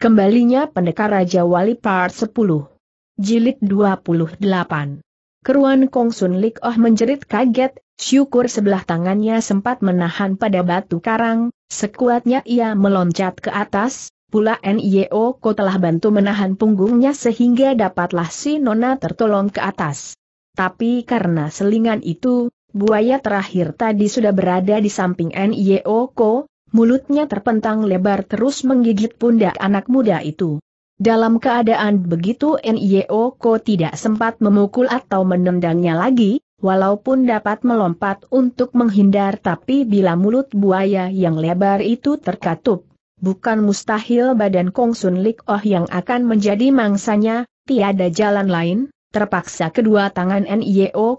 Kembalinya Pendekar Raja Wali Part 10. Jilid 28. Keruan Kong Sun Lik Oh menjerit kaget, syukur sebelah tangannya sempat menahan pada batu karang, sekuatnya ia meloncat ke atas, pula N.I.O. Ko telah bantu menahan punggungnya sehingga dapatlah si Nona tertolong ke atas. Tapi karena selingan itu, buaya terakhir tadi sudah berada di samping N.I.O. Ko, mulutnya terpentang lebar terus menggigit pundak anak muda itu. Dalam keadaan begitu Ko tidak sempat memukul atau menendangnya lagi, walaupun dapat melompat untuk menghindar tapi bila mulut buaya yang lebar itu terkatup, bukan mustahil badan Kong Sun Lik Oh yang akan menjadi mangsanya, tiada jalan lain, Terpaksa kedua tangan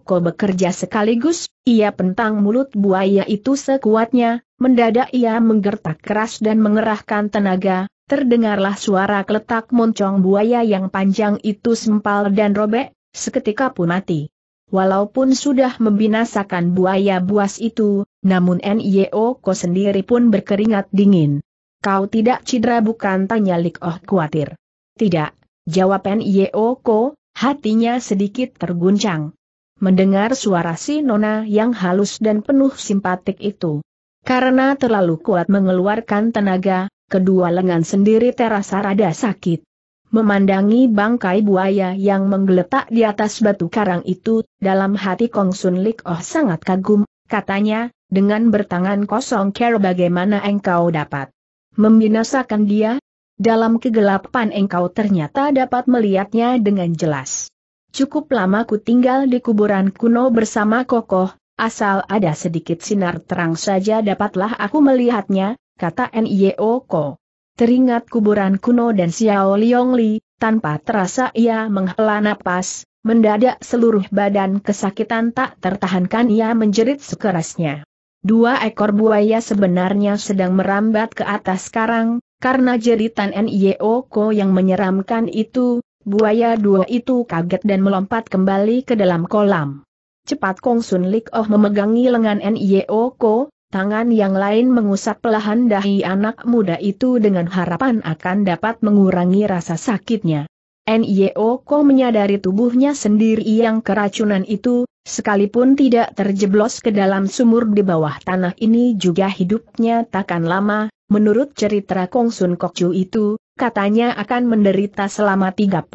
Ko bekerja sekaligus, ia pentang mulut buaya itu sekuatnya, Mendadak ia menggertak keras dan mengerahkan tenaga, terdengarlah suara keletak moncong buaya yang panjang itu sempal dan robek, seketika pun mati. Walaupun sudah membinasakan buaya buas itu, namun NIO Ko sendiri pun berkeringat dingin. Kau tidak cedera bukan tanya Lik Oh khawatir. Tidak, jawab NIO Ko, hatinya sedikit terguncang mendengar suara si Nona yang halus dan penuh simpatik itu. Karena terlalu kuat mengeluarkan tenaga, kedua lengan sendiri terasa rada sakit. Memandangi bangkai buaya yang menggeletak di atas batu karang itu, dalam hati Kong Sun Lik Oh sangat kagum, katanya, dengan bertangan kosong care bagaimana engkau dapat membinasakan dia? Dalam kegelapan engkau ternyata dapat melihatnya dengan jelas. Cukup lama ku tinggal di kuburan kuno bersama kokoh, asal ada sedikit sinar terang saja dapatlah aku melihatnya, kata Nio Ko. Teringat kuburan kuno dan Xiao Liong Li, tanpa terasa ia menghela napas, mendadak seluruh badan kesakitan tak tertahankan ia menjerit sekerasnya. Dua ekor buaya sebenarnya sedang merambat ke atas karang, karena jeritan Nio Ko yang menyeramkan itu, buaya dua itu kaget dan melompat kembali ke dalam kolam. Cepat Kong Sun Lik Oh memegangi lengan Nio oh Ko, tangan yang lain mengusap pelahan dahi anak muda itu dengan harapan akan dapat mengurangi rasa sakitnya. Nio oh Ko menyadari tubuhnya sendiri yang keracunan itu, sekalipun tidak terjeblos ke dalam sumur di bawah tanah ini juga hidupnya takkan lama, menurut cerita Kong Sun Kokju itu, katanya akan menderita selama 36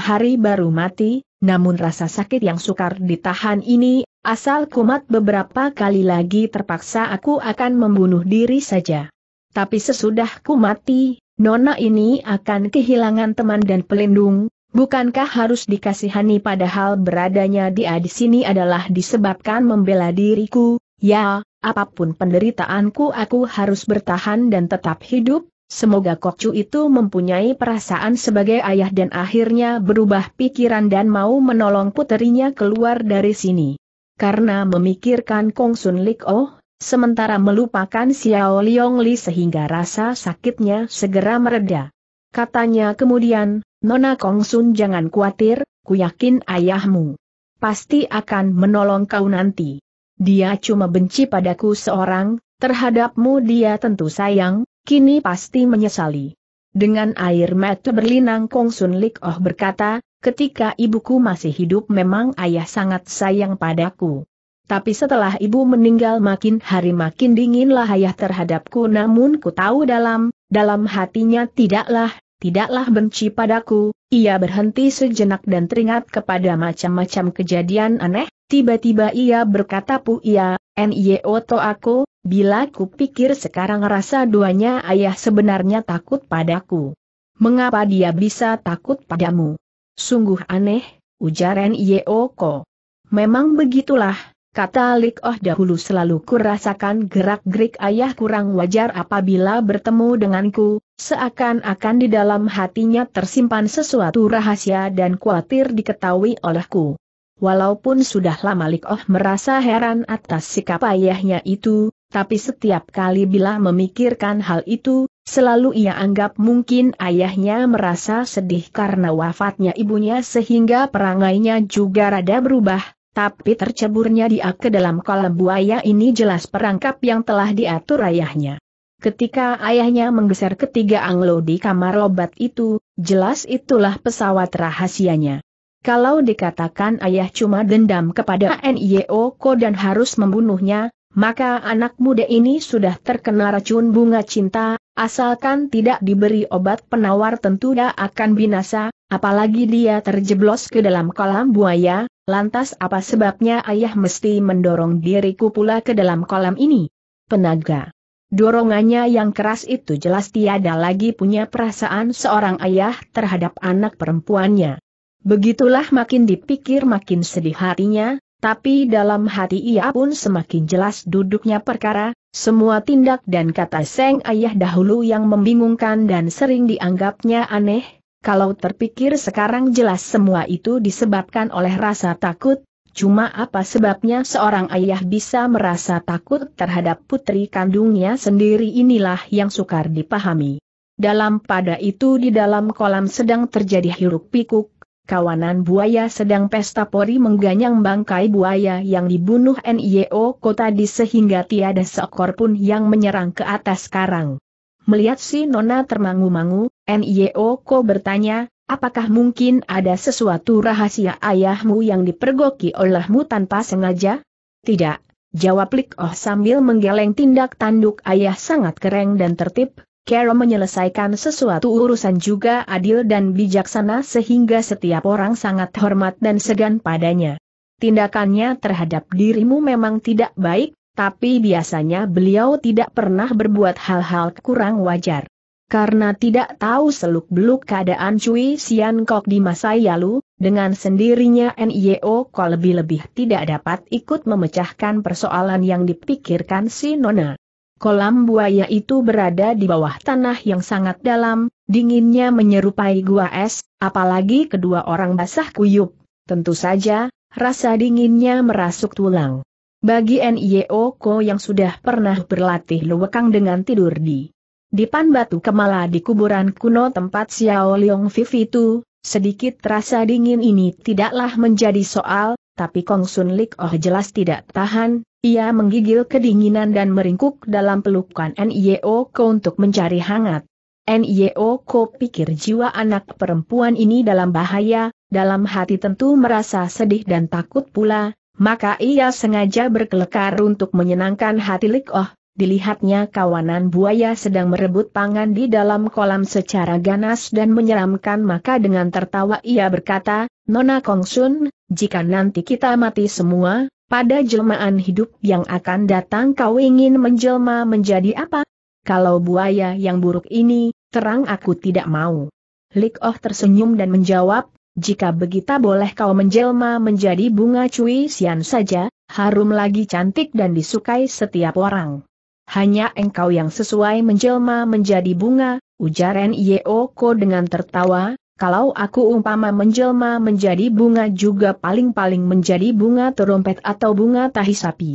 hari baru mati, namun rasa sakit yang sukar ditahan ini, asal kumat beberapa kali lagi terpaksa aku akan membunuh diri saja. Tapi sesudah ku mati, Nona ini akan kehilangan teman dan pelindung, bukankah harus dikasihani padahal beradanya dia di sini adalah disebabkan membela diriku, ya, apapun penderitaanku aku harus bertahan dan tetap hidup, Semoga Kokcu itu mempunyai perasaan sebagai ayah dan akhirnya berubah pikiran dan mau menolong puterinya keluar dari sini. Karena memikirkan Kong Sun Lik Oh, sementara melupakan Xiao Liong Li sehingga rasa sakitnya segera mereda. Katanya kemudian, Nona Kong Sun jangan khawatir, ku yakin ayahmu pasti akan menolong kau nanti. Dia cuma benci padaku seorang, terhadapmu dia tentu sayang, kini pasti menyesali. Dengan air mata berlinang Kong Sun Lik Oh berkata, ketika ibuku masih hidup memang ayah sangat sayang padaku. Tapi setelah ibu meninggal makin hari makin dinginlah ayah terhadapku namun ku tahu dalam, dalam hatinya tidaklah, tidaklah benci padaku, ia berhenti sejenak dan teringat kepada macam-macam kejadian aneh, tiba-tiba ia berkata pu ia, Nio to aku, Bila ku pikir sekarang rasa duanya ayah sebenarnya takut padaku. Mengapa dia bisa takut padamu? Sungguh aneh, ujaran Yeoko. Memang begitulah, kata Lik Oh dahulu selalu kurasakan gerak-gerik ayah kurang wajar apabila bertemu denganku, seakan-akan di dalam hatinya tersimpan sesuatu rahasia dan khawatir diketahui olehku. Walaupun sudah lama Lik Oh merasa heran atas sikap ayahnya itu, tapi setiap kali bila memikirkan hal itu, selalu ia anggap mungkin ayahnya merasa sedih karena wafatnya ibunya sehingga perangainya juga rada berubah, tapi terceburnya dia ke dalam kolam buaya ini jelas perangkap yang telah diatur ayahnya. Ketika ayahnya menggeser ketiga anglo di kamar obat itu, jelas itulah pesawat rahasianya. Kalau dikatakan ayah cuma dendam kepada NIO Ko dan harus membunuhnya, maka anak muda ini sudah terkena racun bunga cinta, asalkan tidak diberi obat penawar tentu dia akan binasa, apalagi dia terjeblos ke dalam kolam buaya, lantas apa sebabnya ayah mesti mendorong diriku pula ke dalam kolam ini? Penaga. Dorongannya yang keras itu jelas tiada lagi punya perasaan seorang ayah terhadap anak perempuannya. Begitulah makin dipikir makin sedih hatinya, tapi dalam hati ia pun semakin jelas duduknya perkara, semua tindak dan kata Seng Ayah dahulu yang membingungkan dan sering dianggapnya aneh, kalau terpikir sekarang jelas semua itu disebabkan oleh rasa takut, cuma apa sebabnya seorang ayah bisa merasa takut terhadap putri kandungnya sendiri inilah yang sukar dipahami. Dalam pada itu di dalam kolam sedang terjadi hiruk pikuk, kawanan buaya sedang pesta pori mengganyang bangkai buaya yang dibunuh NIO kota di sehingga tiada seekor pun yang menyerang ke atas karang. Melihat si Nona termangu-mangu, NIO Ko bertanya, apakah mungkin ada sesuatu rahasia ayahmu yang dipergoki olehmu tanpa sengaja? Tidak, jawab Lik Oh sambil menggeleng tindak tanduk ayah sangat keren dan tertib, Kero menyelesaikan sesuatu urusan juga adil dan bijaksana sehingga setiap orang sangat hormat dan segan padanya. Tindakannya terhadap dirimu memang tidak baik, tapi biasanya beliau tidak pernah berbuat hal-hal kurang wajar. Karena tidak tahu seluk-beluk keadaan Cui Sian Kok di masa lalu, dengan sendirinya NIO Ko lebih-lebih tidak dapat ikut memecahkan persoalan yang dipikirkan si Nona. Kolam buaya itu berada di bawah tanah yang sangat dalam, dinginnya menyerupai gua es, apalagi kedua orang basah kuyup. Tentu saja, rasa dinginnya merasuk tulang. Bagi NIO Ko yang sudah pernah berlatih luwakang dengan tidur di depan batu kemala di kuburan kuno tempat Xiao Leong Viv itu, sedikit rasa dingin ini tidaklah menjadi soal, tapi Kong Sun Lik Oh jelas tidak tahan, ia menggigil kedinginan dan meringkuk dalam pelukan Nio Ko untuk mencari hangat. Nio Ko pikir jiwa anak perempuan ini dalam bahaya, dalam hati tentu merasa sedih dan takut pula, maka ia sengaja berkelekar untuk menyenangkan hati Lik Oh. Dilihatnya kawanan buaya sedang merebut pangan di dalam kolam secara ganas dan menyeramkan maka dengan tertawa ia berkata, Nona Kongsun, jika nanti kita mati semua, pada jelmaan hidup yang akan datang kau ingin menjelma menjadi apa? Kalau buaya yang buruk ini, terang aku tidak mau. Lik Oh tersenyum dan menjawab, jika begitu boleh kau menjelma menjadi bunga cuy sian saja, harum lagi cantik dan disukai setiap orang. Hanya engkau yang sesuai menjelma menjadi bunga, ujar N.I.O.Ko dengan tertawa, kalau aku umpama menjelma menjadi bunga juga paling-paling menjadi bunga terompet atau bunga tahi sapi.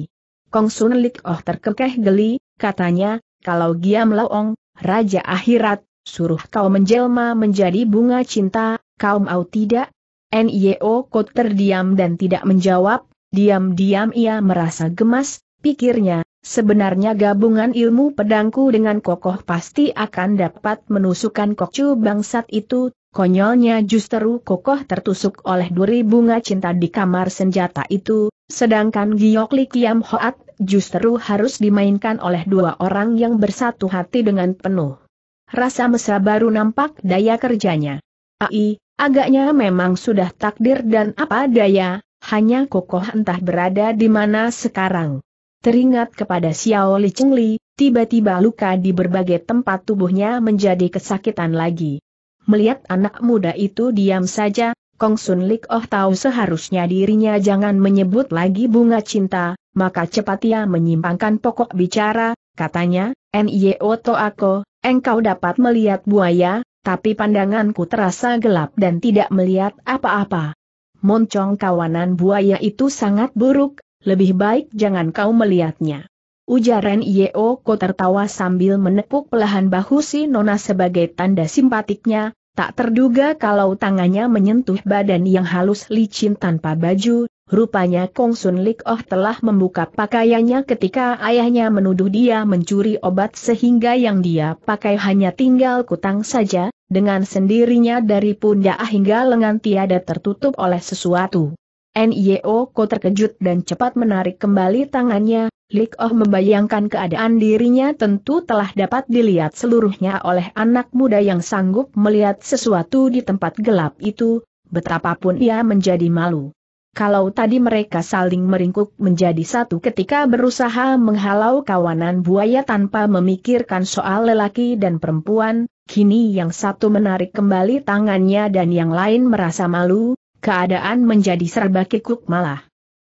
Kong Sun Lik Oh terkekeh geli, katanya, kalau Giam Laong, Raja Akhirat, suruh kau menjelma menjadi bunga cinta, kau mau tidak? Nio Kot terdiam dan tidak menjawab, diam-diam ia merasa gemas, pikirnya, Sebenarnya gabungan ilmu pedangku dengan kokoh pasti akan dapat menusukkan kokcu bangsat itu, Konyolnya justru kokoh tertusuk oleh duri bunga cinta di kamar senjata itu, sedangkan Giok Li Kiam Hoat justru harus dimainkan oleh dua orang yang bersatu hati dengan penuh. Rasa mesra baru nampak daya kerjanya. Ai, agaknya memang sudah takdir dan apa daya, hanya kokoh entah berada di mana sekarang. Teringat kepada Xiao Li Cheng Li, tiba-tiba luka di berbagai tempat tubuhnya menjadi kesakitan lagi. Melihat anak muda itu diam saja, Kong Sun Lik Oh tahu seharusnya dirinya jangan menyebut lagi bunga cinta, maka cepat ia menyimpangkan pokok bicara, katanya, N.I.O. Toako, engkau dapat melihat buaya, tapi pandanganku terasa gelap dan tidak melihat apa-apa. Moncong kawanan buaya itu sangat buruk, lebih baik jangan kau melihatnya. Ujaran Ren Ko tertawa sambil menepuk pelahan bahu si Nona sebagai tanda simpatiknya, tak terduga kalau tangannya menyentuh badan yang halus licin tanpa baju, rupanya Kong Sun Lik Oh telah membuka pakaiannya ketika ayahnya menuduh dia mencuri obat sehingga yang dia pakai hanya tinggal kutang saja, dengan sendirinya dari pundak hingga lengan tiada tertutup oleh sesuatu. NIO Ko terkejut dan cepat menarik kembali tangannya, Lik Oh membayangkan keadaan dirinya tentu telah dapat dilihat seluruhnya oleh anak muda yang sanggup melihat sesuatu di tempat gelap itu, betapapun ia menjadi malu. Kalau tadi mereka saling meringkuk menjadi satu ketika berusaha menghalau kawanan buaya tanpa memikirkan soal lelaki dan perempuan, kini yang satu menarik kembali tangannya dan yang lain merasa malu, keadaan menjadi serba kikuk malah.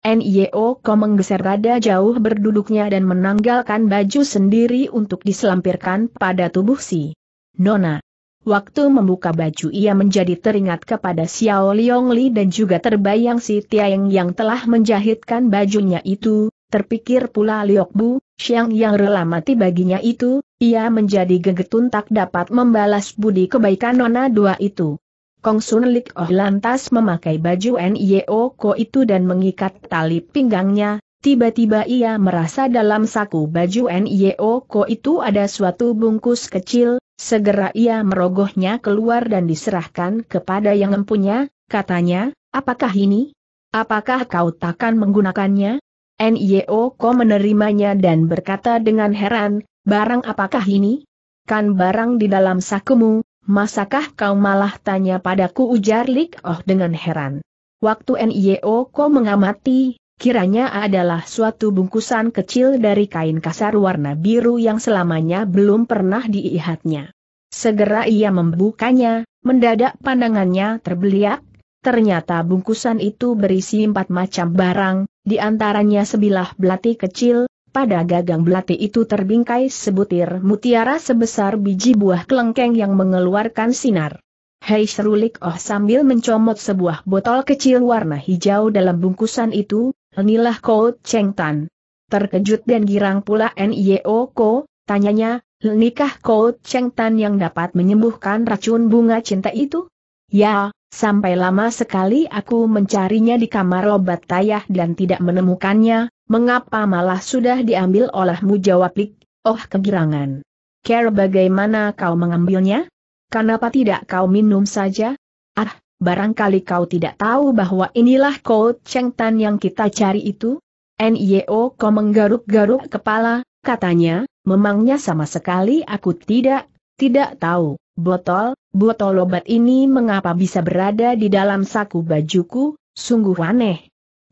NIO e Ko menggeser rada jauh berduduknya dan menanggalkan baju sendiri untuk diselampirkan pada tubuh si Nona. Waktu membuka baju ia menjadi teringat kepada Xiao Li dan juga terbayang si Tiang yang telah menjahitkan bajunya itu, terpikir pula Liok Bu, Xiang yang rela mati baginya itu, ia menjadi gegetun tak dapat membalas budi kebaikan Nona dua itu. Kong Sun Lik Oh lantas memakai baju NIO Ko itu dan mengikat tali pinggangnya, tiba-tiba ia merasa dalam saku baju NIO Ko itu ada suatu bungkus kecil, segera ia merogohnya keluar dan diserahkan kepada yang empunya, katanya, apakah ini? Apakah kau takkan menggunakannya? NIO Ko menerimanya dan berkata dengan heran, barang apakah ini? Kan barang di dalam sakumu, Masakah kau malah tanya padaku ujar Lik Oh dengan heran. Waktu NIO Ko mengamati, kiranya adalah suatu bungkusan kecil dari kain kasar warna biru yang selamanya belum pernah diihatnya. Segera ia membukanya, mendadak pandangannya terbeliak, ternyata bungkusan itu berisi empat macam barang, di antaranya sebilah belati kecil, pada gagang belati itu terbingkai sebutir mutiara sebesar biji buah kelengkeng yang mengeluarkan sinar. Hei serulik Oh sambil mencomot sebuah botol kecil warna hijau dalam bungkusan itu, inilah Ko Cheng Tan. Terkejut dan girang pula N.I.O. Ko, tanyanya, nikah Ko Cheng Tan yang dapat menyembuhkan racun bunga cinta itu? Ya, sampai lama sekali aku mencarinya di kamar obat tayah dan tidak menemukannya, Mengapa malah sudah diambil olehmu jawab Lik, oh kegirangan. Care bagaimana kau mengambilnya? Kenapa tidak kau minum saja? Ah, barangkali kau tidak tahu bahwa inilah Cold Cheng Tan yang kita cari itu? N.I.O. kau menggaruk-garuk kepala, katanya, memangnya sama sekali aku tidak, tidak tahu, botol, botol obat ini mengapa bisa berada di dalam saku bajuku, sungguh aneh.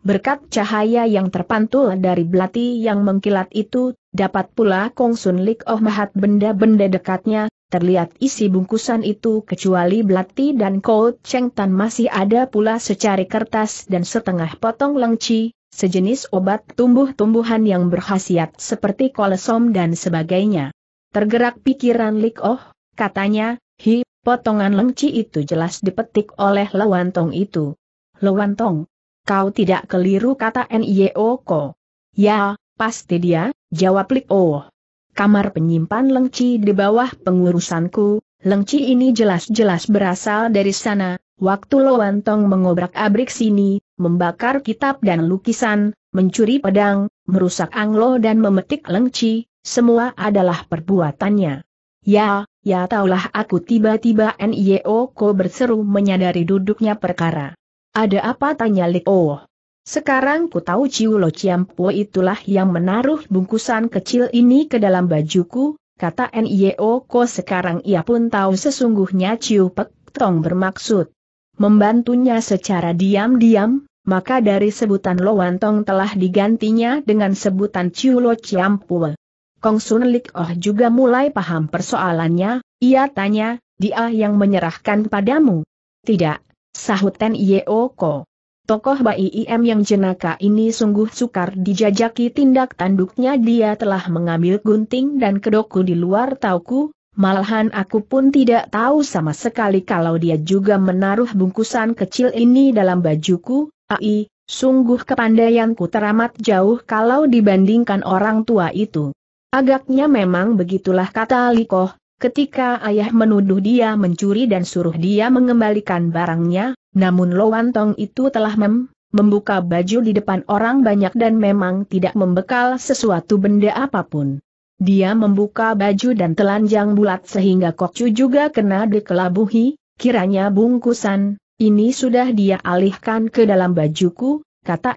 Berkat cahaya yang terpantul dari belati yang mengkilat itu, dapat pula Kong Sun Lik Oh mahat benda-benda dekatnya, terlihat isi bungkusan itu kecuali belati dan Kou Cheng Tan masih ada pula secari kertas dan setengah potong lengci, sejenis obat tumbuh-tumbuhan yang berhasiat seperti kolesom dan sebagainya. Tergerak pikiran Lik Oh, katanya, hi, potongan lengci itu jelas dipetik oleh Lewantong itu. Lewantong, Kau tidak keliru kata Nioko. Ya, pasti dia, jawab Lik oh. Kamar penyimpan lengci di bawah pengurusanku, lengci ini jelas-jelas berasal dari sana, waktu Lowantong mengobrak-abrik sini, membakar kitab dan lukisan, mencuri pedang, merusak anglo dan memetik lengci, semua adalah perbuatannya. Ya, ya taulah aku tiba-tiba Nioko berseru menyadari duduknya perkara. Ada apa tanya Lik Oh? Sekarang ku tahu ciu Chiam Ciampo itulah yang menaruh bungkusan kecil ini ke dalam bajuku, kata N.I.O. Ko sekarang ia pun tahu sesungguhnya Ciu Pek Tong bermaksud membantunya secara diam-diam, maka dari sebutan lo wantong telah digantinya dengan sebutan ciu Chiam Ciampul. Kong Sun Lik Oh juga mulai paham persoalannya, ia tanya, dia yang menyerahkan padamu? Tidak, Sahut Ten Yeoko. Tokoh Im yang jenaka ini sungguh sukar dijajaki tindak tanduknya dia telah mengambil gunting dan kedoku di luar tauku, malahan aku pun tidak tahu sama sekali kalau dia juga menaruh bungkusan kecil ini dalam bajuku, ai, Sungguh kepandaianku teramat jauh kalau dibandingkan orang tua itu. Agaknya memang begitulah kata Likoh, Ketika ayah menuduh dia mencuri dan suruh dia mengembalikan barangnya, namun Lowantong itu telah mem membuka baju di depan orang banyak dan memang tidak membekal sesuatu benda apapun. Dia membuka baju dan telanjang bulat sehingga Kokcu juga kena dikelabuhi, kiranya bungkusan, ini sudah dia alihkan ke dalam bajuku, kata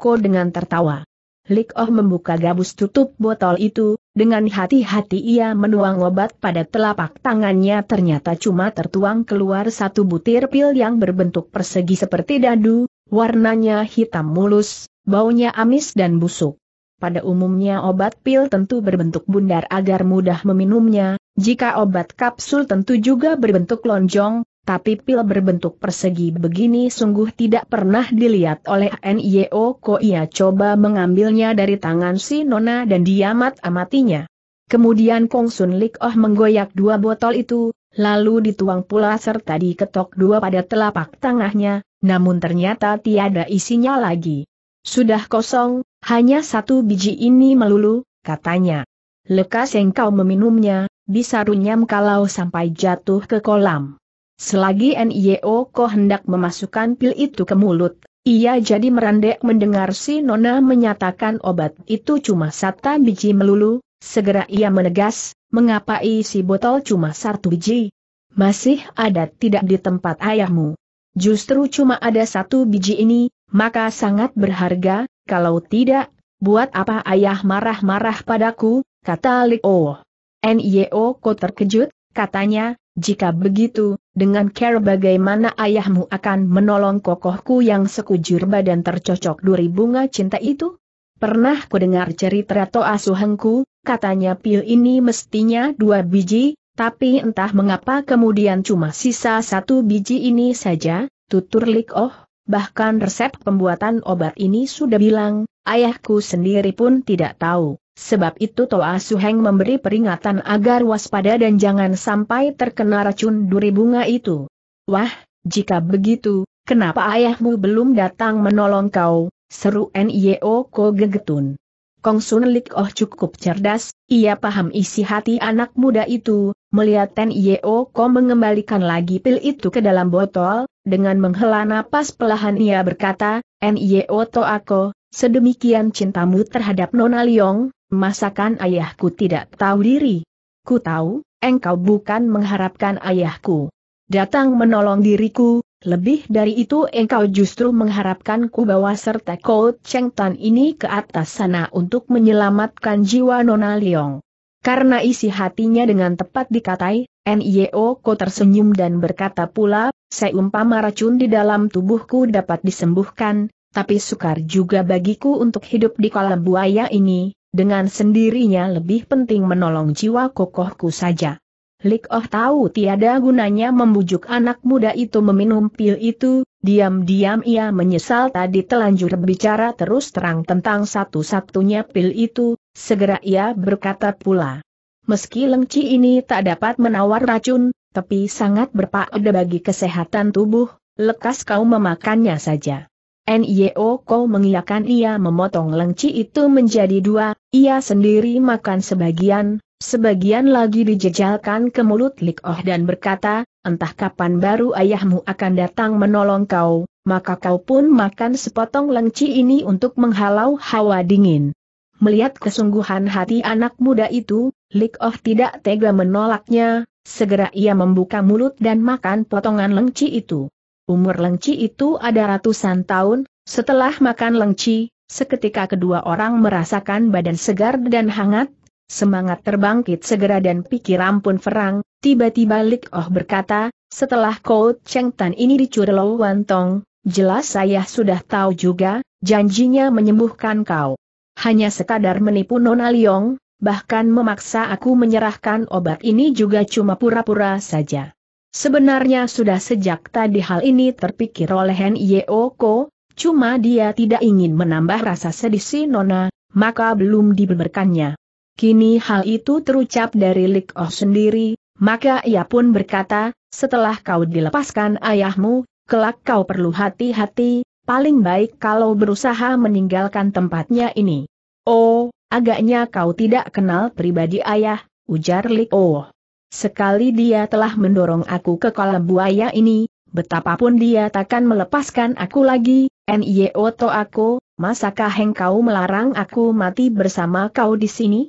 Ko dengan tertawa. Lik Oh membuka gabus tutup botol itu, dengan hati-hati ia menuang obat pada telapak tangannya ternyata cuma tertuang keluar satu butir pil yang berbentuk persegi seperti dadu, warnanya hitam mulus, baunya amis dan busuk. Pada umumnya obat pil tentu berbentuk bundar agar mudah meminumnya, jika obat kapsul tentu juga berbentuk lonjong, tapi pil berbentuk persegi begini sungguh tidak pernah dilihat oleh NIO Ko ia coba mengambilnya dari tangan si Nona dan diamat-amatinya. Kemudian Kong Sun Lik Oh menggoyak dua botol itu, lalu dituang pula serta diketok dua pada telapak tangannya, namun ternyata tiada isinya lagi. Sudah kosong, hanya satu biji ini melulu, katanya. Lekas engkau meminumnya, bisa runyam kalau sampai jatuh ke kolam. Selagi NIO Ko hendak memasukkan pil itu ke mulut, ia jadi merandek mendengar si Nona menyatakan obat itu cuma satu biji melulu, segera ia menegas, mengapa isi botol cuma satu biji? Masih ada tidak di tempat ayahmu? Justru cuma ada satu biji ini, maka sangat berharga, kalau tidak, buat apa ayah marah-marah padaku, kata Lio. Oh. NIO Ko terkejut, katanya, jika begitu, dengan care bagaimana ayahmu akan menolong kokohku yang sekujur badan tercocok duri bunga cinta itu? Pernah ku dengar cerita Rato Asuhengku, katanya pil ini mestinya dua biji, tapi entah mengapa kemudian cuma sisa satu biji ini saja, tutur Lik Oh, bahkan resep pembuatan obat ini sudah bilang, ayahku sendiri pun tidak tahu. Sebab itu Toa Suheng memberi peringatan agar waspada dan jangan sampai terkena racun duri bunga itu. Wah, jika begitu, kenapa ayahmu belum datang menolong kau? Seru N.I.O. Ko Gegetun. Kong Sun Lik Oh cukup cerdas, ia paham isi hati anak muda itu, melihat Nio Ko mengembalikan lagi pil itu ke dalam botol, dengan menghela napas pelahan ia berkata, Nio Toa Ko, Sedemikian cintamu terhadap Nona Liong, masakan ayahku tidak tahu diri. Ku tahu, engkau bukan mengharapkan ayahku. Datang menolong diriku, lebih dari itu engkau justru mengharapkan ku bawa serta Kau Cheng Tan ini ke atas sana untuk menyelamatkan jiwa Nona Liong. Karena isi hatinya dengan tepat dikatai, N.I.O. E Ko tersenyum dan berkata pula, seumpama racun di dalam tubuhku dapat disembuhkan, tapi sukar juga bagiku untuk hidup di kolam buaya ini, dengan sendirinya lebih penting menolong jiwa kokohku saja. Lik Oh tahu tiada gunanya membujuk anak muda itu meminum pil itu, diam-diam ia menyesal tadi telanjur bicara terus terang tentang satu-satunya pil itu, segera ia berkata pula. Meski lengci ini tak dapat menawar racun, tapi sangat berfaedah bagi kesehatan tubuh, lekas kau memakannya saja. NIO Ko mengiakan ia memotong lengci itu menjadi dua, ia sendiri makan sebagian, sebagian lagi dijejalkan ke mulut Lik Oh dan berkata, entah kapan baru ayahmu akan datang menolong kau, maka kau pun makan sepotong lengci ini untuk menghalau hawa dingin. Melihat kesungguhan hati anak muda itu, Lik Oh tidak tega menolaknya, segera ia membuka mulut dan makan potongan lengci itu. Umur lengci itu ada ratusan tahun, setelah makan lengci, seketika kedua orang merasakan badan segar dan hangat, semangat terbangkit segera dan pikiran pun ferang, tiba-tiba Lik Oh berkata, setelah kau Cheng Tan ini dicuri Lo Tong, jelas saya sudah tahu juga, janjinya menyembuhkan kau. Hanya sekadar menipu Nona Liong, bahkan memaksa aku menyerahkan obat ini juga cuma pura-pura saja. Sebenarnya sudah sejak tadi hal ini terpikir oleh Yeoko, cuma dia tidak ingin menambah rasa sedih si Nona, maka belum dibeberkannya. Kini hal itu terucap dari Lik Oh sendiri, maka ia pun berkata, setelah kau dilepaskan ayahmu, kelak kau perlu hati-hati, paling baik kalau berusaha meninggalkan tempatnya ini. Oh, agaknya kau tidak kenal pribadi ayah, ujar Lik Oh. Sekali dia telah mendorong aku ke kolam buaya ini, betapapun dia takkan melepaskan aku lagi, N.Y.O. to aku, masakah engkau melarang aku mati bersama kau di sini?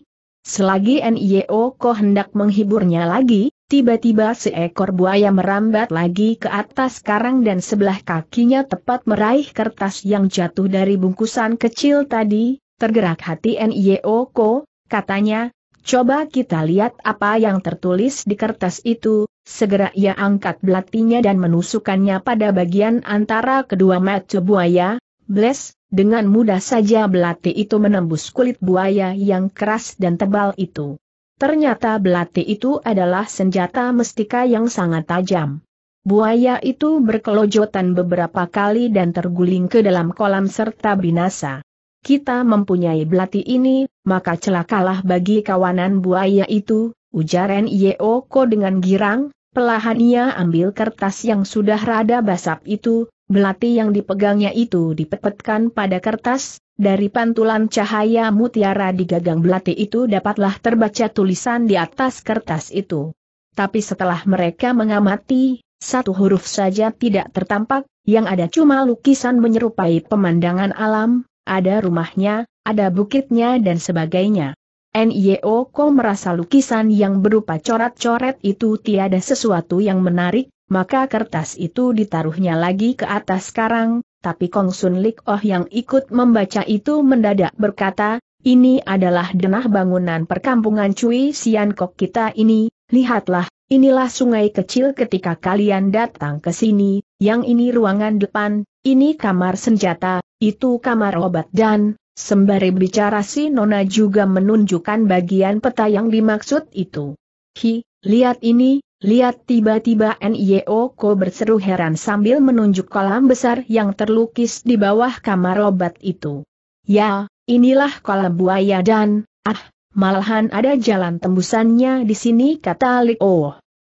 Selagi N.Y.O. ko hendak menghiburnya lagi, tiba-tiba seekor buaya merambat lagi ke atas karang dan sebelah kakinya tepat meraih kertas yang jatuh dari bungkusan kecil tadi, tergerak hati N.Y.O. ko, katanya, Coba kita lihat apa yang tertulis di kertas itu, segera ia angkat belatinya dan menusukannya pada bagian antara kedua mata buaya, Bless, dengan mudah saja belati itu menembus kulit buaya yang keras dan tebal itu. Ternyata belati itu adalah senjata mestika yang sangat tajam. Buaya itu berkelojotan beberapa kali dan terguling ke dalam kolam serta binasa. Kita mempunyai belati ini, maka celakalah bagi kawanan buaya itu, ujar Yeoko dengan girang, pelahan ia ambil kertas yang sudah rada basap itu, belati yang dipegangnya itu dipepetkan pada kertas, dari pantulan cahaya mutiara di gagang belati itu dapatlah terbaca tulisan di atas kertas itu. Tapi setelah mereka mengamati, satu huruf saja tidak tertampak, yang ada cuma lukisan menyerupai pemandangan alam, ada rumahnya, ada bukitnya dan sebagainya. NIO Ko merasa lukisan yang berupa coret-coret itu tiada sesuatu yang menarik, maka kertas itu ditaruhnya lagi ke atas karang, tapi Kong Sun Lik Oh yang ikut membaca itu mendadak berkata, ini adalah denah bangunan perkampungan Cui Sian Kok kita ini, lihatlah, inilah sungai kecil ketika kalian datang ke sini, yang ini ruangan depan, ini kamar senjata, itu kamar obat dan, sembari bicara si Nona juga menunjukkan bagian peta yang dimaksud itu. Hi, lihat ini, lihat tiba-tiba Nio Ko berseru heran sambil menunjuk kolam besar yang terlukis di bawah kamar obat itu. Ya, inilah kolam buaya dan, ah, malahan ada jalan tembusannya di sini kata Lik Oh.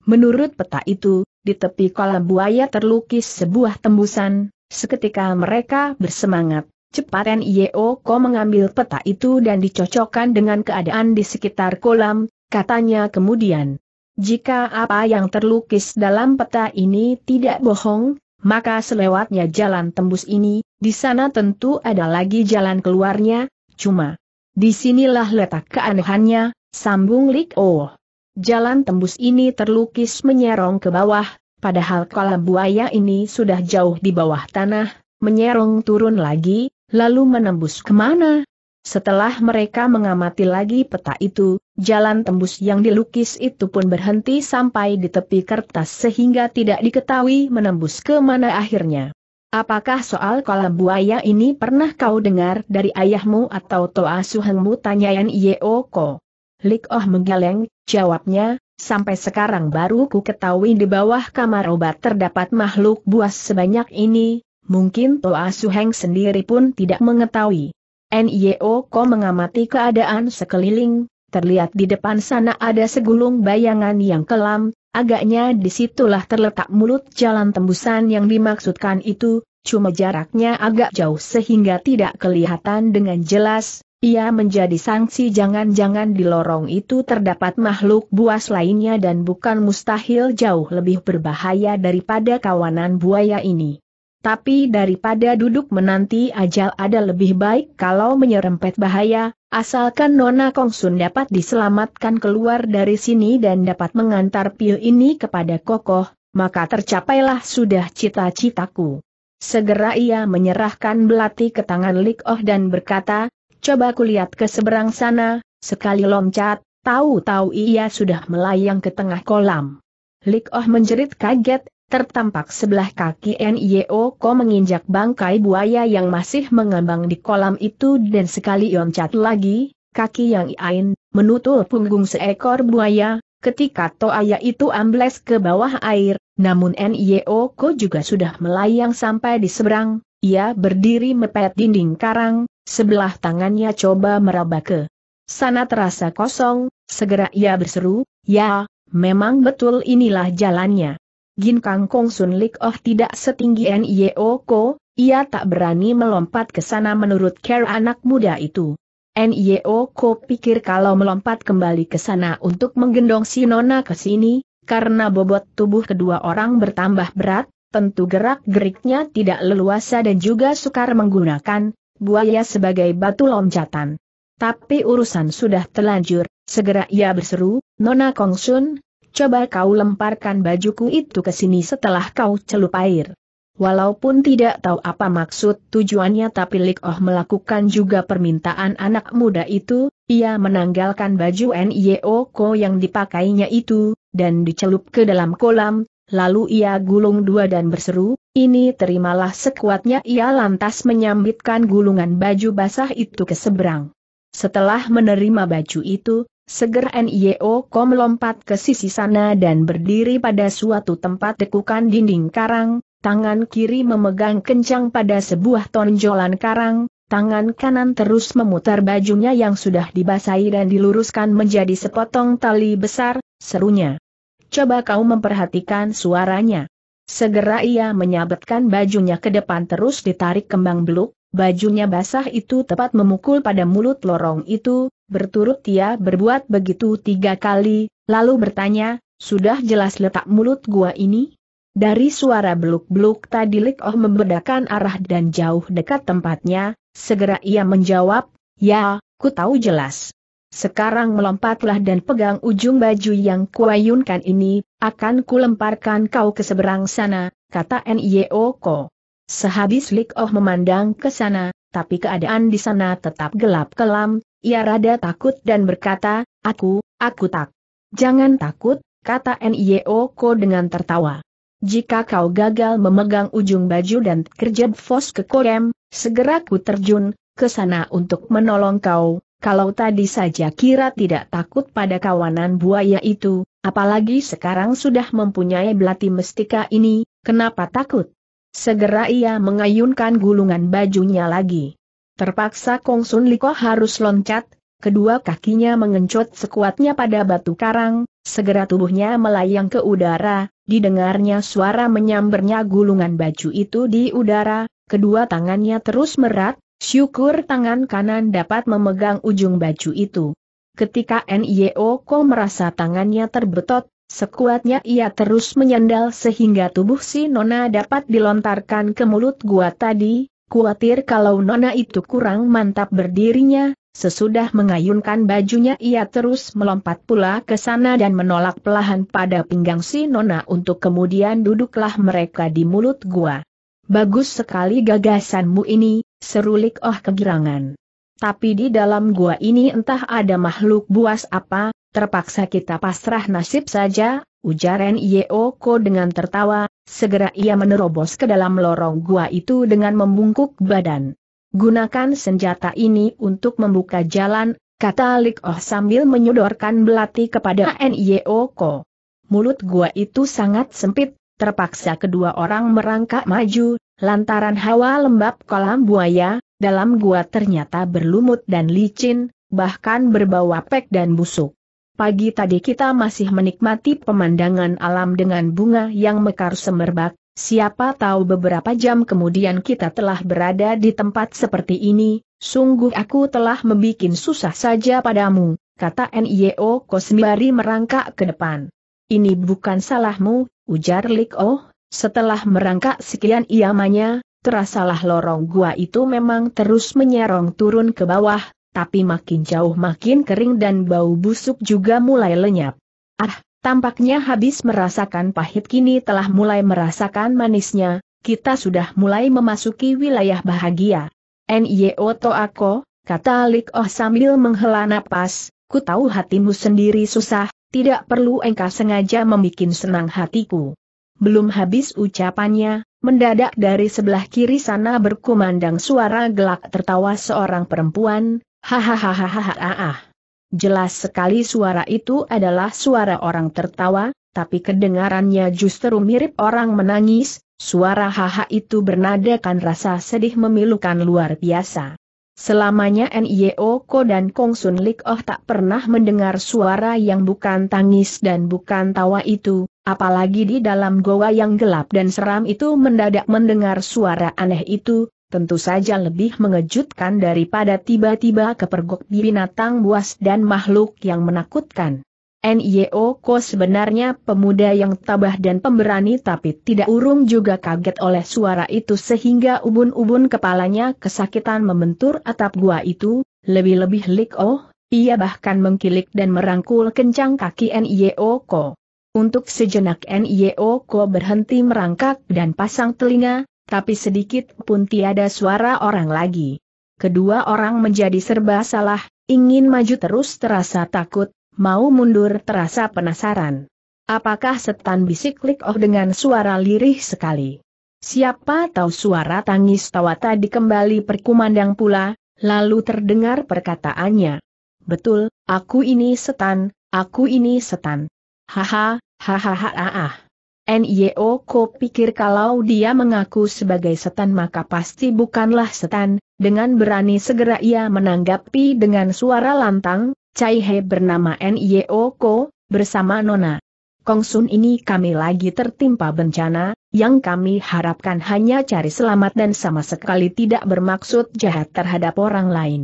Menurut peta itu, di tepi kolam buaya terlukis sebuah tembusan, Seketika mereka bersemangat, cepat N.I.O. Ko mengambil peta itu dan dicocokkan dengan keadaan di sekitar kolam, katanya kemudian. Jika apa yang terlukis dalam peta ini tidak bohong, maka selewatnya jalan tembus ini, di sana tentu ada lagi jalan keluarnya, cuma disinilah letak keanehannya, sambung Lik Oh. Jalan tembus ini terlukis menyerong ke bawah, Padahal kolam buaya ini sudah jauh di bawah tanah, menyerong turun lagi, lalu menembus kemana? Setelah mereka mengamati lagi peta itu, jalan tembus yang dilukis itu pun berhenti sampai di tepi kertas sehingga tidak diketahui menembus ke mana akhirnya. Apakah soal kolam buaya ini pernah kau dengar dari ayahmu atau toa suhengmu tanyaan Yeoko? Lik Oh menggeleng, jawabnya, Sampai sekarang baru ku ketahui di bawah kamar obat terdapat makhluk buas sebanyak ini, mungkin Toa Suheng sendiri pun tidak mengetahui. NIO Ko mengamati keadaan sekeliling, terlihat di depan sana ada segulung bayangan yang kelam, agaknya disitulah terletak mulut jalan tembusan yang dimaksudkan itu, cuma jaraknya agak jauh sehingga tidak kelihatan dengan jelas, ia menjadi sanksi jangan-jangan di lorong itu terdapat makhluk buas lainnya dan bukan mustahil jauh lebih berbahaya daripada kawanan buaya ini. Tapi daripada duduk menanti ajal ada lebih baik kalau menyerempet bahaya, asalkan Nona Kongsun dapat diselamatkan keluar dari sini dan dapat mengantar pil ini kepada kokoh, maka tercapailah sudah cita-citaku. Segera ia menyerahkan belati ke tangan Lik Oh dan berkata, coba kulihat ke seberang sana, sekali loncat, tahu-tahu ia sudah melayang ke tengah kolam. Lik Oh menjerit kaget, tertampak sebelah kaki Nio Ko menginjak bangkai buaya yang masih mengembang di kolam itu dan sekali loncat lagi, kaki yang iain, menutup punggung seekor buaya, ketika Toaya itu ambles ke bawah air, namun Nio Ko juga sudah melayang sampai di seberang, ia berdiri mepet dinding karang, sebelah tangannya coba meraba ke sana terasa kosong, segera ia berseru, ya, memang betul inilah jalannya. Gin Kang Kong Sun Lik Oh tidak setinggi N.I.O. Ko, ia tak berani melompat ke sana menurut care anak muda itu. N.I.O. Ko pikir kalau melompat kembali ke sana untuk menggendong si Nona ke sini, karena bobot tubuh kedua orang bertambah berat, tentu gerak-geriknya tidak leluasa dan juga sukar menggunakan buaya sebagai batu loncatan. Tapi urusan sudah terlanjur, segera ia berseru, Nona Kongsun, coba kau lemparkan bajuku itu ke sini setelah kau celup air. Walaupun tidak tahu apa maksud tujuannya tapi Lik Oh melakukan juga permintaan anak muda itu, ia menanggalkan baju NIO Ko yang dipakainya itu, dan dicelup ke dalam kolam, Lalu ia gulung dua dan berseru, ini terimalah sekuatnya ia lantas menyambitkan gulungan baju basah itu ke seberang. Setelah menerima baju itu, seger NIO kom lompat ke sisi sana dan berdiri pada suatu tempat dekukan dinding karang, tangan kiri memegang kencang pada sebuah tonjolan karang, tangan kanan terus memutar bajunya yang sudah dibasahi dan diluruskan menjadi sepotong tali besar, serunya coba kau memperhatikan suaranya. Segera ia menyabetkan bajunya ke depan terus ditarik kembang beluk, bajunya basah itu tepat memukul pada mulut lorong itu, berturut ia berbuat begitu tiga kali, lalu bertanya, sudah jelas letak mulut gua ini? Dari suara beluk-beluk tadi Lik Oh membedakan arah dan jauh dekat tempatnya, segera ia menjawab, ya, ku tahu jelas. Sekarang melompatlah dan pegang ujung baju yang kuayunkan ini, akan kulemparkan kau ke seberang sana, kata Nyeoko. Sehabis Lik Oh memandang ke sana, tapi keadaan di sana tetap gelap kelam, ia rada takut dan berkata, aku, aku tak. Jangan takut, kata Nyeoko dengan tertawa. Jika kau gagal memegang ujung baju dan kerja fos ke korem, segera ku terjun, ke sana untuk menolong kau, kalau tadi saja Kira tidak takut pada kawanan buaya itu, apalagi sekarang sudah mempunyai belati mestika ini, kenapa takut? Segera ia mengayunkan gulungan bajunya lagi. Terpaksa Kong Sun Liko harus loncat, kedua kakinya mengencot sekuatnya pada batu karang, segera tubuhnya melayang ke udara, didengarnya suara menyambernya gulungan baju itu di udara, kedua tangannya terus merat, Syukur tangan kanan dapat memegang ujung baju itu. Ketika N.I.O. Ko merasa tangannya terbetot, sekuatnya ia terus menyandal sehingga tubuh si Nona dapat dilontarkan ke mulut gua tadi, Kuatir kalau Nona itu kurang mantap berdirinya, sesudah mengayunkan bajunya ia terus melompat pula ke sana dan menolak pelahan pada pinggang si Nona untuk kemudian duduklah mereka di mulut gua. Bagus sekali gagasanmu ini, Serulik oh kegirangan. Tapi di dalam gua ini entah ada makhluk buas apa, terpaksa kita pasrah nasib saja, ujar Yeoko dengan tertawa, segera ia menerobos ke dalam lorong gua itu dengan membungkuk badan. Gunakan senjata ini untuk membuka jalan, kata Lik Oh sambil menyodorkan belati kepada Ko. Mulut gua itu sangat sempit, terpaksa kedua orang merangkak maju, Lantaran hawa lembab kolam buaya, dalam gua ternyata berlumut dan licin, bahkan berbau apek dan busuk. Pagi tadi kita masih menikmati pemandangan alam dengan bunga yang mekar semerbak, siapa tahu beberapa jam kemudian kita telah berada di tempat seperti ini, sungguh aku telah membuat susah saja padamu, kata NIO e Kosmari merangkak ke depan. Ini bukan salahmu, ujar Lik Oh setelah merangkak sekian iamanya, terasalah lorong gua itu memang terus menyerong turun ke bawah, tapi makin jauh makin kering dan bau busuk juga mulai lenyap. Ah, tampaknya habis merasakan pahit kini telah mulai merasakan manisnya, kita sudah mulai memasuki wilayah bahagia. N.Y.O. Toako, kata Lik Oh sambil menghela napas, ku tahu hatimu sendiri susah, tidak perlu engkau sengaja membuat senang hatiku. Belum habis ucapannya, mendadak dari sebelah kiri sana berkumandang suara gelak tertawa seorang perempuan, hahaha. Jelas sekali suara itu adalah suara orang tertawa, tapi kedengarannya justru mirip orang menangis, suara haha itu bernadakan rasa sedih memilukan luar biasa. Selamanya NIO Ko dan Kong Sun Lik Oh tak pernah mendengar suara yang bukan tangis dan bukan tawa itu, apalagi di dalam goa yang gelap dan seram itu mendadak mendengar suara aneh itu, tentu saja lebih mengejutkan daripada tiba-tiba kepergok binatang buas dan makhluk yang menakutkan. NIO Ko sebenarnya pemuda yang tabah dan pemberani tapi tidak urung juga kaget oleh suara itu sehingga ubun-ubun kepalanya kesakitan membentur atap gua itu, lebih-lebih Lik Oh, ia bahkan mengkilik dan merangkul kencang kaki NIO Ko. Untuk sejenak NIO Ko berhenti merangkak dan pasang telinga, tapi sedikit pun tiada suara orang lagi. Kedua orang menjadi serba salah, ingin maju terus terasa takut, mau mundur terasa penasaran. Apakah setan bisik klik Oh dengan suara lirih sekali? Siapa tahu suara tangis tawa tadi kembali perkumandang pula, lalu terdengar perkataannya. Betul, aku ini setan, aku ini setan. Haha, hahaha ah ah. NIO ko pikir kalau dia mengaku sebagai setan maka pasti bukanlah setan, dengan berani segera ia menanggapi dengan suara lantang, Cai He bernama Nio Ko, bersama Nona. Kongsun ini kami lagi tertimpa bencana, yang kami harapkan hanya cari selamat dan sama sekali tidak bermaksud jahat terhadap orang lain.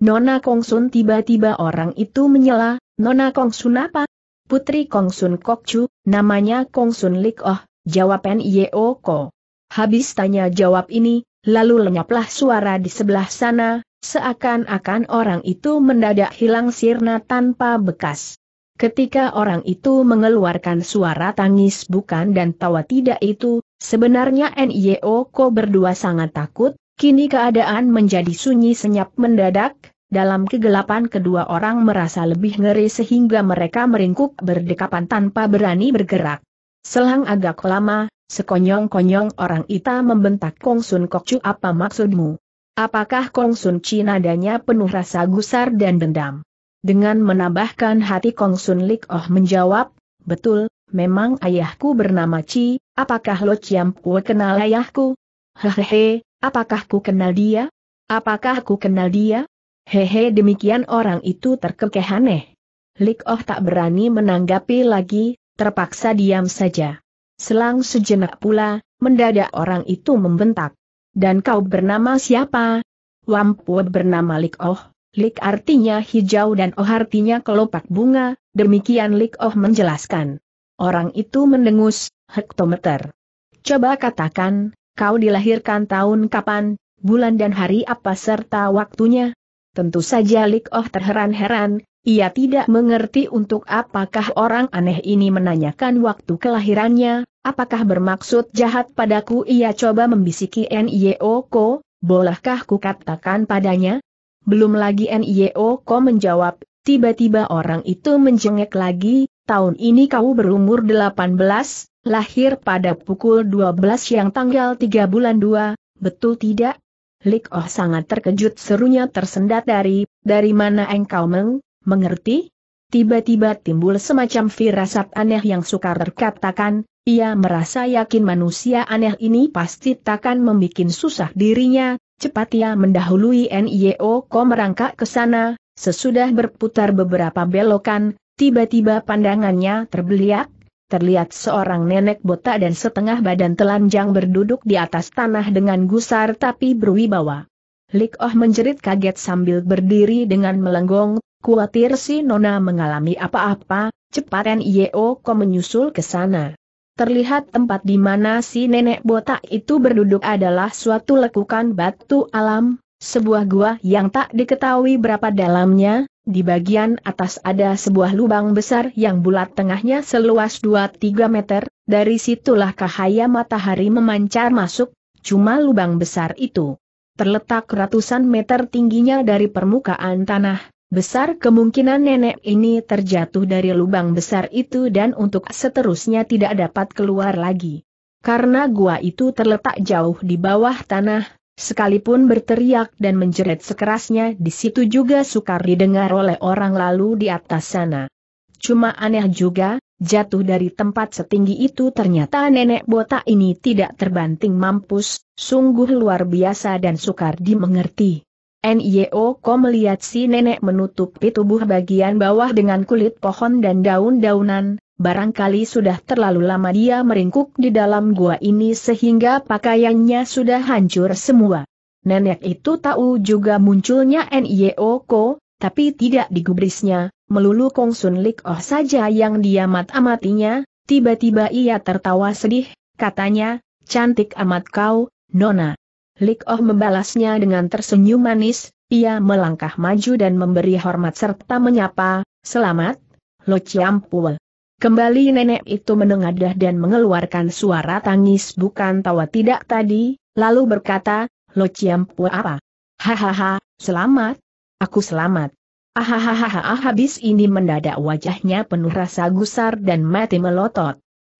Nona Kongsun tiba-tiba orang itu menyela, Nona Kongsun apa? Putri Kongsun Kokcu, namanya Kongsun Lik Oh, jawab Nio Ko. Habis tanya jawab ini, lalu lenyaplah suara di sebelah sana, Seakan-akan orang itu mendadak hilang sirna tanpa bekas. Ketika orang itu mengeluarkan suara tangis bukan dan tawa tidak itu, sebenarnya NIO Ko berdua sangat takut, kini keadaan menjadi sunyi senyap mendadak, dalam kegelapan kedua orang merasa lebih ngeri sehingga mereka meringkuk berdekapan tanpa berani bergerak. Selang agak lama, sekonyong-konyong orang itu membentak Kong Sun Kok Kokcu apa maksudmu? Apakah Kong Sun Chi nadanya penuh rasa gusar dan dendam? Dengan menambahkan hati Kong Sun Lik Oh menjawab, betul, memang ayahku bernama Chi, apakah Lo Chiam Pue kenal ayahku? Hehehe, apakah ku kenal dia? Apakah ku kenal dia? Hehe demikian orang itu terkekeh aneh. Lik Oh tak berani menanggapi lagi, terpaksa diam saja. Selang sejenak pula, mendadak orang itu membentak. Dan kau bernama siapa? Wampu bernama Lik Oh, Lik artinya hijau dan Oh artinya kelopak bunga, demikian Lik Oh menjelaskan. Orang itu mendengus, hektometer. Coba katakan, kau dilahirkan tahun kapan, bulan dan hari apa serta waktunya? Tentu saja Lik Oh terheran-heran, ia tidak mengerti untuk apakah orang aneh ini menanyakan waktu kelahirannya, Apakah bermaksud jahat padaku ia coba membisiki Ko? bolehkah ku katakan padanya? Belum lagi Ko menjawab, tiba-tiba orang itu menjengek lagi, tahun ini kau berumur 18, lahir pada pukul 12 yang tanggal 3 bulan 2, betul tidak? Lik Oh sangat terkejut serunya tersendat dari, dari mana engkau meng, mengerti? tiba-tiba timbul semacam firasat aneh yang sukar terkatakan, ia merasa yakin manusia aneh ini pasti takkan membuat susah dirinya, cepat ia mendahului NIO ko merangkak ke sana, sesudah berputar beberapa belokan, tiba-tiba pandangannya terbeliak, terlihat seorang nenek botak dan setengah badan telanjang berduduk di atas tanah dengan gusar tapi berwibawa. Lik oh menjerit kaget sambil berdiri dengan melenggong, Kuatir si Nona mengalami apa-apa, cepat Nio ko menyusul ke sana. Terlihat tempat di mana si nenek botak itu berduduk adalah suatu lekukan batu alam, sebuah gua yang tak diketahui berapa dalamnya, di bagian atas ada sebuah lubang besar yang bulat tengahnya seluas 2-3 meter, dari situlah cahaya matahari memancar masuk, cuma lubang besar itu. Terletak ratusan meter tingginya dari permukaan tanah, Besar kemungkinan nenek ini terjatuh dari lubang besar itu dan untuk seterusnya tidak dapat keluar lagi. Karena gua itu terletak jauh di bawah tanah, sekalipun berteriak dan menjerit sekerasnya di situ juga sukar didengar oleh orang lalu di atas sana. Cuma aneh juga, jatuh dari tempat setinggi itu ternyata nenek botak ini tidak terbanting mampus, sungguh luar biasa dan sukar dimengerti. NIO Ko melihat si nenek menutupi tubuh bagian bawah dengan kulit pohon dan daun-daunan, barangkali sudah terlalu lama dia meringkuk di dalam gua ini sehingga pakaiannya sudah hancur semua. Nenek itu tahu juga munculnya NIO Ko, tapi tidak digubrisnya, melulu Kong Sun Lik Oh saja yang dia amat amatinya tiba-tiba ia tertawa sedih, katanya, cantik amat kau, Nona. Lik Oh membalasnya dengan tersenyum manis, ia melangkah maju dan memberi hormat serta menyapa, selamat, Lo Ciampul. Kembali nenek itu menengadah dan mengeluarkan suara tangis bukan tawa tidak tadi, lalu berkata, Lo Ciampul apa? Hahaha, selamat. Aku selamat. Ahahaha habis ini mendadak wajahnya penuh rasa gusar dan mati melotot.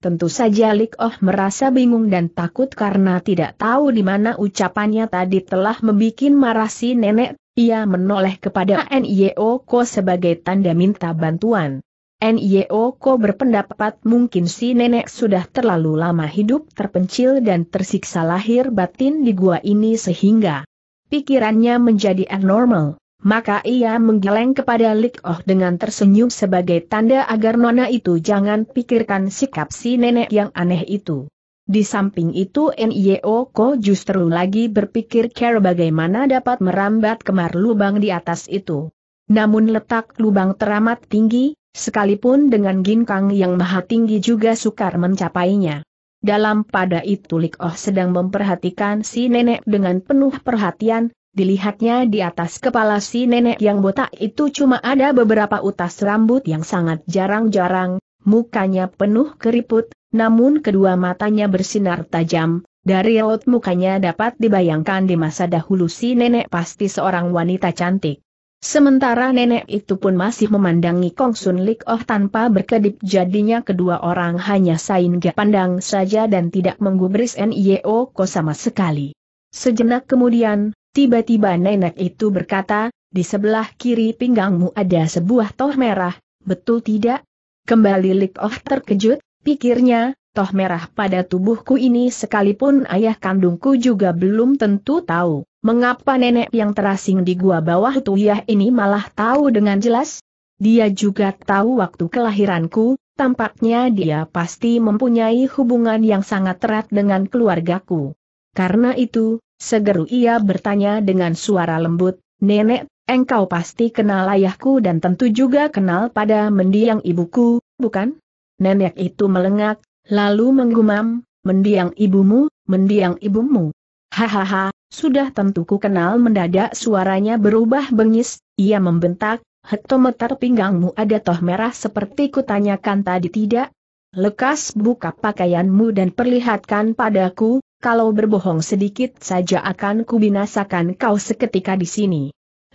Tentu saja Lik Oh merasa bingung dan takut karena tidak tahu di mana ucapannya tadi telah membuat marah si nenek, ia menoleh kepada NIO Ko sebagai tanda minta bantuan. NIO Ko berpendapat mungkin si nenek sudah terlalu lama hidup terpencil dan tersiksa lahir batin di gua ini sehingga pikirannya menjadi abnormal maka ia menggeleng kepada Lik Oh dengan tersenyum sebagai tanda agar nona itu jangan pikirkan sikap si nenek yang aneh itu. Di samping itu Nio Ko justru lagi berpikir cara bagaimana dapat merambat kemar lubang di atas itu. Namun letak lubang teramat tinggi, sekalipun dengan ginkang yang maha tinggi juga sukar mencapainya. Dalam pada itu Lik Oh sedang memperhatikan si nenek dengan penuh perhatian, Dilihatnya di atas kepala si nenek yang botak itu cuma ada beberapa utas rambut yang sangat jarang-jarang, mukanya penuh keriput, namun kedua matanya bersinar tajam, dari raut mukanya dapat dibayangkan di masa dahulu si nenek pasti seorang wanita cantik. Sementara nenek itu pun masih memandangi Kong Sun Lik Oh tanpa berkedip jadinya kedua orang hanya sain gak pandang saja dan tidak menggubris NIO Ko sama sekali. Sejenak kemudian, Tiba-tiba nenek itu berkata, di sebelah kiri pinggangmu ada sebuah toh merah, betul tidak? Kembali Lik Oh terkejut, pikirnya, toh merah pada tubuhku ini sekalipun ayah kandungku juga belum tentu tahu. Mengapa nenek yang terasing di gua bawah tuyah ini malah tahu dengan jelas? Dia juga tahu waktu kelahiranku, tampaknya dia pasti mempunyai hubungan yang sangat erat dengan keluargaku. Karena itu, segeru ia bertanya dengan suara lembut, Nenek, engkau pasti kenal ayahku dan tentu juga kenal pada mendiang ibuku, bukan? Nenek itu melengak, lalu menggumam, mendiang ibumu, mendiang ibumu. Hahaha, sudah tentu ku kenal mendadak suaranya berubah bengis, ia membentak, hektometer pinggangmu ada toh merah seperti kutanyakan tadi tidak? Lekas buka pakaianmu dan perlihatkan padaku, kalau berbohong sedikit saja akan kubinasakan kau seketika di sini.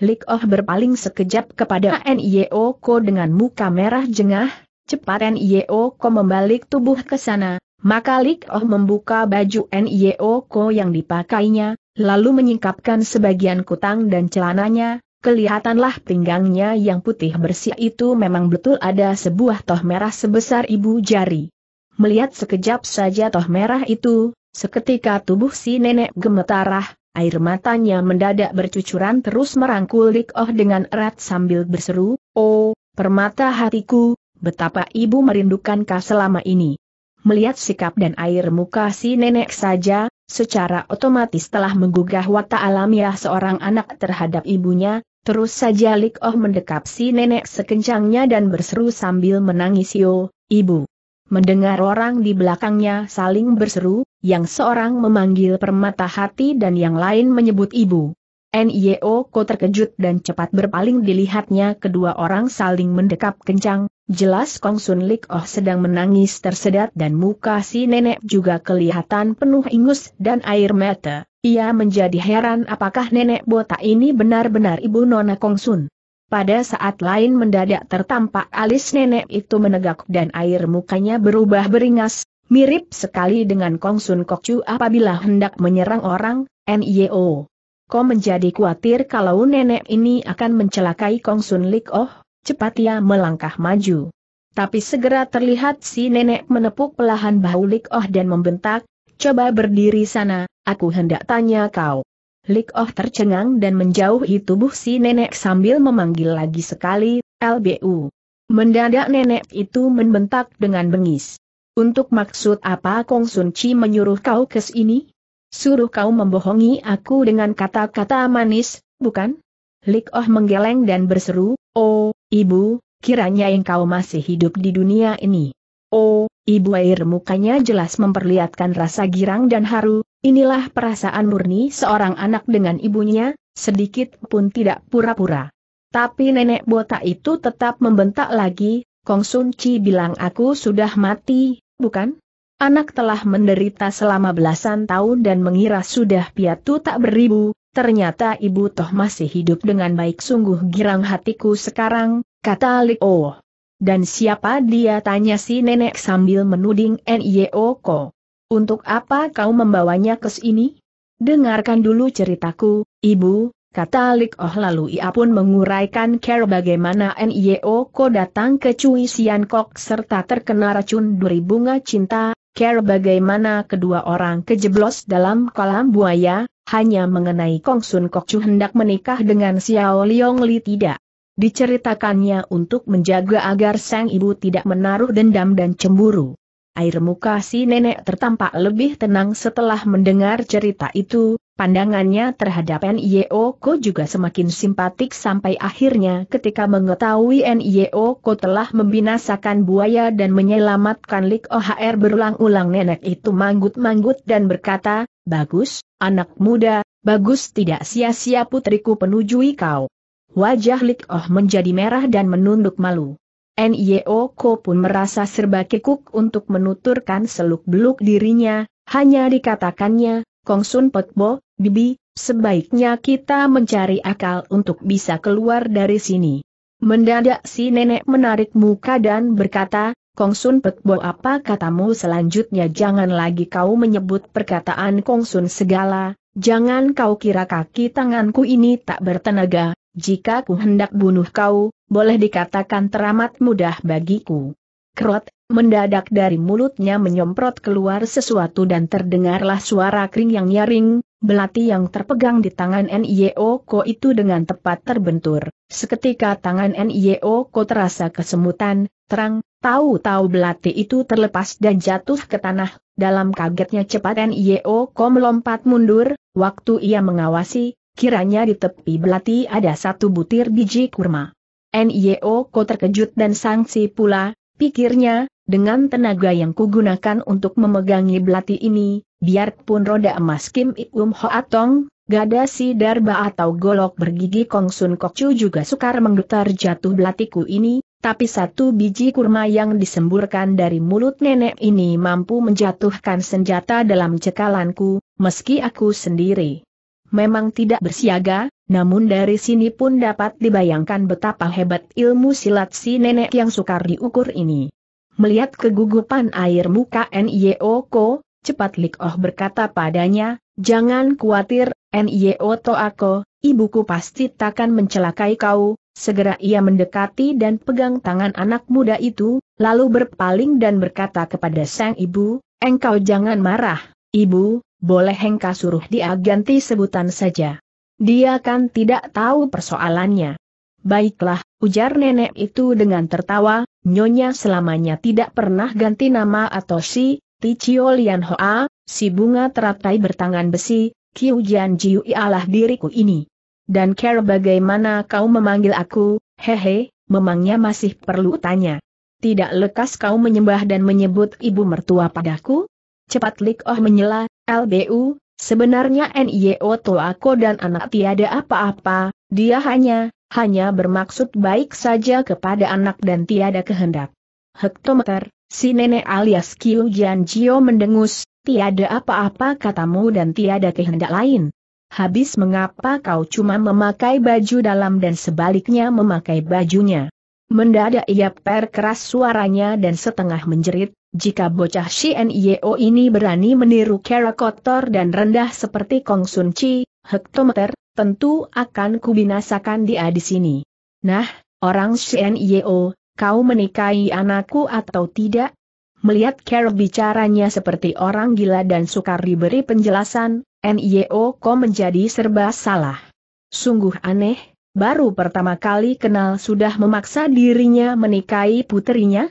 Lik Oh berpaling sekejap kepada Nio Ko dengan muka merah jengah, cepat Nio Ko membalik tubuh ke sana, maka Lik Oh membuka baju Nio Ko yang dipakainya, lalu menyingkapkan sebagian kutang dan celananya, kelihatanlah pinggangnya yang putih bersih itu memang betul ada sebuah toh merah sebesar ibu jari. Melihat sekejap saja toh merah itu, Seketika tubuh si nenek gemetarah, air matanya mendadak bercucuran terus merangkul Lik Oh dengan erat sambil berseru, Oh, permata hatiku, betapa ibu merindukan kau selama ini. Melihat sikap dan air muka si nenek saja, secara otomatis telah menggugah watak alamiah seorang anak terhadap ibunya, terus saja Lik Oh mendekap si nenek sekencangnya dan berseru sambil menangis yo, oh, ibu mendengar orang di belakangnya saling berseru, yang seorang memanggil permata hati dan yang lain menyebut ibu. NIO e Ko terkejut dan cepat berpaling dilihatnya kedua orang saling mendekap kencang, jelas Kong Sun Lik Oh sedang menangis tersedat dan muka si nenek juga kelihatan penuh ingus dan air mata. Ia menjadi heran apakah nenek botak ini benar-benar ibu Nona Kong Sun. Pada saat lain mendadak tertampak alis nenek itu menegak dan air mukanya berubah beringas, mirip sekali dengan Kong Sun Kok Chu apabila hendak menyerang orang, NIO. Kau menjadi khawatir kalau nenek ini akan mencelakai Kong Sun Lik Oh, cepat ia melangkah maju. Tapi segera terlihat si nenek menepuk pelahan bahu Lik Oh dan membentak, coba berdiri sana, aku hendak tanya kau. Lik Oh tercengang dan menjauhi tubuh si nenek sambil memanggil lagi sekali, LBU. Mendadak nenek itu membentak dengan bengis. Untuk maksud apa Kong Sun Chi menyuruh kau ke sini? Suruh kau membohongi aku dengan kata-kata manis, bukan? Lik Oh menggeleng dan berseru, Oh, ibu, kiranya engkau masih hidup di dunia ini. Oh, ibu air mukanya jelas memperlihatkan rasa girang dan haru, Inilah perasaan murni seorang anak dengan ibunya, sedikit pun tidak pura-pura. Tapi nenek botak itu tetap membentak lagi, Kong Sun Chi bilang aku sudah mati, bukan? Anak telah menderita selama belasan tahun dan mengira sudah piatu tak beribu, ternyata ibu toh masih hidup dengan baik sungguh girang hatiku sekarang, kata Lik Oh. Dan siapa dia tanya si nenek sambil menuding N.Y.O. Ko. Untuk apa kau membawanya ke sini? Dengarkan dulu ceritaku, ibu, kata Lik Oh lalu ia pun menguraikan care bagaimana NIO Ko datang ke Cui Sian Kok serta terkena racun duri bunga cinta, care bagaimana kedua orang kejeblos dalam kolam buaya, hanya mengenai Kong Sun Kok Chu hendak menikah dengan Xiao Liong Li tidak. Diceritakannya untuk menjaga agar sang ibu tidak menaruh dendam dan cemburu. Air muka si nenek tertampak lebih tenang setelah mendengar cerita itu, pandangannya terhadap N.I.O. Ko juga semakin simpatik sampai akhirnya ketika mengetahui N.I.O. Ko telah membinasakan buaya dan menyelamatkan Lik OHR berulang-ulang nenek itu manggut-manggut dan berkata, Bagus, anak muda, bagus tidak sia-sia putriku penujui kau. Wajah Lik Oh menjadi merah dan menunduk malu. NIO Ko pun merasa serba kikuk untuk menuturkan seluk-beluk dirinya, hanya dikatakannya, Kong Kongsun Potbo, Bibi, sebaiknya kita mencari akal untuk bisa keluar dari sini. Mendadak si nenek menarik muka dan berkata, Kong Kongsun Bo apa katamu selanjutnya jangan lagi kau menyebut perkataan Kong Sun segala, jangan kau kira kaki tanganku ini tak bertenaga, jika ku hendak bunuh kau, boleh dikatakan teramat mudah bagiku. Krot, mendadak dari mulutnya menyemprot keluar sesuatu dan terdengarlah suara kering yang nyaring, belati yang terpegang di tangan Ko itu dengan tepat terbentur. Seketika tangan Ko terasa kesemutan, terang, tahu-tahu belati itu terlepas dan jatuh ke tanah. Dalam kagetnya cepat Ko melompat mundur, waktu ia mengawasi, kiranya di tepi belati ada satu butir biji kurma. NIO e Ko terkejut dan sangsi pula, pikirnya, dengan tenaga yang kugunakan untuk memegangi belati ini, biarpun roda emas Kim Ium Atong, Tong, gada si darba atau golok bergigi Kong Sun Kok Chu juga sukar menggetar jatuh belatiku ini, tapi satu biji kurma yang disemburkan dari mulut nenek ini mampu menjatuhkan senjata dalam cekalanku, meski aku sendiri memang tidak bersiaga, namun dari sini pun dapat dibayangkan betapa hebat ilmu silat si nenek yang sukar diukur ini. Melihat kegugupan air muka Ko, cepat Lik oh berkata padanya, Jangan khawatir, Nyoto aku, ibuku pasti takkan mencelakai kau, segera ia mendekati dan pegang tangan anak muda itu, lalu berpaling dan berkata kepada sang ibu, engkau jangan marah, ibu, boleh Hengka suruh dia ganti sebutan saja. Dia kan tidak tahu persoalannya. Baiklah, ujar nenek itu dengan tertawa, nyonya selamanya tidak pernah ganti nama atau si, Ticio Lian Hoa, si bunga teratai bertangan besi, Kiu Jian Jiu ialah diriku ini. Dan care bagaimana kau memanggil aku, hehe, memangnya masih perlu tanya. Tidak lekas kau menyembah dan menyebut ibu mertua padaku? Cepat Lik Oh menyela, LBU, sebenarnya NIO Toako dan anak tiada apa-apa, dia hanya, hanya bermaksud baik saja kepada anak dan tiada kehendak. Hektometer, si nenek alias Kiu Jio mendengus, tiada apa-apa katamu dan tiada kehendak lain. Habis mengapa kau cuma memakai baju dalam dan sebaliknya memakai bajunya? Mendadak ia perkeras suaranya dan setengah menjerit, jika bocah Shien ini berani meniru kera kotor dan rendah seperti Kong Sun Chi, hektometer, tentu akan kubinasakan dia di sini. Nah, orang Shien kau menikahi anakku atau tidak? Melihat Carol bicaranya seperti orang gila dan sukar diberi penjelasan, NIO kau menjadi serba salah. Sungguh aneh, baru pertama kali kenal sudah memaksa dirinya menikahi putrinya?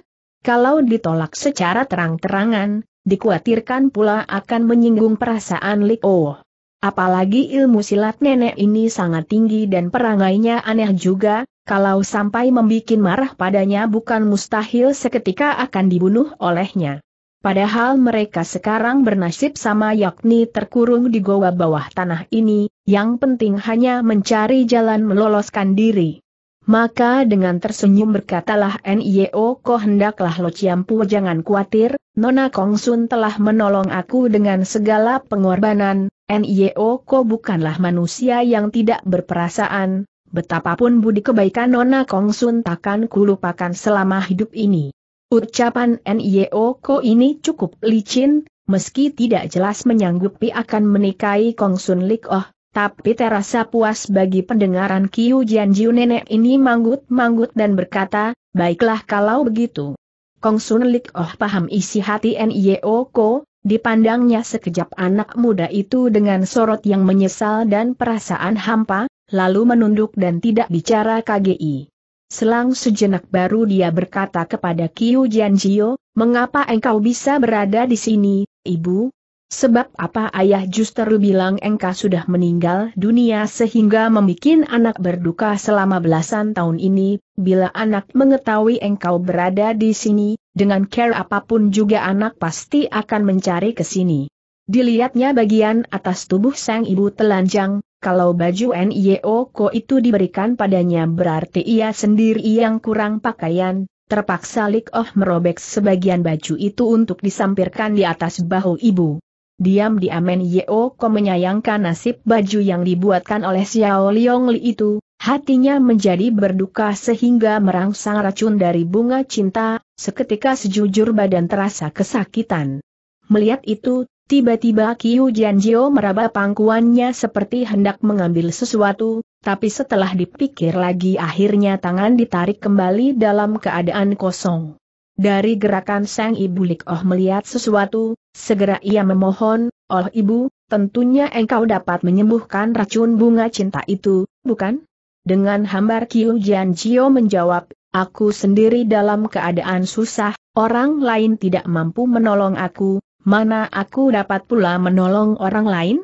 Kalau ditolak secara terang-terangan, dikhawatirkan pula akan menyinggung perasaan Li Oh. Apalagi ilmu silat nenek ini sangat tinggi dan perangainya aneh juga, kalau sampai membuat marah padanya bukan mustahil seketika akan dibunuh olehnya. Padahal mereka sekarang bernasib sama yakni terkurung di goa bawah tanah ini, yang penting hanya mencari jalan meloloskan diri. Maka dengan tersenyum berkatalah Nio Ko hendaklah Lo Ciampu jangan khawatir, Nona Kongsun telah menolong aku dengan segala pengorbanan, Nio Ko bukanlah manusia yang tidak berperasaan, betapapun budi kebaikan Nona Kongsun takkan kulupakan selama hidup ini. Ucapan Nio Ko ini cukup licin, meski tidak jelas menyanggupi akan menikahi Kongsun Lik Oh, tapi terasa puas bagi pendengaran Kiu Jianjiu nenek ini manggut-manggut dan berkata, baiklah kalau begitu. Kong Sun Lik Oh paham isi hati N.I.O. Ko, dipandangnya sekejap anak muda itu dengan sorot yang menyesal dan perasaan hampa, lalu menunduk dan tidak bicara KGI. Selang sejenak baru dia berkata kepada Kiu Jianjio, mengapa engkau bisa berada di sini, ibu? Sebab apa ayah justru bilang engkau sudah meninggal dunia sehingga membuat anak berduka selama belasan tahun ini, bila anak mengetahui engkau berada di sini, dengan care apapun juga anak pasti akan mencari ke sini. Dilihatnya bagian atas tubuh sang ibu telanjang, kalau baju NIO Ko itu diberikan padanya berarti ia sendiri yang kurang pakaian, terpaksa Lik Oh merobek sebagian baju itu untuk disampirkan di atas bahu ibu. Diam-diam Yeo Ko menyayangkan nasib baju yang dibuatkan oleh Xiao Liong Li itu, hatinya menjadi berduka sehingga merangsang racun dari bunga cinta, seketika sejujur badan terasa kesakitan. Melihat itu, tiba-tiba Kiu Jianjiao meraba pangkuannya seperti hendak mengambil sesuatu, tapi setelah dipikir lagi akhirnya tangan ditarik kembali dalam keadaan kosong. Dari gerakan Sang Ibu Lik oh melihat sesuatu, Segera ia memohon, Oh ibu, tentunya engkau dapat menyembuhkan racun bunga cinta itu, bukan? Dengan hambar Kiu Jian Jio menjawab, aku sendiri dalam keadaan susah, orang lain tidak mampu menolong aku, mana aku dapat pula menolong orang lain?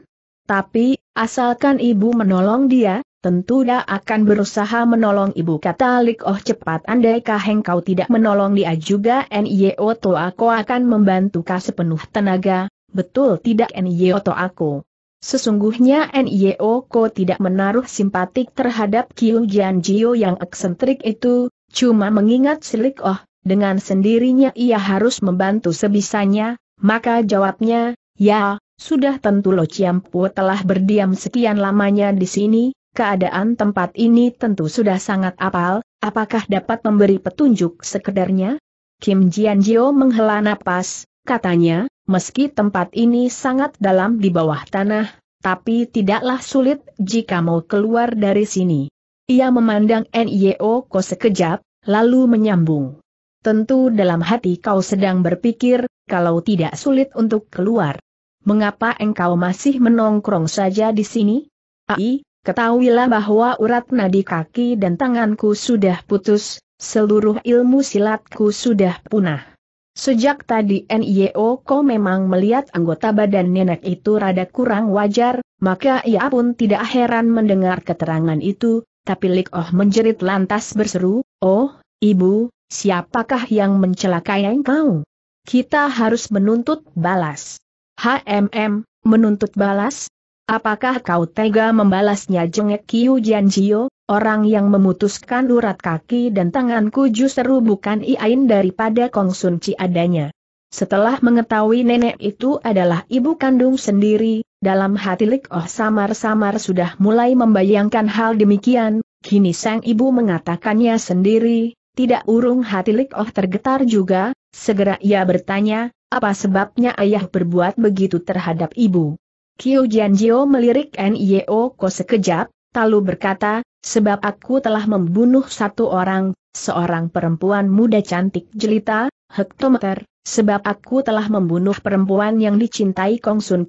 Tapi, asalkan ibu menolong dia, Tentu dia akan berusaha menolong ibu kata Lik Oh cepat andai kaheng kau tidak menolong dia juga Nio To aku akan membantu kau sepenuh tenaga, betul tidak Nio To aku. Sesungguhnya Nio Ko tidak menaruh simpatik terhadap Kiu Jian Jio yang eksentrik itu, cuma mengingat Silik Oh, dengan sendirinya ia harus membantu sebisanya, maka jawabnya, ya, sudah tentu Lo Ciampu telah berdiam sekian lamanya di sini, keadaan tempat ini tentu sudah sangat apal, apakah dapat memberi petunjuk sekedarnya? Kim Jio menghela napas, katanya, meski tempat ini sangat dalam di bawah tanah, tapi tidaklah sulit jika mau keluar dari sini. Ia memandang NIO Ko sekejap, lalu menyambung. Tentu dalam hati kau sedang berpikir, kalau tidak sulit untuk keluar. Mengapa engkau masih menongkrong saja di sini? Ai, Ketahuilah bahwa urat nadi kaki dan tanganku sudah putus, seluruh ilmu silatku sudah punah. Sejak tadi NIO Ko memang melihat anggota badan nenek itu rada kurang wajar, maka ia pun tidak heran mendengar keterangan itu, tapi Lik Oh menjerit lantas berseru, Oh, ibu, siapakah yang mencelakai engkau? Kita harus menuntut balas. HMM, menuntut balas? Apakah kau tega membalasnya jengek Kiu Jio? orang yang memutuskan urat kaki dan tanganku justru bukan Iain daripada Kong Sun Ci adanya. Setelah mengetahui nenek itu adalah ibu kandung sendiri, dalam hati Lik Oh samar-samar sudah mulai membayangkan hal demikian, kini sang ibu mengatakannya sendiri, tidak urung hati Lik Oh tergetar juga, segera ia bertanya, apa sebabnya ayah berbuat begitu terhadap ibu? Kyu Jianjiao melirik Nio Ko sekejap, lalu berkata, sebab aku telah membunuh satu orang, seorang perempuan muda cantik jelita, hektometer, sebab aku telah membunuh perempuan yang dicintai Kong Sun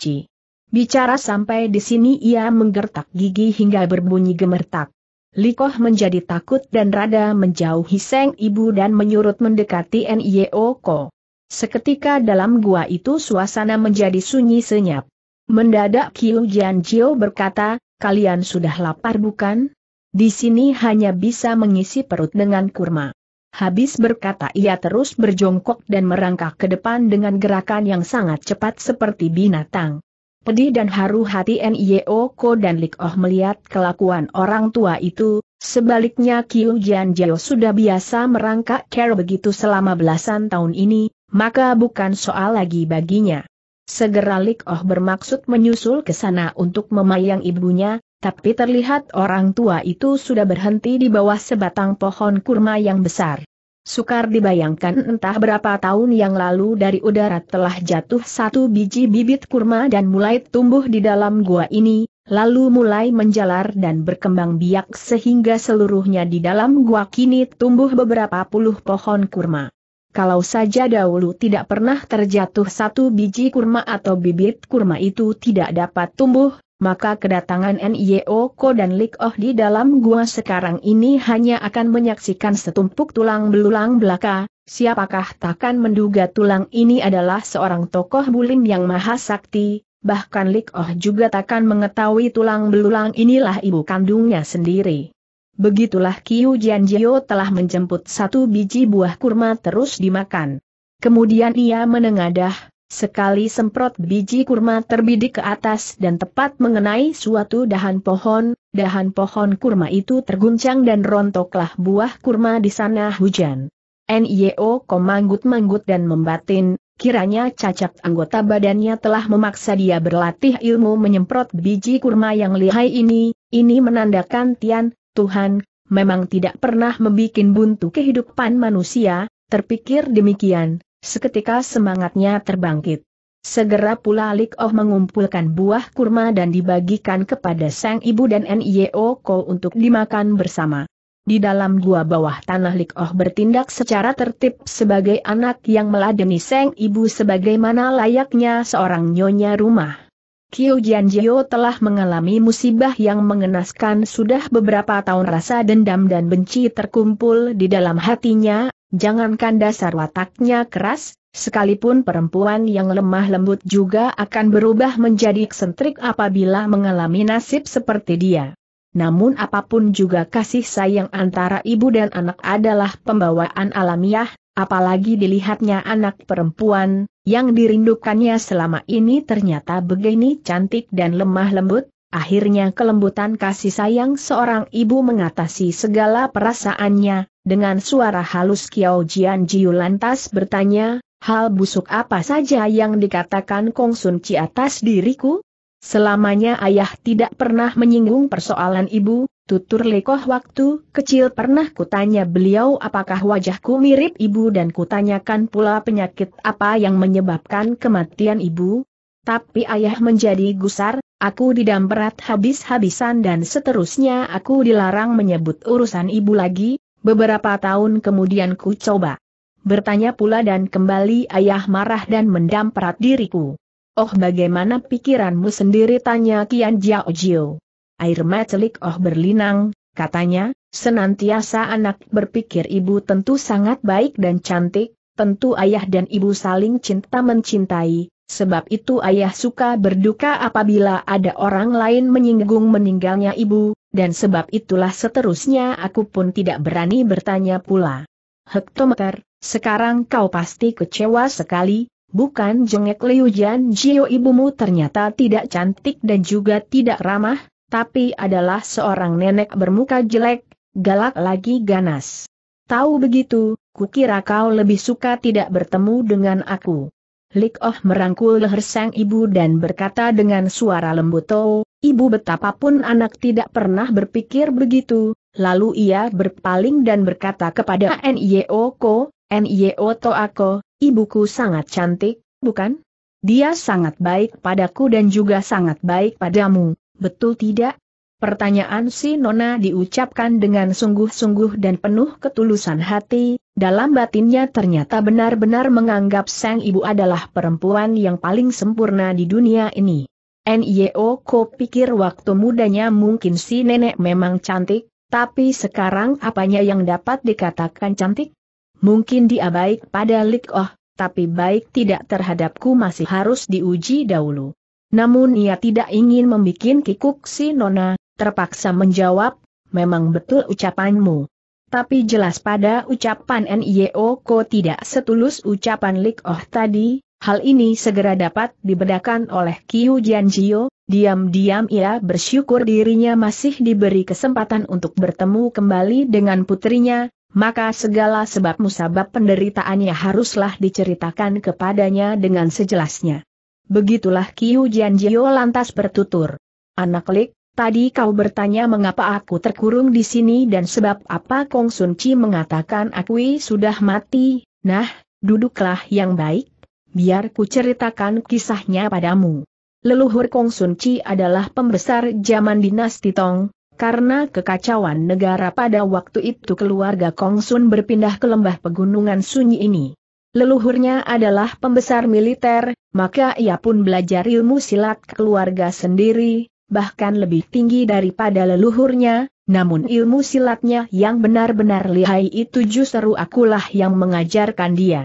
Bicara sampai di sini ia menggertak gigi hingga berbunyi gemertak. Likoh menjadi takut dan rada menjauhi Seng Ibu dan menyurut mendekati Nio Ko. Seketika dalam gua itu suasana menjadi sunyi senyap. Mendadak Qiu Jianjiao berkata, kalian sudah lapar bukan? Di sini hanya bisa mengisi perut dengan kurma. Habis berkata ia terus berjongkok dan merangkak ke depan dengan gerakan yang sangat cepat seperti binatang. Pedih dan haru hati Nio Ko dan Lik Oh melihat kelakuan orang tua itu, sebaliknya Qiu Jianjiao sudah biasa merangkak kera begitu selama belasan tahun ini, maka bukan soal lagi baginya. Segera Lik Oh bermaksud menyusul ke sana untuk memayang ibunya, tapi terlihat orang tua itu sudah berhenti di bawah sebatang pohon kurma yang besar. Sukar dibayangkan entah berapa tahun yang lalu dari udara telah jatuh satu biji bibit kurma dan mulai tumbuh di dalam gua ini, lalu mulai menjalar dan berkembang biak sehingga seluruhnya di dalam gua kini tumbuh beberapa puluh pohon kurma kalau saja dahulu tidak pernah terjatuh satu biji kurma atau bibit kurma itu tidak dapat tumbuh, maka kedatangan NIO Ko dan Lik oh di dalam gua sekarang ini hanya akan menyaksikan setumpuk tulang belulang belaka, siapakah takkan menduga tulang ini adalah seorang tokoh bulim yang maha sakti, bahkan Lik Oh juga takkan mengetahui tulang belulang inilah ibu kandungnya sendiri. Begitulah Kiu Jianjio telah menjemput satu biji buah kurma terus dimakan. Kemudian ia menengadah, sekali semprot biji kurma terbidik ke atas dan tepat mengenai suatu dahan pohon, dahan pohon kurma itu terguncang dan rontoklah buah kurma di sana hujan. NIO komanggut-manggut dan membatin, Kiranya cacat anggota badannya telah memaksa dia berlatih ilmu menyemprot biji kurma yang lihai ini, ini menandakan Tian, Tuhan, memang tidak pernah membuat buntu kehidupan manusia, terpikir demikian, seketika semangatnya terbangkit. Segera pula Lik Oh mengumpulkan buah kurma dan dibagikan kepada sang ibu dan Nio Ko untuk dimakan bersama. Di dalam gua bawah tanah Lik Oh bertindak secara tertib sebagai anak yang meladeni sang ibu sebagaimana layaknya seorang nyonya rumah. Kiu Jianjio telah mengalami musibah yang mengenaskan sudah beberapa tahun rasa dendam dan benci terkumpul di dalam hatinya, jangankan dasar wataknya keras, sekalipun perempuan yang lemah lembut juga akan berubah menjadi eksentrik apabila mengalami nasib seperti dia. Namun apapun juga kasih sayang antara ibu dan anak adalah pembawaan alamiah, apalagi dilihatnya anak perempuan, yang dirindukannya selama ini ternyata begini cantik dan lemah lembut, akhirnya kelembutan kasih sayang seorang ibu mengatasi segala perasaannya, dengan suara halus Kiao Jian Jiu lantas bertanya, hal busuk apa saja yang dikatakan Kong Sun Chi atas diriku? Selamanya ayah tidak pernah menyinggung persoalan ibu, Tutur Lekoh waktu kecil pernah kutanya beliau apakah wajahku mirip ibu dan kutanyakan pula penyakit apa yang menyebabkan kematian ibu. Tapi ayah menjadi gusar, aku didamperat habis-habisan dan seterusnya aku dilarang menyebut urusan ibu lagi, beberapa tahun kemudian ku coba. Bertanya pula dan kembali ayah marah dan mendamperat diriku. Oh bagaimana pikiranmu sendiri tanya Kian Jiao Jiao air macelik oh berlinang, katanya, senantiasa anak berpikir ibu tentu sangat baik dan cantik, tentu ayah dan ibu saling cinta mencintai, sebab itu ayah suka berduka apabila ada orang lain menyinggung meninggalnya ibu, dan sebab itulah seterusnya aku pun tidak berani bertanya pula. Hektometer, sekarang kau pasti kecewa sekali, bukan jengek Liu Jan Jio ibumu ternyata tidak cantik dan juga tidak ramah, tapi adalah seorang nenek bermuka jelek, galak lagi ganas. Tahu begitu, kukira kau lebih suka tidak bertemu dengan aku. Lik oh merangkul leher sang ibu dan berkata dengan suara lembut oh, ibu betapapun anak tidak pernah berpikir begitu, lalu ia berpaling dan berkata kepada N.Y.O. Ko, N.Y.O. Toako, ibuku sangat cantik, bukan? Dia sangat baik padaku dan juga sangat baik padamu betul tidak? Pertanyaan si Nona diucapkan dengan sungguh-sungguh dan penuh ketulusan hati, dalam batinnya ternyata benar-benar menganggap sang ibu adalah perempuan yang paling sempurna di dunia ini. N.I.O. Ko pikir waktu mudanya mungkin si nenek memang cantik, tapi sekarang apanya yang dapat dikatakan cantik? Mungkin dia baik pada Lik oh, tapi baik tidak terhadapku masih harus diuji dahulu. Namun ia tidak ingin membuat kikuk si Nona, terpaksa menjawab, memang betul ucapanmu. Tapi jelas pada ucapan N.I.O. Ko tidak setulus ucapan Lik Oh tadi, hal ini segera dapat dibedakan oleh Kiu Jio. diam-diam ia bersyukur dirinya masih diberi kesempatan untuk bertemu kembali dengan putrinya, maka segala sebab musabab penderitaannya haruslah diceritakan kepadanya dengan sejelasnya. Begitulah Kiu Jianjio lantas bertutur. Anak Lik, tadi kau bertanya mengapa aku terkurung di sini dan sebab apa Kong Sun Chi mengatakan aku sudah mati, nah, duduklah yang baik, biar ku ceritakan kisahnya padamu. Leluhur Kong Sun Chi adalah pembesar zaman dinasti Tong, karena kekacauan negara pada waktu itu keluarga Kong Sun berpindah ke lembah pegunungan sunyi ini leluhurnya adalah pembesar militer, maka ia pun belajar ilmu silat keluarga sendiri, bahkan lebih tinggi daripada leluhurnya, namun ilmu silatnya yang benar-benar lihai itu justru akulah yang mengajarkan dia.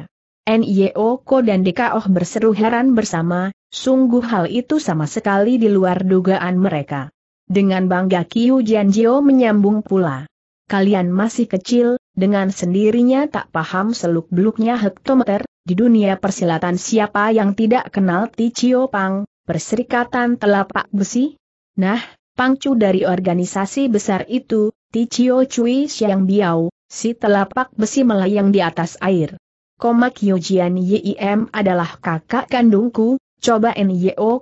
Nyo Ko dan D.K.O. Oh berseru heran bersama, sungguh hal itu sama sekali di luar dugaan mereka. Dengan bangga Kiu Jianjio menyambung pula. Kalian masih kecil, dengan sendirinya tak paham seluk-beluknya hektometer, di dunia persilatan siapa yang tidak kenal Ticio Pang, perserikatan telapak besi? Nah, pangcu dari organisasi besar itu, Ticio Cui Siang Biao, si telapak besi melayang di atas air. Koma Kyojian Yim adalah kakak kandungku, coba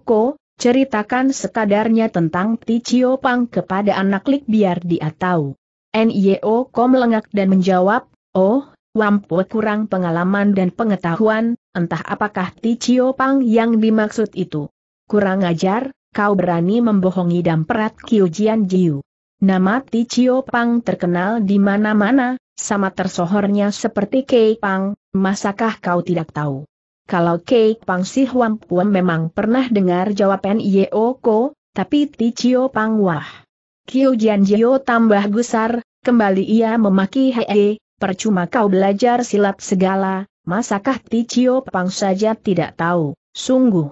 Ko ceritakan sekadarnya tentang Ticio Pang kepada anak Lik biar dia tahu. Nio lengak dan menjawab, Oh, Wampu kurang pengalaman dan pengetahuan, entah apakah Ti Pang yang dimaksud itu. Kurang ajar, kau berani membohongi damperat Jian Jiu. Nama Ti Pang terkenal di mana-mana, sama tersohornya seperti Kei Pang, masakah kau tidak tahu? Kalau Kei Pang si Huam memang pernah dengar jawaban Nio Ko, tapi Ti Pang wah. Kyo Jianjio tambah gusar, kembali ia memaki Hei, percuma kau belajar silat segala, masakah Ticio Pang saja tidak tahu, sungguh.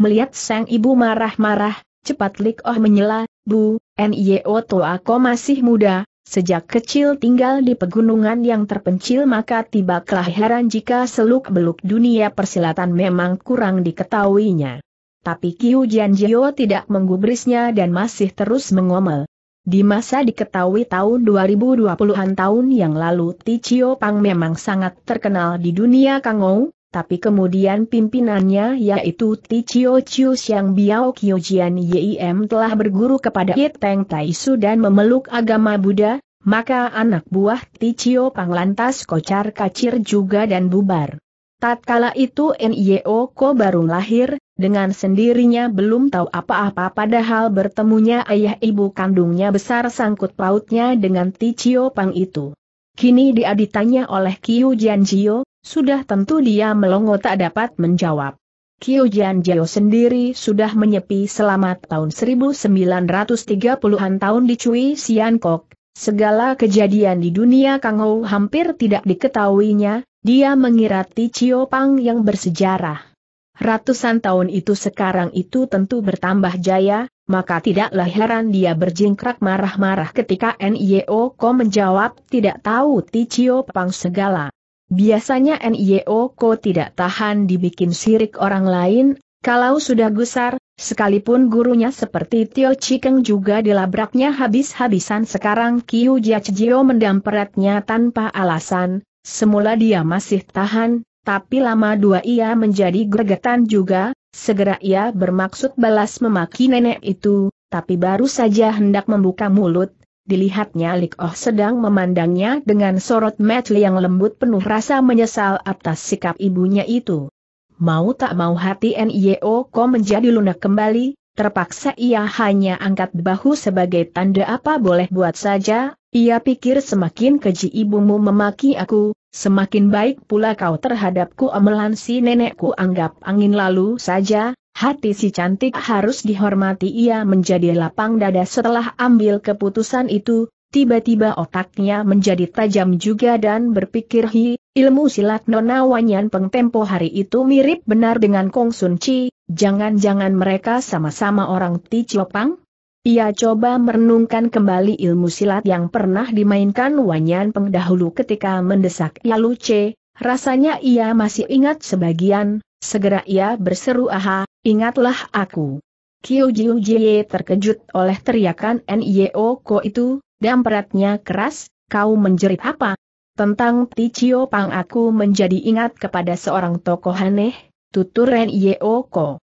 Melihat sang ibu marah-marah, cepat Lik Oh menyela, Bu, Nio ko masih muda, Sejak kecil tinggal di pegunungan yang terpencil maka tiba kelahiran jika seluk-beluk dunia persilatan memang kurang diketahuinya. Tapi Kiu Jianjio tidak menggubrisnya dan masih terus mengomel. Di masa diketahui tahun 2020-an tahun yang lalu Ti Chio Pang memang sangat terkenal di dunia Kangou, tapi kemudian pimpinannya yaitu Ti Chio Chiu Xiang Biao Kiu Jian Yim telah berguru kepada Ye Teng Taisu dan memeluk agama Buddha, maka anak buah Ti Chio Pang lantas kocar kacir juga dan bubar. Tatkala itu Nio Ko baru lahir, dengan sendirinya belum tahu apa-apa padahal bertemunya ayah ibu kandungnya besar sangkut pautnya dengan Ticio Pang itu. Kini dia ditanya oleh Kiu Jianjio, sudah tentu dia melongo tak dapat menjawab. Kiu Jianjio sendiri sudah menyepi selama tahun 1930-an tahun di Cui Siankok, segala kejadian di dunia Kang Ho hampir tidak diketahuinya, dia mengira Ticio Pang yang bersejarah ratusan tahun itu sekarang itu tentu bertambah jaya, maka tidaklah heran dia berjingkrak marah-marah ketika NIO Ko menjawab tidak tahu Ticio Pang segala. Biasanya NIO Ko tidak tahan dibikin sirik orang lain, kalau sudah gusar, sekalipun gurunya seperti Tio Chikeng juga dilabraknya habis-habisan sekarang Kiu Jia Jio tanpa alasan, semula dia masih tahan, tapi lama dua ia menjadi gregetan juga, segera ia bermaksud balas memaki nenek itu, tapi baru saja hendak membuka mulut, dilihatnya Lik Oh sedang memandangnya dengan sorot mata yang lembut penuh rasa menyesal atas sikap ibunya itu. Mau tak mau hati NIO Ko menjadi lunak kembali, terpaksa ia hanya angkat bahu sebagai tanda apa boleh buat saja, ia pikir semakin keji ibumu memaki aku, Semakin baik pula kau terhadapku amelan si nenekku anggap angin lalu saja, hati si cantik harus dihormati ia menjadi lapang dada setelah ambil keputusan itu, tiba-tiba otaknya menjadi tajam juga dan berpikir hi, ilmu silat nona wanyan pengtempo hari itu mirip benar dengan Kong Sun Chi, jangan-jangan mereka sama-sama orang Ti Chiopang? Ia coba merenungkan kembali ilmu silat yang pernah dimainkan Wanyan pendahulu ketika mendesak Yalu C, rasanya ia masih ingat sebagian, segera ia berseru aha, ingatlah aku. Kiu Jiu Jie terkejut oleh teriakan Nio Ko itu, dan peratnya keras, kau menjerit apa? Tentang Ticio Pang aku menjadi ingat kepada seorang tokoh aneh, tutur Nio Ko.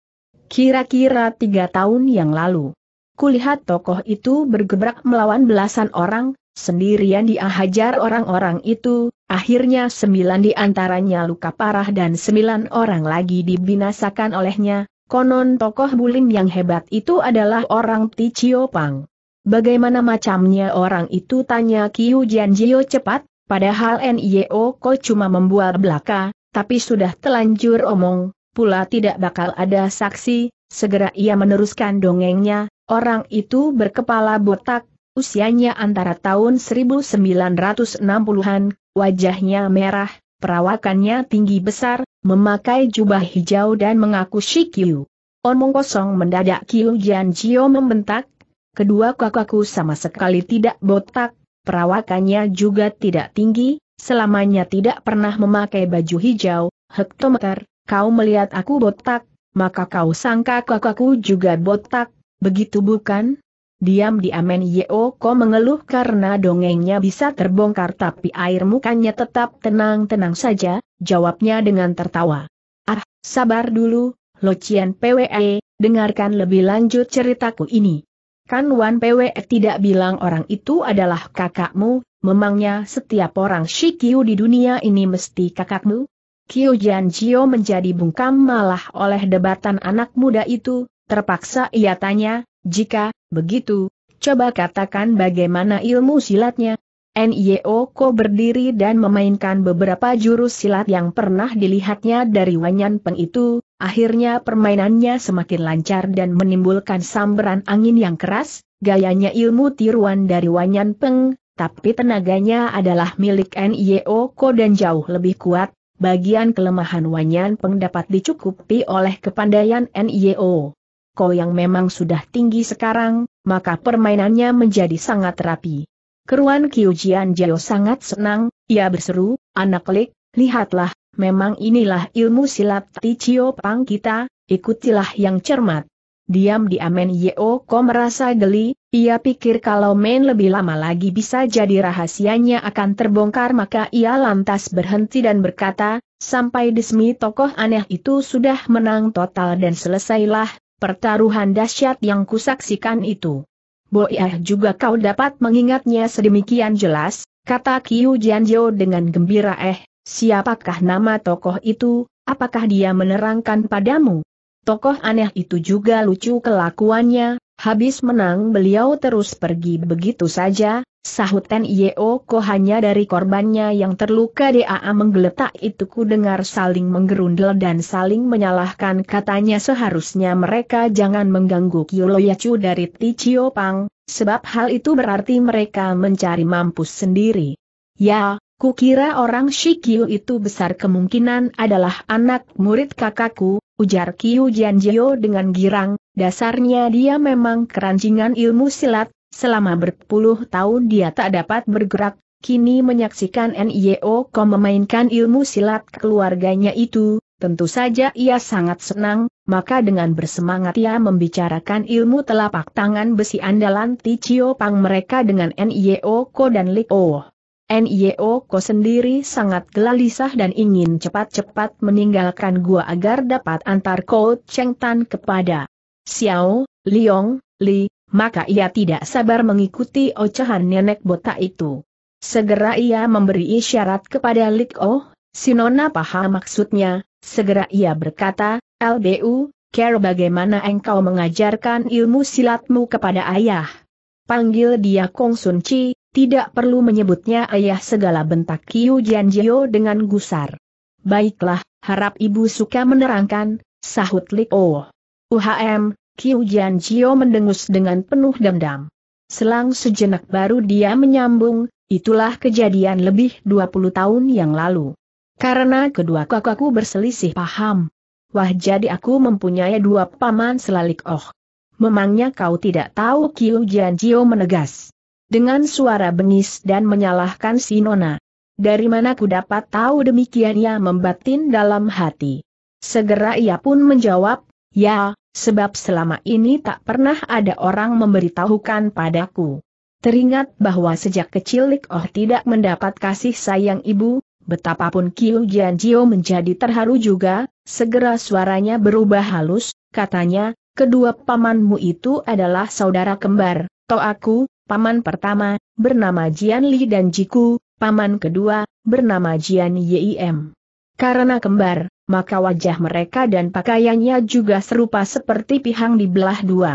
Kira-kira tiga tahun yang lalu. Kulihat tokoh itu bergebrak melawan belasan orang, sendirian dia hajar orang-orang itu, akhirnya sembilan di antaranya luka parah dan sembilan orang lagi dibinasakan olehnya, konon tokoh bulim yang hebat itu adalah orang Ticio Pang. Bagaimana macamnya orang itu tanya Kiu Jianjio cepat, padahal N.I.O. Ko cuma membual belaka, tapi sudah telanjur omong, pula tidak bakal ada saksi, segera ia meneruskan dongengnya, Orang itu berkepala botak, usianya antara tahun 1960-an, wajahnya merah, perawakannya tinggi besar, memakai jubah hijau dan mengaku Shikyu. Omong kosong mendadak Kiu Jian Jio membentak, kedua kakakku sama sekali tidak botak, perawakannya juga tidak tinggi, selamanya tidak pernah memakai baju hijau, hektometer, kau melihat aku botak, maka kau sangka kakakku juga botak, Begitu bukan? Diam-diam di Yeoko mengeluh karena dongengnya bisa terbongkar tapi air mukanya tetap tenang-tenang saja, jawabnya dengan tertawa. Ah, sabar dulu, Locian PWE, dengarkan lebih lanjut ceritaku ini. Kan Wan PWE tidak bilang orang itu adalah kakakmu, memangnya setiap orang Shikyu di dunia ini mesti kakakmu? Kyo Jian Jio menjadi bungkam malah oleh debatan anak muda itu, Terpaksa ia tanya, jika, begitu, coba katakan bagaimana ilmu silatnya. Nio Ko berdiri dan memainkan beberapa jurus silat yang pernah dilihatnya dari Wanyan Peng itu, akhirnya permainannya semakin lancar dan menimbulkan sambaran angin yang keras, gayanya ilmu tiruan dari Wanyan Peng, tapi tenaganya adalah milik Nio Ko dan jauh lebih kuat, bagian kelemahan Wanyan Peng dapat dicukupi oleh kepandaian Nio. Ko yang memang sudah tinggi sekarang, maka permainannya menjadi sangat rapi. Keruan Kyujian Jio sangat senang, ia berseru, anak lik, lihatlah, memang inilah ilmu silat Ticio Pang kita, ikutilah yang cermat. diam di Amen Yeo Ko merasa geli, ia pikir kalau main lebih lama lagi bisa jadi rahasianya akan terbongkar maka ia lantas berhenti dan berkata, sampai di tokoh aneh itu sudah menang total dan selesailah, pertaruhan dahsyat yang kusaksikan itu. Boyah juga kau dapat mengingatnya sedemikian jelas, kata Kiu Janjo dengan gembira eh, siapakah nama tokoh itu, apakah dia menerangkan padamu? Tokoh aneh itu juga lucu kelakuannya, habis menang beliau terus pergi begitu saja, Sahut Ten Yeo Ko hanya dari korbannya yang terluka DAA menggeletak itu ku dengar saling menggerundel dan saling menyalahkan katanya seharusnya mereka jangan mengganggu Yacu dari Ticio Pang, sebab hal itu berarti mereka mencari mampus sendiri. Ya, ku kira orang Shikyu itu besar kemungkinan adalah anak murid kakakku, ujar Kyu Jianjio dengan girang, dasarnya dia memang kerancingan ilmu silat, Selama berpuluh tahun dia tak dapat bergerak, kini menyaksikan NIO Kong memainkan ilmu silat keluarganya itu, tentu saja ia sangat senang, maka dengan bersemangat ia membicarakan ilmu telapak tangan besi andalan Ticio Pang mereka dengan NIO Ko dan Li O. NIO Ko sendiri sangat gelisah dan ingin cepat-cepat meninggalkan gua agar dapat antar Ko Cheng Tan kepada Xiao, Liong, Li, maka ia tidak sabar mengikuti ocehan nenek botak itu. Segera ia memberi isyarat kepada Lik Oh, Sinona paham maksudnya, segera ia berkata, LBU, care bagaimana engkau mengajarkan ilmu silatmu kepada ayah. Panggil dia Kong Sun Chi, tidak perlu menyebutnya ayah segala bentak Kiu Jian Jio dengan gusar. Baiklah, harap ibu suka menerangkan, sahut Lik Oh. UHM, Qiu Jio mendengus dengan penuh dendam. Selang sejenak baru dia menyambung, itulah kejadian lebih 20 tahun yang lalu. Karena kedua kakakku berselisih paham. Wah jadi aku mempunyai dua paman selalik oh. Memangnya kau tidak tahu Qiu Jio menegas. Dengan suara bengis dan menyalahkan si Nona. Dari mana ku dapat tahu demikian ia membatin dalam hati. Segera ia pun menjawab, ya, sebab selama ini tak pernah ada orang memberitahukan padaku. Teringat bahwa sejak kecil Lik Oh tidak mendapat kasih sayang ibu, betapapun Kiu Jio menjadi terharu juga, segera suaranya berubah halus, katanya, kedua pamanmu itu adalah saudara kembar, toh aku, paman pertama, bernama Jian Li dan Jiku, paman kedua, bernama Jian Yim. Karena kembar, maka wajah mereka dan pakaiannya juga serupa seperti pihang di belah dua.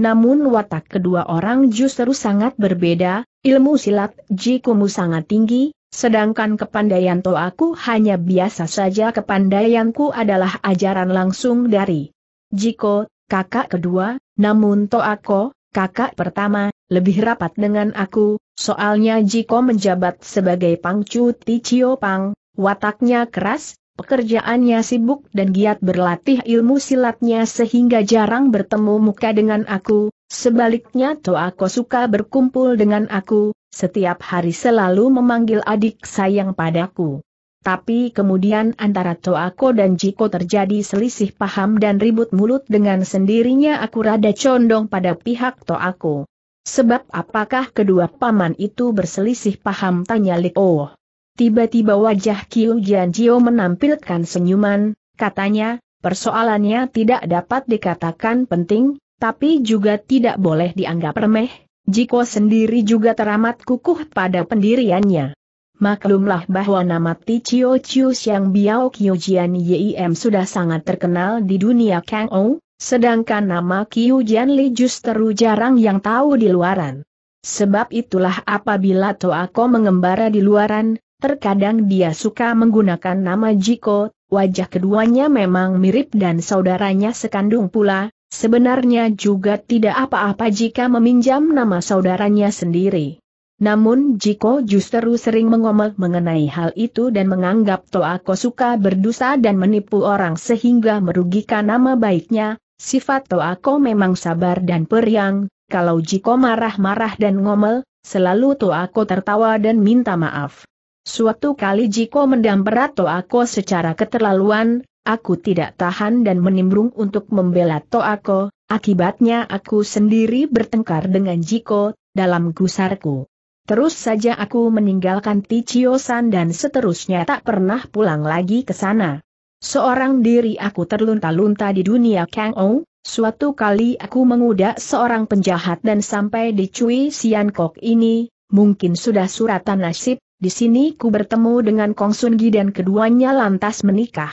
Namun watak kedua orang justru sangat berbeda, ilmu silat Jikumu sangat tinggi, sedangkan kepandaian aku hanya biasa saja kepandaianku adalah ajaran langsung dari Jiko, kakak kedua, namun aku, kakak pertama, lebih rapat dengan aku, soalnya Jiko menjabat sebagai Pangcu Ticiopang, wataknya keras, Pekerjaannya sibuk dan giat berlatih ilmu silatnya sehingga jarang bertemu muka dengan aku, sebaliknya Toako suka berkumpul dengan aku, setiap hari selalu memanggil adik sayang padaku. Tapi kemudian antara Toako dan Jiko terjadi selisih paham dan ribut mulut dengan sendirinya aku rada condong pada pihak Toako. Sebab apakah kedua paman itu berselisih paham tanya Lik Oh. Tiba-tiba wajah Kiu Jianjio menampilkan senyuman, katanya, persoalannya tidak dapat dikatakan penting, tapi juga tidak boleh dianggap remeh, Jiko sendiri juga teramat kukuh pada pendiriannya. Maklumlah bahwa nama Ticio Chiu yang Biao Kiu Jian Yim sudah sangat terkenal di dunia Kang Ou, sedangkan nama Kiu Jian Li justru jarang yang tahu di luaran. Sebab itulah apabila Toako mengembara di luaran, Terkadang dia suka menggunakan nama Jiko, wajah keduanya memang mirip dan saudaranya sekandung pula, sebenarnya juga tidak apa-apa jika meminjam nama saudaranya sendiri. Namun Jiko justru sering mengomel mengenai hal itu dan menganggap Toako suka berdosa dan menipu orang sehingga merugikan nama baiknya, sifat Toako memang sabar dan periang, kalau Jiko marah-marah dan ngomel, selalu Toako tertawa dan minta maaf. Suatu kali Jiko mendamperat Toako secara keterlaluan, aku tidak tahan dan menimbrung untuk membela Toako, akibatnya aku sendiri bertengkar dengan Jiko, dalam gusarku. Terus saja aku meninggalkan Tichiosan dan seterusnya tak pernah pulang lagi ke sana. Seorang diri aku terlunta-lunta di dunia Kang Ou, suatu kali aku mengudak seorang penjahat dan sampai di Cui Sian Kok ini, mungkin sudah suratan nasib, di sini ku bertemu dengan Kong Sun Gi dan keduanya lantas menikah.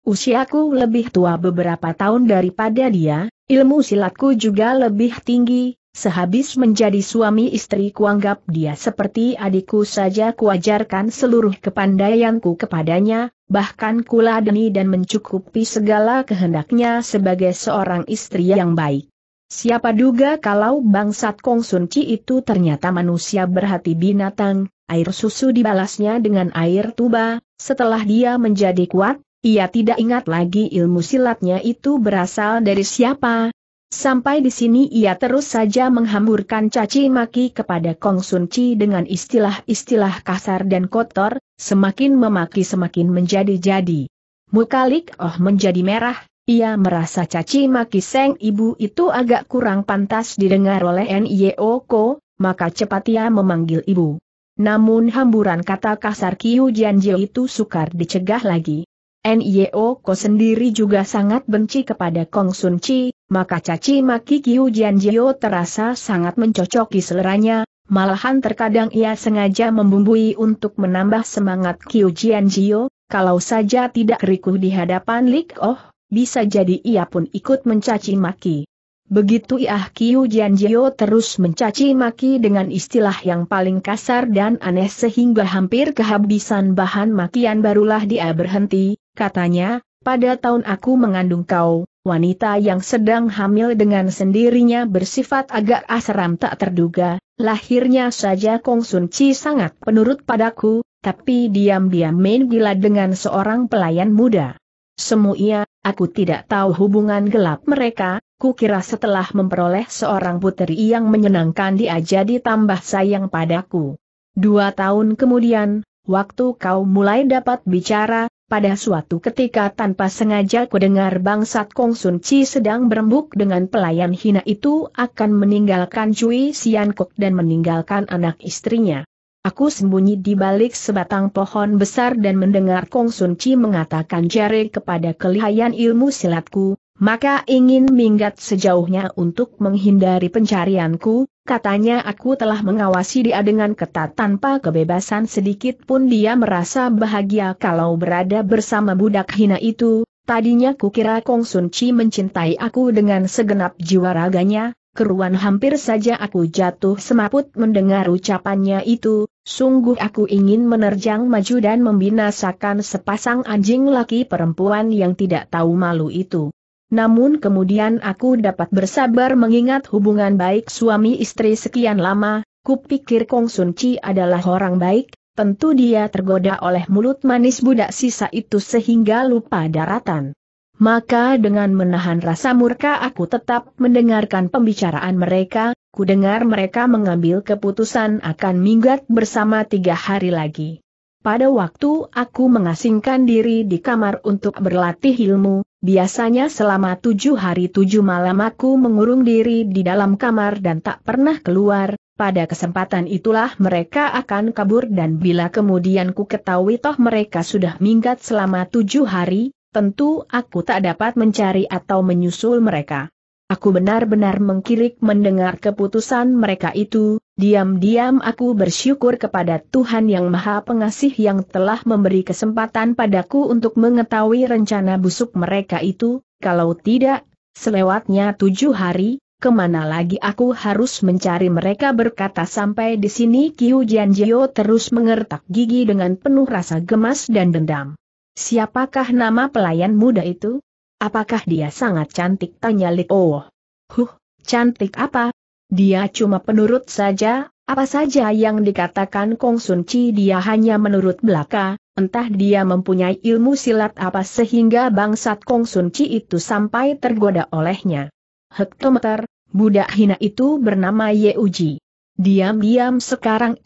Usiaku lebih tua beberapa tahun daripada dia, ilmu silatku juga lebih tinggi, sehabis menjadi suami istri kuanggap dia seperti adikku saja kuajarkan seluruh kepandaianku kepadanya, bahkan kuladeni dan mencukupi segala kehendaknya sebagai seorang istri yang baik. Siapa duga kalau bangsat Kong Sun Chi itu ternyata manusia berhati binatang, air susu dibalasnya dengan air tuba, setelah dia menjadi kuat, ia tidak ingat lagi ilmu silatnya itu berasal dari siapa. Sampai di sini ia terus saja menghamburkan caci maki kepada Kong Sun Chi dengan istilah-istilah kasar dan kotor, semakin memaki semakin menjadi-jadi. Muka Lik Oh menjadi merah, ia merasa caci maki Seng Ibu itu agak kurang pantas didengar oleh Nyeoko, Ko, maka cepat ia memanggil ibu. Namun hamburan kata kasar Ki Hujianjio itu sukar dicegah lagi. Nio Ko sendiri juga sangat benci kepada Kong Sun Chi, maka caci maki Ki Hujianjio terasa sangat mencocoki seleranya, malahan terkadang ia sengaja membumbui untuk menambah semangat Ki Hujianjio, kalau saja tidak rikuh di hadapan Lik Oh, bisa jadi ia pun ikut mencaci maki. Begitu Iah Kiu Jianjio terus mencaci maki dengan istilah yang paling kasar dan aneh sehingga hampir kehabisan bahan makian barulah dia berhenti, katanya, pada tahun aku mengandung kau, wanita yang sedang hamil dengan sendirinya bersifat agak asram tak terduga, lahirnya saja Kong Sun Chi sangat penurut padaku, tapi diam-diam main gila dengan seorang pelayan muda. semuanya aku tidak tahu hubungan gelap mereka, kira setelah memperoleh seorang putri yang menyenangkan dia jadi tambah sayang padaku. Dua tahun kemudian, waktu kau mulai dapat bicara, pada suatu ketika tanpa sengaja dengar bangsat Kong Sun Chi sedang berembuk dengan pelayan hina itu akan meninggalkan Cui Sian Kok dan meninggalkan anak istrinya. Aku sembunyi di balik sebatang pohon besar dan mendengar Kong Sun Chi mengatakan jari kepada kelihayan ilmu silatku, maka ingin minggat sejauhnya untuk menghindari pencarianku, katanya aku telah mengawasi dia dengan ketat tanpa kebebasan sedikit pun dia merasa bahagia kalau berada bersama budak hina itu, tadinya kukira Kong Sun Chi mencintai aku dengan segenap jiwa raganya, keruan hampir saja aku jatuh semaput mendengar ucapannya itu, sungguh aku ingin menerjang maju dan membinasakan sepasang anjing laki perempuan yang tidak tahu malu itu. Namun kemudian aku dapat bersabar mengingat hubungan baik suami istri sekian lama, kupikir Kong Sun Chi adalah orang baik, tentu dia tergoda oleh mulut manis budak sisa itu sehingga lupa daratan. Maka dengan menahan rasa murka aku tetap mendengarkan pembicaraan mereka, ku dengar mereka mengambil keputusan akan minggat bersama tiga hari lagi. Pada waktu aku mengasingkan diri di kamar untuk berlatih ilmu, Biasanya selama tujuh hari tujuh malam aku mengurung diri di dalam kamar dan tak pernah keluar, pada kesempatan itulah mereka akan kabur dan bila kemudian ku ketahui toh mereka sudah minggat selama tujuh hari, tentu aku tak dapat mencari atau menyusul mereka. Aku benar-benar mengkilik mendengar keputusan mereka itu, diam-diam aku bersyukur kepada Tuhan Yang Maha Pengasih yang telah memberi kesempatan padaku untuk mengetahui rencana busuk mereka itu, kalau tidak, selewatnya tujuh hari, kemana lagi aku harus mencari mereka berkata sampai di sini Kiu Jianjio terus mengertak gigi dengan penuh rasa gemas dan dendam. Siapakah nama pelayan muda itu? Apakah dia sangat cantik? Tanya Li Oh. Huh, cantik apa? Dia cuma penurut saja, apa saja yang dikatakan Kong Sun Chi dia hanya menurut belaka, entah dia mempunyai ilmu silat apa sehingga bangsat Kong Sun Chi itu sampai tergoda olehnya. Hektometer, budak hina itu bernama Ye Uji. Diam-diam sekarang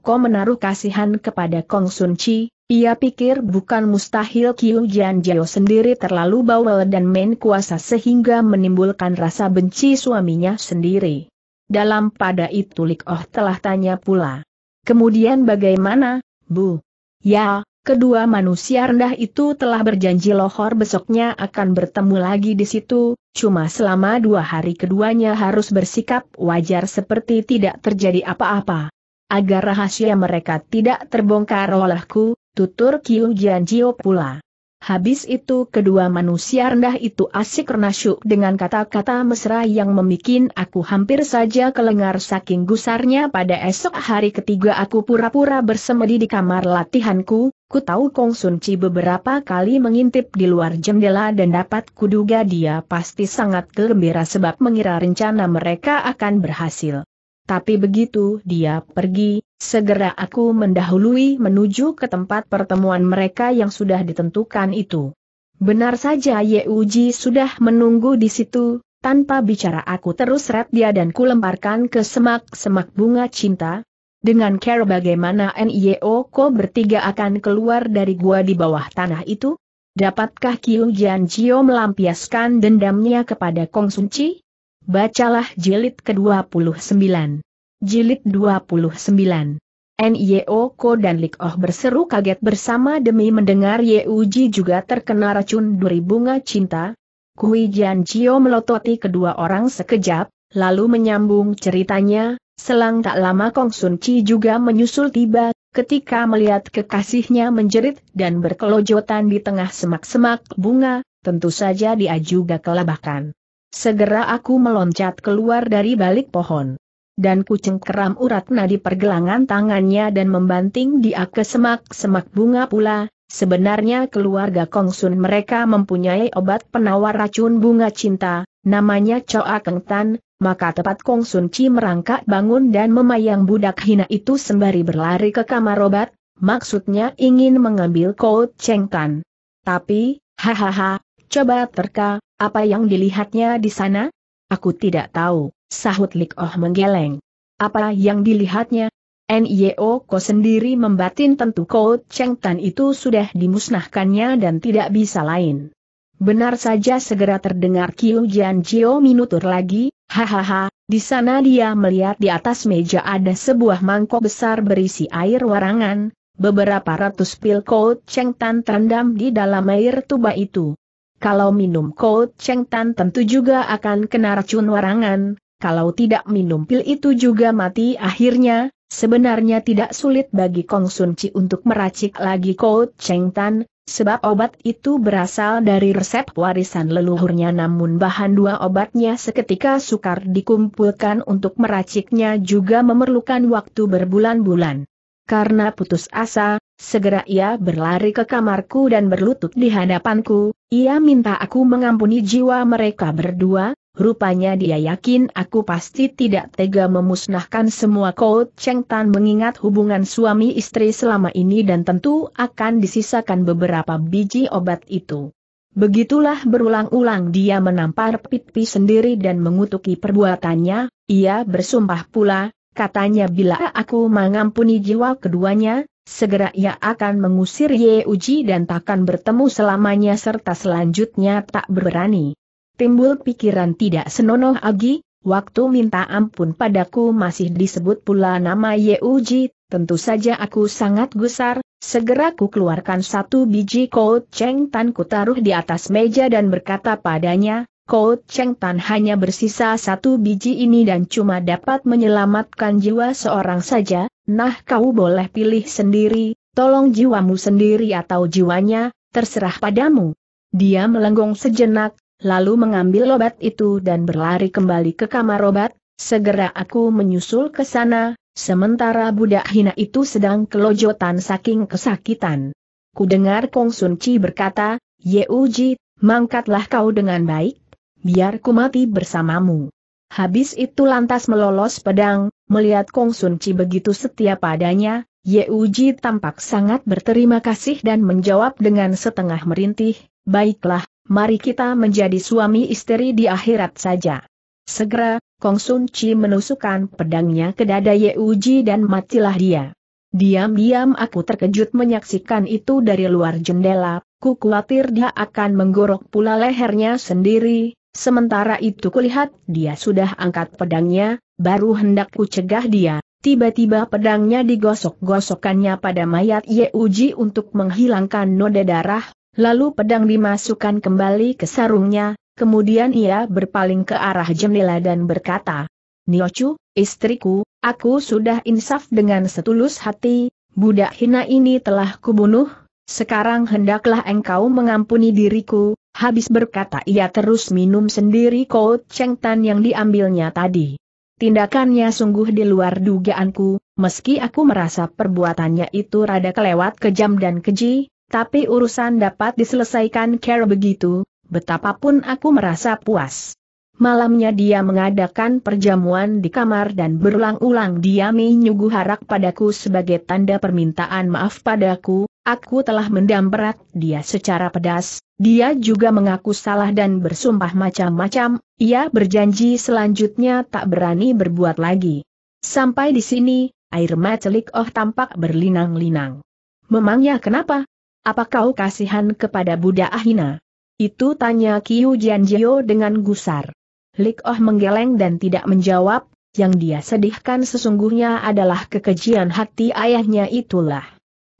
Ko menaruh kasihan kepada Kong Sun Chi, ia pikir bukan mustahil Kiu Jian Jiao sendiri terlalu bawel dan main kuasa sehingga menimbulkan rasa benci suaminya sendiri. Dalam pada itu Lik Oh telah tanya pula. Kemudian bagaimana, Bu? Ya, kedua manusia rendah itu telah berjanji lohor besoknya akan bertemu lagi di situ, cuma selama dua hari keduanya harus bersikap wajar seperti tidak terjadi apa-apa agar rahasia mereka tidak terbongkar olehku, tutur Kiu Jianjio pula. Habis itu kedua manusia rendah itu asik renasyuk dengan kata-kata mesra yang memikin aku hampir saja kelengar saking gusarnya pada esok hari ketiga aku pura-pura bersemedi di kamar latihanku, ku tahu Kong Sun Chi beberapa kali mengintip di luar jendela dan dapat kuduga dia pasti sangat gembira sebab mengira rencana mereka akan berhasil. Tapi begitu dia pergi, Segera aku mendahului menuju ke tempat pertemuan mereka yang sudah ditentukan itu. Benar saja Ye Uji sudah menunggu di situ, tanpa bicara aku terus ret dia dan kulemparkan ke semak-semak bunga cinta. Dengan care bagaimana NIO Ko bertiga akan keluar dari gua di bawah tanah itu? Dapatkah Kiu Jian Jio melampiaskan dendamnya kepada Kong Chi? Bacalah jilid ke-29. Jilid 29. N.Y.O. Ko dan Lik oh berseru kaget bersama demi mendengar Ye Uji juga terkena racun duri bunga cinta. Kui Jian Jio melototi kedua orang sekejap, lalu menyambung ceritanya, selang tak lama Kong Sun Chi juga menyusul tiba, ketika melihat kekasihnya menjerit dan berkelojotan di tengah semak-semak bunga, tentu saja dia juga kelabakan. Segera aku meloncat keluar dari balik pohon dan kucing keram urat nadi pergelangan tangannya dan membanting dia ke semak-semak bunga pula. Sebenarnya keluarga Kongsun mereka mempunyai obat penawar racun bunga cinta, namanya Choa Keng Tan, maka tepat Kongsun Chi merangkak bangun dan memayang budak hina itu sembari berlari ke kamar obat, maksudnya ingin mengambil Kou Cheng Tan. Tapi, hahaha, coba terka, apa yang dilihatnya di sana? Aku tidak tahu, sahut Lik Oh menggeleng. Apa yang dilihatnya? NIO Ko sendiri membatin tentu kau Cheng Tan itu sudah dimusnahkannya dan tidak bisa lain. Benar saja segera terdengar Kiu Jian Jio minutur lagi, hahaha, di sana dia melihat di atas meja ada sebuah mangkok besar berisi air warangan, beberapa ratus pil Ko Cheng Tan terendam di dalam air tuba itu. Kalau minum Cold Cheng tentu juga akan kena racun warangan, kalau tidak minum pil itu juga mati akhirnya, sebenarnya tidak sulit bagi Kong Sun Chi untuk meracik lagi Cold Cheng sebab obat itu berasal dari resep warisan leluhurnya namun bahan dua obatnya seketika sukar dikumpulkan untuk meraciknya juga memerlukan waktu berbulan-bulan. Karena putus asa, Segera ia berlari ke kamarku dan berlutut di hadapanku, ia minta aku mengampuni jiwa mereka berdua, rupanya dia yakin aku pasti tidak tega memusnahkan semua kaut Cheng Tan mengingat hubungan suami istri selama ini dan tentu akan disisakan beberapa biji obat itu. Begitulah berulang-ulang dia menampar pipi sendiri dan mengutuki perbuatannya, ia bersumpah pula, katanya bila aku mengampuni jiwa keduanya, Segera ia akan mengusir Ye Uji dan takkan bertemu selamanya serta selanjutnya tak berani. Timbul pikiran tidak senonoh lagi. waktu minta ampun padaku masih disebut pula nama Ye Uji, tentu saja aku sangat gusar, segera ku keluarkan satu biji kou Cheng Tan ku taruh di atas meja dan berkata padanya, Kau Cheng Tan hanya bersisa satu biji ini dan cuma dapat menyelamatkan jiwa seorang saja, nah kau boleh pilih sendiri, tolong jiwamu sendiri atau jiwanya, terserah padamu. Dia melenggong sejenak, lalu mengambil obat itu dan berlari kembali ke kamar obat, segera aku menyusul ke sana, sementara budak hina itu sedang kelojotan saking kesakitan. Kudengar Kong Sun Chi berkata, Ye Uji, mangkatlah kau dengan baik, biar ku mati bersamamu. Habis itu lantas melolos pedang, melihat Kong Sun Chi begitu setia padanya, Ye Uji tampak sangat berterima kasih dan menjawab dengan setengah merintih, baiklah, mari kita menjadi suami istri di akhirat saja. Segera, Kong Sun Chi menusukkan pedangnya ke dada Ye Uji dan matilah dia. Diam-diam aku terkejut menyaksikan itu dari luar jendela, ku khawatir dia akan menggorok pula lehernya sendiri, Sementara itu kulihat dia sudah angkat pedangnya, baru hendak kucegah dia, tiba-tiba pedangnya digosok-gosokkannya pada mayat Ye Uji untuk menghilangkan noda darah, lalu pedang dimasukkan kembali ke sarungnya, kemudian ia berpaling ke arah jendela dan berkata, Niochu, istriku, aku sudah insaf dengan setulus hati, budak hina ini telah kubunuh, sekarang hendaklah engkau mengampuni diriku, Habis berkata ia terus minum sendiri kout Cheng Tan yang diambilnya tadi. Tindakannya sungguh di luar dugaanku, meski aku merasa perbuatannya itu rada kelewat kejam dan keji, tapi urusan dapat diselesaikan cara begitu, betapapun aku merasa puas. Malamnya dia mengadakan perjamuan di kamar dan berulang-ulang dia menyuguh harap padaku sebagai tanda permintaan maaf padaku, Aku telah mendamperat dia secara pedas, dia juga mengaku salah dan bersumpah macam-macam, ia berjanji selanjutnya tak berani berbuat lagi. Sampai di sini, air macelik oh tampak berlinang-linang. Memangnya kenapa? Apa kau kasihan kepada budak Ahina? Itu tanya Kiu Jianjio dengan gusar. Lik Oh menggeleng dan tidak menjawab, yang dia sedihkan sesungguhnya adalah kekejian hati ayahnya itulah.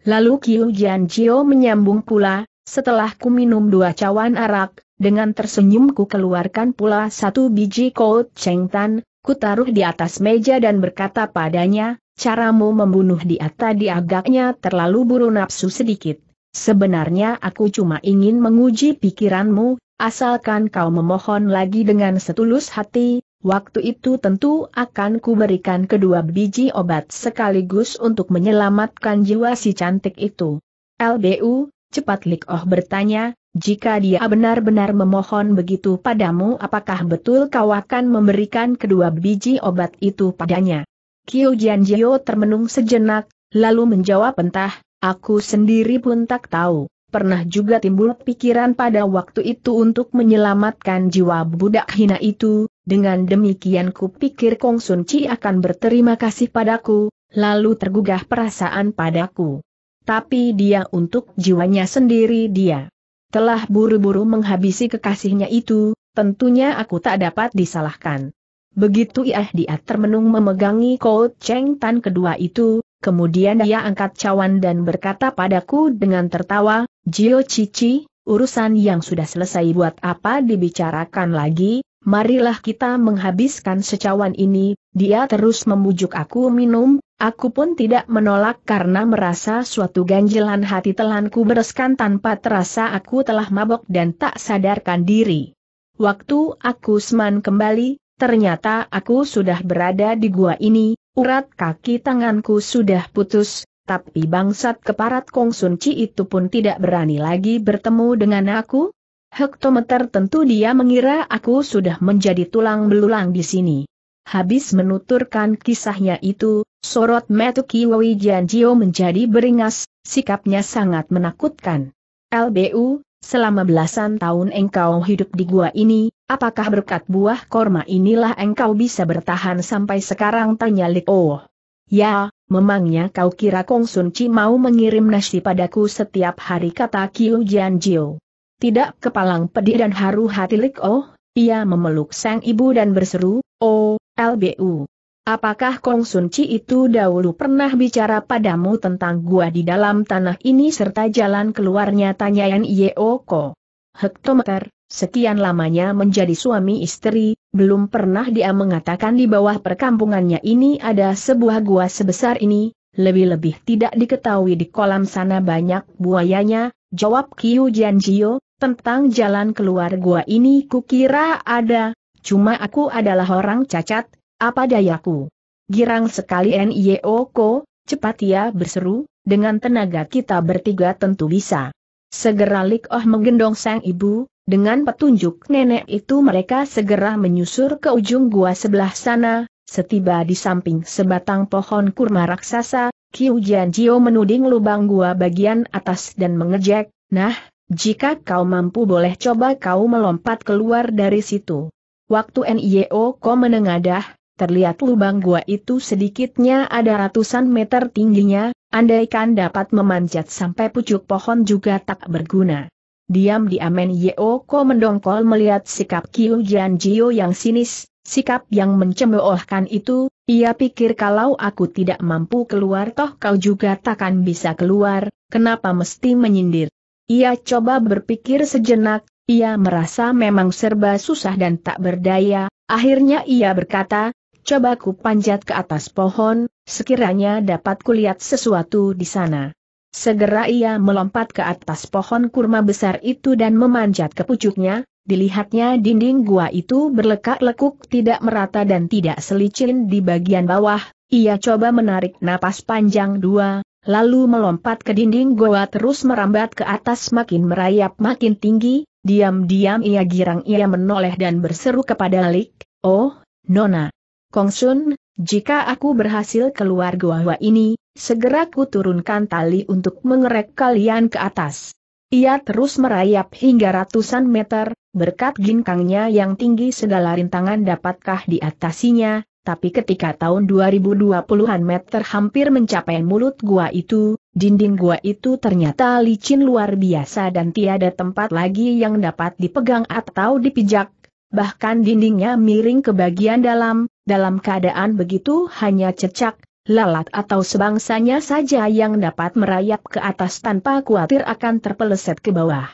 Lalu Kiu Jian Chio menyambung pula, setelah ku minum dua cawan arak, dengan tersenyum ku keluarkan pula satu biji kout Tan, ku taruh di atas meja dan berkata padanya, caramu membunuh dia tadi agaknya terlalu buru nafsu sedikit. Sebenarnya aku cuma ingin menguji pikiranmu, asalkan kau memohon lagi dengan setulus hati, Waktu itu tentu akan kuberikan kedua biji obat sekaligus untuk menyelamatkan jiwa si cantik itu. LBU, cepat Likoh bertanya, jika dia benar-benar memohon begitu padamu apakah betul kau akan memberikan kedua biji obat itu padanya? Kiu Jianjio termenung sejenak, lalu menjawab entah, aku sendiri pun tak tahu pernah juga timbul pikiran pada waktu itu untuk menyelamatkan jiwa budak hina itu, dengan demikian pikir Kong Sun Chi akan berterima kasih padaku, lalu tergugah perasaan padaku. Tapi dia untuk jiwanya sendiri dia telah buru-buru menghabisi kekasihnya itu, tentunya aku tak dapat disalahkan. Begitu ia dia termenung memegangi Kou Cheng Tan kedua itu, Kemudian dia angkat cawan dan berkata padaku dengan tertawa, Jio Cici, urusan yang sudah selesai buat apa dibicarakan lagi, marilah kita menghabiskan secawan ini, dia terus membujuk aku minum, aku pun tidak menolak karena merasa suatu ganjilan hati telanku bereskan tanpa terasa aku telah mabok dan tak sadarkan diri. Waktu aku seman kembali, ternyata aku sudah berada di gua ini, Urat kaki tanganku sudah putus, tapi bangsat keparat Kong Sun Chi itu pun tidak berani lagi bertemu dengan aku. Hektometer tentu dia mengira aku sudah menjadi tulang belulang di sini. Habis menuturkan kisahnya itu, sorot metu Kiwi Janjio menjadi beringas, sikapnya sangat menakutkan. LBU, selama belasan tahun engkau hidup di gua ini, Apakah berkat buah korma inilah engkau bisa bertahan sampai sekarang tanya Lik Oh. Ya, memangnya kau kira Kong Sun Chi mau mengirim nasi padaku setiap hari kata Kiu Jian Jiu. Tidak kepalang pedih dan haru hati Lik Oh, ia memeluk sang ibu dan berseru, Oh, LBU. Apakah Kong Sun Chi itu dahulu pernah bicara padamu tentang gua di dalam tanah ini serta jalan keluarnya tanya Yeoko? Hektometer, Sekian lamanya menjadi suami istri, belum pernah dia mengatakan di bawah perkampungannya ini ada sebuah gua sebesar ini, lebih-lebih tidak diketahui di kolam sana banyak buayanya, jawab Kiu Janjio, tentang jalan keluar gua ini kukira ada, cuma aku adalah orang cacat, apa dayaku. Girang sekali Nioko, Ko, cepat ia berseru, dengan tenaga kita bertiga tentu bisa. Segera Lik Oh menggendong sang ibu, dengan petunjuk nenek itu mereka segera menyusur ke ujung gua sebelah sana, setiba di samping sebatang pohon kurma raksasa, Kiu Jianjio menuding lubang gua bagian atas dan mengejek, nah, jika kau mampu boleh coba kau melompat keluar dari situ. Waktu NIO ko menengadah, terlihat lubang gua itu sedikitnya ada ratusan meter tingginya, andaikan dapat memanjat sampai pucuk pohon juga tak berguna. Diam-diam di Yeoko mendongkol melihat sikap Kyu Jio yang sinis, sikap yang mencemoohkan itu, ia pikir kalau aku tidak mampu keluar toh kau juga takkan bisa keluar, kenapa mesti menyindir. Ia coba berpikir sejenak, ia merasa memang serba susah dan tak berdaya, akhirnya ia berkata, coba ku panjat ke atas pohon, sekiranya dapat kulihat sesuatu di sana. Segera ia melompat ke atas pohon kurma besar itu dan memanjat ke pucuknya, dilihatnya dinding gua itu berlekak-lekuk tidak merata dan tidak selicin di bagian bawah, ia coba menarik napas panjang dua, lalu melompat ke dinding gua terus merambat ke atas makin merayap makin tinggi, diam-diam ia girang ia menoleh dan berseru kepada Lik, Oh, Nona! Kongsun, jika aku berhasil keluar gua gua ini, Segera ku turunkan tali untuk mengerek kalian ke atas. Ia terus merayap hingga ratusan meter, berkat ginkangnya yang tinggi segala rintangan dapatkah diatasinya, tapi ketika tahun 2020-an meter hampir mencapai mulut gua itu, dinding gua itu ternyata licin luar biasa dan tiada tempat lagi yang dapat dipegang atau dipijak, bahkan dindingnya miring ke bagian dalam, dalam keadaan begitu hanya cecak, lalat atau sebangsanya saja yang dapat merayap ke atas tanpa khawatir akan terpeleset ke bawah.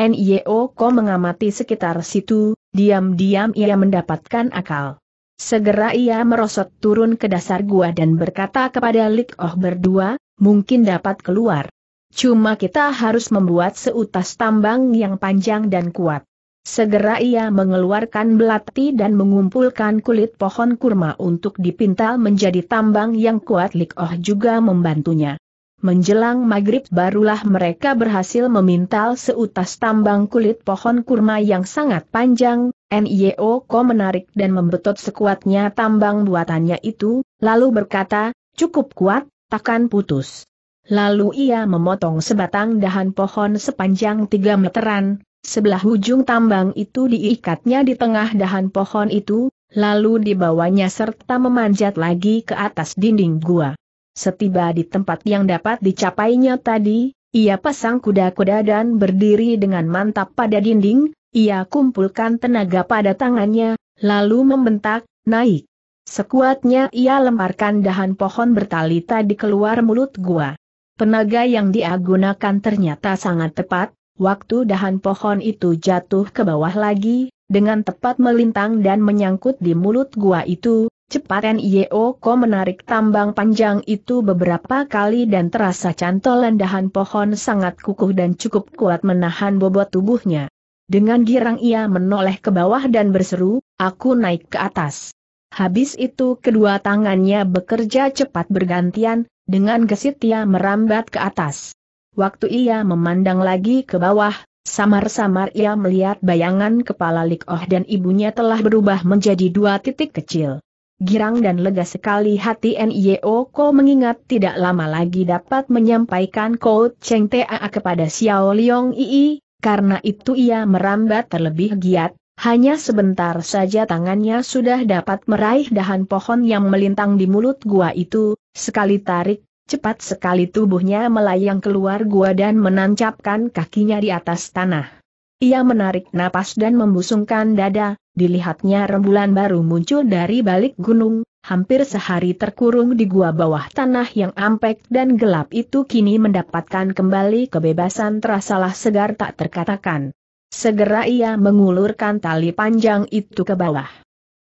NIO e Ko mengamati sekitar situ, diam-diam ia mendapatkan akal. Segera ia merosot turun ke dasar gua dan berkata kepada Lik Oh berdua, mungkin dapat keluar. Cuma kita harus membuat seutas tambang yang panjang dan kuat. Segera ia mengeluarkan belati dan mengumpulkan kulit pohon kurma untuk dipintal menjadi tambang yang kuat Likoh juga membantunya. Menjelang maghrib barulah mereka berhasil memintal seutas tambang kulit pohon kurma yang sangat panjang, NIO Ko menarik dan membetot sekuatnya tambang buatannya itu, lalu berkata, cukup kuat, takkan putus. Lalu ia memotong sebatang dahan pohon sepanjang tiga meteran, Sebelah ujung tambang itu diikatnya di tengah dahan pohon itu, lalu dibawanya serta memanjat lagi ke atas dinding gua. Setiba di tempat yang dapat dicapainya tadi, ia pasang kuda-kuda dan berdiri dengan mantap pada dinding, ia kumpulkan tenaga pada tangannya, lalu membentak, naik. Sekuatnya ia lemparkan dahan pohon bertali tadi keluar mulut gua. Tenaga yang dia gunakan ternyata sangat tepat, waktu dahan pohon itu jatuh ke bawah lagi, dengan tepat melintang dan menyangkut di mulut gua itu, cepat N.I.O. Ko menarik tambang panjang itu beberapa kali dan terasa cantolan dahan pohon sangat kukuh dan cukup kuat menahan bobot tubuhnya. Dengan girang ia menoleh ke bawah dan berseru, aku naik ke atas. Habis itu kedua tangannya bekerja cepat bergantian, dengan gesit ia merambat ke atas. Waktu ia memandang lagi ke bawah, samar-samar ia melihat bayangan kepala Likoh dan ibunya telah berubah menjadi dua titik kecil. Girang dan lega sekali hati Nio Ko mengingat tidak lama lagi dapat menyampaikan Ko Cheng Taa kepada Xiao Liong Ii, karena itu ia merambat terlebih giat, hanya sebentar saja tangannya sudah dapat meraih dahan pohon yang melintang di mulut gua itu, sekali tarik Cepat sekali tubuhnya melayang keluar gua dan menancapkan kakinya di atas tanah. Ia menarik napas dan membusungkan dada, dilihatnya rembulan baru muncul dari balik gunung, hampir sehari terkurung di gua bawah tanah yang ampek dan gelap itu kini mendapatkan kembali kebebasan terasalah segar tak terkatakan. Segera ia mengulurkan tali panjang itu ke bawah.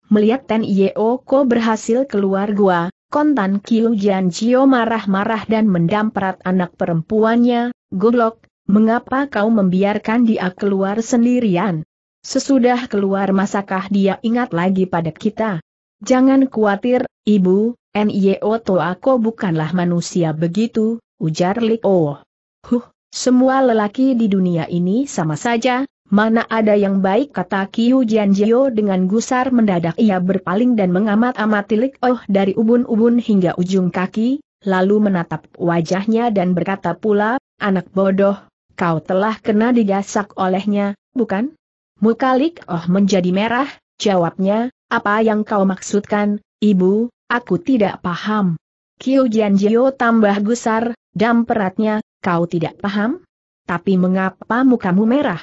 Melihat Ten Yeo Ko berhasil keluar gua, Kontan Kiu Jian Jio marah-marah dan mendamprat anak perempuannya, goblok, mengapa kau membiarkan dia keluar sendirian? Sesudah keluar masakah dia ingat lagi pada kita? Jangan khawatir, ibu, Nio Toako bukanlah manusia begitu, ujar Lik Oh. Huh, semua lelaki di dunia ini sama saja, Mana ada yang baik kata Kiu Jianjio dengan gusar mendadak ia berpaling dan mengamat-amati Lik Oh dari ubun-ubun hingga ujung kaki, lalu menatap wajahnya dan berkata pula, anak bodoh, kau telah kena digasak olehnya, bukan? Muka Lik Oh menjadi merah, jawabnya, apa yang kau maksudkan, ibu, aku tidak paham. Kiu Jianjio tambah gusar, dan peratnya, kau tidak paham? Tapi mengapa mukamu merah?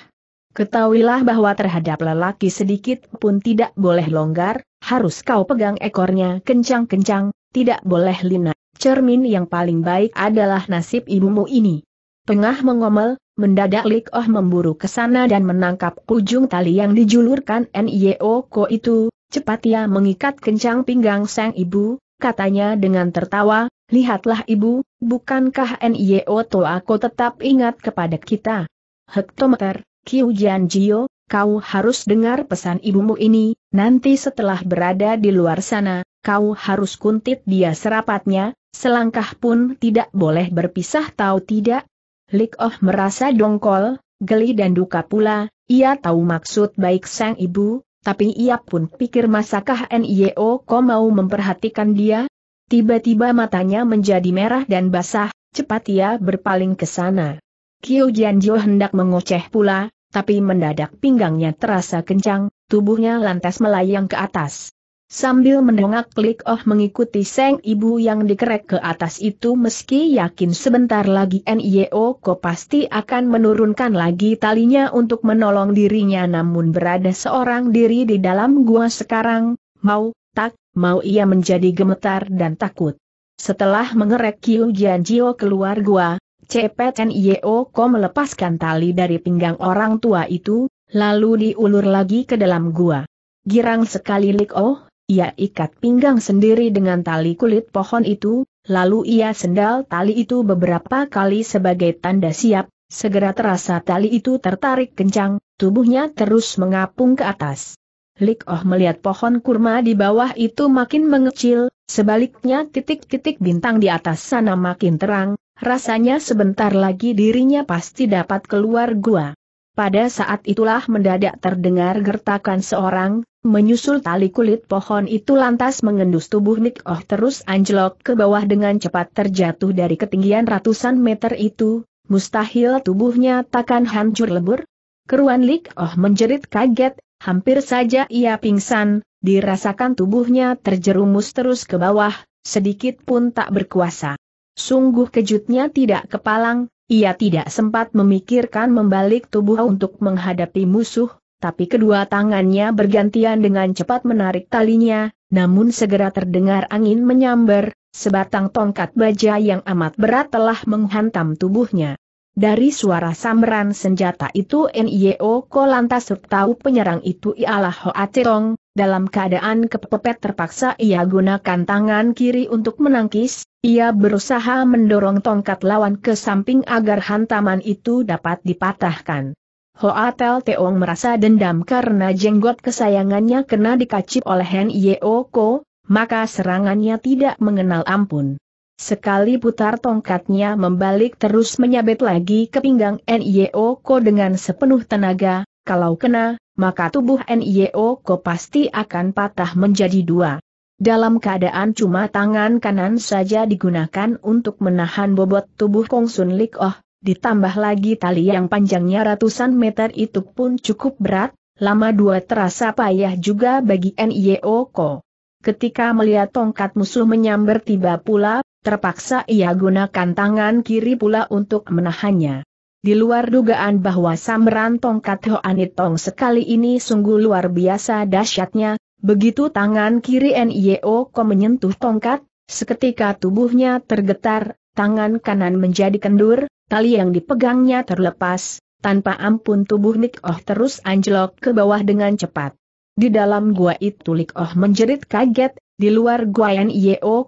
Ketahuilah bahwa terhadap lelaki sedikit pun tidak boleh longgar, harus kau pegang ekornya kencang-kencang, tidak boleh lina. Cermin yang paling baik adalah nasib ibumu ini. Pengah mengomel, mendadak Lik Oh memburu ke sana dan menangkap ujung tali yang dijulurkan N.I.O. Ko itu, cepat ia mengikat kencang pinggang sang ibu, katanya dengan tertawa, lihatlah ibu, bukankah N.I.O. aku tetap ingat kepada kita? Hektometer Kiu Jian Jio, kau harus dengar pesan ibumu ini, nanti setelah berada di luar sana, kau harus kuntit dia serapatnya, selangkah pun tidak boleh berpisah tahu tidak? Lik Oh merasa dongkol, geli dan duka pula, ia tahu maksud baik sang ibu, tapi ia pun pikir masakah NIO kau mau memperhatikan dia? Tiba-tiba matanya menjadi merah dan basah, cepat ia berpaling ke sana. Kiu Jianjo hendak mengoceh pula, tapi mendadak pinggangnya terasa kencang, tubuhnya lantas melayang ke atas. Sambil mendongak klik oh mengikuti seng ibu yang dikerek ke atas itu meski yakin sebentar lagi NIO Ko pasti akan menurunkan lagi talinya untuk menolong dirinya namun berada seorang diri di dalam gua sekarang, mau, tak, mau ia menjadi gemetar dan takut. Setelah mengerek Kiu Jianjio keluar gua, E kau melepaskan tali dari pinggang orang tua itu, lalu diulur lagi ke dalam gua. Girang sekali Lik Oh, ia ikat pinggang sendiri dengan tali kulit pohon itu, lalu ia sendal tali itu beberapa kali sebagai tanda siap, segera terasa tali itu tertarik kencang, tubuhnya terus mengapung ke atas. Lik Oh melihat pohon kurma di bawah itu makin mengecil, sebaliknya titik-titik bintang di atas sana makin terang, Rasanya sebentar lagi dirinya pasti dapat keluar gua. Pada saat itulah mendadak terdengar gertakan seorang, menyusul tali kulit pohon itu lantas mengendus tubuh Nick Oh terus anjlok ke bawah dengan cepat terjatuh dari ketinggian ratusan meter itu, mustahil tubuhnya takkan hancur lebur. Keruan Nick Oh menjerit kaget, hampir saja ia pingsan, dirasakan tubuhnya terjerumus terus ke bawah, sedikit pun tak berkuasa. Sungguh kejutnya tidak kepalang, ia tidak sempat memikirkan membalik tubuh untuk menghadapi musuh, tapi kedua tangannya bergantian dengan cepat menarik talinya, namun segera terdengar angin menyambar, sebatang tongkat baja yang amat berat telah menghantam tubuhnya. Dari suara samran senjata itu Nio Ko lantas tahu penyerang itu ialah Hoa Tong, dalam keadaan kepepet terpaksa ia gunakan tangan kiri untuk menangkis, ia berusaha mendorong tongkat lawan ke samping agar hantaman itu dapat dipatahkan. Hoa Tel Teong merasa dendam karena jenggot kesayangannya kena dikacip oleh Hen Yeoko, maka serangannya tidak mengenal ampun. Sekali putar tongkatnya membalik terus menyabet lagi ke pinggang Ko dengan sepenuh tenaga, kalau kena, maka tubuh NIO Ko pasti akan patah menjadi dua. Dalam keadaan cuma tangan kanan saja digunakan untuk menahan bobot tubuh Kong Sun Lik Oh, ditambah lagi tali yang panjangnya ratusan meter itu pun cukup berat, lama dua terasa payah juga bagi NIO Ko. Ketika melihat tongkat musuh menyambar tiba pula, terpaksa ia gunakan tangan kiri pula untuk menahannya. Di luar dugaan bahwa samran tongkat Hoanit anitong sekali ini sungguh luar biasa dahsyatnya, begitu tangan kiri NIO Ko menyentuh tongkat, seketika tubuhnya tergetar, tangan kanan menjadi kendur, tali yang dipegangnya terlepas, tanpa ampun tubuh Nik Oh terus anjlok ke bawah dengan cepat. Di dalam gua itu Lik Oh menjerit kaget, di luar gua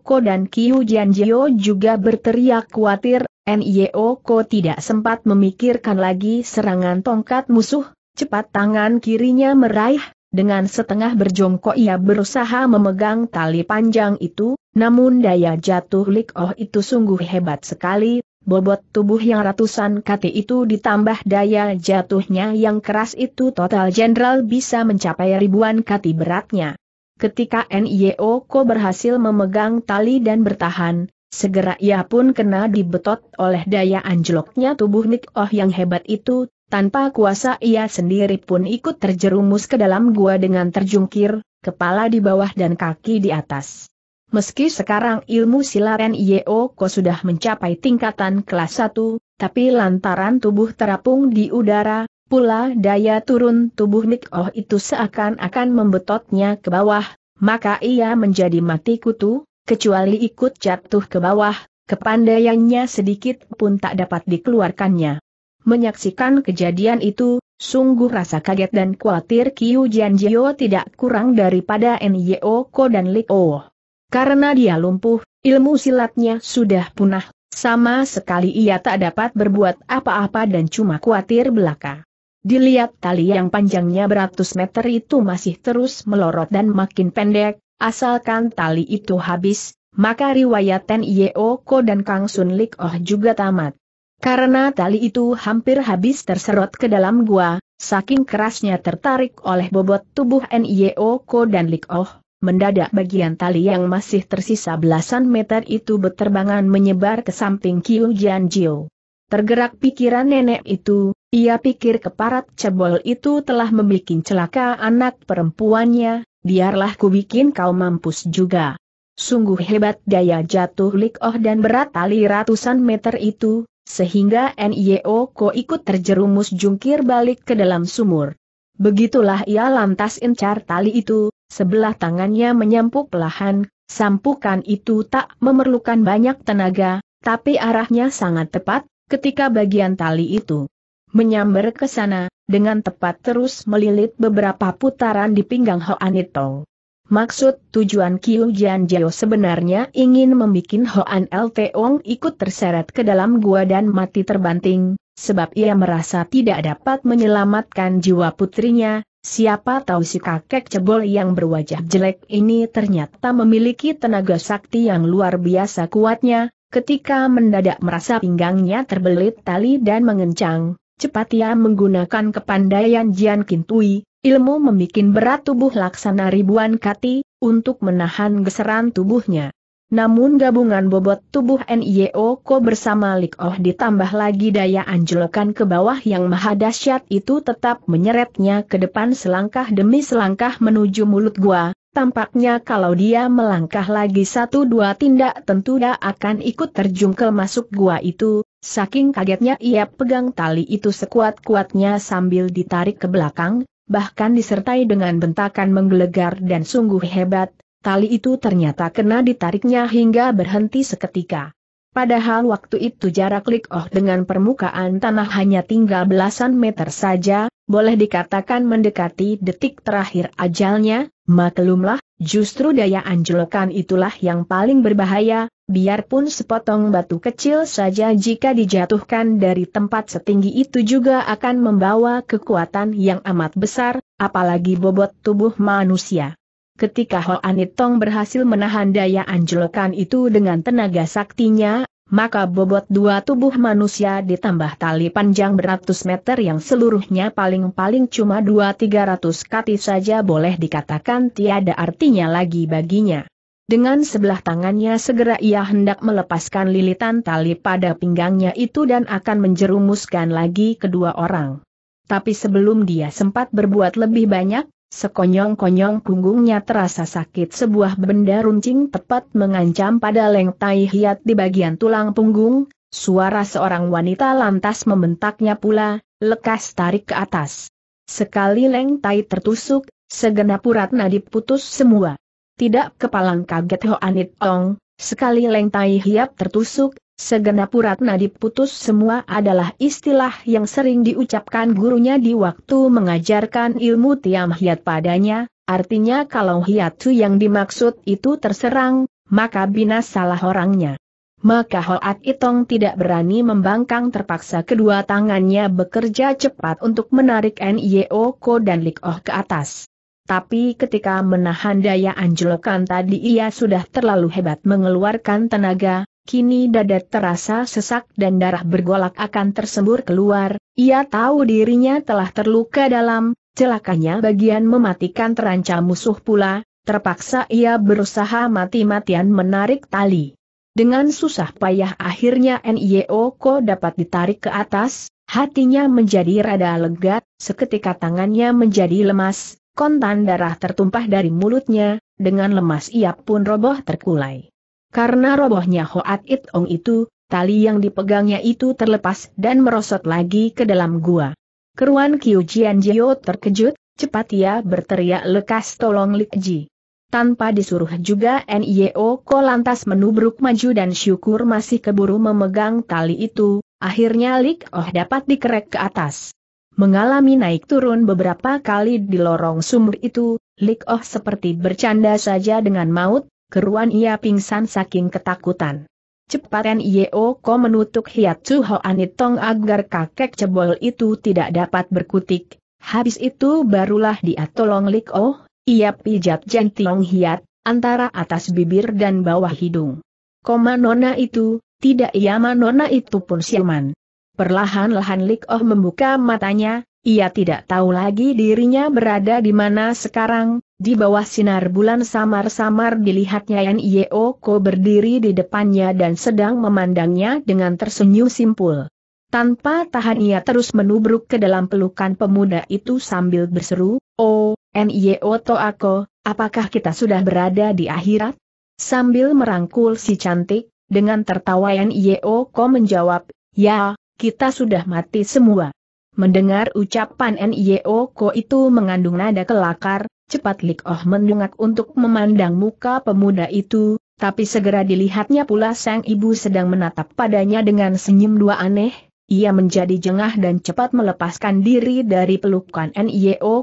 ko dan Kiu Jianjio juga berteriak khawatir, Eo-ko tidak sempat memikirkan lagi serangan tongkat musuh, cepat tangan kirinya meraih, dengan setengah berjongkok ia berusaha memegang tali panjang itu, namun daya jatuh Lik Oh itu sungguh hebat sekali, bobot tubuh yang ratusan kati itu ditambah daya jatuhnya yang keras itu total jenderal bisa mencapai ribuan kati beratnya. Ketika NIO Ko berhasil memegang tali dan bertahan, segera ia pun kena dibetot oleh daya anjloknya tubuh Nik Oh yang hebat itu, tanpa kuasa ia sendiri pun ikut terjerumus ke dalam gua dengan terjungkir, kepala di bawah dan kaki di atas. Meski sekarang ilmu silaren Nio Ko sudah mencapai tingkatan kelas 1, tapi lantaran tubuh terapung di udara, Pula daya turun tubuh Nik Oh itu seakan-akan membetotnya ke bawah, maka ia menjadi mati kutu, kecuali ikut jatuh ke bawah, kepandaiannya sedikit pun tak dapat dikeluarkannya. Menyaksikan kejadian itu, sungguh rasa kaget dan khawatir Kiu Jianjio tidak kurang daripada Nio Ko dan Li O. Oh. Karena dia lumpuh, ilmu silatnya sudah punah, sama sekali ia tak dapat berbuat apa-apa dan cuma khawatir belaka. Dilihat tali yang panjangnya beratus meter itu masih terus melorot dan makin pendek, asalkan tali itu habis, maka riwayat Ten Yeo oh Ko dan Kang Sun Lik Oh juga tamat. Karena tali itu hampir habis terserot ke dalam gua, saking kerasnya tertarik oleh bobot tubuh Nio oh Ko dan Lik Oh, mendadak bagian tali yang masih tersisa belasan meter itu beterbangan menyebar ke samping Kiu Jian Jiu. Tergerak pikiran nenek itu, ia pikir keparat cebol itu telah membuat celaka anak perempuannya, biarlah ku bikin kau mampus juga. Sungguh hebat daya jatuh likoh dan berat tali ratusan meter itu, sehingga NIO Ko ikut terjerumus jungkir balik ke dalam sumur. Begitulah ia lantas incar tali itu, sebelah tangannya menyampuk lahan, sampukan itu tak memerlukan banyak tenaga, tapi arahnya sangat tepat, ketika bagian tali itu menyambar ke sana, dengan tepat terus melilit beberapa putaran di pinggang Ho Itong. Maksud tujuan Kiu Jian Jiao sebenarnya ingin membuat Hoan Lteong ikut terseret ke dalam gua dan mati terbanting, sebab ia merasa tidak dapat menyelamatkan jiwa putrinya, siapa tahu si kakek cebol yang berwajah jelek ini ternyata memiliki tenaga sakti yang luar biasa kuatnya, ketika mendadak merasa pinggangnya terbelit tali dan mengencang, Cepat ia menggunakan kepandaian Jian Kintui, ilmu membuat berat tubuh laksana ribuan kati, untuk menahan geseran tubuhnya. Namun gabungan bobot tubuh NIO Ko bersama Likoh ditambah lagi daya anjlokan ke bawah yang maha dahsyat itu tetap menyeretnya ke depan selangkah demi selangkah menuju mulut gua, Tampaknya kalau dia melangkah lagi satu dua tindak tentu dia akan ikut terjungkel masuk gua itu, saking kagetnya ia pegang tali itu sekuat-kuatnya sambil ditarik ke belakang, bahkan disertai dengan bentakan menggelegar dan sungguh hebat, tali itu ternyata kena ditariknya hingga berhenti seketika. Padahal waktu itu jarak Lik Oh dengan permukaan tanah hanya tinggal belasan meter saja, boleh dikatakan mendekati detik terakhir ajalnya, Maklumlah, justru daya anjlokan itulah yang paling berbahaya, biarpun sepotong batu kecil saja jika dijatuhkan dari tempat setinggi itu juga akan membawa kekuatan yang amat besar, apalagi bobot tubuh manusia. Ketika Ho Anitong berhasil menahan daya anjlokan itu dengan tenaga saktinya, maka bobot dua tubuh manusia ditambah tali panjang beratus meter yang seluruhnya paling-paling cuma dua tiga ratus kati saja boleh dikatakan tiada artinya lagi baginya. Dengan sebelah tangannya segera ia hendak melepaskan lilitan tali pada pinggangnya itu dan akan menjerumuskan lagi kedua orang. Tapi sebelum dia sempat berbuat lebih banyak, Sekonyong-konyong punggungnya terasa sakit sebuah benda runcing tepat mengancam pada leng tai hiat di bagian tulang punggung, suara seorang wanita lantas membentaknya pula, lekas tarik ke atas. Sekali leng tai tertusuk, segenap urat nadi putus semua. Tidak kepalang kaget Hoanit Ong, sekali leng tai hiap tertusuk, Segenap nadip diputus semua adalah istilah yang sering diucapkan gurunya di waktu mengajarkan ilmu tiam hiat padanya, artinya kalau hiatu yang dimaksud itu terserang, maka binasalah orangnya. Maka Hoat Itong tidak berani membangkang terpaksa kedua tangannya bekerja cepat untuk menarik Nio Ko dan Lik Oh ke atas. Tapi ketika menahan daya anjlokan tadi ia sudah terlalu hebat mengeluarkan tenaga, Kini dada terasa sesak dan darah bergolak akan tersembur keluar, ia tahu dirinya telah terluka dalam, celakanya bagian mematikan terancam musuh pula, terpaksa ia berusaha mati-matian menarik tali. Dengan susah payah akhirnya NIO Ko dapat ditarik ke atas, hatinya menjadi rada lega, seketika tangannya menjadi lemas, kontan darah tertumpah dari mulutnya, dengan lemas ia pun roboh terkulai. Karena robohnya Hoat It Ong itu, tali yang dipegangnya itu terlepas dan merosot lagi ke dalam gua. Keruan Kiu Jian Jio terkejut, cepat ia berteriak lekas tolong Lik Ji. Tanpa disuruh juga NIO Ko lantas menubruk maju dan syukur masih keburu memegang tali itu, akhirnya Lik Oh dapat dikerek ke atas. Mengalami naik turun beberapa kali di lorong sumur itu, Lik Oh seperti bercanda saja dengan maut, keruan ia pingsan saking ketakutan. Cepat Nio Ko menutup hiat Chu Anitong agar kakek cebol itu tidak dapat berkutik, habis itu barulah dia tolong Lik Oh, ia pijat jentiong hiat, antara atas bibir dan bawah hidung. Koma nona itu, tidak ia manona itu pun siuman. Perlahan-lahan Lik oh membuka matanya, ia tidak tahu lagi dirinya berada di mana sekarang, di bawah sinar bulan samar-samar dilihatnya Yan Yeo Ko berdiri di depannya dan sedang memandangnya dengan tersenyum simpul. Tanpa tahan ia terus menubruk ke dalam pelukan pemuda itu sambil berseru, Oh, Nio To Ako, apakah kita sudah berada di akhirat? Sambil merangkul si cantik, dengan tertawa Nio Ko menjawab, Ya, kita sudah mati semua. Mendengar ucapan Nio Ko itu mengandung nada kelakar, Cepat Lik Oh mendungak untuk memandang muka pemuda itu, tapi segera dilihatnya pula sang ibu sedang menatap padanya dengan senyum dua aneh, ia menjadi jengah dan cepat melepaskan diri dari pelukan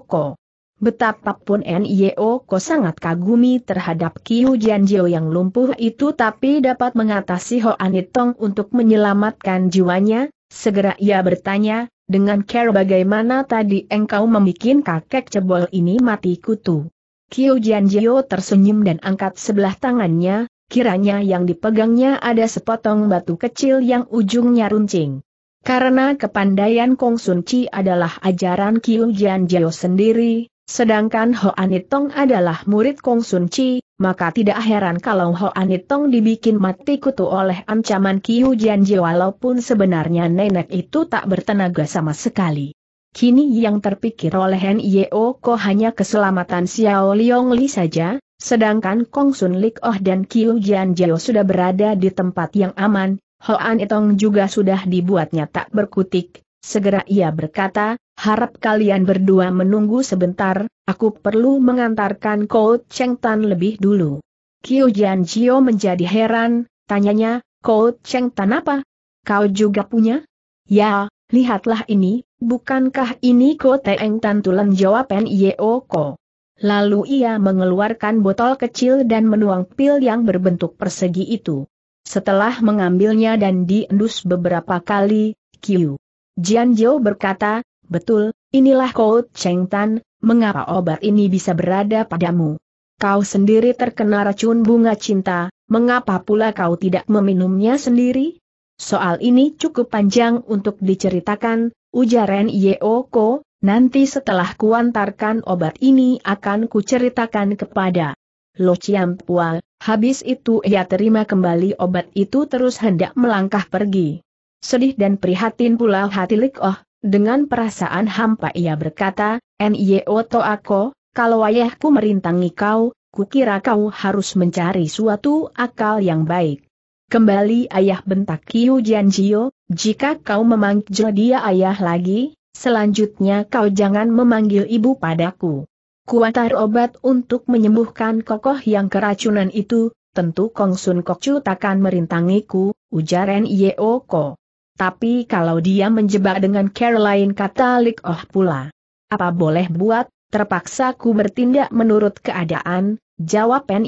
Ko. Betapapun Ko sangat kagumi terhadap Kiu Jianjio yang lumpuh itu tapi dapat mengatasi Ho Anitong untuk menyelamatkan jiwanya, segera ia bertanya, dengan care bagaimana tadi engkau membuat kakek cebol ini mati kutu. Kyo Jianjio tersenyum dan angkat sebelah tangannya, kiranya yang dipegangnya ada sepotong batu kecil yang ujungnya runcing. Karena kepandaian Kong Sun Chi adalah ajaran Kyo Jianjio sendiri, sedangkan Ho Anitong adalah murid Kong Sun Chi, maka tidak heran kalau Ho Anitong dibikin mati kutu oleh ancaman Kiu Janji walaupun sebenarnya nenek itu tak bertenaga sama sekali. Kini yang terpikir oleh Nio Ko hanya keselamatan Xiao Liong Li saja, sedangkan Kong Sun Lik Oh dan Kiu Janji sudah berada di tempat yang aman, Ho Anitong juga sudah dibuatnya tak berkutik, Segera ia berkata, harap kalian berdua menunggu sebentar, Aku perlu mengantarkan Ko Cheng Tan lebih dulu. Kiu Jian Jio menjadi heran, tanyanya, Ko Cheng Tan apa? Kau juga punya? Ya, lihatlah ini, bukankah ini Ko Teng Tan tulen jawab Nio Ko. Lalu ia mengeluarkan botol kecil dan menuang pil yang berbentuk persegi itu. Setelah mengambilnya dan diendus beberapa kali, Kiu Jian Jio berkata, betul, inilah Ko Cheng Tan, mengapa obat ini bisa berada padamu? Kau sendiri terkena racun bunga cinta, mengapa pula kau tidak meminumnya sendiri? Soal ini cukup panjang untuk diceritakan, ujaran Ren Yeoko, nanti setelah kuantarkan obat ini akan kuceritakan kepada Lo Chiampua, habis itu ia terima kembali obat itu terus hendak melangkah pergi. Sedih dan prihatin pula hati Lik Oh, dengan perasaan hampa ia berkata, N.Y.O. Toako, kalau ayahku merintangi kau, kukira kau harus mencari suatu akal yang baik. Kembali ayah bentak Kiu Jianjio, jika kau memanggil dia ayah lagi, selanjutnya kau jangan memanggil ibu padaku. Kuantar obat untuk menyembuhkan kokoh yang keracunan itu, tentu Kong Sun Kok Kokcu takkan merintangiku, ujar Yeo Ko. Tapi kalau dia menjebak dengan Caroline Katalik oh pula. Apa boleh buat, terpaksa ku bertindak menurut keadaan, jawab Pen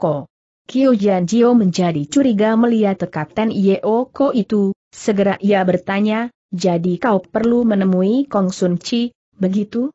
Ko. Kyo Jio menjadi curiga melihat Yeo Ko itu, segera ia bertanya, jadi kau perlu menemui Kong Sun Chi, begitu?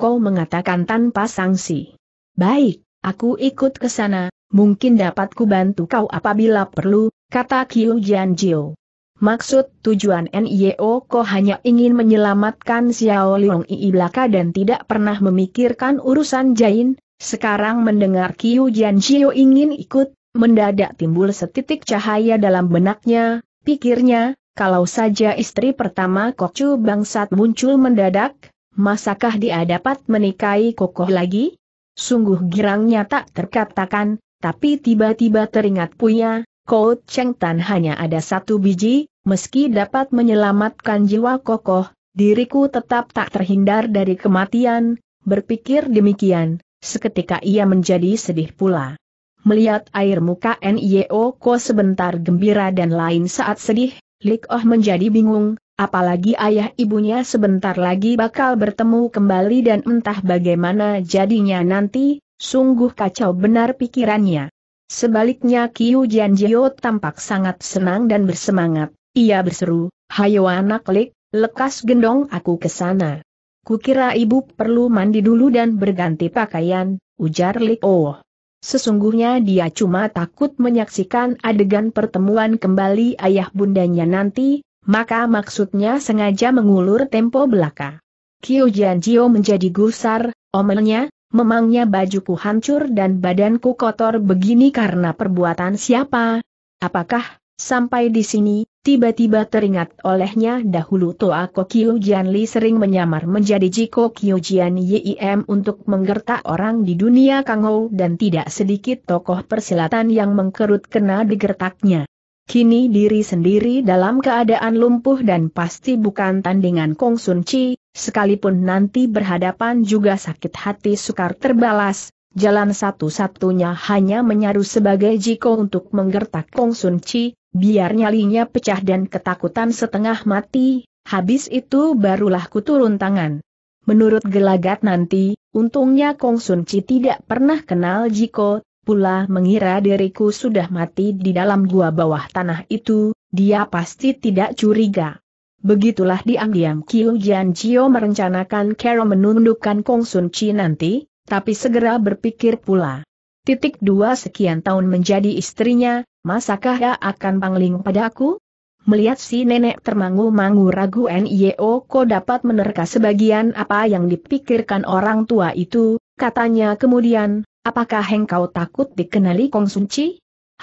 Ko mengatakan tanpa sanksi. Baik, aku ikut ke sana, mungkin dapat kubantu kau apabila perlu, kata Kyo Jian Jio. Maksud tujuan NIO Ko hanya ingin menyelamatkan Xiao Long Ii belaka dan tidak pernah memikirkan urusan Jain, sekarang mendengar Qiu Jian Xiao ingin ikut, mendadak timbul setitik cahaya dalam benaknya, pikirnya, kalau saja istri pertama Chu bangsat muncul mendadak, masakah dia dapat menikahi kokoh lagi? Sungguh girangnya tak terkatakan, tapi tiba-tiba teringat Puya, Kau Cheng Tan hanya ada satu biji, meski dapat menyelamatkan jiwa kokoh, diriku tetap tak terhindar dari kematian, berpikir demikian, seketika ia menjadi sedih pula. Melihat air muka N.I.O. Ko sebentar gembira dan lain saat sedih, Lik Oh menjadi bingung, apalagi ayah ibunya sebentar lagi bakal bertemu kembali dan entah bagaimana jadinya nanti, sungguh kacau benar pikirannya. Sebaliknya Kiu Jianjio tampak sangat senang dan bersemangat. Ia berseru, Hayo anak Lik, lekas gendong aku ke sana. Kukira ibu perlu mandi dulu dan berganti pakaian, ujar Lik Oh. Sesungguhnya dia cuma takut menyaksikan adegan pertemuan kembali ayah bundanya nanti, maka maksudnya sengaja mengulur tempo belaka. Kyo Jianjio menjadi gusar, omelnya, memangnya bajuku hancur dan badanku kotor begini karena perbuatan siapa? Apakah, sampai di sini, tiba-tiba teringat olehnya dahulu Toa Kokyo Jianli sering menyamar menjadi Jiko Jian Yim untuk menggertak orang di dunia Kangou dan tidak sedikit tokoh persilatan yang mengkerut kena digertaknya. Kini diri sendiri dalam keadaan lumpuh dan pasti bukan tandingan Kong Sun Chi, sekalipun nanti berhadapan juga sakit hati sukar terbalas, jalan satu-satunya hanya menyaru sebagai jiko untuk menggertak Kong Sun Chi, biar nyalinya pecah dan ketakutan setengah mati, habis itu barulah kuturun tangan. Menurut gelagat nanti, untungnya Kong Sun Chi tidak pernah kenal Jiko, pula mengira diriku sudah mati di dalam gua bawah tanah itu, dia pasti tidak curiga. Begitulah diam-diam Kiu Jian Chio merencanakan Kero menundukkan Kong Sun Chi nanti, tapi segera berpikir pula. Titik dua sekian tahun menjadi istrinya, masakah dia akan pangling padaku? Melihat si nenek termangu-mangu ragu N.I.O. Ko dapat menerka sebagian apa yang dipikirkan orang tua itu, katanya kemudian, Apakah engkau takut dikenali Kong Sun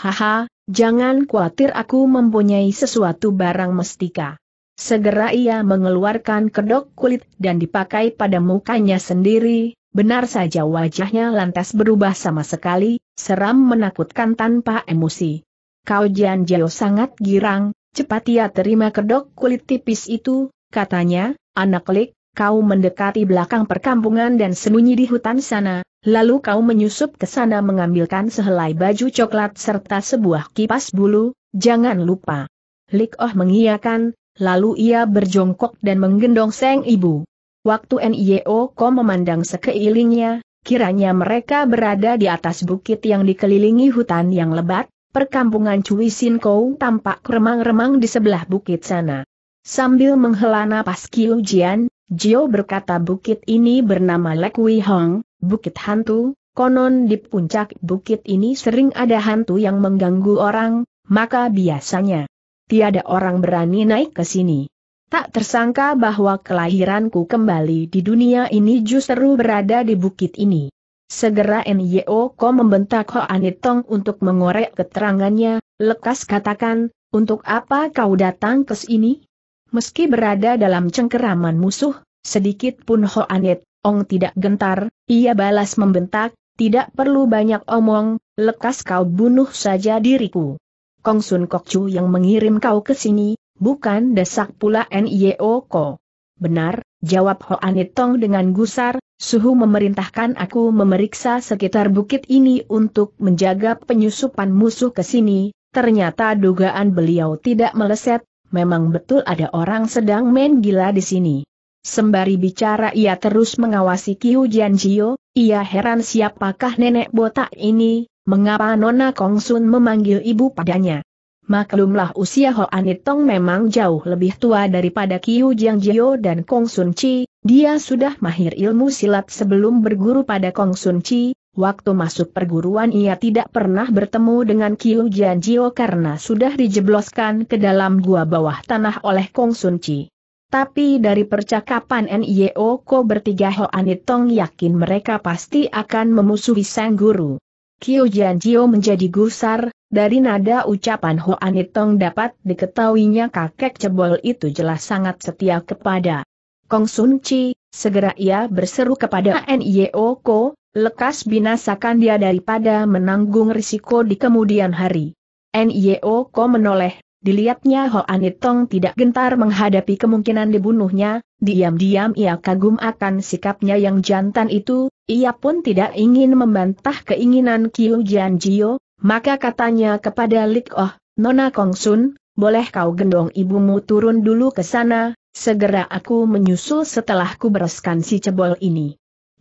Haha, jangan khawatir aku mempunyai sesuatu barang mestika. Segera ia mengeluarkan kedok kulit dan dipakai pada mukanya sendiri, benar saja wajahnya lantas berubah sama sekali, seram menakutkan tanpa emosi. Kau Jian Jiao sangat girang, cepat ia terima kedok kulit tipis itu, katanya, anak lik, kau mendekati belakang perkampungan dan sembunyi di hutan sana, lalu kau menyusup ke sana mengambilkan sehelai baju coklat serta sebuah kipas bulu, jangan lupa. Lik Oh mengiyakan, lalu ia berjongkok dan menggendong seng ibu. Waktu NIO e Ko memandang sekeilingnya, kiranya mereka berada di atas bukit yang dikelilingi hutan yang lebat, perkampungan Cui Sin Kou tampak remang-remang di sebelah bukit sana. Sambil menghela napas Kiu Jian, Jio berkata bukit ini bernama Lek Hong, bukit hantu, konon di puncak bukit ini sering ada hantu yang mengganggu orang, maka biasanya tiada orang berani naik ke sini. Tak tersangka bahwa kelahiranku kembali di dunia ini justru berada di bukit ini. Segera Nyo Ko membentak Ho Anitong untuk mengorek keterangannya, lekas katakan, untuk apa kau datang ke sini? meski berada dalam cengkeraman musuh, sedikit pun Hoanet, Ong tidak gentar, ia balas membentak, tidak perlu banyak omong, lekas kau bunuh saja diriku. Kong Sun Kok Chu yang mengirim kau ke sini, bukan desak pula N.I.O. E Ko. Benar, jawab Hoanit Tong dengan gusar, Suhu memerintahkan aku memeriksa sekitar bukit ini untuk menjaga penyusupan musuh ke sini, ternyata dugaan beliau tidak meleset, memang betul ada orang sedang main gila di sini. Sembari bicara ia terus mengawasi Kiu Jio. ia heran siapakah nenek botak ini, mengapa Nona Kongsun memanggil ibu padanya. Maklumlah usia Ho Anitong memang jauh lebih tua daripada Kiu Jio dan Kong Sun Chi, dia sudah mahir ilmu silat sebelum berguru pada Kong Sun Chi, Waktu masuk perguruan ia tidak pernah bertemu dengan Kiu Jio karena sudah dijebloskan ke dalam gua bawah tanah oleh Kong Sun Chi. Tapi dari percakapan NIO Ko bertiga Ho Anitong yakin mereka pasti akan memusuhi sang guru. Kiu Jio menjadi gusar, dari nada ucapan Ho Anitong dapat diketahuinya kakek cebol itu jelas sangat setia kepada Kong Sun Chi, segera ia berseru kepada NIO Ko, lekas binasakan dia daripada menanggung risiko di kemudian hari. NIO Ko menoleh, dilihatnya Ho Anitong tidak gentar menghadapi kemungkinan dibunuhnya, diam-diam ia kagum akan sikapnya yang jantan itu, ia pun tidak ingin membantah keinginan Kiu Jio, maka katanya kepada Lik Oh, Nona Kong Sun, boleh kau gendong ibumu turun dulu ke sana, segera aku menyusul setelah ku bereskan si cebol ini.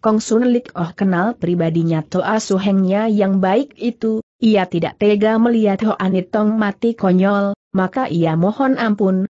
Kong Sun Lik Oh kenal pribadinya Toa Suhengnya yang baik itu, ia tidak tega melihat Ho Anitong mati konyol, maka ia mohon ampun,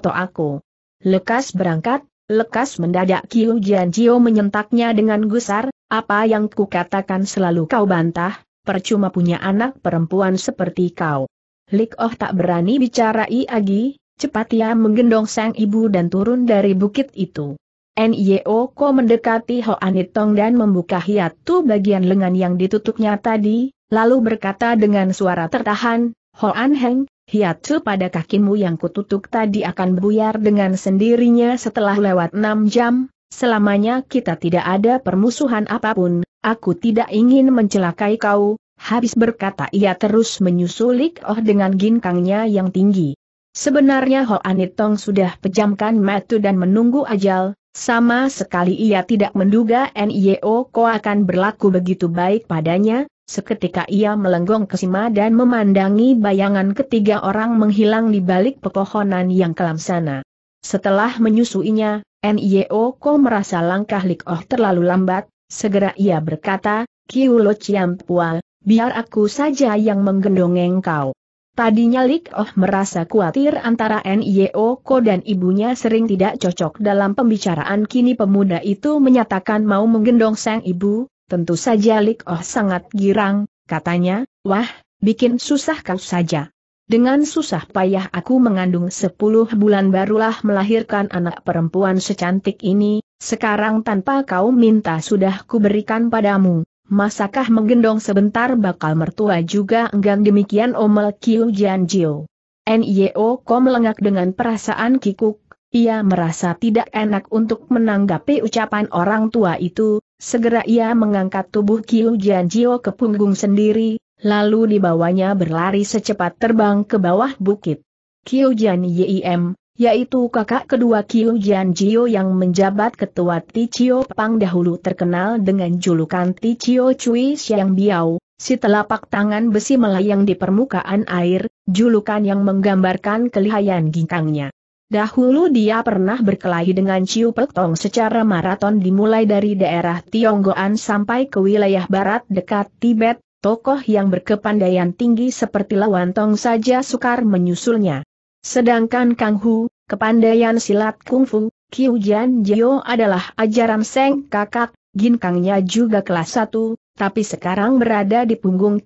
To aku. Lekas berangkat, lekas mendadak Kiu Jian Jio menyentaknya dengan gusar, apa yang ku katakan selalu kau bantah, percuma punya anak perempuan seperti kau. Lik Oh tak berani bicara Iagi, cepat ia ya menggendong sang ibu dan turun dari bukit itu. NIO Ko mendekati Ho Anitong dan membuka hiatu bagian lengan yang ditutupnya tadi, lalu berkata dengan suara tertahan, Ho An Heng, hiatu pada kakimu yang kututup tadi akan buyar dengan sendirinya setelah lewat enam jam, selamanya kita tidak ada permusuhan apapun, aku tidak ingin mencelakai kau, habis berkata ia terus menyusulik Oh dengan ginkangnya yang tinggi. Sebenarnya Ho Anitong sudah pejamkan mata dan menunggu ajal, sama sekali ia tidak menduga NIO Ko akan berlaku begitu baik padanya, seketika ia melenggong ke Sima dan memandangi bayangan ketiga orang menghilang di balik pepohonan yang kelam sana. Setelah menyusuinya, NIO Ko merasa langkah Lik Oh terlalu lambat, segera ia berkata, Kiulo Chiam Pua, biar aku saja yang menggendong engkau. Tadinya Lik Oh merasa khawatir antara Nio Ko dan ibunya sering tidak cocok dalam pembicaraan kini pemuda itu menyatakan mau menggendong sang ibu, tentu saja Lik Oh sangat girang, katanya, wah, bikin susah kau saja. Dengan susah payah aku mengandung sepuluh bulan barulah melahirkan anak perempuan secantik ini, sekarang tanpa kau minta sudah kuberikan padamu. Masakah menggendong sebentar bakal mertua juga enggan demikian omel Kiu Janjiu. Jiu. Ko melengak dengan perasaan kikuk, ia merasa tidak enak untuk menanggapi ucapan orang tua itu, segera ia mengangkat tubuh Kiu Janjiu ke punggung sendiri, lalu dibawanya berlari secepat terbang ke bawah bukit. Kiu Jan Yim, yaitu kakak kedua Kiu Jian Jio yang menjabat ketua Ticio Pang dahulu terkenal dengan julukan Ticio Cui Xiang Biao, si telapak tangan besi melayang di permukaan air, julukan yang menggambarkan kelihayan ginkangnya. Dahulu dia pernah berkelahi dengan Ciu Tong secara maraton dimulai dari daerah Tionggoan sampai ke wilayah barat dekat Tibet, tokoh yang berkepandaian tinggi seperti Lawan Tong saja sukar menyusulnya. Sedangkan Kang Hu, kepandaian silat kungfu, Kiu Jian Jio adalah ajaran Seng Kakak, ginkangnya juga kelas 1, tapi sekarang berada di punggung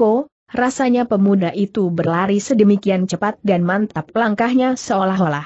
Ko. rasanya pemuda itu berlari sedemikian cepat dan mantap langkahnya seolah-olah.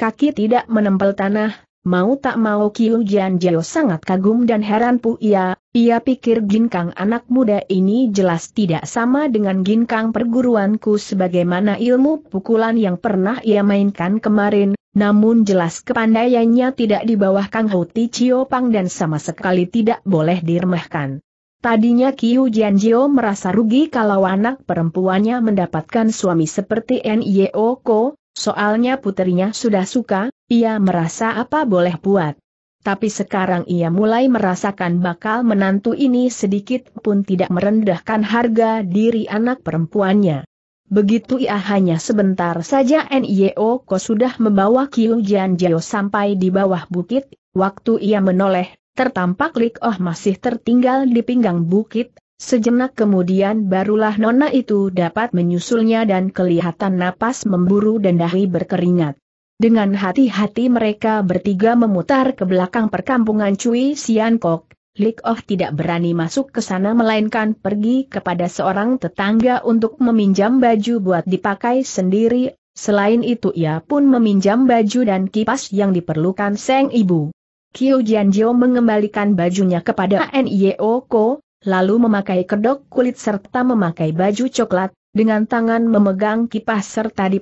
Kaki tidak menempel tanah, Mau tak mau Kiu Jian Jio sangat kagum dan heran pu ia, ia pikir ginkang anak muda ini jelas tidak sama dengan ginkang perguruanku sebagaimana ilmu pukulan yang pernah ia mainkan kemarin, namun jelas kepandaiannya tidak di bawah Kang Houti Cio Pang dan sama sekali tidak boleh diremehkan. Tadinya Kiu Jian Jio merasa rugi kalau anak perempuannya mendapatkan suami seperti N.Y.O. Ko, Soalnya putrinya sudah suka, ia merasa apa boleh buat. Tapi sekarang ia mulai merasakan bakal menantu ini sedikit pun tidak merendahkan harga diri anak perempuannya. Begitu ia hanya sebentar saja NIO Ko sudah membawa Kiu Jian Jio sampai di bawah bukit, waktu ia menoleh, tertampak Lik Oh masih tertinggal di pinggang bukit, Sejenak kemudian barulah nona itu dapat menyusulnya dan kelihatan napas memburu dan dahi berkeringat. Dengan hati-hati mereka bertiga memutar ke belakang perkampungan Cui Siankok, Lik Oh tidak berani masuk ke sana melainkan pergi kepada seorang tetangga untuk meminjam baju buat dipakai sendiri, selain itu ia pun meminjam baju dan kipas yang diperlukan Seng Ibu. Kyo Jianjio mengembalikan bajunya kepada Nio Ko, lalu memakai kedok kulit serta memakai baju coklat, dengan tangan memegang kipas serta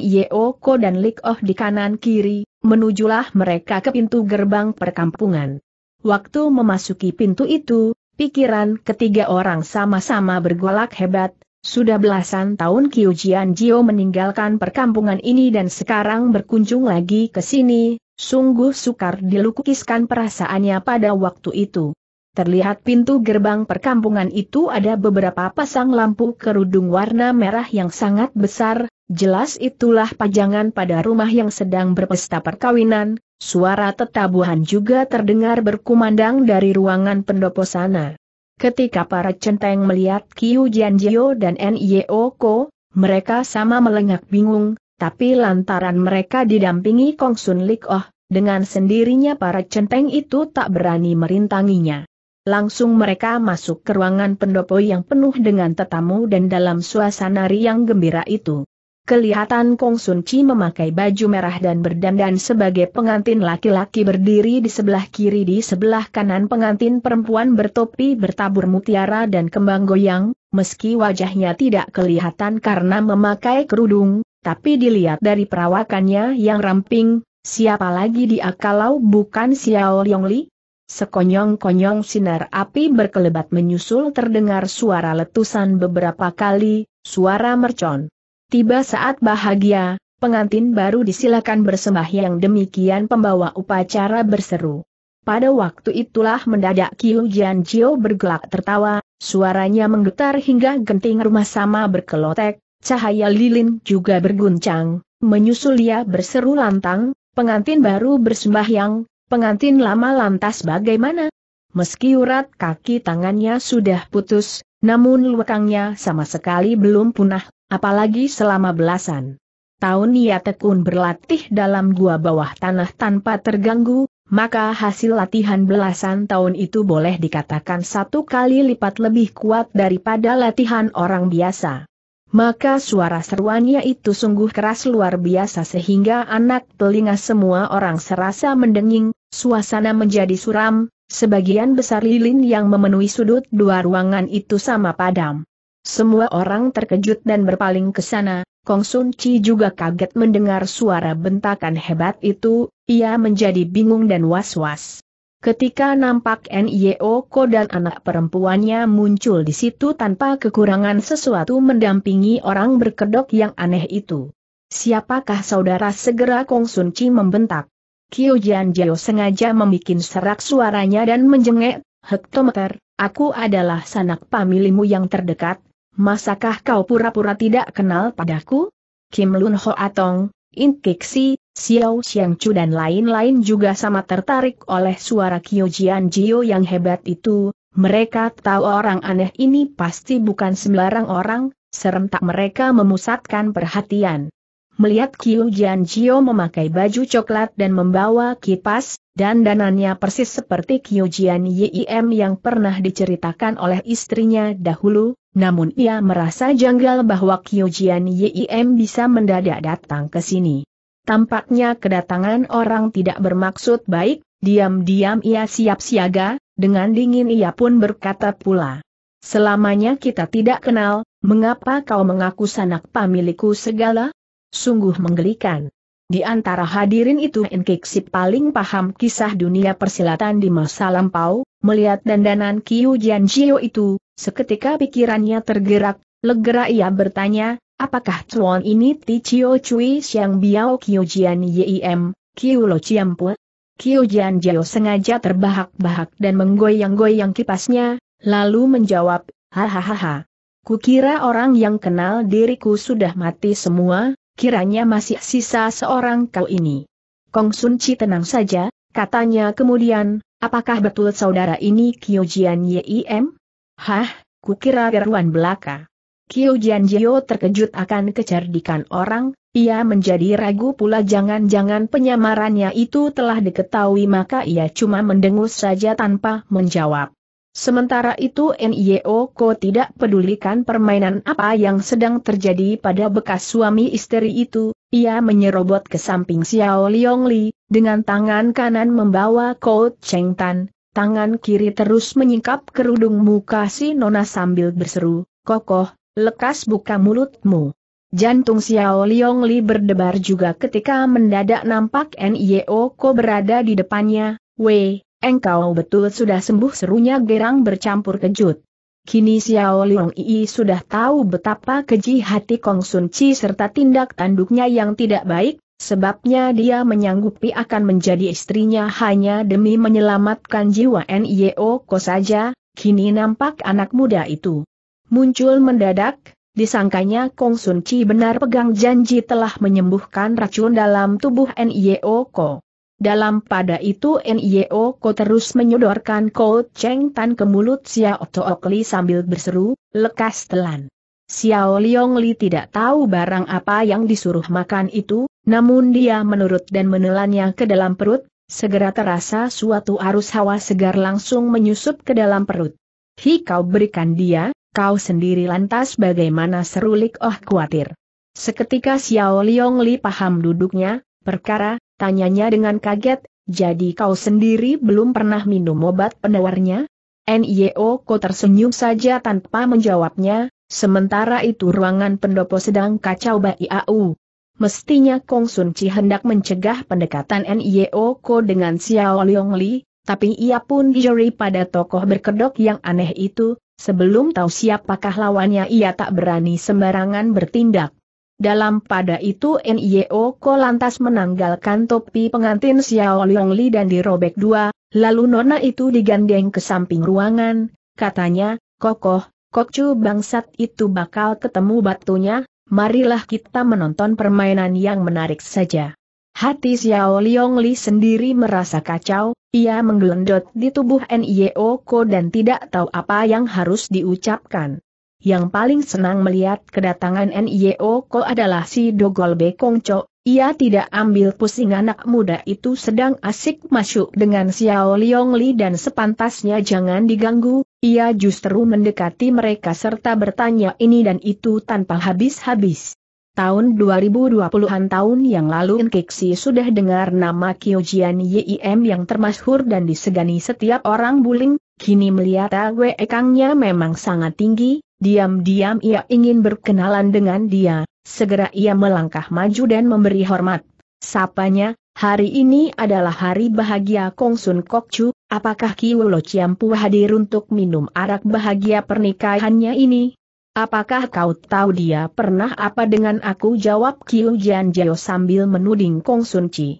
Yeo Ko dan Lik Oh di kanan kiri, menujulah mereka ke pintu gerbang perkampungan. Waktu memasuki pintu itu, pikiran ketiga orang sama-sama bergolak hebat, sudah belasan tahun Jian Jio meninggalkan perkampungan ini dan sekarang berkunjung lagi ke sini, sungguh sukar dilukiskan perasaannya pada waktu itu. Terlihat pintu gerbang perkampungan itu ada beberapa pasang lampu kerudung warna merah yang sangat besar, jelas itulah pajangan pada rumah yang sedang berpesta perkawinan, suara tetabuhan juga terdengar berkumandang dari ruangan pendopo sana. Ketika para centeng melihat Kiu Jianjio dan Nio Ko, mereka sama melengak bingung, tapi lantaran mereka didampingi Kong Sun Lik Oh, dengan sendirinya para centeng itu tak berani merintanginya langsung mereka masuk ke ruangan pendopo yang penuh dengan tetamu dan dalam suasana riang gembira itu. Kelihatan Kong Sun Chi memakai baju merah dan berdandan sebagai pengantin laki-laki berdiri di sebelah kiri di sebelah kanan pengantin perempuan bertopi bertabur mutiara dan kembang goyang, meski wajahnya tidak kelihatan karena memakai kerudung, tapi dilihat dari perawakannya yang ramping, siapa lagi dia kalau bukan Xiao Yongli? Sekonyong-konyong sinar api berkelebat menyusul terdengar suara letusan beberapa kali, suara mercon. Tiba saat bahagia, pengantin baru disilakan bersembahyang demikian pembawa upacara berseru. Pada waktu itulah mendadak Kiu Jian Jio bergelak tertawa, suaranya menggetar hingga genting rumah sama berkelotek, cahaya lilin juga berguncang, menyusul ia berseru lantang, pengantin baru bersembahyang, Pengantin lama lantas bagaimana? Meski urat kaki tangannya sudah putus, namun lukangnya sama sekali belum punah, apalagi selama belasan tahun ia tekun berlatih dalam gua bawah tanah tanpa terganggu, maka hasil latihan belasan tahun itu boleh dikatakan satu kali lipat lebih kuat daripada latihan orang biasa. Maka suara seruannya itu sungguh keras luar biasa sehingga anak telinga semua orang serasa mendenging, suasana menjadi suram, sebagian besar lilin yang memenuhi sudut dua ruangan itu sama padam. Semua orang terkejut dan berpaling ke sana, Kong Sun Chi juga kaget mendengar suara bentakan hebat itu, ia menjadi bingung dan was-was. Ketika nampak N.I.O.Ko dan anak perempuannya muncul di situ tanpa kekurangan sesuatu mendampingi orang berkedok yang aneh itu. Siapakah saudara segera Kong Sun Chi membentak? Kyo Jian Jio sengaja membuat serak suaranya dan menjengek, Hektometer, aku adalah sanak pamilimu yang terdekat, masakah kau pura-pura tidak kenal padaku? Kim Lun Ho Atong, Inkiksi, Xiao Xiangchu dan lain-lain juga sama tertarik oleh suara Kyojian Jio yang hebat itu, mereka tahu orang aneh ini pasti bukan sembarang orang, serentak mereka memusatkan perhatian. Melihat Kyojian Jio memakai baju coklat dan membawa kipas, dan danannya persis seperti Kyojian Yim yang pernah diceritakan oleh istrinya dahulu, namun ia merasa janggal bahwa Kyojian Yim bisa mendadak datang ke sini. Tampaknya kedatangan orang tidak bermaksud baik, diam-diam ia siap siaga, dengan dingin ia pun berkata pula. Selamanya kita tidak kenal, mengapa kau mengaku sanak pemilikku segala? Sungguh menggelikan. Di antara hadirin itu Enkiksi paling paham kisah dunia persilatan di masa lampau, melihat dandanan Kiu Jian Jio itu, seketika pikirannya tergerak, legera ia bertanya, Apakah cuan ini Ti Chio Cui Siang Biao Kiu Jian Yim, Kiu Lo Chiam Pue? Jian Jio sengaja terbahak-bahak dan menggoyang-goyang kipasnya, lalu menjawab, hahaha. Kukira orang yang kenal diriku sudah mati semua, kiranya masih sisa seorang kau ini. Kong Sun Chi tenang saja, katanya kemudian, apakah betul saudara ini Kyo Jian Yim? Hah, kukira geruan belaka. Kiu Jianjio terkejut akan kecerdikan orang, ia menjadi ragu pula jangan-jangan penyamarannya itu telah diketahui maka ia cuma mendengus saja tanpa menjawab. Sementara itu Nio Ko tidak pedulikan permainan apa yang sedang terjadi pada bekas suami istri itu, ia menyerobot ke samping Xiao Liong Li, dengan tangan kanan membawa Ko Cheng Tan, tangan kiri terus menyingkap kerudung muka si Nona sambil berseru, Kokoh, Lekas buka mulutmu. Jantung Xiao Liong Li berdebar juga ketika mendadak nampak Nio Ko berada di depannya. Wei, engkau betul sudah sembuh serunya gerang bercampur kejut. Kini Xiao Liong Yi sudah tahu betapa keji hati Kong Sun Chi serta tindak tanduknya yang tidak baik, sebabnya dia menyanggupi akan menjadi istrinya hanya demi menyelamatkan jiwa Nio Ko saja, kini nampak anak muda itu muncul mendadak, disangkanya Kong Sun Chi benar pegang janji telah menyembuhkan racun dalam tubuh N.I.O. E Ko. Dalam pada itu N.I.O. E Ko terus menyodorkan Ko Cheng Tan ke mulut Xiao Tok Li sambil berseru, lekas telan. Xiao Liong Li tidak tahu barang apa yang disuruh makan itu, namun dia menurut dan menelannya ke dalam perut, segera terasa suatu arus hawa segar langsung menyusup ke dalam perut. Hi kau berikan dia, Kau sendiri lantas bagaimana serulik oh khawatir. Seketika Xiao Liong Li paham duduknya, perkara, tanyanya dengan kaget, jadi kau sendiri belum pernah minum obat penawarnya? NIO e Ko tersenyum saja tanpa menjawabnya, sementara itu ruangan pendopo sedang kacau baiau. Mestinya Kong Sun Chi hendak mencegah pendekatan NIO e Ko dengan Xiao Liong Li, tapi ia pun dijeri pada tokoh berkedok yang aneh itu, Sebelum tahu siapakah lawannya ia tak berani sembarangan bertindak. Dalam pada itu NIO Ko lantas menanggalkan topi pengantin Xiao Li dan dirobek dua, lalu nona itu digandeng ke samping ruangan, katanya, kokoh, kokcu bangsat itu bakal ketemu batunya, marilah kita menonton permainan yang menarik saja. Hati Xiao Liong Li sendiri merasa kacau, ia menggelendot di tubuh Nio Ko dan tidak tahu apa yang harus diucapkan. Yang paling senang melihat kedatangan Nio Ko adalah si Dogol Bekong Cho, ia tidak ambil pusing anak muda itu sedang asik masuk dengan Xiao Liong Li dan sepantasnya jangan diganggu, ia justru mendekati mereka serta bertanya ini dan itu tanpa habis-habis. Tahun 2020-an tahun yang lalu Nkeksi sudah dengar nama Kyojian Yim yang termasyhur dan disegani setiap orang buling, kini melihat awe Kangnya memang sangat tinggi, diam-diam ia ingin berkenalan dengan dia, segera ia melangkah maju dan memberi hormat. Sapanya, hari ini adalah hari bahagia Kongsun Kokcu, apakah Kiwolo Ciampu hadir untuk minum arak bahagia pernikahannya ini? Apakah kau tahu dia pernah apa dengan aku? Jawab Kiu Jian Jio sambil menuding Kong Sun Chi.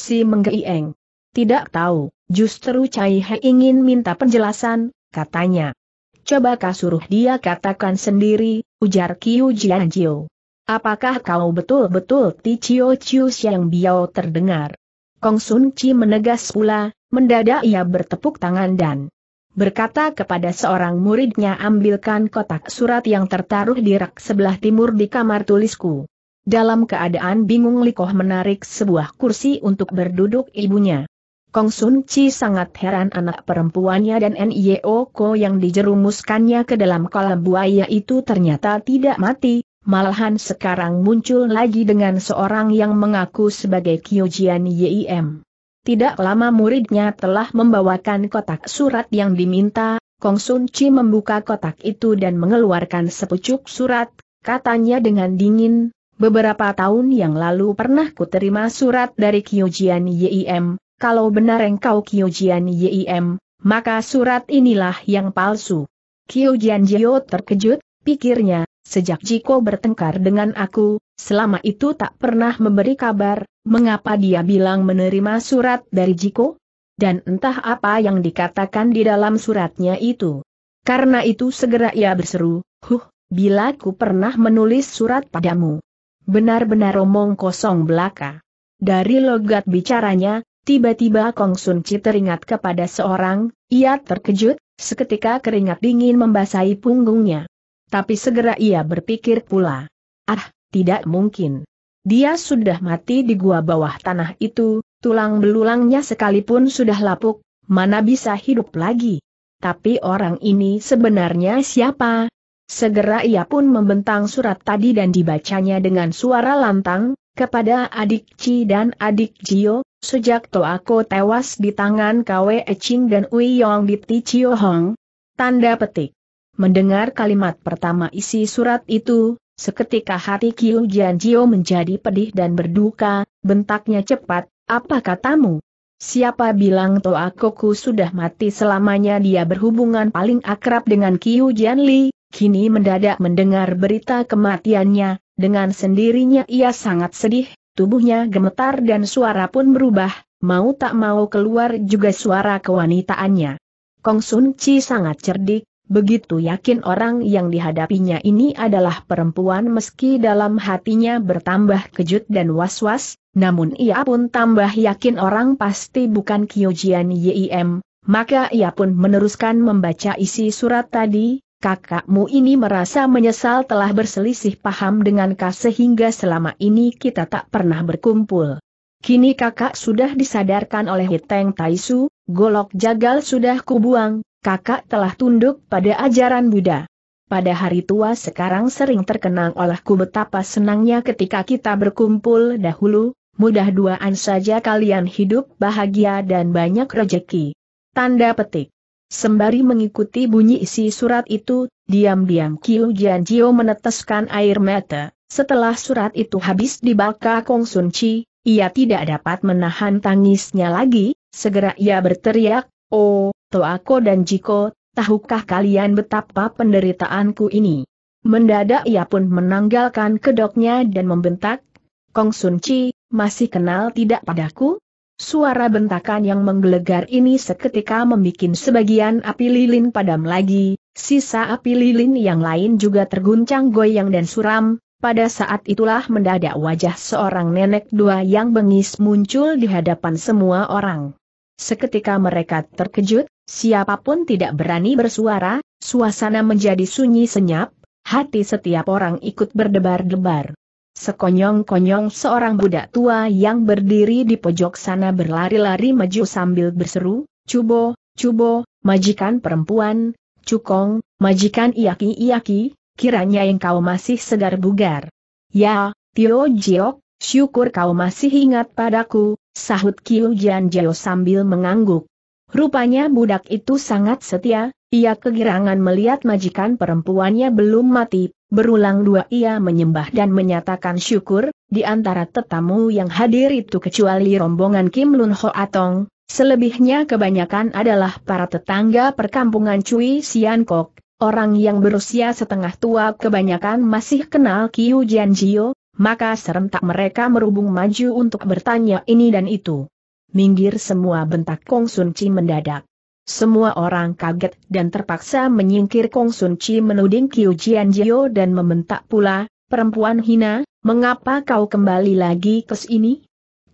si menggeieng. Tidak tahu, justru Cai He ingin minta penjelasan, katanya. Coba kau suruh dia katakan sendiri, ujar Kiu Jian Jio. Apakah kau betul-betul Ti Chiu Chiu Xiang Biao terdengar? Kong Sun Chi menegas pula, mendadak ia bertepuk tangan dan berkata kepada seorang muridnya ambilkan kotak surat yang tertaruh di rak sebelah timur di kamar tulisku. Dalam keadaan bingung Likoh menarik sebuah kursi untuk berduduk ibunya. Kong Sun Chi sangat heran anak perempuannya dan N.I.O. Ko yang dijerumuskannya ke dalam kolam buaya itu ternyata tidak mati, malahan sekarang muncul lagi dengan seorang yang mengaku sebagai Kyojian Yim. Tidak lama muridnya telah membawakan kotak surat yang diminta, Kong Sun Chi membuka kotak itu dan mengeluarkan sepucuk surat, katanya dengan dingin, beberapa tahun yang lalu pernah kuterima surat dari Kyojian YIM, kalau benar engkau Kyojian YIM, maka surat inilah yang palsu. Kyojian Jio terkejut, pikirnya, Sejak Jiko bertengkar dengan aku, selama itu tak pernah memberi kabar, mengapa dia bilang menerima surat dari Jiko? Dan entah apa yang dikatakan di dalam suratnya itu. Karena itu segera ia berseru, huh, bila ku pernah menulis surat padamu. Benar-benar omong kosong belaka. Dari logat bicaranya, tiba-tiba Kong Sun Chi teringat kepada seorang, ia terkejut, seketika keringat dingin membasahi punggungnya tapi segera ia berpikir pula. Ah, tidak mungkin. Dia sudah mati di gua bawah tanah itu, tulang belulangnya sekalipun sudah lapuk, mana bisa hidup lagi. Tapi orang ini sebenarnya siapa? Segera ia pun membentang surat tadi dan dibacanya dengan suara lantang, kepada adik Ci dan adik Jio, Sejak Toako tewas di tangan Kwe Ching dan Ui Yong di Ti Chiu Hong. Tanda petik. Mendengar kalimat pertama isi surat itu, seketika hati Kiu Jianjio menjadi pedih dan berduka, bentaknya cepat, apa katamu? Siapa bilang Toa Koku sudah mati selamanya dia berhubungan paling akrab dengan Kiu Jianli, kini mendadak mendengar berita kematiannya, dengan sendirinya ia sangat sedih, tubuhnya gemetar dan suara pun berubah, mau tak mau keluar juga suara kewanitaannya. Kong Sun Chi sangat cerdik, Begitu yakin orang yang dihadapinya ini adalah perempuan meski dalam hatinya bertambah kejut dan was-was, namun ia pun tambah yakin orang pasti bukan Kyojian Yim, maka ia pun meneruskan membaca isi surat tadi, kakakmu ini merasa menyesal telah berselisih paham dengan Kak sehingga selama ini kita tak pernah berkumpul. Kini kakak sudah disadarkan oleh Hiteng Taisu, golok jagal sudah kubuang, kakak telah tunduk pada ajaran Buddha. Pada hari tua sekarang sering terkenang olehku betapa senangnya ketika kita berkumpul dahulu, mudah duaan saja kalian hidup bahagia dan banyak rejeki. Tanda petik. Sembari mengikuti bunyi isi surat itu, diam-diam Kiu Jio meneteskan air mata. Setelah surat itu habis dibaca Kong Sun Chi, ia tidak dapat menahan tangisnya lagi, segera ia berteriak, Oh, Toako dan Jiko, tahukah kalian betapa penderitaanku ini? Mendadak ia pun menanggalkan kedoknya dan membentak, Kong Sun Chi, masih kenal tidak padaku? Suara bentakan yang menggelegar ini seketika membuat sebagian api lilin padam lagi, sisa api lilin yang lain juga terguncang goyang dan suram, pada saat itulah mendadak wajah seorang nenek dua yang bengis muncul di hadapan semua orang. Seketika mereka terkejut, Siapapun tidak berani bersuara, suasana menjadi sunyi senyap, hati setiap orang ikut berdebar-debar. Sekonyong-konyong seorang budak tua yang berdiri di pojok sana berlari-lari maju sambil berseru, Cubo, Cubo, majikan perempuan, Cukong, majikan iaki-iaki, kiranya yang kau masih segar bugar. Ya, Tio Jiok, syukur kau masih ingat padaku, sahut Kiu Jian Jio sambil mengangguk. Rupanya budak itu sangat setia, ia kegirangan melihat majikan perempuannya belum mati, berulang dua ia menyembah dan menyatakan syukur, di antara tetamu yang hadir itu kecuali rombongan Kim Lun Ho Atong, selebihnya kebanyakan adalah para tetangga perkampungan Cui Sian Kok, orang yang berusia setengah tua kebanyakan masih kenal Kiu Jian Jio, maka serentak mereka merubung maju untuk bertanya ini dan itu. Minggir semua bentak Kong Sun Chi mendadak. Semua orang kaget dan terpaksa menyingkir Kong Sun Chi menuding Qiu Jian Jio dan membentak pula, perempuan hina, mengapa kau kembali lagi ke sini?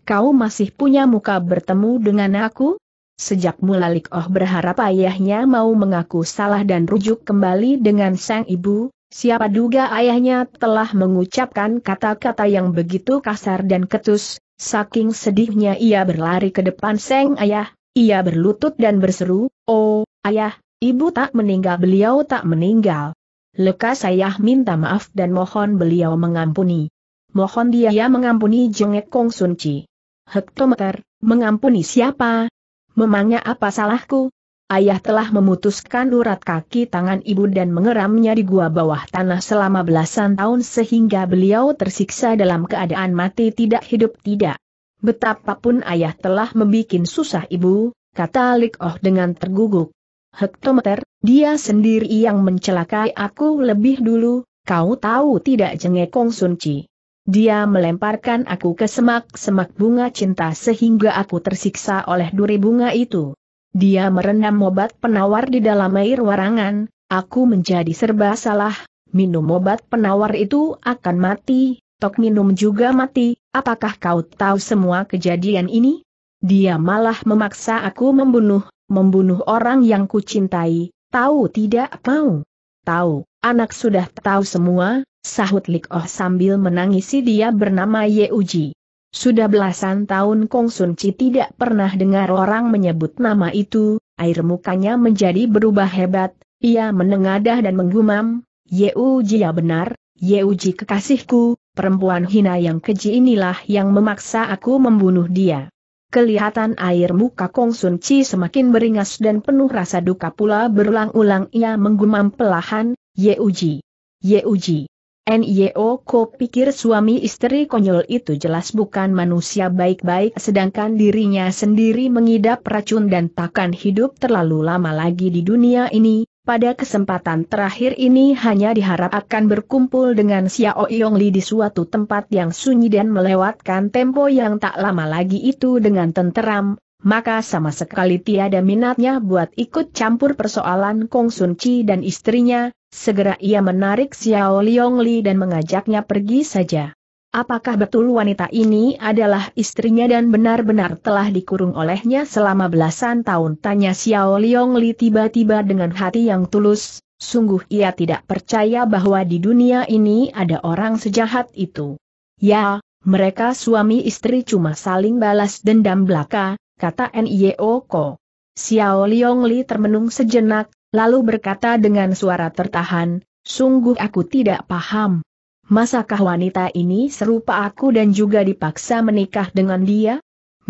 Kau masih punya muka bertemu dengan aku? Sejak mula Lik Oh berharap ayahnya mau mengaku salah dan rujuk kembali dengan sang ibu, siapa duga ayahnya telah mengucapkan kata-kata yang begitu kasar dan ketus, Saking sedihnya ia berlari ke depan Seng Ayah, ia berlutut dan berseru, Oh, Ayah, Ibu tak meninggal beliau tak meninggal. Lekas Ayah minta maaf dan mohon beliau mengampuni. Mohon dia ya mengampuni Jongek Kong Chi. Hektometer, mengampuni siapa? Memangnya apa salahku? Ayah telah memutuskan urat kaki tangan ibu dan mengeramnya di gua bawah tanah selama belasan tahun sehingga beliau tersiksa dalam keadaan mati tidak hidup tidak. Betapapun ayah telah membuat susah ibu, kata Lik Oh dengan terguguk. Hektometer, dia sendiri yang mencelakai aku lebih dulu, kau tahu tidak jengekong sunci. Dia melemparkan aku ke semak-semak bunga cinta sehingga aku tersiksa oleh duri bunga itu. Dia merendam obat penawar di dalam air warangan, aku menjadi serba salah, minum obat penawar itu akan mati, tok minum juga mati, apakah kau tahu semua kejadian ini? Dia malah memaksa aku membunuh, membunuh orang yang kucintai, tahu tidak mau. Tahu, anak sudah tahu semua, sahut Likoh sambil menangisi dia bernama Ye Uji. Sudah belasan tahun Kong Sun Chi tidak pernah dengar orang menyebut nama itu, air mukanya menjadi berubah hebat, ia menengadah dan menggumam, Yeuji ya benar, Yeuji kekasihku, perempuan hina yang keji inilah yang memaksa aku membunuh dia. Kelihatan air muka Kong Sun Chi semakin beringas dan penuh rasa duka pula berulang-ulang ia menggumam pelahan, Yeuji. Yeuji. NIO Ko pikir suami istri konyol itu jelas bukan manusia baik-baik sedangkan dirinya sendiri mengidap racun dan takkan hidup terlalu lama lagi di dunia ini, pada kesempatan terakhir ini hanya diharap akan berkumpul dengan Xiao Yongli di suatu tempat yang sunyi dan melewatkan tempo yang tak lama lagi itu dengan tenteram, maka sama sekali tiada minatnya buat ikut campur persoalan Kong Sun Chi dan istrinya, segera ia menarik Xiao Liong Li dan mengajaknya pergi saja. Apakah betul wanita ini adalah istrinya dan benar-benar telah dikurung olehnya selama belasan tahun? Tanya Xiao Liong Li tiba-tiba dengan hati yang tulus, sungguh ia tidak percaya bahwa di dunia ini ada orang sejahat itu. Ya, mereka suami istri cuma saling balas dendam belaka, kata N.I.O. Ko. Xiao Liong Li termenung sejenak, lalu berkata dengan suara tertahan, sungguh aku tidak paham. Masakah wanita ini serupa aku dan juga dipaksa menikah dengan dia?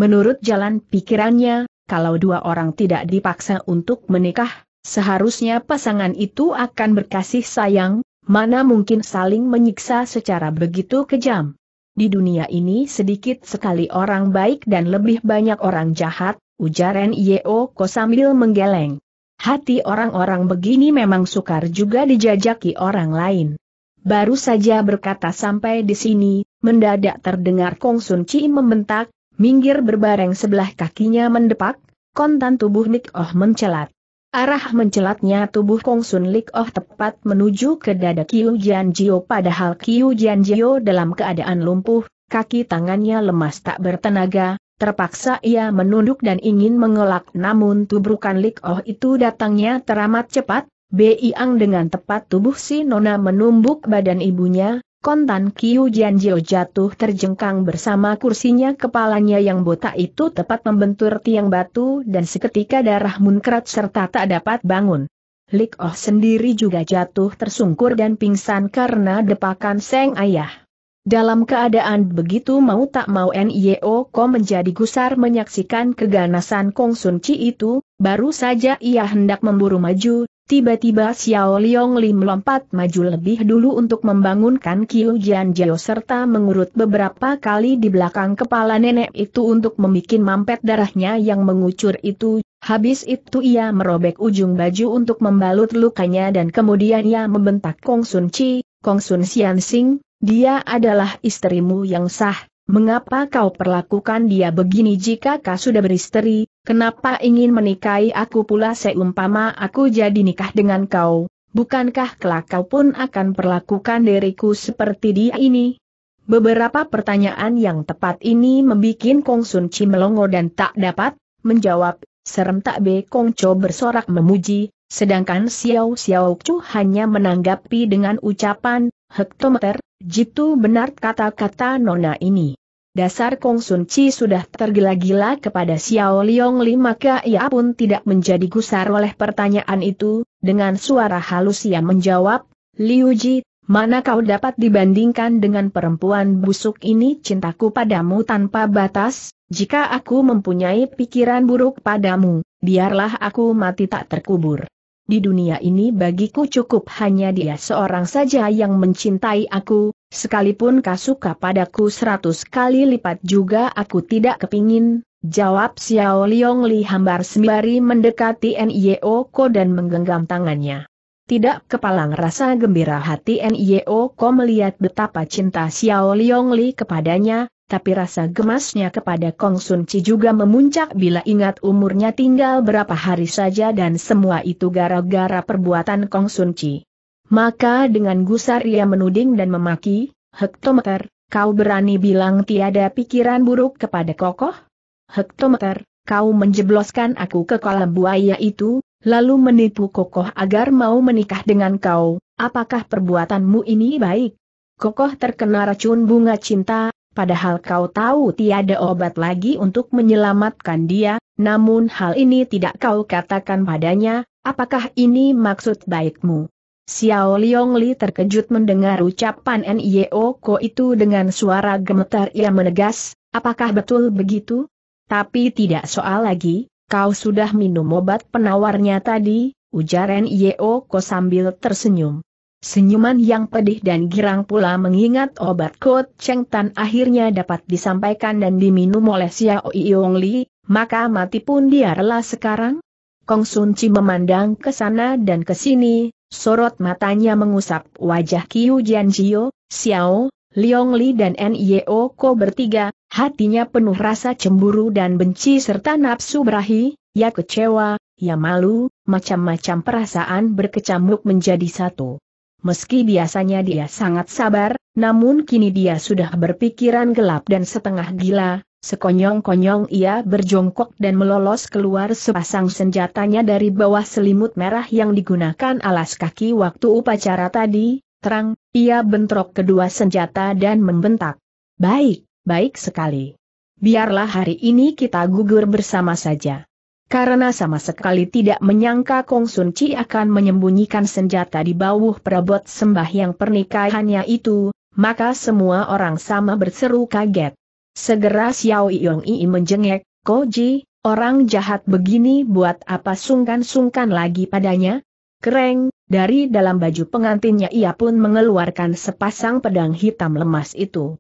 Menurut jalan pikirannya, kalau dua orang tidak dipaksa untuk menikah, seharusnya pasangan itu akan berkasih sayang, mana mungkin saling menyiksa secara begitu kejam. Di dunia ini sedikit sekali orang baik dan lebih banyak orang jahat, ujar Nio Ko sambil menggeleng. Hati orang-orang begini memang sukar juga dijajaki orang lain. Baru saja berkata sampai di sini, mendadak terdengar Kong Sun Chi membentak, minggir berbareng sebelah kakinya mendepak, kontan tubuh Nik Oh mencelat. Arah mencelatnya tubuh Kong Sun Lik Oh tepat menuju ke dada Kiu Jian Jio padahal Kiu Jian Jio dalam keadaan lumpuh, kaki tangannya lemas tak bertenaga, terpaksa ia menunduk dan ingin mengelak namun tubrukan Lik Oh itu datangnya teramat cepat, Bi Ang dengan tepat tubuh si Nona menumbuk badan ibunya, Kontan Kiu Jianjio jatuh terjengkang bersama kursinya kepalanya yang botak itu tepat membentur tiang batu dan seketika darah munkrat serta tak dapat bangun. Lik Oh sendiri juga jatuh tersungkur dan pingsan karena depakan Seng Ayah. Dalam keadaan begitu mau tak mau Nio Ko menjadi gusar menyaksikan keganasan Kong Sun Chi itu, baru saja ia hendak memburu maju, Tiba-tiba Xiao Liong Lim lompat maju lebih dulu untuk membangunkan Qiu Jian serta mengurut beberapa kali di belakang kepala nenek itu untuk membuat mampet darahnya yang mengucur itu. Habis itu ia merobek ujung baju untuk membalut lukanya dan kemudian ia membentak Kong Sun Chi, Kong Sun Xian Sing, dia adalah istrimu yang sah, mengapa kau perlakukan dia begini jika kau sudah beristri, Kenapa ingin menikahi aku pula seumpama aku jadi nikah dengan kau? Bukankah kelak kau pun akan perlakukan diriku seperti dia ini? Beberapa pertanyaan yang tepat ini membuat Kong Sun Chi melongo dan tak dapat menjawab, serem tak be Kong Cho bersorak memuji, sedangkan Xiao Xiao Chu hanya menanggapi dengan ucapan, hektometer, jitu benar kata-kata nona ini. Dasar Kong Sun Chi sudah tergila-gila kepada Xiao Liong Li maka ia pun tidak menjadi gusar oleh pertanyaan itu, dengan suara halus ia menjawab, Liu Ji, mana kau dapat dibandingkan dengan perempuan busuk ini cintaku padamu tanpa batas, jika aku mempunyai pikiran buruk padamu, biarlah aku mati tak terkubur di dunia ini bagiku cukup hanya dia seorang saja yang mencintai aku, sekalipun kau suka padaku seratus kali lipat juga aku tidak kepingin, jawab Xiao Liong Li hambar sembari mendekati Nio Ko dan menggenggam tangannya. Tidak kepalang rasa gembira hati Nio Ko melihat betapa cinta Xiao Liong Li kepadanya, tapi rasa gemasnya kepada Kong Sun Chi juga memuncak bila ingat umurnya tinggal berapa hari saja dan semua itu gara-gara perbuatan Kong Sun Chi. Maka dengan gusar ia menuding dan memaki, Hektometer, kau berani bilang tiada pikiran buruk kepada kokoh? Hektometer, kau menjebloskan aku ke kolam buaya itu, lalu menipu kokoh agar mau menikah dengan kau, apakah perbuatanmu ini baik? Kokoh terkena racun bunga cinta, Padahal kau tahu tiada obat lagi untuk menyelamatkan dia, namun hal ini tidak kau katakan padanya, apakah ini maksud baikmu? Xiao Liong Li terkejut mendengar ucapan Nio Ko itu dengan suara gemetar ia menegas, apakah betul begitu? Tapi tidak soal lagi, kau sudah minum obat penawarnya tadi, ujar Nio Ko sambil tersenyum. Senyuman yang pedih dan girang pula mengingat obat Kot Cheng Tan akhirnya dapat disampaikan dan diminum oleh Xiao Yong Li, maka mati pun dia rela sekarang? Kong Sun Chi memandang ke sana dan ke sini, sorot matanya mengusap wajah Qiu Jian Jio, Xiao, Liong Li dan Nio Ko bertiga, hatinya penuh rasa cemburu dan benci serta nafsu berahi, ya kecewa, ya malu, macam-macam perasaan berkecamuk menjadi satu. Meski biasanya dia sangat sabar, namun kini dia sudah berpikiran gelap dan setengah gila, sekonyong-konyong ia berjongkok dan melolos keluar sepasang senjatanya dari bawah selimut merah yang digunakan alas kaki waktu upacara tadi, terang, ia bentrok kedua senjata dan membentak. Baik, baik sekali. Biarlah hari ini kita gugur bersama saja karena sama sekali tidak menyangka Kong Sun Chi akan menyembunyikan senjata di bawah perabot sembahyang pernikahannya itu, maka semua orang sama berseru kaget. Segera Xiao Yong Yi menjengek, Ji, orang jahat begini buat apa sungkan-sungkan lagi padanya? Kereng, dari dalam baju pengantinnya ia pun mengeluarkan sepasang pedang hitam lemas itu.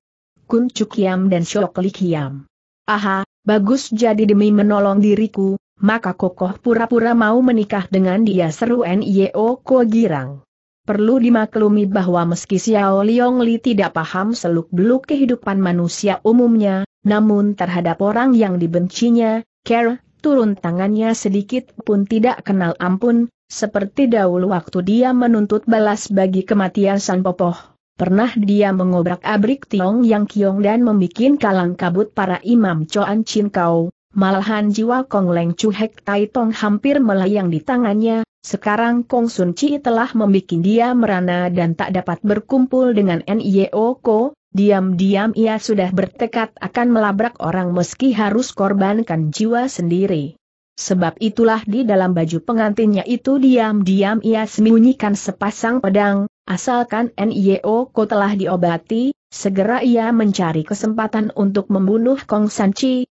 Kun Yam dan Shok Likiam. Aha, bagus jadi demi menolong diriku, maka kokoh pura-pura mau menikah dengan dia seru Nio Ko Girang. Perlu dimaklumi bahwa meski Xiao Liong Li tidak paham seluk-beluk kehidupan manusia umumnya, namun terhadap orang yang dibencinya, Care, turun tangannya sedikit pun tidak kenal ampun, seperti dahulu waktu dia menuntut balas bagi kematian San Popoh. Pernah dia mengobrak-abrik Tiong Yang Kiong dan membuat kalang kabut para imam Choan Chin Kau, Malahan jiwa Kong Leng Chu Hek Tai Tong hampir melayang di tangannya, sekarang Kong Sun Chi telah membuat dia merana dan tak dapat berkumpul dengan NIO Ko, diam-diam ia sudah bertekad akan melabrak orang meski harus korbankan jiwa sendiri. Sebab itulah di dalam baju pengantinnya itu diam-diam ia sembunyikan sepasang pedang, asalkan NIO Ko telah diobati, Segera ia mencari kesempatan untuk membunuh Kong San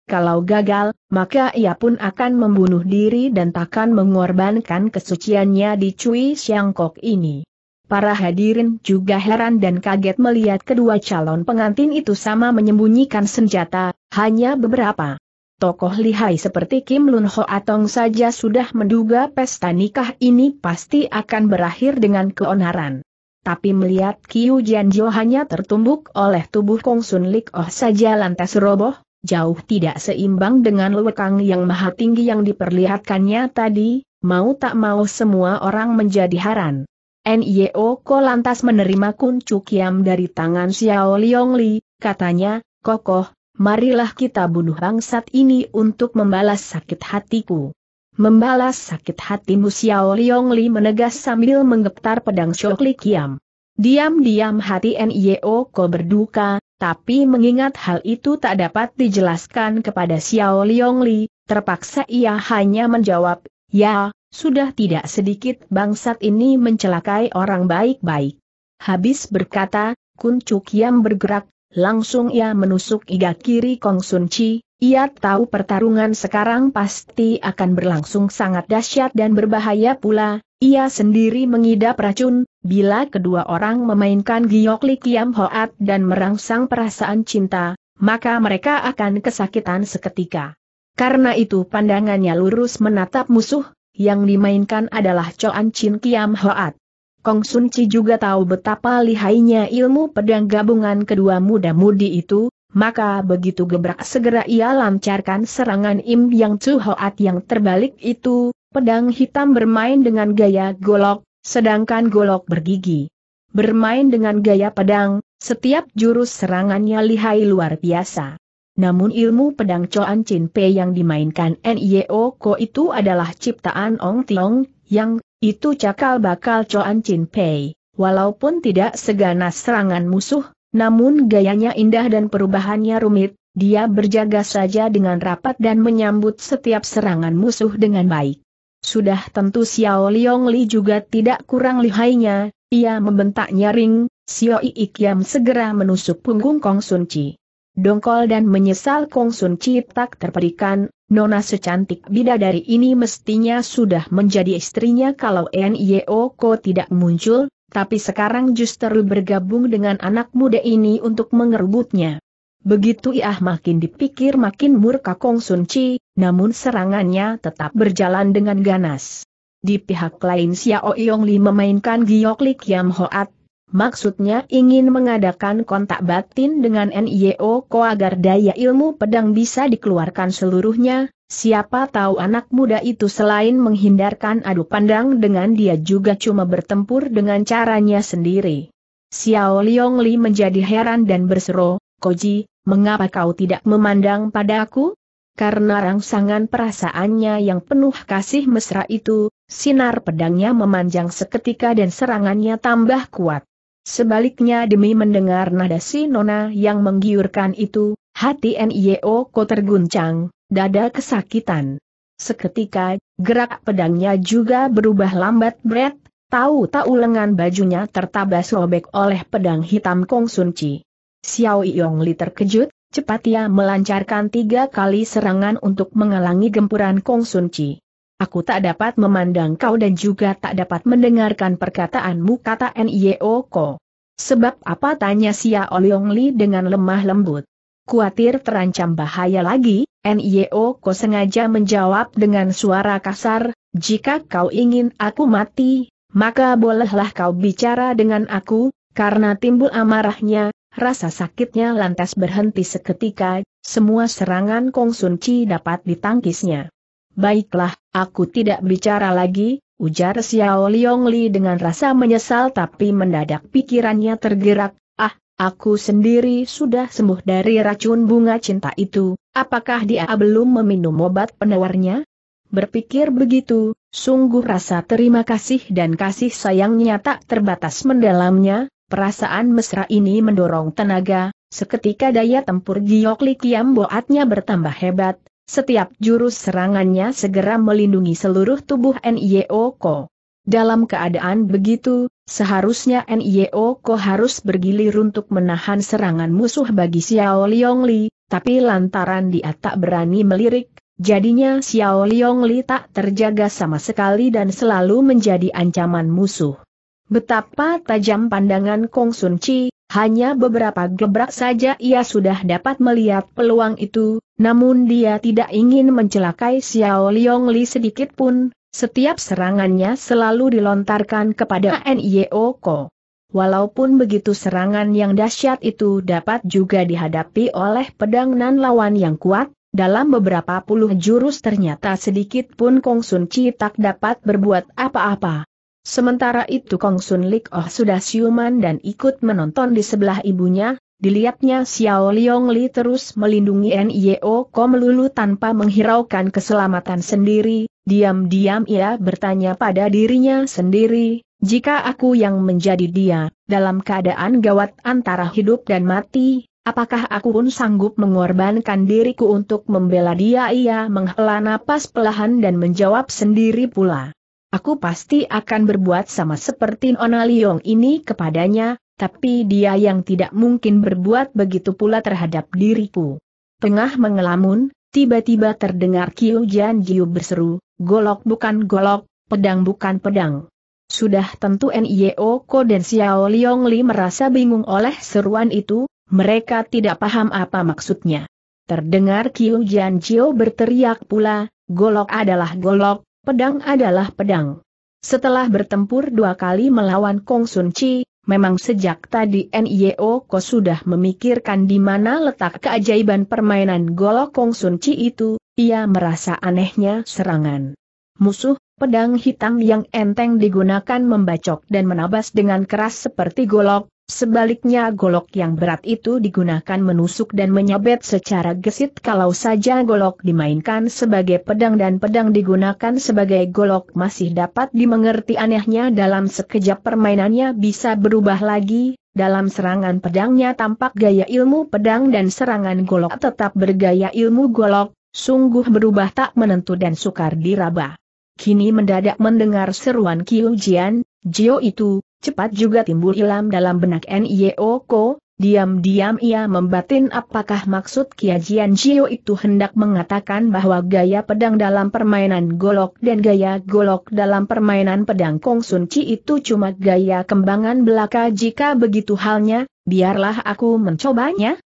kalau gagal, maka ia pun akan membunuh diri dan takkan mengorbankan kesuciannya di Cui Siang ini. Para hadirin juga heran dan kaget melihat kedua calon pengantin itu sama menyembunyikan senjata, hanya beberapa. Tokoh lihai seperti Kim Lun Ho Atong saja sudah menduga pesta nikah ini pasti akan berakhir dengan keonaran tapi melihat Kiu Jianjo hanya tertumbuk oleh tubuh Kong Sun Lik Oh saja lantas roboh, jauh tidak seimbang dengan lewekang yang maha tinggi yang diperlihatkannya tadi, mau tak mau semua orang menjadi haran. Nio Ko lantas menerima kuncu kiam dari tangan Xiao Liong Li, katanya, Kokoh, marilah kita bunuh bangsat ini untuk membalas sakit hatiku. Membalas sakit hatimu Xiao Liong Li menegas sambil menggetar pedang Shok Li Kiam. Diam-diam hati Nio Ko berduka, tapi mengingat hal itu tak dapat dijelaskan kepada Xiao Liong Li, terpaksa ia hanya menjawab, ya, sudah tidak sedikit bangsat ini mencelakai orang baik-baik. Habis berkata, Kun Yam bergerak, langsung ia menusuk iga kiri Kong Sun Chi, ia tahu pertarungan sekarang pasti akan berlangsung sangat dahsyat dan berbahaya pula, ia sendiri mengidap racun, bila kedua orang memainkan Giokli Kiam Hoat dan merangsang perasaan cinta, maka mereka akan kesakitan seketika. Karena itu pandangannya lurus menatap musuh, yang dimainkan adalah coan Chin Kiam Hoat. Kong Sun Chi juga tahu betapa lihainya ilmu pedang gabungan kedua muda-mudi itu, maka begitu gebrak segera ia lancarkan serangan Im Yang Chu Hoat yang terbalik itu, pedang hitam bermain dengan gaya golok, sedangkan golok bergigi. Bermain dengan gaya pedang, setiap jurus serangannya lihai luar biasa. Namun ilmu pedang Choan Chin Pei yang dimainkan N.I.O. Ko itu adalah ciptaan Ong Tiong, yang, itu cakal bakal Choan Chin Pei. Walaupun tidak seganas serangan musuh, namun gayanya indah dan perubahannya rumit, dia berjaga saja dengan rapat dan menyambut setiap serangan musuh dengan baik. Sudah tentu Xiao Liong Li juga tidak kurang lihainya, ia membentak nyaring, Xiao Yi Iikyam segera menusuk punggung Kong Sun Chi. Dongkol dan menyesal Kong Sun Chi tak terperikan, nona secantik bidadari ini mestinya sudah menjadi istrinya kalau N.I.O. Ko tidak muncul, tapi sekarang justru bergabung dengan anak muda ini untuk mengerubutnya. Begitu ia makin dipikir makin murka Kong Sun Chi, namun serangannya tetap berjalan dengan ganas. Di pihak lain Xiao Yong Li memainkan Giok Li Kiam Hoat, Maksudnya ingin mengadakan kontak batin dengan NIO Ko agar daya ilmu pedang bisa dikeluarkan seluruhnya, siapa tahu anak muda itu selain menghindarkan adu pandang dengan dia juga cuma bertempur dengan caranya sendiri. Xiao Liong Li menjadi heran dan berseru, Koji, mengapa kau tidak memandang padaku? Karena rangsangan perasaannya yang penuh kasih mesra itu, sinar pedangnya memanjang seketika dan serangannya tambah kuat. Sebaliknya demi mendengar nada si Nona yang menggiurkan itu, hati N.I.O. Ko terguncang, dada kesakitan. Seketika, gerak pedangnya juga berubah lambat bret, tahu-tahu lengan bajunya tertabas robek oleh pedang hitam Kong Sun Chi. Xiao Yong Li terkejut, cepat ia melancarkan tiga kali serangan untuk mengelangi gempuran Kong Sun Chi. Aku tak dapat memandang kau dan juga tak dapat mendengarkan perkataanmu kata Nio Ko. Sebab apa tanya Sia Oliong Li dengan lemah lembut. Kuatir terancam bahaya lagi, Nio Ko sengaja menjawab dengan suara kasar, jika kau ingin aku mati, maka bolehlah kau bicara dengan aku, karena timbul amarahnya, rasa sakitnya lantas berhenti seketika, semua serangan Kong Sun Chi dapat ditangkisnya. Baiklah, aku tidak bicara lagi, ujar Xiao Liongli dengan rasa menyesal tapi mendadak pikirannya tergerak, ah, aku sendiri sudah sembuh dari racun bunga cinta itu, apakah dia belum meminum obat penawarnya? Berpikir begitu, sungguh rasa terima kasih dan kasih sayangnya tak terbatas mendalamnya, perasaan mesra ini mendorong tenaga, seketika daya tempur Giok Li Boatnya bertambah hebat, setiap jurus serangannya segera melindungi seluruh tubuh NIO Ko. Dalam keadaan begitu, seharusnya NIO Ko harus bergilir untuk menahan serangan musuh bagi Xiao Liong Li, tapi lantaran dia tak berani melirik, jadinya Xiao Liong Li tak terjaga sama sekali dan selalu menjadi ancaman musuh. Betapa tajam pandangan Kong Sun Chi, hanya beberapa gebrak saja ia sudah dapat melihat peluang itu, namun dia tidak ingin mencelakai Xiao Liong Li sedikit pun, setiap serangannya selalu dilontarkan kepada NIO Ko. Walaupun begitu serangan yang dahsyat itu dapat juga dihadapi oleh pedang nan lawan yang kuat, dalam beberapa puluh jurus ternyata sedikit pun Kong Sun Chi tak dapat berbuat apa-apa. Sementara itu Kong Sun Lik Oh sudah siuman dan ikut menonton di sebelah ibunya, dilihatnya Xiao Liong Li terus melindungi Nio Ko melulu tanpa menghiraukan keselamatan sendiri, diam-diam ia bertanya pada dirinya sendiri, jika aku yang menjadi dia, dalam keadaan gawat antara hidup dan mati, apakah aku pun sanggup mengorbankan diriku untuk membela dia ia menghela napas pelahan dan menjawab sendiri pula. Aku pasti akan berbuat sama seperti Nona Liong ini kepadanya, tapi dia yang tidak mungkin berbuat begitu pula terhadap diriku. Tengah mengelamun, tiba-tiba terdengar Kiu Jan Jiu berseru, golok bukan golok, pedang bukan pedang. Sudah tentu N.I.O. Ko dan Xiao Liong Li merasa bingung oleh seruan itu, mereka tidak paham apa maksudnya. Terdengar Kiu Jan Jiu berteriak pula, golok adalah golok, pedang adalah pedang. Setelah bertempur dua kali melawan Kong Sun Chi, memang sejak tadi NIO Ko sudah memikirkan di mana letak keajaiban permainan golok Kong Sun Chi itu, ia merasa anehnya serangan. Musuh, pedang hitam yang enteng digunakan membacok dan menabas dengan keras seperti golok, Sebaliknya golok yang berat itu digunakan menusuk dan menyabet secara gesit kalau saja golok dimainkan sebagai pedang dan pedang digunakan sebagai golok masih dapat dimengerti anehnya dalam sekejap permainannya bisa berubah lagi, dalam serangan pedangnya tampak gaya ilmu pedang dan serangan golok tetap bergaya ilmu golok, sungguh berubah tak menentu dan sukar diraba. Kini mendadak mendengar seruan Kiu Jian, Jio itu, cepat juga timbul ilam dalam benak Nioko, diam-diam ia membatin apakah maksud Kiajian Jio itu hendak mengatakan bahwa gaya pedang dalam permainan golok dan gaya golok dalam permainan pedang Kong Sun Chi itu cuma gaya kembangan belaka jika begitu halnya, biarlah aku mencobanya.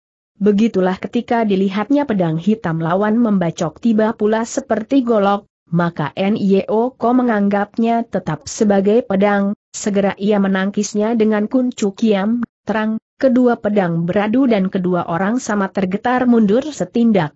Begitulah ketika dilihatnya pedang hitam lawan membacok tiba pula seperti golok, maka NIO Ko menganggapnya tetap sebagai pedang, segera ia menangkisnya dengan kuncu kiam, terang, kedua pedang beradu dan kedua orang sama tergetar mundur setindak.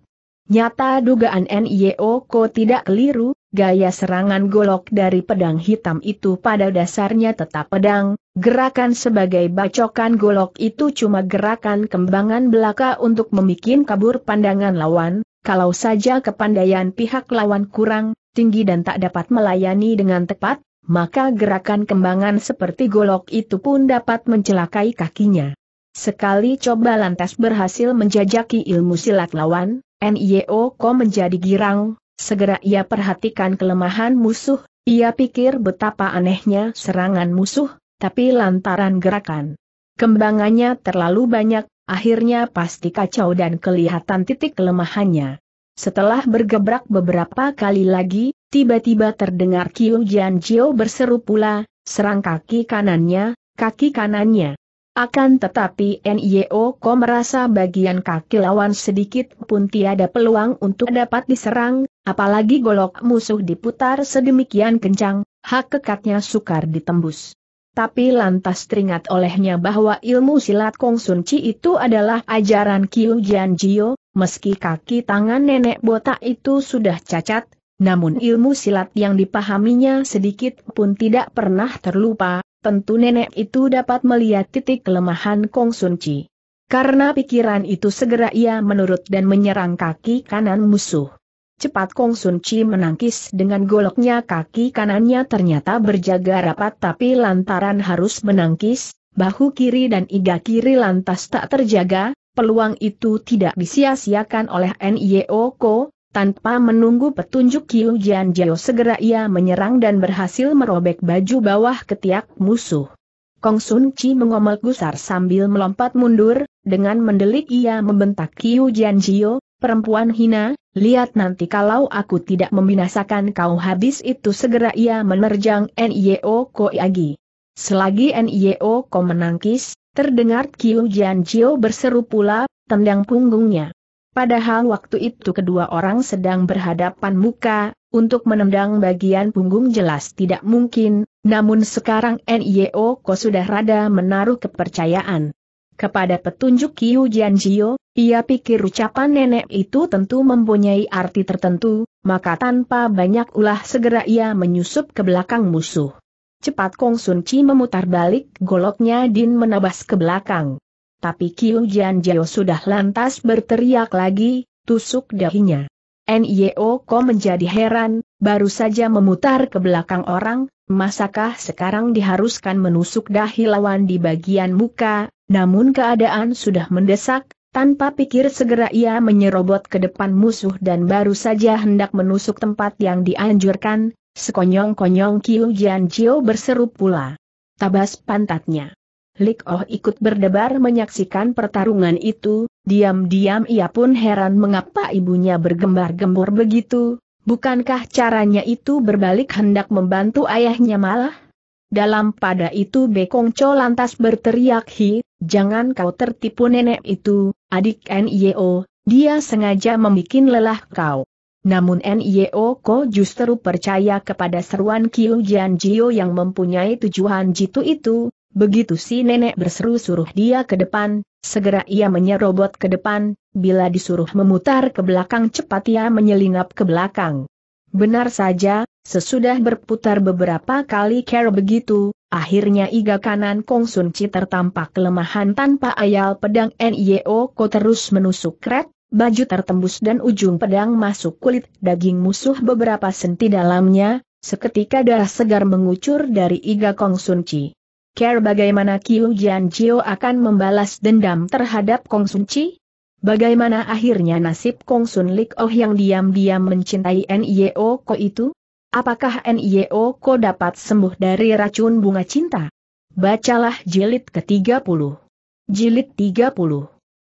Nyata dugaan NIO Ko tidak keliru, gaya serangan golok dari pedang hitam itu pada dasarnya tetap pedang, gerakan sebagai bacokan golok itu cuma gerakan kembangan belaka untuk memikin kabur pandangan lawan, kalau saja kepandaian pihak lawan kurang, tinggi dan tak dapat melayani dengan tepat, maka gerakan kembangan seperti golok itu pun dapat mencelakai kakinya. Sekali coba lantas berhasil menjajaki ilmu silat lawan, NIO Ko menjadi girang, segera ia perhatikan kelemahan musuh, ia pikir betapa anehnya serangan musuh, tapi lantaran gerakan kembangannya terlalu banyak, akhirnya pasti kacau dan kelihatan titik kelemahannya. Setelah bergebrak beberapa kali lagi, tiba-tiba terdengar Kiu Jian Jio berseru pula, serang kaki kanannya, kaki kanannya. Akan tetapi NIO Ko merasa bagian kaki lawan sedikit pun tiada peluang untuk dapat diserang, apalagi golok musuh diputar sedemikian kencang, hak kekatnya sukar ditembus tapi lantas teringat olehnya bahwa ilmu silat Kong Sun Chi itu adalah ajaran Kiu Jian Jio, meski kaki tangan nenek botak itu sudah cacat, namun ilmu silat yang dipahaminya sedikit pun tidak pernah terlupa, tentu nenek itu dapat melihat titik kelemahan Kong Sun Chi. Karena pikiran itu segera ia menurut dan menyerang kaki kanan musuh. Cepat Kong Sun Chi menangkis dengan goloknya kaki kanannya ternyata berjaga rapat tapi lantaran harus menangkis, bahu kiri dan iga kiri lantas tak terjaga, peluang itu tidak disia-siakan oleh NIO Ko, tanpa menunggu petunjuk Kiu Jian Jio segera ia menyerang dan berhasil merobek baju bawah ketiak musuh. Kong Sun Chi mengomel gusar sambil melompat mundur, dengan mendelik ia membentak Kiu Jian Jio, Perempuan hina, lihat nanti kalau aku tidak membinasakan kau habis itu segera ia menerjang Nio Koiagi. Selagi Nio Ko menangkis, terdengar Kiu Jian berseru pula, tendang punggungnya. Padahal waktu itu kedua orang sedang berhadapan muka, untuk menendang bagian punggung jelas tidak mungkin, namun sekarang Nio Ko sudah rada menaruh kepercayaan kepada petunjuk Kiu Jian Jio, ia pikir ucapan nenek itu tentu mempunyai arti tertentu, maka tanpa banyak ulah segera ia menyusup ke belakang musuh. Cepat Kong Sun Chi memutar balik goloknya Din menabas ke belakang. Tapi Kiu Jian Jio sudah lantas berteriak lagi, tusuk dahinya. Nio Ko menjadi heran, baru saja memutar ke belakang orang, masakah sekarang diharuskan menusuk dahi lawan di bagian muka, namun keadaan sudah mendesak, tanpa pikir segera ia menyerobot ke depan musuh dan baru saja hendak menusuk tempat yang dianjurkan, sekonyong-konyong Kiu Jian Chio berseru pula. Tabas pantatnya. Lik Oh ikut berdebar menyaksikan pertarungan itu, diam-diam ia pun heran mengapa ibunya bergembar-gembor begitu, bukankah caranya itu berbalik hendak membantu ayahnya malah? Dalam pada itu Bekong lantas berteriak hi, jangan kau tertipu nenek itu, Adik NIO, dia sengaja membuat lelah kau. Namun NIO Ko justru percaya kepada seruan Kiu Jian Jio yang mempunyai tujuan jitu itu, begitu si nenek berseru suruh dia ke depan, segera ia menyerobot ke depan, bila disuruh memutar ke belakang cepat ia menyelinap ke belakang. Benar saja, sesudah berputar beberapa kali kera begitu, Akhirnya iga kanan Kong Sun Chi tertampak kelemahan tanpa ayal pedang N.I.O. Ko terus menusuk kret, baju tertembus dan ujung pedang masuk kulit daging musuh beberapa senti dalamnya, seketika darah segar mengucur dari iga Kong Sun Chi. Care bagaimana Kiu Jian Jio akan membalas dendam terhadap Kong Sun Chi? Bagaimana akhirnya nasib Kong Sun Lik Oh yang diam-diam mencintai N.I.O. Ko itu? Apakah NIO Ko dapat sembuh dari racun bunga cinta? Bacalah jilid ke-30. Jilid 30.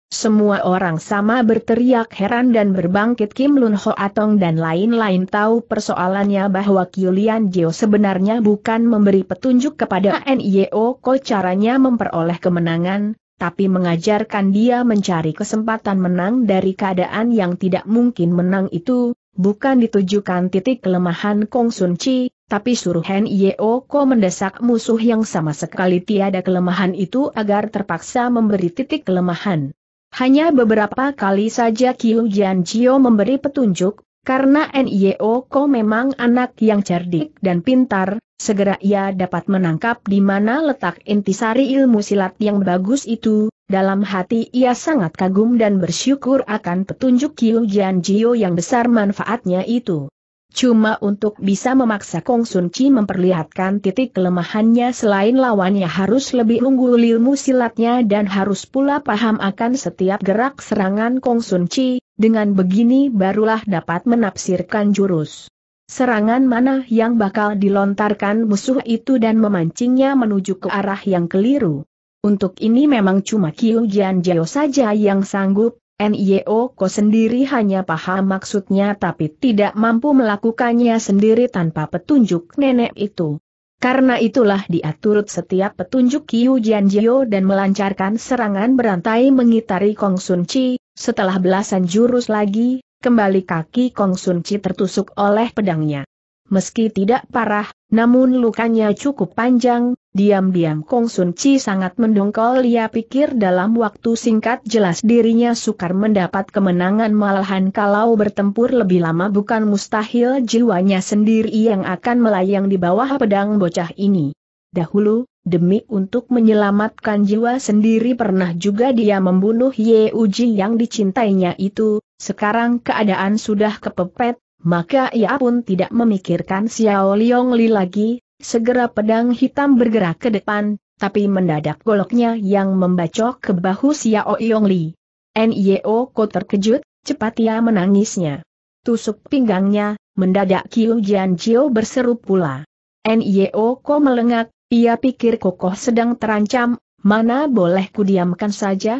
Semua orang sama berteriak heran dan berbangkit Kim Lun Ho Atong dan lain-lain tahu persoalannya bahwa Kyulian Jeo sebenarnya bukan memberi petunjuk kepada NIO Ko caranya memperoleh kemenangan, tapi mengajarkan dia mencari kesempatan menang dari keadaan yang tidak mungkin menang itu, bukan ditujukan titik kelemahan Kong Sun Chi, tapi suruh Hen Yeo Ko mendesak musuh yang sama sekali tiada kelemahan itu agar terpaksa memberi titik kelemahan. Hanya beberapa kali saja Kiu Jian Jio memberi petunjuk, karena NIO Ko memang anak yang cerdik dan pintar, segera ia dapat menangkap di mana letak intisari ilmu silat yang bagus itu, dalam hati ia sangat kagum dan bersyukur akan petunjuk Kiu Jian Jio yang besar manfaatnya itu. Cuma untuk bisa memaksa Kong Sun Chi memperlihatkan titik kelemahannya selain lawannya harus lebih unggul ilmu silatnya dan harus pula paham akan setiap gerak serangan Kong Sun Chi, dengan begini barulah dapat menafsirkan jurus. Serangan mana yang bakal dilontarkan musuh itu dan memancingnya menuju ke arah yang keliru. Untuk ini memang cuma Kiu Jian Jio saja yang sanggup, NIO Ko sendiri hanya paham maksudnya tapi tidak mampu melakukannya sendiri tanpa petunjuk nenek itu. Karena itulah dia turut setiap petunjuk Kiu Jian Jio dan melancarkan serangan berantai mengitari Kong Sun Chi, setelah belasan jurus lagi, kembali kaki Kong Sun Chi tertusuk oleh pedangnya. Meski tidak parah, namun lukanya cukup panjang, diam-diam Kong Sun Chi sangat mendongkol ia pikir dalam waktu singkat jelas dirinya sukar mendapat kemenangan malahan kalau bertempur lebih lama bukan mustahil jiwanya sendiri yang akan melayang di bawah pedang bocah ini. Dahulu, demi untuk menyelamatkan jiwa sendiri pernah juga dia membunuh Ye Uji yang dicintainya itu, sekarang keadaan sudah kepepet, maka ia pun tidak memikirkan Xiao Liong Li lagi, segera pedang hitam bergerak ke depan, tapi mendadak goloknya yang membacok ke bahu Xiao Liong Li. N.I.O. Ko terkejut, cepat ia menangisnya. Tusuk pinggangnya, mendadak Kiu Jian berseru pula. N.I.O. Ko melengak, ia pikir kokoh sedang terancam, mana boleh kudiamkan saja,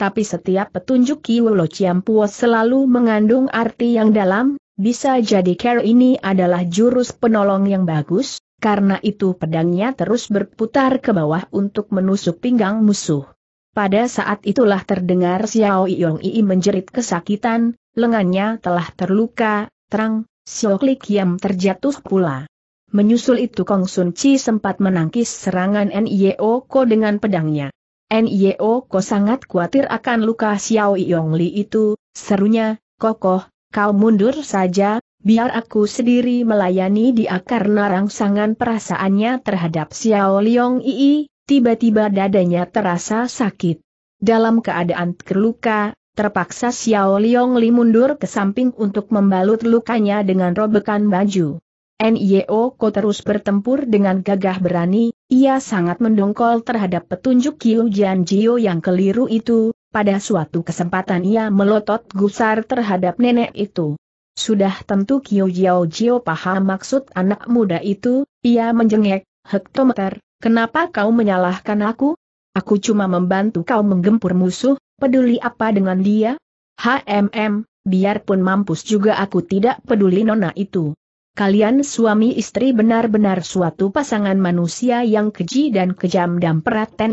tapi setiap petunjuk Kiwolo Ciampuo selalu mengandung arti yang dalam, bisa jadi Care ini adalah jurus penolong yang bagus, karena itu pedangnya terus berputar ke bawah untuk menusuk pinggang musuh. Pada saat itulah terdengar Xiao Yong Ii menjerit kesakitan, lengannya telah terluka, terang, Xiao Klik Yam terjatuh pula. Menyusul itu Kong Sun Chi sempat menangkis serangan NIO e Ko dengan pedangnya. NIO Ko sangat khawatir akan luka Xiao Yong Li itu, serunya, kokoh, kau mundur saja, biar aku sendiri melayani dia karena rangsangan perasaannya terhadap Xiao Liong Ii, tiba-tiba dadanya terasa sakit. Dalam keadaan terluka, terpaksa Xiao Liong Li mundur ke samping untuk membalut lukanya dengan robekan baju. NIO Ko terus bertempur dengan gagah berani, ia sangat mendongkol terhadap petunjuk Kiu Jian Jio yang keliru itu, pada suatu kesempatan ia melotot gusar terhadap nenek itu. Sudah tentu Kiu Jiao Jio paham maksud anak muda itu, ia menjengek, Hektometer, kenapa kau menyalahkan aku? Aku cuma membantu kau menggempur musuh, peduli apa dengan dia? HMM, biarpun mampus juga aku tidak peduli nona itu kalian suami istri benar-benar suatu pasangan manusia yang keji dan kejam dan perhatian. Ten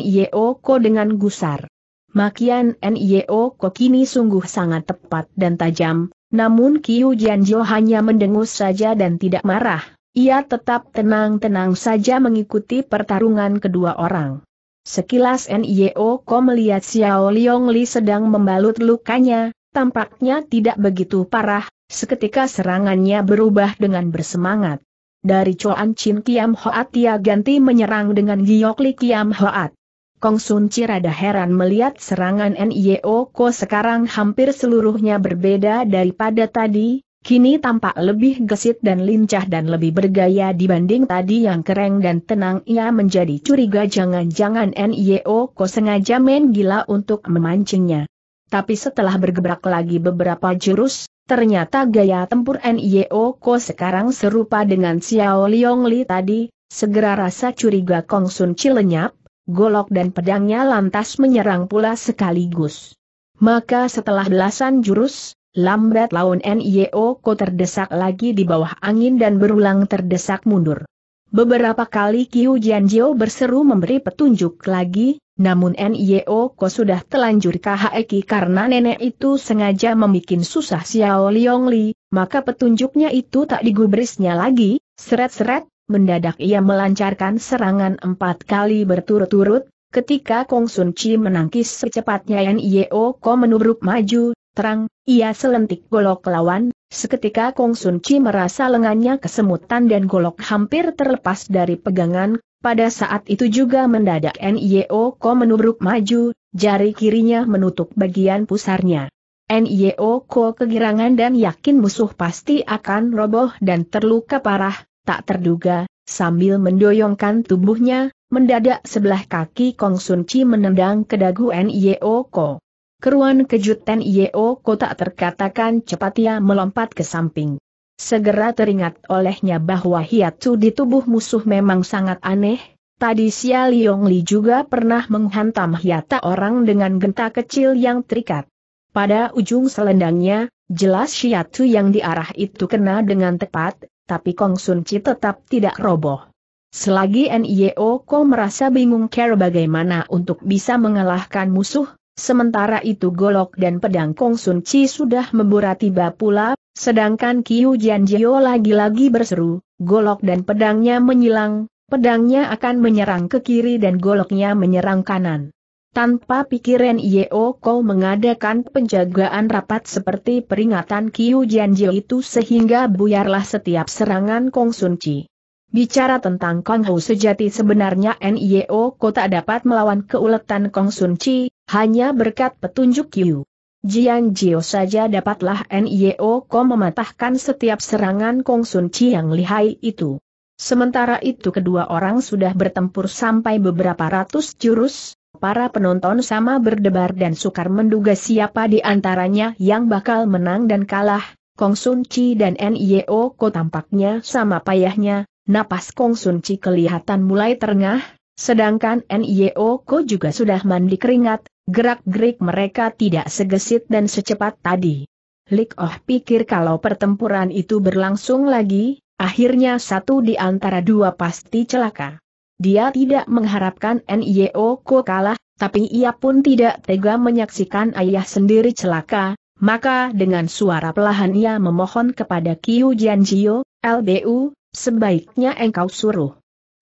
Ko dengan gusar. Makian Nyeo Ko kini sungguh sangat tepat dan tajam, namun Kiu Jianjo hanya mendengus saja dan tidak marah, ia tetap tenang-tenang saja mengikuti pertarungan kedua orang. Sekilas Nyeo Ko melihat Xiao Liong Li sedang membalut lukanya, tampaknya tidak begitu parah, Seketika serangannya berubah dengan bersemangat. Dari coan Chin Kiam Hoat ia ganti menyerang dengan Giokli Kiam Hoat. Kong Sun rada heran melihat serangan NIO e Ko sekarang hampir seluruhnya berbeda daripada tadi, kini tampak lebih gesit dan lincah dan lebih bergaya dibanding tadi yang kereng dan tenang ia menjadi curiga jangan-jangan NIO e Ko sengaja main gila untuk memancingnya. Tapi setelah bergebrak lagi beberapa jurus, Ternyata gaya tempur NIO Ko sekarang serupa dengan Xiao Liong Li tadi, segera rasa curiga Kong Sun Chi lenyap, golok dan pedangnya lantas menyerang pula sekaligus. Maka setelah belasan jurus, lambat laun NIO Ko terdesak lagi di bawah angin dan berulang terdesak mundur. Beberapa kali Kiu Jio berseru memberi petunjuk lagi, namun NIO Ko sudah telanjur kaheki karena nenek itu sengaja membuat susah Xiao Liong Li, maka petunjuknya itu tak digubrisnya lagi, seret-seret, mendadak ia melancarkan serangan empat kali berturut-turut, ketika Kong Sun Chi menangkis secepatnya NIO Ko menurut maju, terang, ia selentik golok lawan, Seketika Kong Sun Chi merasa lengannya kesemutan dan golok hampir terlepas dari pegangan, pada saat itu juga mendadak N.I.O. E Ko menubruk maju, jari kirinya menutup bagian pusarnya. N.I.O. E Ko kegirangan dan yakin musuh pasti akan roboh dan terluka parah, tak terduga, sambil mendoyongkan tubuhnya, mendadak sebelah kaki Kong Sun Chi menendang ke dagu N.I.O. E Ko. Keruan kejutan Ten Yeo kota terkatakan cepat ia melompat ke samping. Segera teringat olehnya bahwa hiatu di tubuh musuh memang sangat aneh, tadi Xia Liong Li juga pernah menghantam hiata orang dengan genta kecil yang terikat. Pada ujung selendangnya, jelas hiatu yang diarah itu kena dengan tepat, tapi Kong Sun Chi tetap tidak roboh. Selagi NIO Ko merasa bingung care bagaimana untuk bisa mengalahkan musuh, Sementara itu golok dan pedang Kong Sun Chi sudah membura tiba pula, sedangkan Kiu Jian Jio lagi-lagi berseru, golok dan pedangnya menyilang, pedangnya akan menyerang ke kiri dan goloknya menyerang kanan. Tanpa pikiran Yeo Ko mengadakan penjagaan rapat seperti peringatan Kiu Jian Jio itu sehingga buyarlah setiap serangan Kong Sun Chi. Bicara tentang Kong Hou sejati sebenarnya NIO Ko tak dapat melawan keuletan Kong Sun Chi, hanya berkat petunjuk Yu. Jian Jio saja dapatlah Nio Ko mematahkan setiap serangan Kong Sun Chi yang lihai itu. Sementara itu kedua orang sudah bertempur sampai beberapa ratus jurus, para penonton sama berdebar dan sukar menduga siapa di antaranya yang bakal menang dan kalah, Kong Sun Chi dan Nio Ko tampaknya sama payahnya, napas Kong Sun Chi kelihatan mulai terengah, sedangkan Nio Ko juga sudah mandi keringat, Gerak-gerik mereka tidak segesit dan secepat tadi. Lik Oh pikir kalau pertempuran itu berlangsung lagi, akhirnya satu di antara dua pasti celaka. Dia tidak mengharapkan NIO Ko kalah, tapi ia pun tidak tega menyaksikan ayah sendiri celaka, maka dengan suara pelahan ia memohon kepada Kiu Jianjio, LBU, sebaiknya engkau suruh.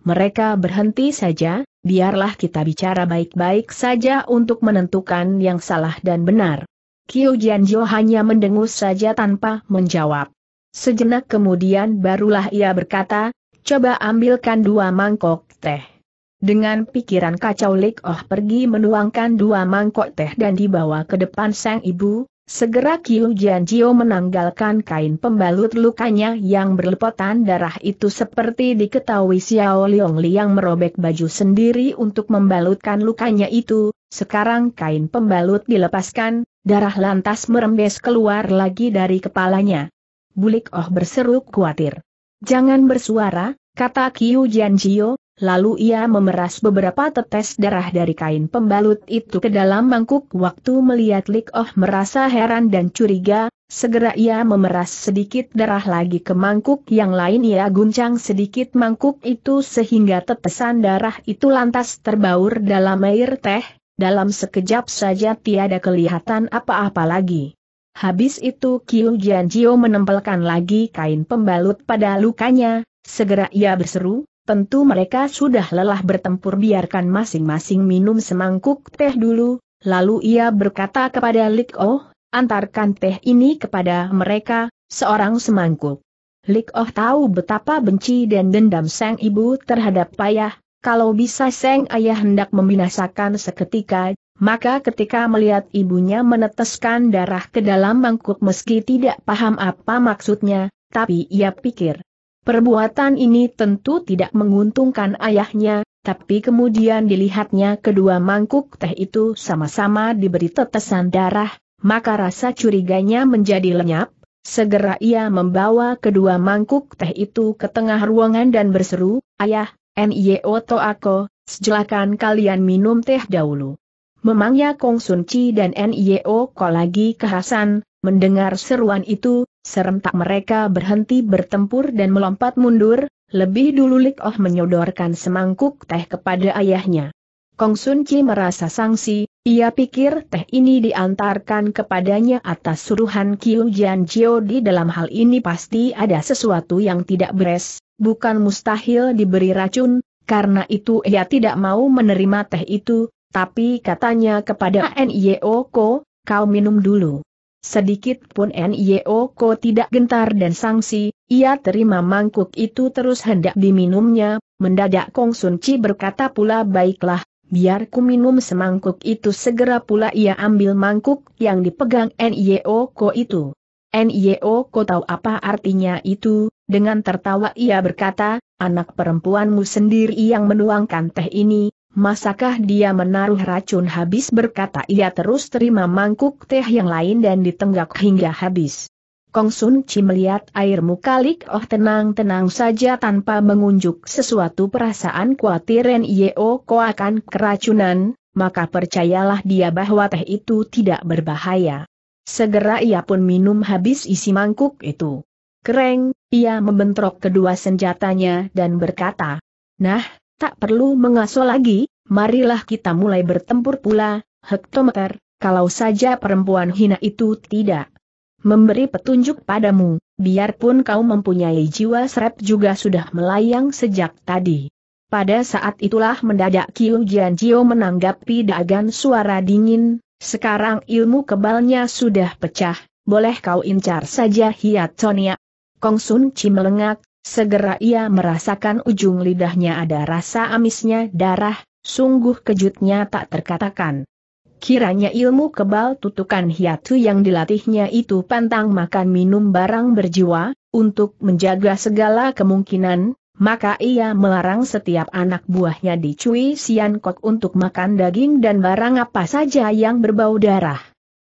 Mereka berhenti saja, biarlah kita bicara baik-baik saja untuk menentukan yang salah dan benar. Kiu Jianjo hanya mendengus saja tanpa menjawab. Sejenak kemudian barulah ia berkata, coba ambilkan dua mangkok teh. Dengan pikiran kacau Lik Oh pergi menuangkan dua mangkok teh dan dibawa ke depan sang ibu, Segera Kiu Jianjio menanggalkan kain pembalut lukanya yang berlepotan darah itu seperti diketahui Xiao Liongli yang merobek baju sendiri untuk membalutkan lukanya itu, sekarang kain pembalut dilepaskan, darah lantas merembes keluar lagi dari kepalanya. Bulik Oh berseru khawatir. Jangan bersuara, kata Kiu Jianjio, Lalu ia memeras beberapa tetes darah dari kain pembalut itu ke dalam mangkuk. Waktu melihat Lik Oh merasa heran dan curiga, segera ia memeras sedikit darah lagi ke mangkuk yang lain. Ia guncang sedikit mangkuk itu sehingga tetesan darah itu lantas terbaur dalam air teh, dalam sekejap saja tiada kelihatan apa-apa lagi. Habis itu Kiu Jianjio menempelkan lagi kain pembalut pada lukanya, segera ia berseru, Tentu mereka sudah lelah bertempur biarkan masing-masing minum semangkuk teh dulu, lalu ia berkata kepada Lik Oh, antarkan teh ini kepada mereka, seorang semangkuk. Lik Oh tahu betapa benci dan dendam sang ibu terhadap payah, kalau bisa sang ayah hendak membinasakan seketika, maka ketika melihat ibunya meneteskan darah ke dalam mangkuk meski tidak paham apa maksudnya, tapi ia pikir, Perbuatan ini tentu tidak menguntungkan ayahnya, tapi kemudian dilihatnya kedua mangkuk teh itu sama-sama diberi tetesan darah, maka rasa curiganya menjadi lenyap. Segera ia membawa kedua mangkuk teh itu ke tengah ruangan dan berseru, Ayah, N.I.O. Toako, sejelakan kalian minum teh dahulu. Memangnya Kong Sun Chi dan N.I.O. Ko lagi kehasan, Mendengar seruan itu, serentak mereka berhenti bertempur dan melompat mundur, lebih dulu Lik Oh menyodorkan semangkuk teh kepada ayahnya. Kong Sun Chi merasa sangsi, ia pikir teh ini diantarkan kepadanya atas suruhan Kiu Jian Jio di dalam hal ini pasti ada sesuatu yang tidak beres, bukan mustahil diberi racun, karena itu ia tidak mau menerima teh itu, tapi katanya kepada Nio Ko, kau minum dulu. Sedikit pun Ko tidak gentar dan sangsi, ia terima mangkuk itu terus hendak diminumnya, mendadak Kong Sun Chi berkata pula baiklah, biar ku minum semangkuk itu segera pula ia ambil mangkuk yang dipegang Ko itu. Ko tahu apa artinya itu, dengan tertawa ia berkata, anak perempuanmu sendiri yang menuangkan teh ini, Masakah dia menaruh racun habis berkata ia terus terima mangkuk teh yang lain dan ditenggak hingga habis. Kong Sun Chi melihat air muka Lik Oh tenang-tenang saja tanpa mengunjuk sesuatu perasaan khawatir Ren Yeo Ko akan keracunan, maka percayalah dia bahwa teh itu tidak berbahaya. Segera ia pun minum habis isi mangkuk itu. Kereng, ia membentrok kedua senjatanya dan berkata, Nah, Tak perlu mengaso lagi, marilah kita mulai bertempur pula, hektometer, kalau saja perempuan hina itu tidak memberi petunjuk padamu, biarpun kau mempunyai jiwa serap juga sudah melayang sejak tadi. Pada saat itulah mendadak Kiu Jio menanggapi dagan suara dingin, sekarang ilmu kebalnya sudah pecah, boleh kau incar saja Hiat Sonia. Kong Sun Chi melengak, Segera ia merasakan ujung lidahnya ada rasa amisnya darah, sungguh kejutnya tak terkatakan. Kiranya ilmu kebal tutukan hiatu yang dilatihnya itu pantang makan minum barang berjiwa, untuk menjaga segala kemungkinan, maka ia melarang setiap anak buahnya di Cui Sian Kok untuk makan daging dan barang apa saja yang berbau darah.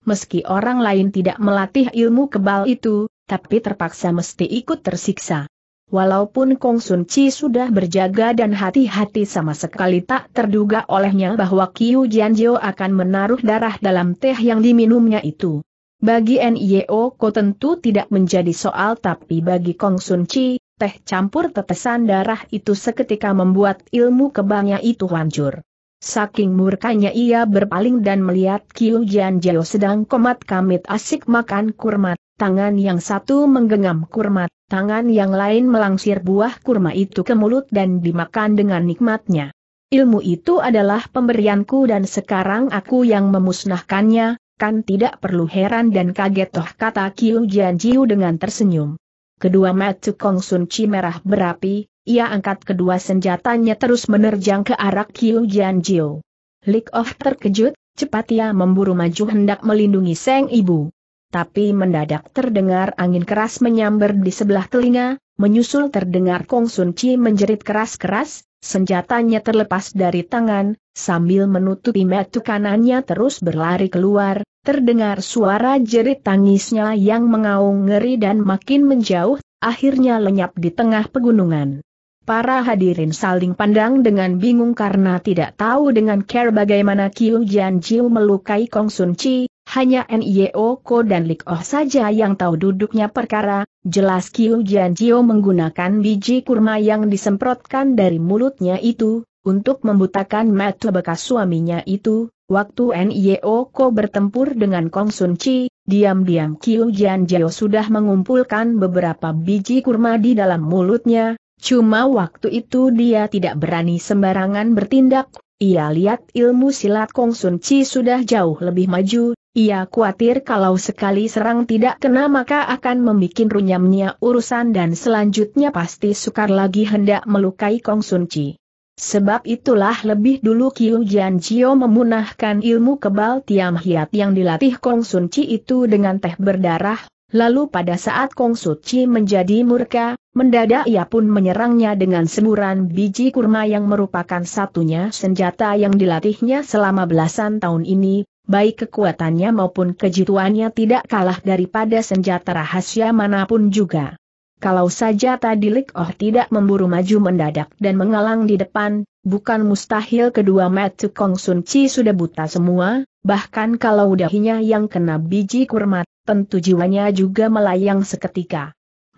Meski orang lain tidak melatih ilmu kebal itu, tapi terpaksa mesti ikut tersiksa. Walaupun Kong Sun Chi sudah berjaga dan hati-hati sama sekali tak terduga olehnya bahwa Kiu Jo akan menaruh darah dalam teh yang diminumnya itu. Bagi NIO Ko tentu tidak menjadi soal tapi bagi Kong Sun Chi, teh campur tetesan darah itu seketika membuat ilmu kebangnya itu hancur. Saking murkanya ia berpaling dan melihat Kiu Jo sedang komat kamit asik makan kurmat, tangan yang satu menggenggam kurmat, tangan yang lain melangsir buah kurma itu ke mulut dan dimakan dengan nikmatnya. Ilmu itu adalah pemberianku dan sekarang aku yang memusnahkannya, kan tidak perlu heran dan kaget toh kata Kiu Jian Jiu dengan tersenyum. Kedua mata Kong Sun Chi merah berapi, ia angkat kedua senjatanya terus menerjang ke arah Kiu Jian Jiu. Lik Of terkejut, cepat ia memburu maju hendak melindungi Seng Ibu tapi mendadak terdengar angin keras menyambar di sebelah telinga, menyusul terdengar Kong Sun Chi menjerit keras-keras, senjatanya terlepas dari tangan, sambil menutupi metu kanannya terus berlari keluar, terdengar suara jerit tangisnya yang mengaung ngeri dan makin menjauh, akhirnya lenyap di tengah pegunungan. Para hadirin saling pandang dengan bingung karena tidak tahu dengan care bagaimana Kiu Jian Jiu melukai Kong Sun Chi, hanya NIO e Ko dan Lik Oh saja yang tahu duduknya perkara, jelas Kiu Jio menggunakan biji kurma yang disemprotkan dari mulutnya itu, untuk membutakan mata bekas suaminya itu, waktu NIO e Ko bertempur dengan Kong Sun Chi, diam-diam Kiu Jio sudah mengumpulkan beberapa biji kurma di dalam mulutnya, cuma waktu itu dia tidak berani sembarangan bertindak, ia lihat ilmu silat Kong Sun Chi sudah jauh lebih maju, ia khawatir kalau sekali serang tidak kena maka akan membuat runyamnya urusan dan selanjutnya pasti sukar lagi hendak melukai Kong Sun Chi. Sebab itulah lebih dulu Kiu Jian Jio memunahkan ilmu kebal tiam hiat yang dilatih Kong Sun Chi itu dengan teh berdarah, Lalu pada saat Kong Suci menjadi murka, mendadak ia pun menyerangnya dengan semburan biji kurma yang merupakan satunya senjata yang dilatihnya selama belasan tahun ini, baik kekuatannya maupun kejituannya tidak kalah daripada senjata rahasia manapun juga. Kalau saja tadi Lik Oh tidak memburu maju mendadak dan mengalang di depan, bukan mustahil kedua mata Kong Sun Chi sudah buta semua, bahkan kalau dahinya yang kena biji kurma tentu jiwanya juga melayang seketika.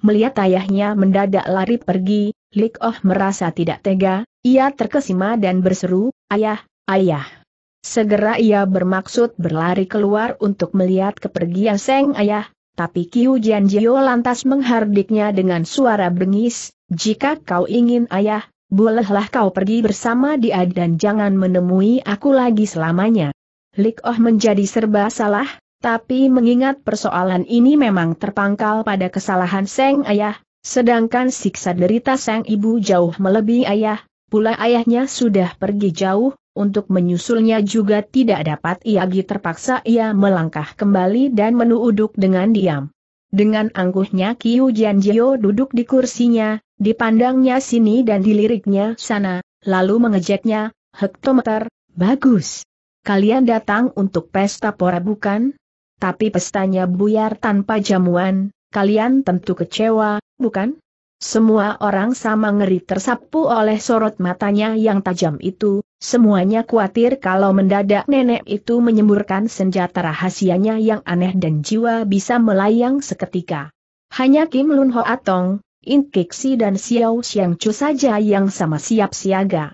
Melihat ayahnya mendadak lari pergi, Lik Oh merasa tidak tega, ia terkesima dan berseru, ayah, ayah. Segera ia bermaksud berlari keluar untuk melihat kepergian Seng ayah, tapi Kiu Jian Jio lantas menghardiknya dengan suara bengis, jika kau ingin ayah, bolehlah kau pergi bersama dia dan jangan menemui aku lagi selamanya. Lik oh menjadi serba salah, tapi mengingat persoalan ini memang terpangkal pada kesalahan Seng Ayah, sedangkan siksa derita Seng Ibu jauh melebihi Ayah, pula ayahnya sudah pergi jauh, untuk menyusulnya juga tidak dapat Iagi terpaksa ia melangkah kembali dan menuuduk dengan diam. Dengan angkuhnya Kiu Jianjio duduk di kursinya, dipandangnya sini dan diliriknya sana, lalu mengejeknya, hektometer, bagus. Kalian datang untuk pesta pora bukan? tapi pestanya buyar tanpa jamuan, kalian tentu kecewa, bukan? Semua orang sama ngeri tersapu oleh sorot matanya yang tajam itu, semuanya khawatir kalau mendadak nenek itu menyemburkan senjata rahasianya yang aneh dan jiwa bisa melayang seketika. Hanya Kim Lun Ho Atong, In Kixi dan Xiao Xiang Chu saja yang sama siap siaga.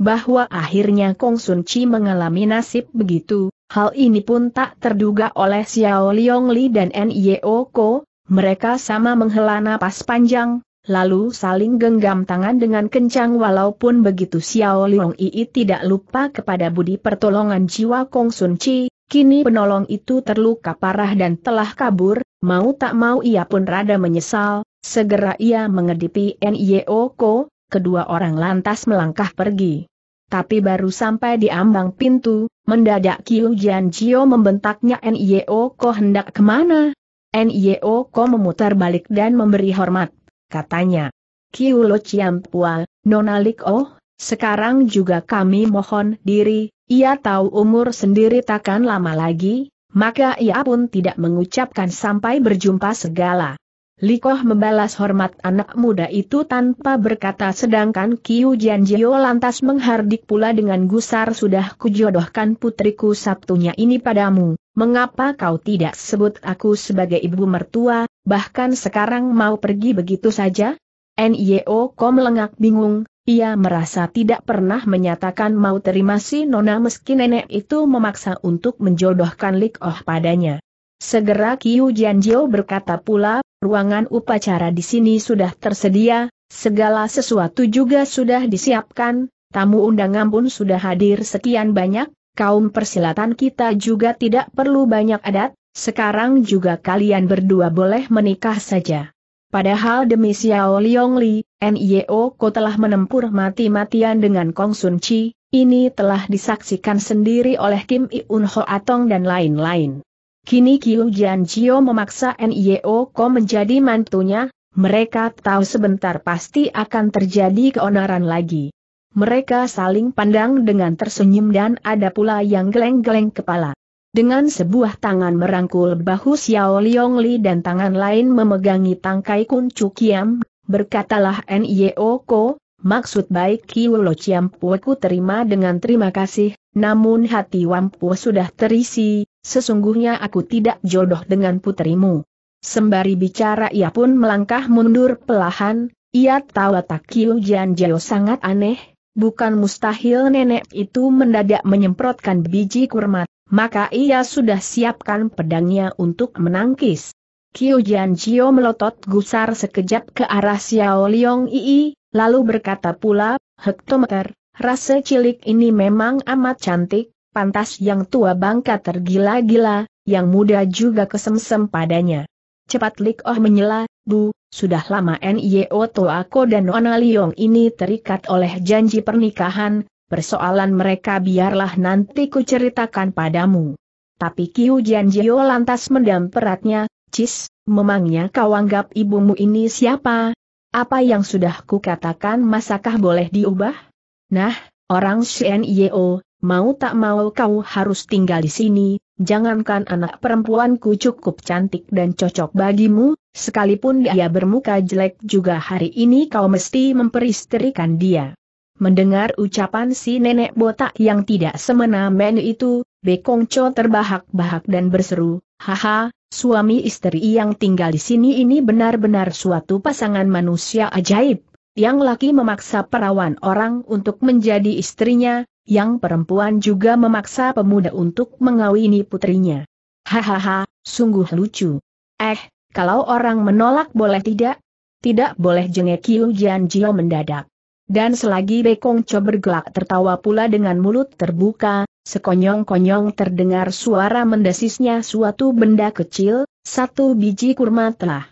Bahwa akhirnya Kong Sun Chi mengalami nasib begitu, Hal ini pun tak terduga oleh Xiao Liong Li dan Nye Ko, mereka sama menghela napas panjang, lalu saling genggam tangan dengan kencang walaupun begitu Xiao Liong Yi tidak lupa kepada budi pertolongan jiwa Kong Sun Chi, kini penolong itu terluka parah dan telah kabur, mau tak mau ia pun rada menyesal, segera ia mengedipi Nye Ko, kedua orang lantas melangkah pergi. Tapi baru sampai di ambang pintu, mendadak Kiu Jian Chio membentaknya N.I.O. Ko hendak kemana? N.I.O. Ko memutar balik dan memberi hormat. Katanya, Kiu Lo Chiam Pual, nonalik Oh, sekarang juga kami mohon diri, ia tahu umur sendiri takkan lama lagi, maka ia pun tidak mengucapkan sampai berjumpa segala. Likoh membalas hormat anak muda itu tanpa berkata sedangkan Kiu Jianjio lantas menghardik pula dengan gusar sudah kujodohkan putriku Sabtunya ini padamu, mengapa kau tidak sebut aku sebagai ibu mertua, bahkan sekarang mau pergi begitu saja? Nio kom melengak bingung, ia merasa tidak pernah menyatakan mau terima si Nona meski nenek itu memaksa untuk menjodohkan Likoh padanya. Segera Kiu Jianjio berkata pula, ruangan upacara di sini sudah tersedia, segala sesuatu juga sudah disiapkan, tamu undangan pun sudah hadir sekian banyak, kaum persilatan kita juga tidak perlu banyak adat, sekarang juga kalian berdua boleh menikah saja. Padahal demi Xiao Li, NIO Ko telah menempur mati-matian dengan Kong Sun Chi, ini telah disaksikan sendiri oleh Kim Iun Ho Atong dan lain-lain. Kini Kiu Chio memaksa NIO Ko menjadi mantunya, mereka tahu sebentar pasti akan terjadi keonaran lagi. Mereka saling pandang dengan tersenyum dan ada pula yang geleng-geleng kepala. Dengan sebuah tangan merangkul bahu Xiao Li dan tangan lain memegangi tangkai Chu kiam, berkatalah NIO Ko, maksud baik Kiu Lo Chiam ku terima dengan terima kasih, namun hati Wampu sudah terisi, sesungguhnya aku tidak jodoh dengan putrimu. Sembari bicara ia pun melangkah mundur pelahan, ia tahu Takio Janjeo sangat aneh, bukan mustahil nenek itu mendadak menyemprotkan biji kurma, maka ia sudah siapkan pedangnya untuk menangkis. Jian Jio melotot gusar sekejap ke arah Xiao Liong Ii, lalu berkata pula, hektometer, rasa cilik ini memang amat cantik, pantas yang tua bangka tergila-gila, yang muda juga kesemsem padanya. Cepat Lik Oh menyela, Bu, sudah lama N.Y.O. Toako dan Nona Liong ini terikat oleh janji pernikahan, persoalan mereka biarlah nanti kuceritakan padamu. Tapi Kiu Janjio lantas mendam peratnya, Cis, memangnya kau anggap ibumu ini siapa? Apa yang sudah kukatakan masakah boleh diubah? Nah, orang Shen mau tak mau kau harus tinggal di sini, jangankan anak perempuanku cukup cantik dan cocok bagimu, sekalipun dia bermuka jelek juga hari ini kau mesti memperisterikan dia. Mendengar ucapan si nenek botak yang tidak semena-mena itu, Bekongco terbahak-bahak dan berseru, Haha, suami istri yang tinggal di sini ini benar-benar suatu pasangan manusia ajaib. Yang laki memaksa perawan orang untuk menjadi istrinya, yang perempuan juga memaksa pemuda untuk mengawini putrinya. Hahaha, sungguh lucu. Eh, kalau orang menolak boleh tidak? Tidak boleh jengek Kiu Jian Jio mendadak. Dan selagi Bekong Cho bergelak tertawa pula dengan mulut terbuka, sekonyong-konyong terdengar suara mendesisnya suatu benda kecil, satu biji kurma telah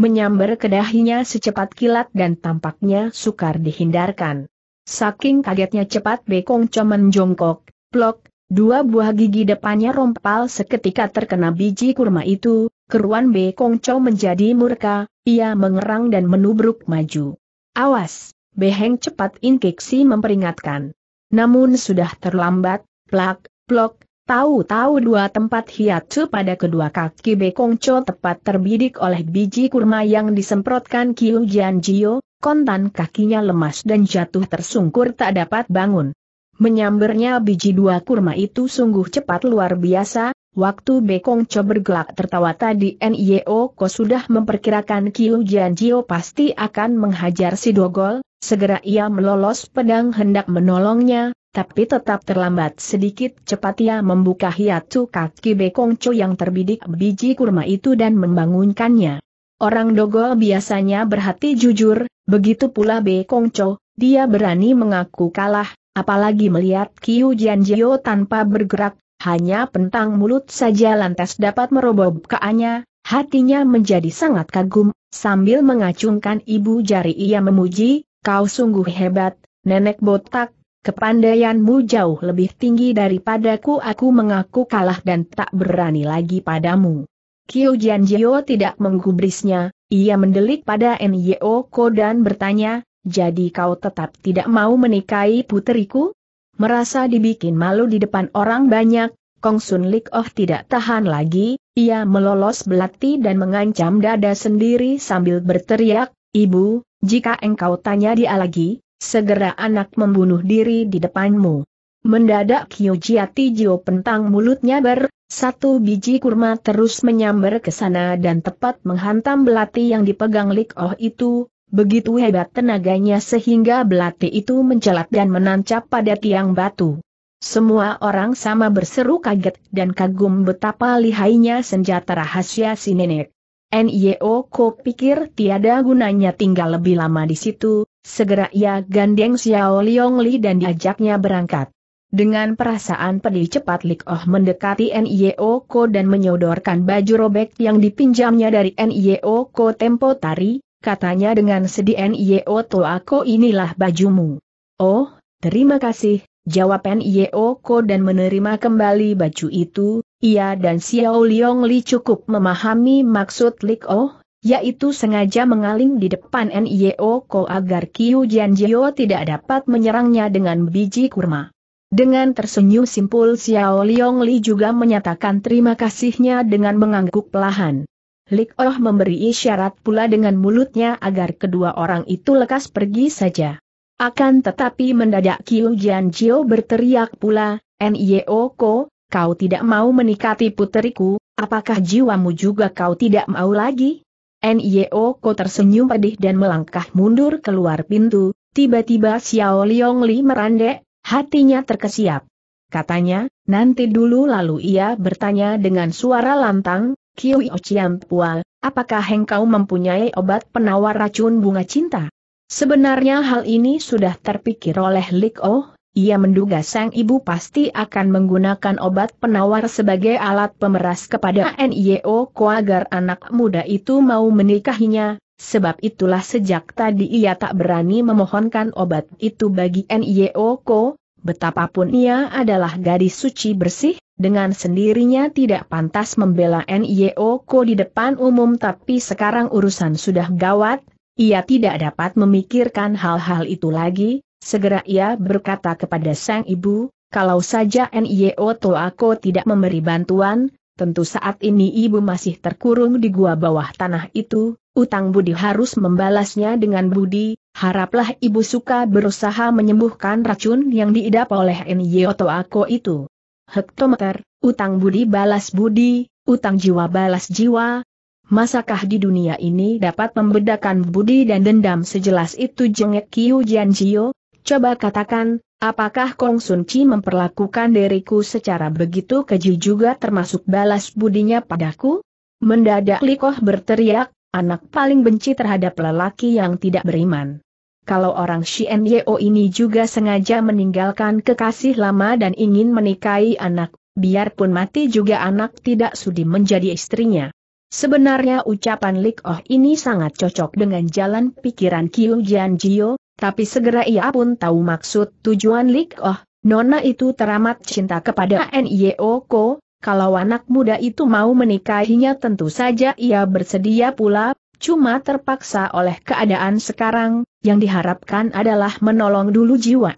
menyambar ke dahinya secepat kilat dan tampaknya sukar dihindarkan. Saking kagetnya cepat Bekong Comen jongkok, plok, dua buah gigi depannya rompal seketika terkena biji kurma itu, keruan Bekong Co menjadi murka, ia mengerang dan menubruk maju. Awas, Beheng cepat inkeksi memperingatkan. Namun sudah terlambat, plak, plok, Tahu-tahu dua tempat hiatu pada kedua kaki Co tepat terbidik oleh biji kurma yang disemprotkan Kiu Jian Jio, kontan kakinya lemas dan jatuh tersungkur tak dapat bangun. Menyambernya biji dua kurma itu sungguh cepat luar biasa, waktu Bekong Cho bergelak tertawa tadi NIO Ko sudah memperkirakan Kiu Jio pasti akan menghajar si Dogol, segera ia melolos pedang hendak menolongnya, tapi tetap terlambat sedikit cepat ia membuka hiatu kaki Bekong Cho yang terbidik biji kurma itu dan membangunkannya. Orang Dogol biasanya berhati jujur, Begitu pula Be Kongco, dia berani mengaku kalah, apalagi melihat Kiu Jio tanpa bergerak, hanya pentang mulut saja lantas dapat merobobkaannya, hatinya menjadi sangat kagum, sambil mengacungkan ibu jari ia memuji, kau sungguh hebat, nenek botak, kepandaianmu jauh lebih tinggi daripadaku aku mengaku kalah dan tak berani lagi padamu. Kyu Jianjio tidak menggubrisnya, ia mendelik pada Nyo Ko dan bertanya, jadi kau tetap tidak mau menikahi puteriku? Merasa dibikin malu di depan orang banyak, Kong Sun Lik Oh tidak tahan lagi, ia melolos belati dan mengancam dada sendiri sambil berteriak, Ibu, jika engkau tanya dia lagi, segera anak membunuh diri di depanmu. Mendadak Kyo Jiati Jio pentang mulutnya ber, satu biji kurma terus menyambar ke sana dan tepat menghantam belati yang dipegang Lik Oh itu, begitu hebat tenaganya sehingga belati itu mencelat dan menancap pada tiang batu. Semua orang sama berseru kaget dan kagum betapa lihainya senjata rahasia si nenek. N.Y.O. Oh, Ko pikir tiada gunanya tinggal lebih lama di situ, segera ia gandeng Xiao Liong Li dan diajaknya berangkat. Dengan perasaan pedih cepat Lik Oh mendekati N.I.O. Ko dan menyodorkan baju robek yang dipinjamnya dari N.I.O. Ko Tempo Tari, katanya dengan sedih N.I.O. Toako inilah bajumu. Oh, terima kasih, jawab N.I.O. Ko dan menerima kembali baju itu, ia dan Xiao Liong Li cukup memahami maksud Lik Oh, yaitu sengaja mengaling di depan NIO Ko agar Kiu Jianjio tidak dapat menyerangnya dengan biji kurma. Dengan tersenyum simpul Xiao Liong Li juga menyatakan terima kasihnya dengan mengangguk pelahan. Lik Oh memberi isyarat pula dengan mulutnya agar kedua orang itu lekas pergi saja. Akan tetapi mendadak Qiu Jianqiao berteriak pula, N.I.O. Ko, kau tidak mau menikati puteriku, apakah jiwamu juga kau tidak mau lagi? N.I.O. Ko tersenyum pedih dan melangkah mundur keluar pintu, tiba-tiba Xiao Liong Li merandek, Hatinya terkesiap. Katanya, nanti dulu lalu ia bertanya dengan suara lantang, Kiwi Chiam Pual, apakah engkau mempunyai obat penawar racun bunga cinta? Sebenarnya hal ini sudah terpikir oleh Lik Oh, ia menduga sang ibu pasti akan menggunakan obat penawar sebagai alat pemeras kepada NIO Ko agar anak muda itu mau menikahinya, Sebab itulah sejak tadi ia tak berani memohonkan obat itu bagi N.Y.O.K.O. Betapapun ia adalah gadis suci bersih, dengan sendirinya tidak pantas membela N.Y.O.K.O. di depan umum tapi sekarang urusan sudah gawat, ia tidak dapat memikirkan hal-hal itu lagi, segera ia berkata kepada sang ibu, kalau saja N.Y.O.K.O. tidak memberi bantuan, tentu saat ini ibu masih terkurung di gua bawah tanah itu, Utang budi harus membalasnya dengan budi, haraplah ibu suka berusaha menyembuhkan racun yang diidap oleh Nyoto Ako itu. Hektometer, utang budi balas budi, utang jiwa balas jiwa. Masakah di dunia ini dapat membedakan budi dan dendam sejelas itu jengek Kiu Jianjio? Coba katakan, apakah Kong Sun Chi memperlakukan diriku secara begitu keji juga termasuk balas budinya padaku? Mendadak Likoh berteriak, Anak paling benci terhadap lelaki yang tidak beriman. Kalau orang Xianyeo ini juga sengaja meninggalkan kekasih lama dan ingin menikahi anak, biarpun mati juga anak tidak sudi menjadi istrinya. Sebenarnya ucapan Lik Oh ini sangat cocok dengan jalan pikiran Kiu Jian Jio, tapi segera ia pun tahu maksud tujuan Lik Oh, Nona itu teramat cinta kepada Nyeoko, Ko, kalau anak muda itu mau menikahinya tentu saja ia bersedia pula, cuma terpaksa oleh keadaan sekarang, yang diharapkan adalah menolong dulu jiwa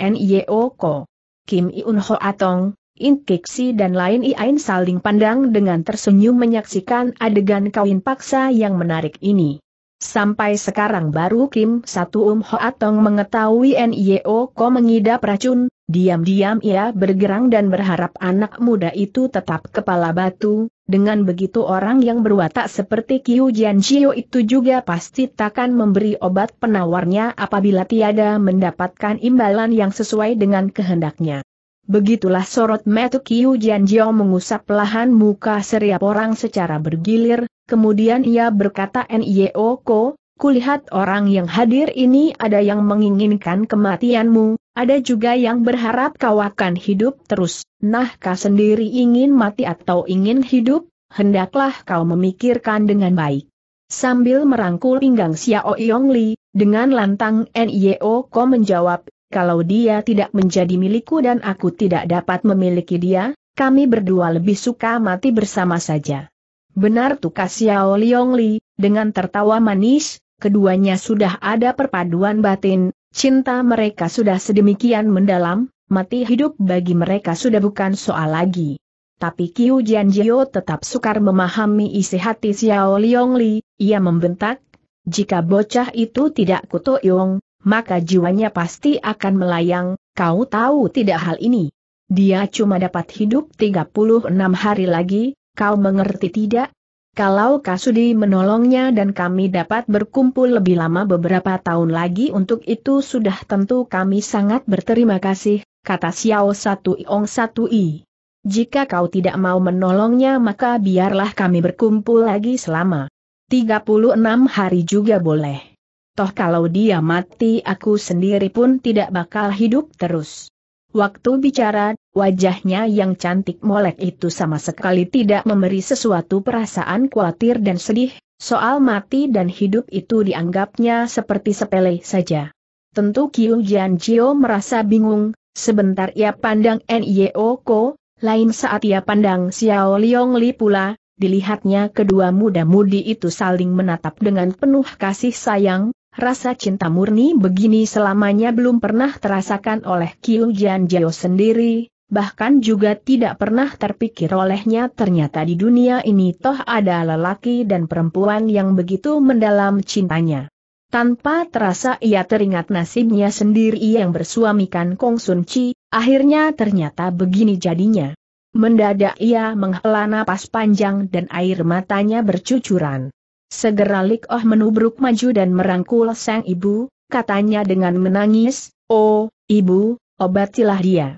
Ko, Kim Iun Ho Atong, In Kiksi dan lain Iain saling pandang dengan tersenyum menyaksikan adegan kawin paksa yang menarik ini. Sampai sekarang baru Kim Satu Um Ho Atong mengetahui Ko mengidap racun, Diam-diam ia bergerang dan berharap anak muda itu tetap kepala batu, dengan begitu orang yang berwatak seperti Kiu Jianjio itu juga pasti takkan memberi obat penawarnya apabila tiada mendapatkan imbalan yang sesuai dengan kehendaknya. Begitulah sorot metu Kiu Jianjio mengusap lahan muka seriap orang secara bergilir, kemudian ia berkata Nio Ko, kulihat orang yang hadir ini ada yang menginginkan kematianmu, ada juga yang berharap kau akan hidup terus, nah kau sendiri ingin mati atau ingin hidup, hendaklah kau memikirkan dengan baik. Sambil merangkul pinggang Xiao Yongli, dengan lantang Nio Ko menjawab, kalau dia tidak menjadi milikku dan aku tidak dapat memiliki dia, kami berdua lebih suka mati bersama saja. Benar tukas Xiao Yongli, dengan tertawa manis, keduanya sudah ada perpaduan batin, Cinta mereka sudah sedemikian mendalam, mati hidup bagi mereka sudah bukan soal lagi. Tapi Kiu Jianjio tetap sukar memahami isi hati Xiao Liongli, ia membentak, jika bocah itu tidak kutoyong, maka jiwanya pasti akan melayang, kau tahu tidak hal ini. Dia cuma dapat hidup 36 hari lagi, kau mengerti tidak? Kalau Kasudi menolongnya dan kami dapat berkumpul lebih lama beberapa tahun lagi untuk itu sudah tentu kami sangat berterima kasih, kata Xiao Satu Iong Satu I. Jika kau tidak mau menolongnya maka biarlah kami berkumpul lagi selama 36 hari juga boleh. Toh kalau dia mati aku sendiri pun tidak bakal hidup terus. Waktu bicara, wajahnya yang cantik molek itu sama sekali tidak memberi sesuatu perasaan khawatir dan sedih, soal mati dan hidup itu dianggapnya seperti sepele saja. Tentu Kiu Jian Jio merasa bingung, sebentar ia pandang Nyeo Ko, lain saat ia pandang Xiao Liong Li pula, dilihatnya kedua muda-mudi itu saling menatap dengan penuh kasih sayang, Rasa cinta murni begini selamanya belum pernah terasakan oleh Kiu Jian Jio sendiri, bahkan juga tidak pernah terpikir olehnya ternyata di dunia ini toh ada lelaki dan perempuan yang begitu mendalam cintanya. Tanpa terasa ia teringat nasibnya sendiri yang bersuamikan Kong Sun Chi, akhirnya ternyata begini jadinya. Mendadak ia menghela napas panjang dan air matanya bercucuran. Segera Lik Oh menubruk maju dan merangkul sang ibu, katanya dengan menangis, Oh, ibu, obatilah dia.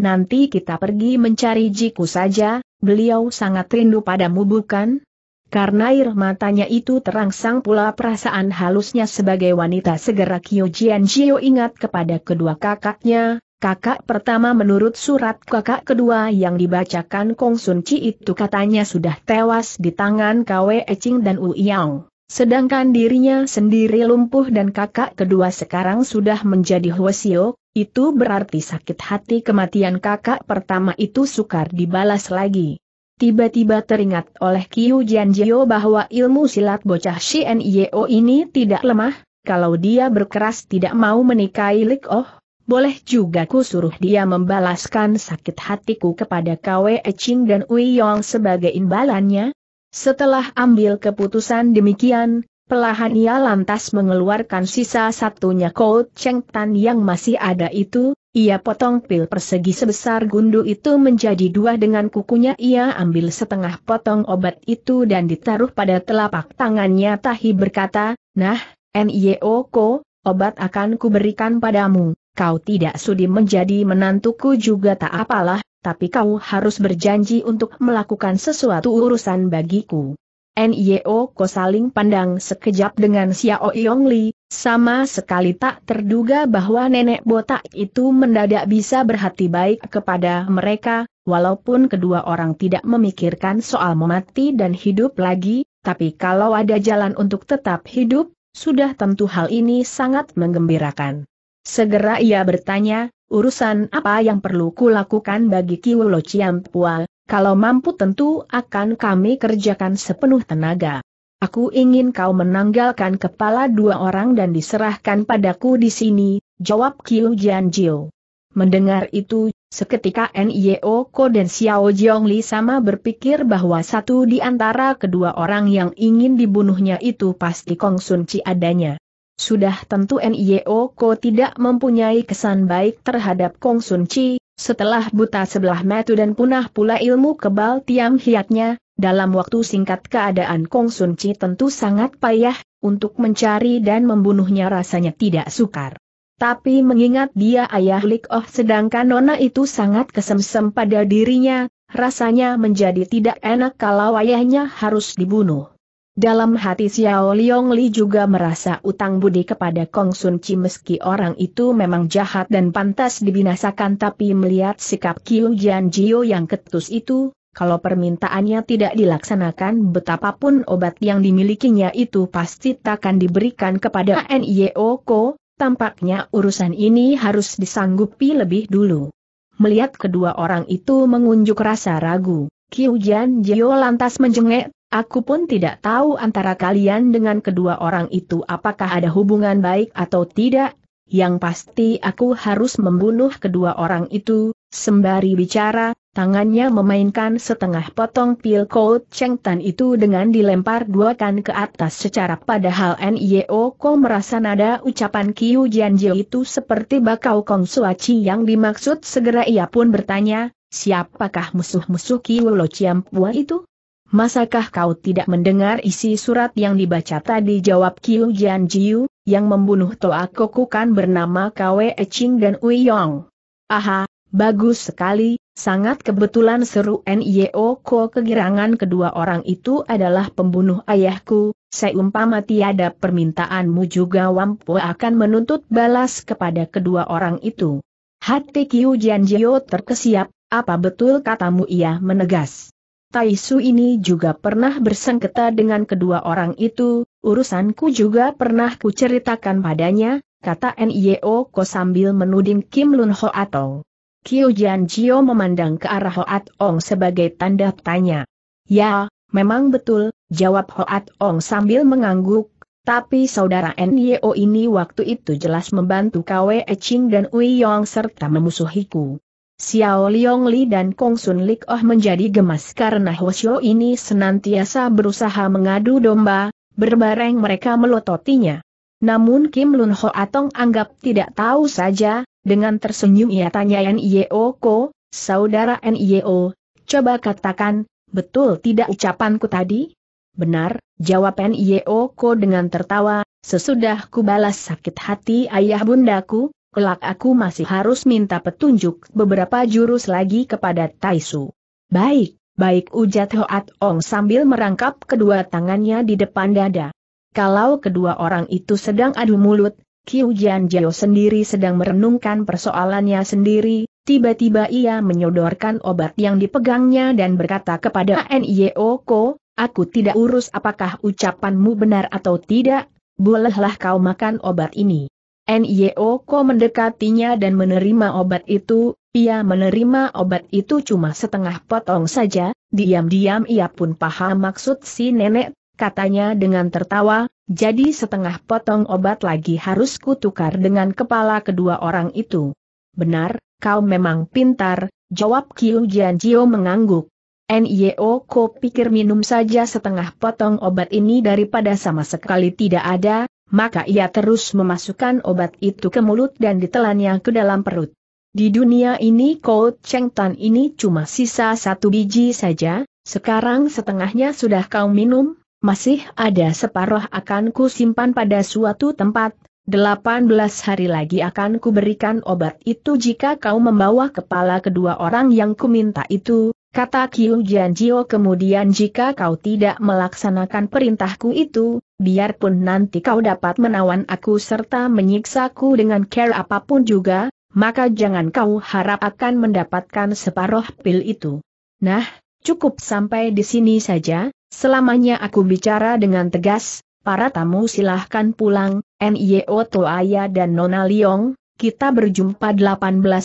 Nanti kita pergi mencari Jiku saja, beliau sangat rindu padamu bukan? Karena air matanya itu terangsang pula perasaan halusnya sebagai wanita segera Kyo Jian Jio ingat kepada kedua kakaknya, kakak pertama menurut surat kakak kedua yang dibacakan Kong Sun Chi itu katanya sudah tewas di tangan Kwe Eching dan U Yang. Sedangkan dirinya sendiri lumpuh dan kakak kedua sekarang sudah menjadi Hwasio, itu berarti sakit hati kematian kakak pertama itu sukar dibalas lagi tiba-tiba teringat oleh Kiu Jianjio bahwa ilmu silat bocah Shien Yeo ini tidak lemah, kalau dia berkeras tidak mau menikahi Lik Oh, boleh juga ku suruh dia membalaskan sakit hatiku kepada Kwe Ching dan Wei Yong sebagai imbalannya. Setelah ambil keputusan demikian, Pelahan ia lantas mengeluarkan sisa satunya Kou Cheng Tan yang masih ada itu, ia potong pil persegi sebesar gundu itu menjadi dua dengan kukunya ia ambil setengah potong obat itu dan ditaruh pada telapak tangannya Tahi berkata, Nah, N.Y.O. Ko, obat akan kuberikan padamu, kau tidak sudi menjadi menantuku juga tak apalah, tapi kau harus berjanji untuk melakukan sesuatu urusan bagiku. NIO e Ko saling pandang sekejap dengan Xiao Yong Li, sama sekali tak terduga bahwa nenek botak itu mendadak bisa berhati baik kepada mereka, walaupun kedua orang tidak memikirkan soal memati dan hidup lagi, tapi kalau ada jalan untuk tetap hidup, sudah tentu hal ini sangat menggembirakan. Segera ia bertanya, urusan apa yang perlu kulakukan bagi Kiwolo Chiampua, kalau mampu tentu akan kami kerjakan sepenuh tenaga. Aku ingin kau menanggalkan kepala dua orang dan diserahkan padaku di sini, jawab Qiu Jianjio. Mendengar itu, seketika Nio Ko dan Xiao Jiongli sama berpikir bahwa satu di antara kedua orang yang ingin dibunuhnya itu pasti Kong Sun Chi adanya. Sudah tentu Nio Ko tidak mempunyai kesan baik terhadap Kong Sun Chi, setelah buta sebelah metu dan punah pula ilmu kebal tiang hiatnya, dalam waktu singkat keadaan Kong Sun Chi tentu sangat payah, untuk mencari dan membunuhnya rasanya tidak sukar. Tapi mengingat dia ayah Lik Oh sedangkan Nona itu sangat kesemsem pada dirinya, rasanya menjadi tidak enak kalau ayahnya harus dibunuh. Dalam hati Xiao Liong Li juga merasa utang budi kepada Kong Sun Chi meski orang itu memang jahat dan pantas dibinasakan tapi melihat sikap Qiu Jian Jio yang ketus itu, kalau permintaannya tidak dilaksanakan betapapun obat yang dimilikinya itu pasti takkan diberikan kepada NIO Ko, tampaknya urusan ini harus disanggupi lebih dulu. Melihat kedua orang itu mengunjuk rasa ragu, Qiu Jian Jio lantas menjengek Aku pun tidak tahu antara kalian dengan kedua orang itu apakah ada hubungan baik atau tidak. Yang pasti aku harus membunuh kedua orang itu, sembari bicara, tangannya memainkan setengah potong pil Cold Cheng Tan itu dengan dilempar dua kan ke atas secara padahal N.I.O. Ko merasa nada ucapan Kiu Jianjio itu seperti bakau Kong Suaci yang dimaksud segera ia pun bertanya, siapakah musuh-musuh Kiu Lo Chiam Pua itu? Masakah kau tidak mendengar isi surat yang dibaca tadi jawab Kiu Jian Jiu, yang membunuh Toa Koku kan bernama Kwe Eching dan Yong? Aha, bagus sekali, sangat kebetulan seru N.Y.O. Ko kegirangan kedua orang itu adalah pembunuh ayahku, seumpama tiada permintaanmu juga Wampu akan menuntut balas kepada kedua orang itu. Hati Kiu Jian Jiu terkesiap, apa betul katamu ia menegas. Taisu ini juga pernah bersengketa dengan kedua orang itu, urusanku juga pernah kuceritakan padanya, kata N.I.O. Ko sambil menuding Kim Lun Ho atau. Kyo Jian Jio memandang ke arah Ho Ong sebagai tanda tanya. Ya, memang betul, jawab Ho Ong sambil mengangguk, tapi saudara N.I.O. ini waktu itu jelas membantu Kwe Ching dan Ui Yong serta memusuhiku. Xiao Liong Li dan Kong Sun Lik Oh menjadi gemas karena Hoshio ini senantiasa berusaha mengadu domba, berbareng mereka melototinya. Namun Kim Lun Ho Atong anggap tidak tahu saja, dengan tersenyum ia tanya Nieo Ko, saudara Nieo, coba katakan, betul tidak ucapanku tadi? Benar, jawab Nieo Ko dengan tertawa, sesudah ku balas sakit hati ayah bundaku, kelak aku masih harus minta petunjuk beberapa jurus lagi kepada Taisu. Baik, baik ujat Hoat Ong sambil merangkap kedua tangannya di depan dada. Kalau kedua orang itu sedang adu mulut, Kiu Jian Jio sendiri sedang merenungkan persoalannya sendiri, tiba-tiba ia menyodorkan obat yang dipegangnya dan berkata kepada N.I.O. Ko, aku tidak urus apakah ucapanmu benar atau tidak, bolehlah kau makan obat ini. Nio e Ko mendekatinya dan menerima obat itu, ia menerima obat itu cuma setengah potong saja, diam-diam ia pun paham maksud si nenek, katanya dengan tertawa, jadi setengah potong obat lagi harus kutukar dengan kepala kedua orang itu. Benar, kau memang pintar, jawab Kiu Jianjio mengangguk. Nio e Ko pikir minum saja setengah potong obat ini daripada sama sekali tidak ada, maka ia terus memasukkan obat itu ke mulut dan ditelannya ke dalam perut. Di dunia ini Kau Cheng Tan ini cuma sisa satu biji saja, sekarang setengahnya sudah kau minum, masih ada separuh akan ku simpan pada suatu tempat, 18 hari lagi akan ku berikan obat itu jika kau membawa kepala kedua orang yang ku minta itu, Kata Kiu Jianjio kemudian jika kau tidak melaksanakan perintahku itu, biarpun nanti kau dapat menawan aku serta menyiksaku dengan care apapun juga, maka jangan kau harap akan mendapatkan separuh pil itu. Nah, cukup sampai di sini saja, selamanya aku bicara dengan tegas, para tamu silahkan pulang, Nio Toaya dan Nona Liong, kita berjumpa 18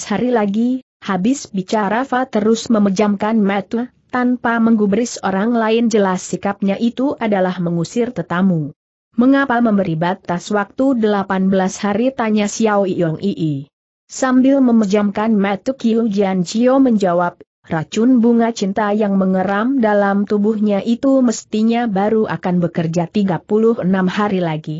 hari lagi, Habis bicara Fa terus memejamkan mata, tanpa menggubris orang lain jelas sikapnya itu adalah mengusir tetamu. Mengapa memberi batas waktu 18 hari tanya Xiao Yong Ii. Sambil memejamkan mata Qiu Jian Chio menjawab, racun bunga cinta yang mengeram dalam tubuhnya itu mestinya baru akan bekerja 36 hari lagi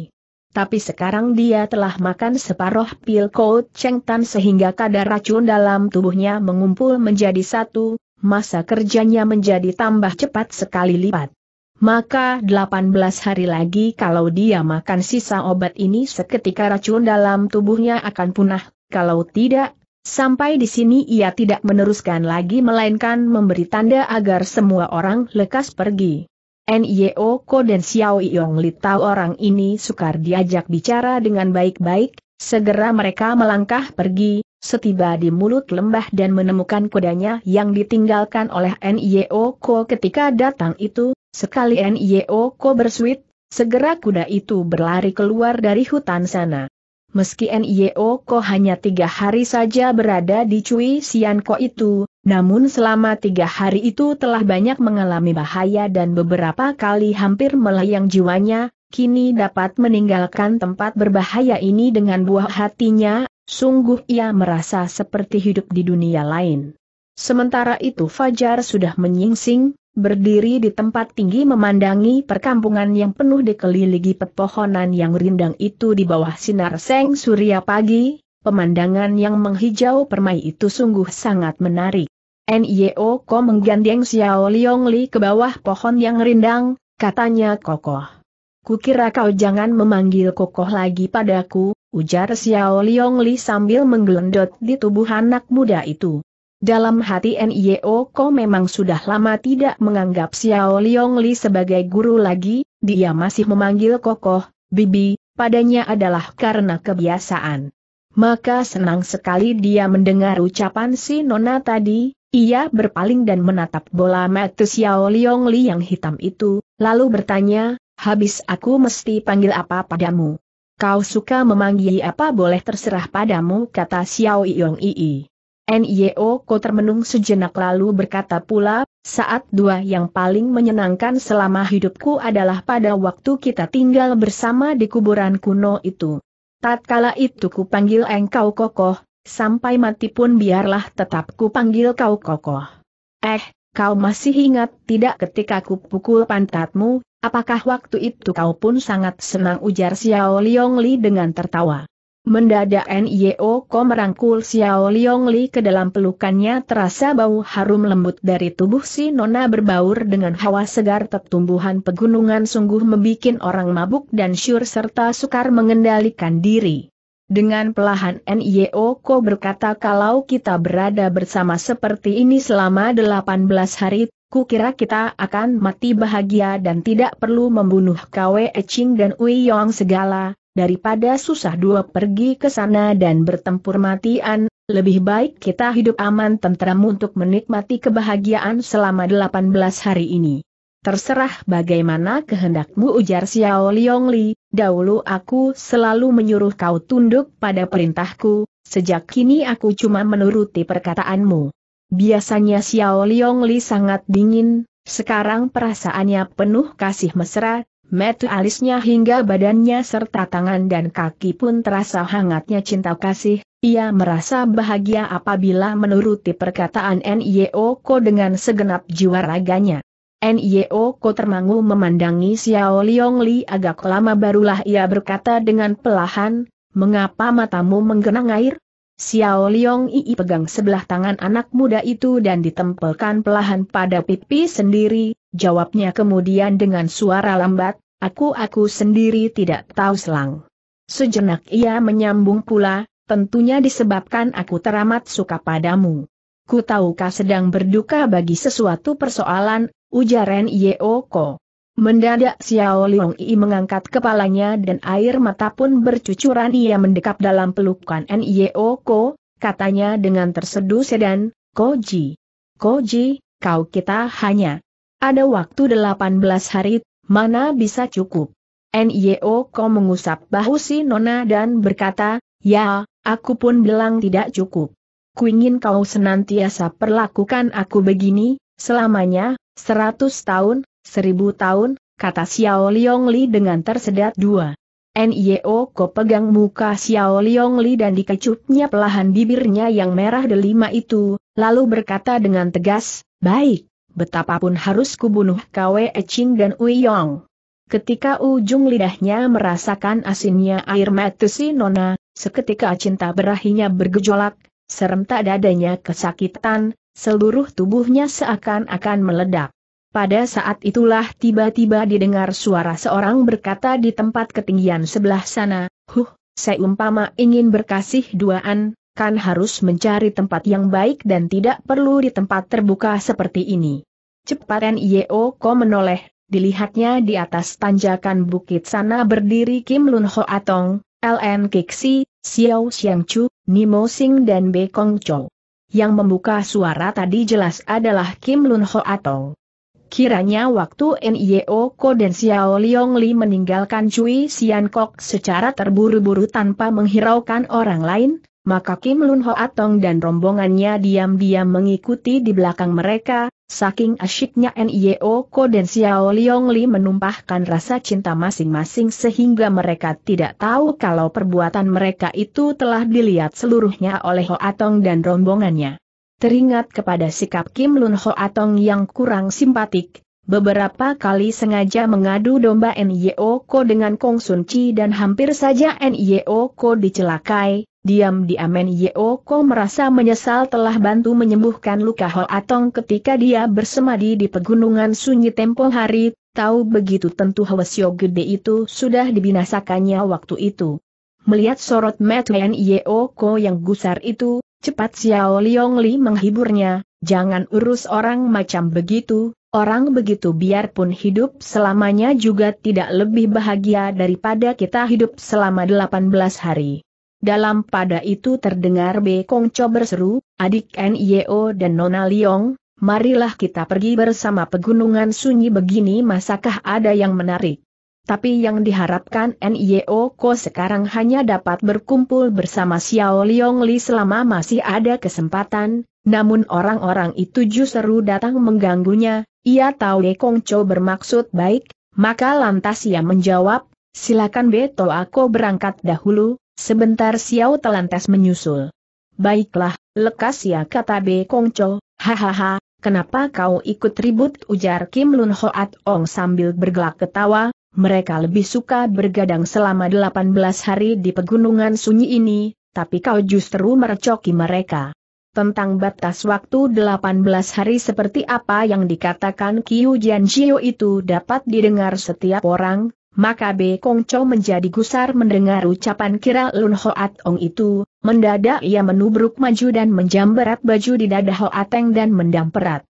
tapi sekarang dia telah makan separuh pil kou Cheng Tan sehingga kadar racun dalam tubuhnya mengumpul menjadi satu, masa kerjanya menjadi tambah cepat sekali lipat. Maka 18 hari lagi kalau dia makan sisa obat ini seketika racun dalam tubuhnya akan punah, kalau tidak, sampai di sini ia tidak meneruskan lagi melainkan memberi tanda agar semua orang lekas pergi. NIO Ko dan Xiao Yong Li tahu orang ini sukar diajak bicara dengan baik-baik, segera mereka melangkah pergi, setiba di mulut lembah dan menemukan kudanya yang ditinggalkan oleh NIO Ko ketika datang itu, sekali NIO Ko bersuit, segera kuda itu berlari keluar dari hutan sana. Meski NIO Ko hanya tiga hari saja berada di Cui Sian Ko itu, namun selama tiga hari itu telah banyak mengalami bahaya dan beberapa kali hampir melayang jiwanya, kini dapat meninggalkan tempat berbahaya ini dengan buah hatinya, sungguh ia merasa seperti hidup di dunia lain. Sementara itu Fajar sudah menyingsing, berdiri di tempat tinggi memandangi perkampungan yang penuh dikelilingi pepohonan yang rindang itu di bawah sinar seng surya pagi, pemandangan yang menghijau permai itu sungguh sangat menarik. NIO Ko menggandeng Xiao Liong Li ke bawah pohon yang rindang, katanya kokoh. Kukira kau jangan memanggil kokoh lagi padaku, ujar Xiao Liong Li sambil menggelendot di tubuh anak muda itu. Dalam hati NIO Ko memang sudah lama tidak menganggap Xiao Liong Li sebagai guru lagi, dia masih memanggil kokoh, bibi, padanya adalah karena kebiasaan. Maka senang sekali dia mendengar ucapan si Nona tadi, ia berpaling dan menatap bola mata Xiao Liong Li yang hitam itu, lalu bertanya, habis aku mesti panggil apa padamu? Kau suka memanggil apa boleh terserah padamu kata Xiao Yong Yi. Nio Ko termenung sejenak lalu berkata pula, saat dua yang paling menyenangkan selama hidupku adalah pada waktu kita tinggal bersama di kuburan kuno itu. Tatkala itu ku panggil engkau kokoh, sampai mati pun biarlah tetap kupanggil kau kokoh. Eh, kau masih ingat tidak ketika ku pukul pantatmu, apakah waktu itu kau pun sangat senang ujar Xiao Liong Li dengan tertawa. Mendadak Nio Ko merangkul Xiao Liong Li ke dalam pelukannya terasa bau harum lembut dari tubuh si nona berbaur dengan hawa segar tertumbuhan pegunungan sungguh membuat orang mabuk dan syur serta sukar mengendalikan diri. Dengan pelahan Ko berkata kalau kita berada bersama seperti ini selama 18 hari, ku kira kita akan mati bahagia dan tidak perlu membunuh Kwe Eching dan Ui Yong segala, daripada susah dua pergi ke sana dan bertempur matian, lebih baik kita hidup aman tentram untuk menikmati kebahagiaan selama 18 hari ini. Terserah bagaimana kehendakmu ujar Xiao Liong Li, Dahulu aku selalu menyuruh kau tunduk pada perintahku, sejak kini aku cuma menuruti perkataanmu. Biasanya Xiao Liong Li sangat dingin, sekarang perasaannya penuh kasih mesra, metu alisnya hingga badannya serta tangan dan kaki pun terasa hangatnya cinta kasih, ia merasa bahagia apabila menuruti perkataan Nio Ko dengan segenap jiwa raganya. NIO e Ko termangu memandangi Xiao Liong Li agak lama barulah ia berkata dengan pelahan, mengapa matamu menggenang air? Xiao Liong Ii pegang sebelah tangan anak muda itu dan ditempelkan pelahan pada pipi sendiri, jawabnya kemudian dengan suara lambat, aku-aku sendiri tidak tahu selang. Sejenak ia menyambung pula, tentunya disebabkan aku teramat suka padamu. Ku tahukah sedang berduka bagi sesuatu persoalan, Ujaran Yeoko. Mendadak Xiao Leong I mengangkat kepalanya dan air mata pun bercucuran ia mendekap dalam pelukan Nyeoko, katanya dengan terseduh sedan, Koji. Koji, kau kita hanya. Ada waktu 18 hari, mana bisa cukup. Nyeoko mengusap bahu si Nona dan berkata, ya, aku pun bilang tidak cukup. Kuingin kau senantiasa perlakukan aku begini, Selamanya, seratus tahun, seribu tahun, kata Xiao Liong Li dengan tersedat dua. Nio Ko pegang muka Xiao Liong Li dan dikecupnya pelahan bibirnya yang merah delima itu, lalu berkata dengan tegas, Baik, betapapun harus kubunuh Kwe Eching dan Ui Yong. Ketika ujung lidahnya merasakan asinnya air mata si Nona, seketika cinta berahinya bergejolak, serem tak dadanya kesakitan, seluruh tubuhnya seakan-akan meledak. Pada saat itulah tiba-tiba didengar suara seorang berkata di tempat ketinggian sebelah sana, Huh, saya umpama ingin berkasih duaan, kan harus mencari tempat yang baik dan tidak perlu di tempat terbuka seperti ini. Cepatan Yeo Ko menoleh, dilihatnya di atas tanjakan bukit sana berdiri Kim Lun Ho Atong, L.N. Kixi, Xiao Xiang Chu, Nimo Sing dan Kong Chou. Yang membuka suara tadi jelas adalah Kim Lun Ho atau Kiranya waktu Nio Ko dan Xiao Liong Li meninggalkan Cui Sian Kok secara terburu-buru tanpa menghiraukan orang lain, maka Kim Lun Ho Atong dan rombongannya diam-diam mengikuti di belakang mereka, Saking asyiknya NIO Ko dan Xiao Liong Li menumpahkan rasa cinta masing-masing sehingga mereka tidak tahu kalau perbuatan mereka itu telah dilihat seluruhnya oleh Hoatong dan rombongannya. Teringat kepada sikap Kim Lun Hoatong yang kurang simpatik, Beberapa kali sengaja mengadu domba Ko dengan Kong Sun Chi dan hampir saja Ko dicelakai, diam-diam Ko merasa menyesal telah bantu menyembuhkan luka Ho Atong ketika dia bersemadi di pegunungan sunyi tempo hari, tahu begitu tentu Hwasyo gede itu sudah dibinasakannya waktu itu. Melihat sorot mata Ko yang gusar itu, cepat Xiao Liong Li menghiburnya, jangan urus orang macam begitu, Orang begitu biarpun hidup selamanya juga tidak lebih bahagia daripada kita hidup selama 18 hari. Dalam pada itu terdengar Kong Cho berseru, adik N.I.O. dan Nona Liong, marilah kita pergi bersama pegunungan sunyi begini masakah ada yang menarik. Tapi yang diharapkan N.I.O. Ko sekarang hanya dapat berkumpul bersama Xiao Liong Li selama masih ada kesempatan, namun orang-orang itu justru datang mengganggunya, ia tahu Kong Cho bermaksud baik, maka lantas ia menjawab, silakan Beto aku berangkat dahulu, sebentar Xiao telantas menyusul. Baiklah, lekas ya kata Kong Cho, hahaha, kenapa kau ikut ribut ujar Kim Lun Hoat Ong sambil bergelak ketawa, mereka lebih suka bergadang selama 18 hari di pegunungan sunyi ini, tapi kau justru merecoki mereka tentang batas waktu 18 hari seperti apa yang dikatakan Kiu Jian Jiu itu dapat didengar setiap orang, maka Be Kong Chou menjadi gusar mendengar ucapan kira Lun Hoat Ong itu, mendadak ia menubruk maju dan menjamberat baju di dada Hoateng dan mendamperat.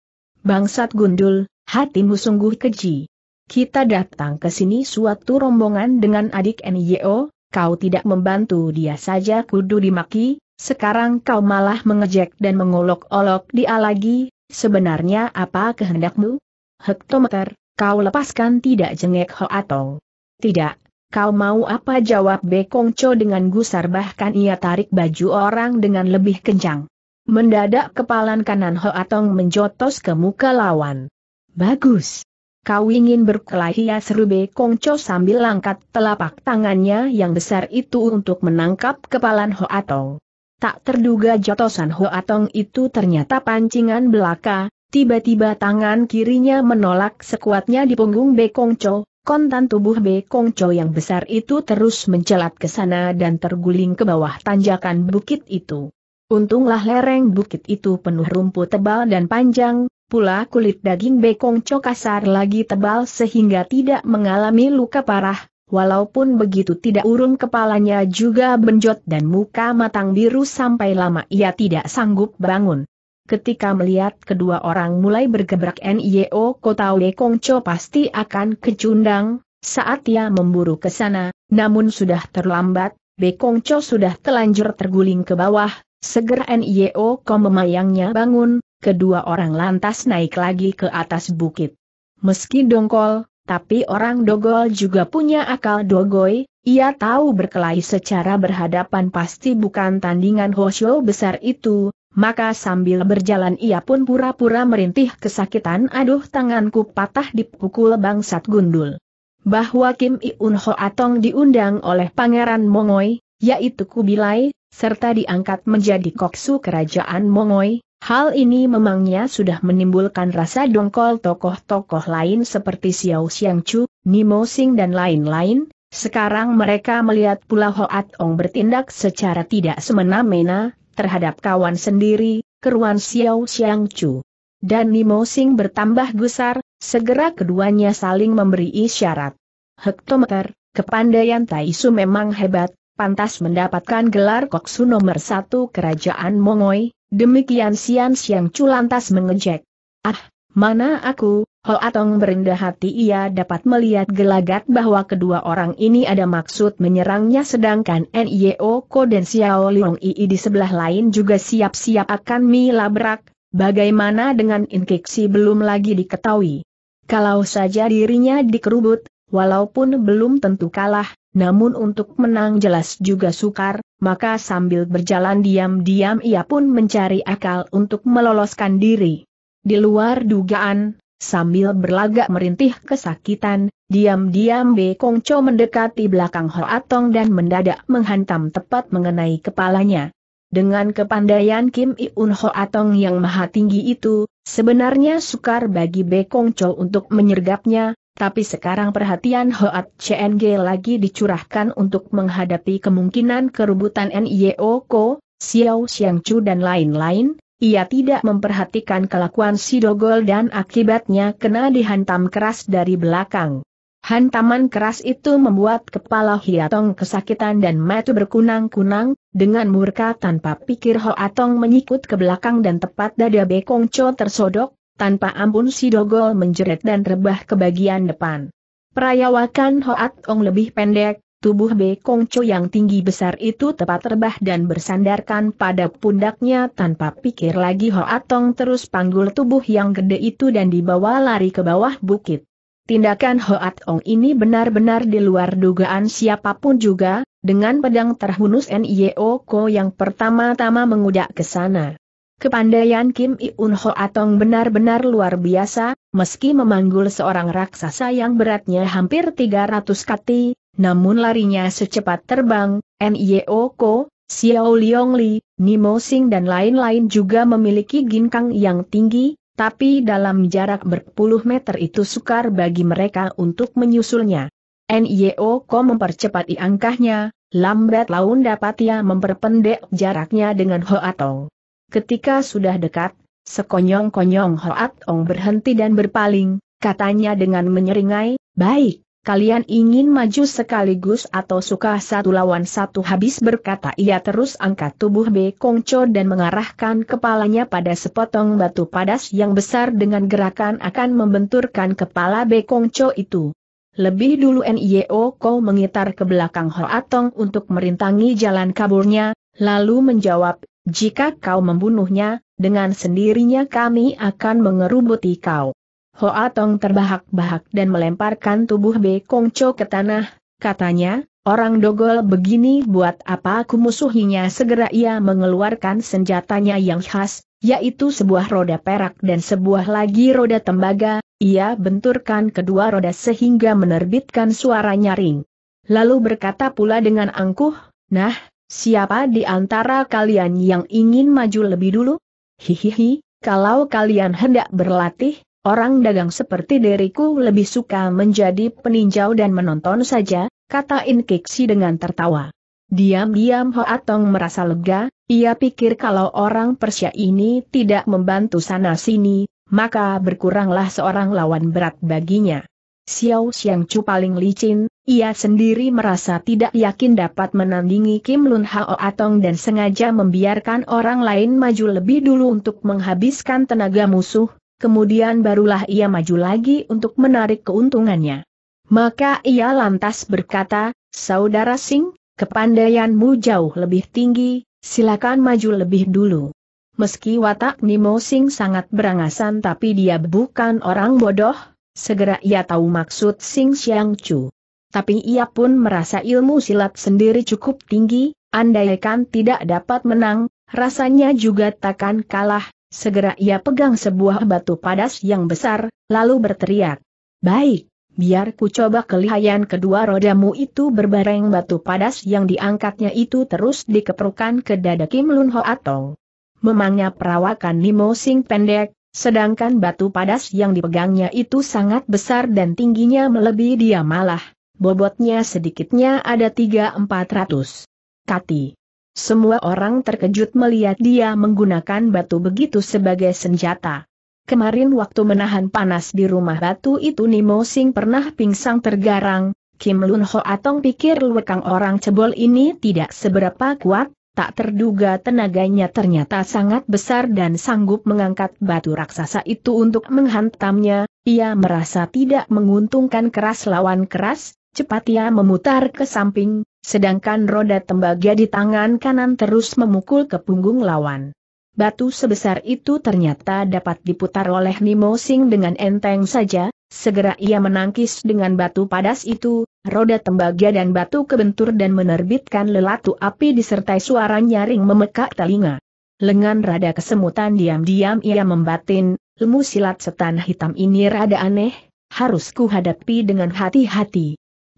Bangsat gundul, hatimu sungguh keji. Kita datang ke sini suatu rombongan dengan adik Nyo, kau tidak membantu dia saja kudu dimaki, sekarang kau malah mengejek dan mengolok-olok dia lagi, sebenarnya apa kehendakmu? Hektometer, kau lepaskan tidak jengek Ho Hoatong. Tidak, kau mau apa jawab Bekong Cho dengan gusar bahkan ia tarik baju orang dengan lebih kencang. Mendadak kepalan kanan Ho Atong menjotos ke muka lawan. Bagus. Kau ingin berkelahi ya seru Bekong Kongco sambil langkat telapak tangannya yang besar itu untuk menangkap kepalan Atong. Tak terduga jotosan Huatong itu ternyata pancingan belaka, tiba-tiba tangan kirinya menolak sekuatnya di punggung Bekong Cho, kontan tubuh Bekong Cho yang besar itu terus mencelat ke sana dan terguling ke bawah tanjakan bukit itu. Untunglah lereng bukit itu penuh rumput tebal dan panjang, pula kulit daging Bekong Cho kasar lagi tebal sehingga tidak mengalami luka parah, walaupun begitu tidak urung kepalanya juga benjot dan muka matang biru sampai lama ia tidak sanggup bangun. Ketika melihat kedua orang mulai bergebrak NIO Kota Wekongco pasti akan kecundang, saat ia memburu ke sana, namun sudah terlambat, Bekongco sudah telanjur terguling ke bawah, segera NIO Ko memayangnya bangun, kedua orang lantas naik lagi ke atas bukit. Meski dongkol, tapi orang dogol juga punya akal dogoi, ia tahu berkelahi secara berhadapan pasti bukan tandingan Hoshio besar itu, maka sambil berjalan ia pun pura-pura merintih kesakitan aduh tanganku patah dipukul bangsat gundul. Bahwa Kim Iun Ho Atong diundang oleh Pangeran Mongoy, yaitu Kubilai, serta diangkat menjadi koksu kerajaan Mongoy, Hal ini memangnya sudah menimbulkan rasa dongkol tokoh-tokoh lain seperti Xiao Xiang Chu, Nimo Sing dan lain-lain, sekarang mereka melihat pula Hoat Ong bertindak secara tidak semena-mena, terhadap kawan sendiri, keruan Xiao Xiang Chu. Dan Nimo Sing bertambah gusar, segera keduanya saling memberi isyarat. Hektometer, kepandaian Taisu memang hebat, pantas mendapatkan gelar koksu nomor satu kerajaan Mongoy, demikian Sian Siang Chu lantas mengejek. Ah, mana aku, Atong berendah hati ia dapat melihat gelagat bahwa kedua orang ini ada maksud menyerangnya sedangkan NIO Ko dan Xiao Liong Ii di sebelah lain juga siap-siap akan milabrak, bagaimana dengan Inkiksi belum lagi diketahui. Kalau saja dirinya dikerubut, walaupun belum tentu kalah, namun untuk menang jelas juga sukar, maka sambil berjalan diam-diam ia pun mencari akal untuk meloloskan diri. Di luar dugaan, sambil berlagak merintih kesakitan, diam-diam Be Kong Cho mendekati belakang Ho Atong dan mendadak menghantam tepat mengenai kepalanya. Dengan kepandaian Kim Iun Ho Atong yang maha tinggi itu, sebenarnya sukar bagi Be Kong Cho untuk menyergapnya, tapi sekarang perhatian Hoat CNG lagi dicurahkan untuk menghadapi kemungkinan kerubutan NIO Ko, Xiao Xiangchu dan lain-lain, ia tidak memperhatikan kelakuan Sidogol dan akibatnya kena dihantam keras dari belakang. Hantaman keras itu membuat kepala Hiatong kesakitan dan mata berkunang-kunang, dengan murka tanpa pikir Hoatong menyikut ke belakang dan tepat dada Bekong tersodok, tanpa ampun si Dogol menjerit dan rebah ke bagian depan. Perayawakan Hoat Ong lebih pendek, tubuh Kong Cho yang tinggi besar itu tepat rebah dan bersandarkan pada pundaknya tanpa pikir lagi Hoat Ong terus panggul tubuh yang gede itu dan dibawa lari ke bawah bukit. Tindakan Hoat Ong ini benar-benar di luar dugaan siapapun juga, dengan pedang terhunus NIO Ko yang pertama-tama mengudak ke sana. Kepandaian Kim Iun Ho Atong benar-benar luar biasa, meski memanggul seorang raksasa yang beratnya hampir 300 kati, namun larinya secepat terbang, Nyeo Ko, Xiao Liong Li, Nimo Sing dan lain-lain juga memiliki ginkang yang tinggi, tapi dalam jarak berpuluh meter itu sukar bagi mereka untuk menyusulnya. NIO Ko mempercepat iangkahnya, lambat laun dapat ia memperpendek jaraknya dengan Ho Atong. Ketika sudah dekat, sekonyong-konyong Hoat Ong berhenti dan berpaling, katanya dengan menyeringai, baik, kalian ingin maju sekaligus atau suka satu lawan satu habis berkata ia terus angkat tubuh B Kong Cho dan mengarahkan kepalanya pada sepotong batu padas yang besar dengan gerakan akan membenturkan kepala B Kong Cho itu. Lebih dulu NIO Ko mengitar ke belakang Hoatong untuk merintangi jalan kaburnya, lalu menjawab, jika kau membunuhnya, dengan sendirinya kami akan mengerubuti kau. Hoa Tong terbahak-bahak dan melemparkan tubuh Be Kong Cho ke tanah, katanya, orang dogol begini buat apa aku musuhinya segera ia mengeluarkan senjatanya yang khas, yaitu sebuah roda perak dan sebuah lagi roda tembaga, ia benturkan kedua roda sehingga menerbitkan suara nyaring. Lalu berkata pula dengan angkuh, nah, Siapa di antara kalian yang ingin maju lebih dulu? Hihihi, kalau kalian hendak berlatih, orang dagang seperti diriku lebih suka menjadi peninjau dan menonton saja, kata Inkiksi dengan tertawa. Diam-diam Hoatong merasa lega, ia pikir kalau orang Persia ini tidak membantu sana-sini, maka berkuranglah seorang lawan berat baginya. Xiao Xiangchu paling licin, ia sendiri merasa tidak yakin dapat menandingi Kim Lun Hao Atong dan sengaja membiarkan orang lain maju lebih dulu untuk menghabiskan tenaga musuh, kemudian barulah ia maju lagi untuk menarik keuntungannya. Maka ia lantas berkata, Saudara Sing, kepandaianmu jauh lebih tinggi, silakan maju lebih dulu. Meski watak Nimo Sing sangat berangasan tapi dia bukan orang bodoh, segera ia tahu maksud Sing Xiang Chu tapi ia pun merasa ilmu silat sendiri cukup tinggi, andaikan tidak dapat menang, rasanya juga takkan kalah, segera ia pegang sebuah batu padas yang besar, lalu berteriak. Baik, biar ku coba kelihayan kedua rodamu itu berbareng batu padas yang diangkatnya itu terus dikeperukan ke dada Kim Lun Ho Atong. Memangnya perawakan Nimo Sing pendek, sedangkan batu padas yang dipegangnya itu sangat besar dan tingginya melebihi dia malah bobotnya sedikitnya ada 3-400. Kati. Semua orang terkejut melihat dia menggunakan batu begitu sebagai senjata. Kemarin waktu menahan panas di rumah batu itu Nimo Sing pernah pingsan tergarang, Kim Lun Ho Atong pikir lekang orang cebol ini tidak seberapa kuat, tak terduga tenaganya ternyata sangat besar dan sanggup mengangkat batu raksasa itu untuk menghantamnya, ia merasa tidak menguntungkan keras lawan keras, cepat ia memutar ke samping, sedangkan roda tembaga di tangan kanan terus memukul ke punggung lawan. Batu sebesar itu ternyata dapat diputar oleh Nimo Sing dengan enteng saja, segera ia menangkis dengan batu padas itu, roda tembaga dan batu kebentur dan menerbitkan lelatu api disertai suara nyaring memekak telinga. Lengan rada kesemutan diam-diam ia membatin, ilmu silat setan hitam ini rada aneh, harus hadapi dengan hati-hati.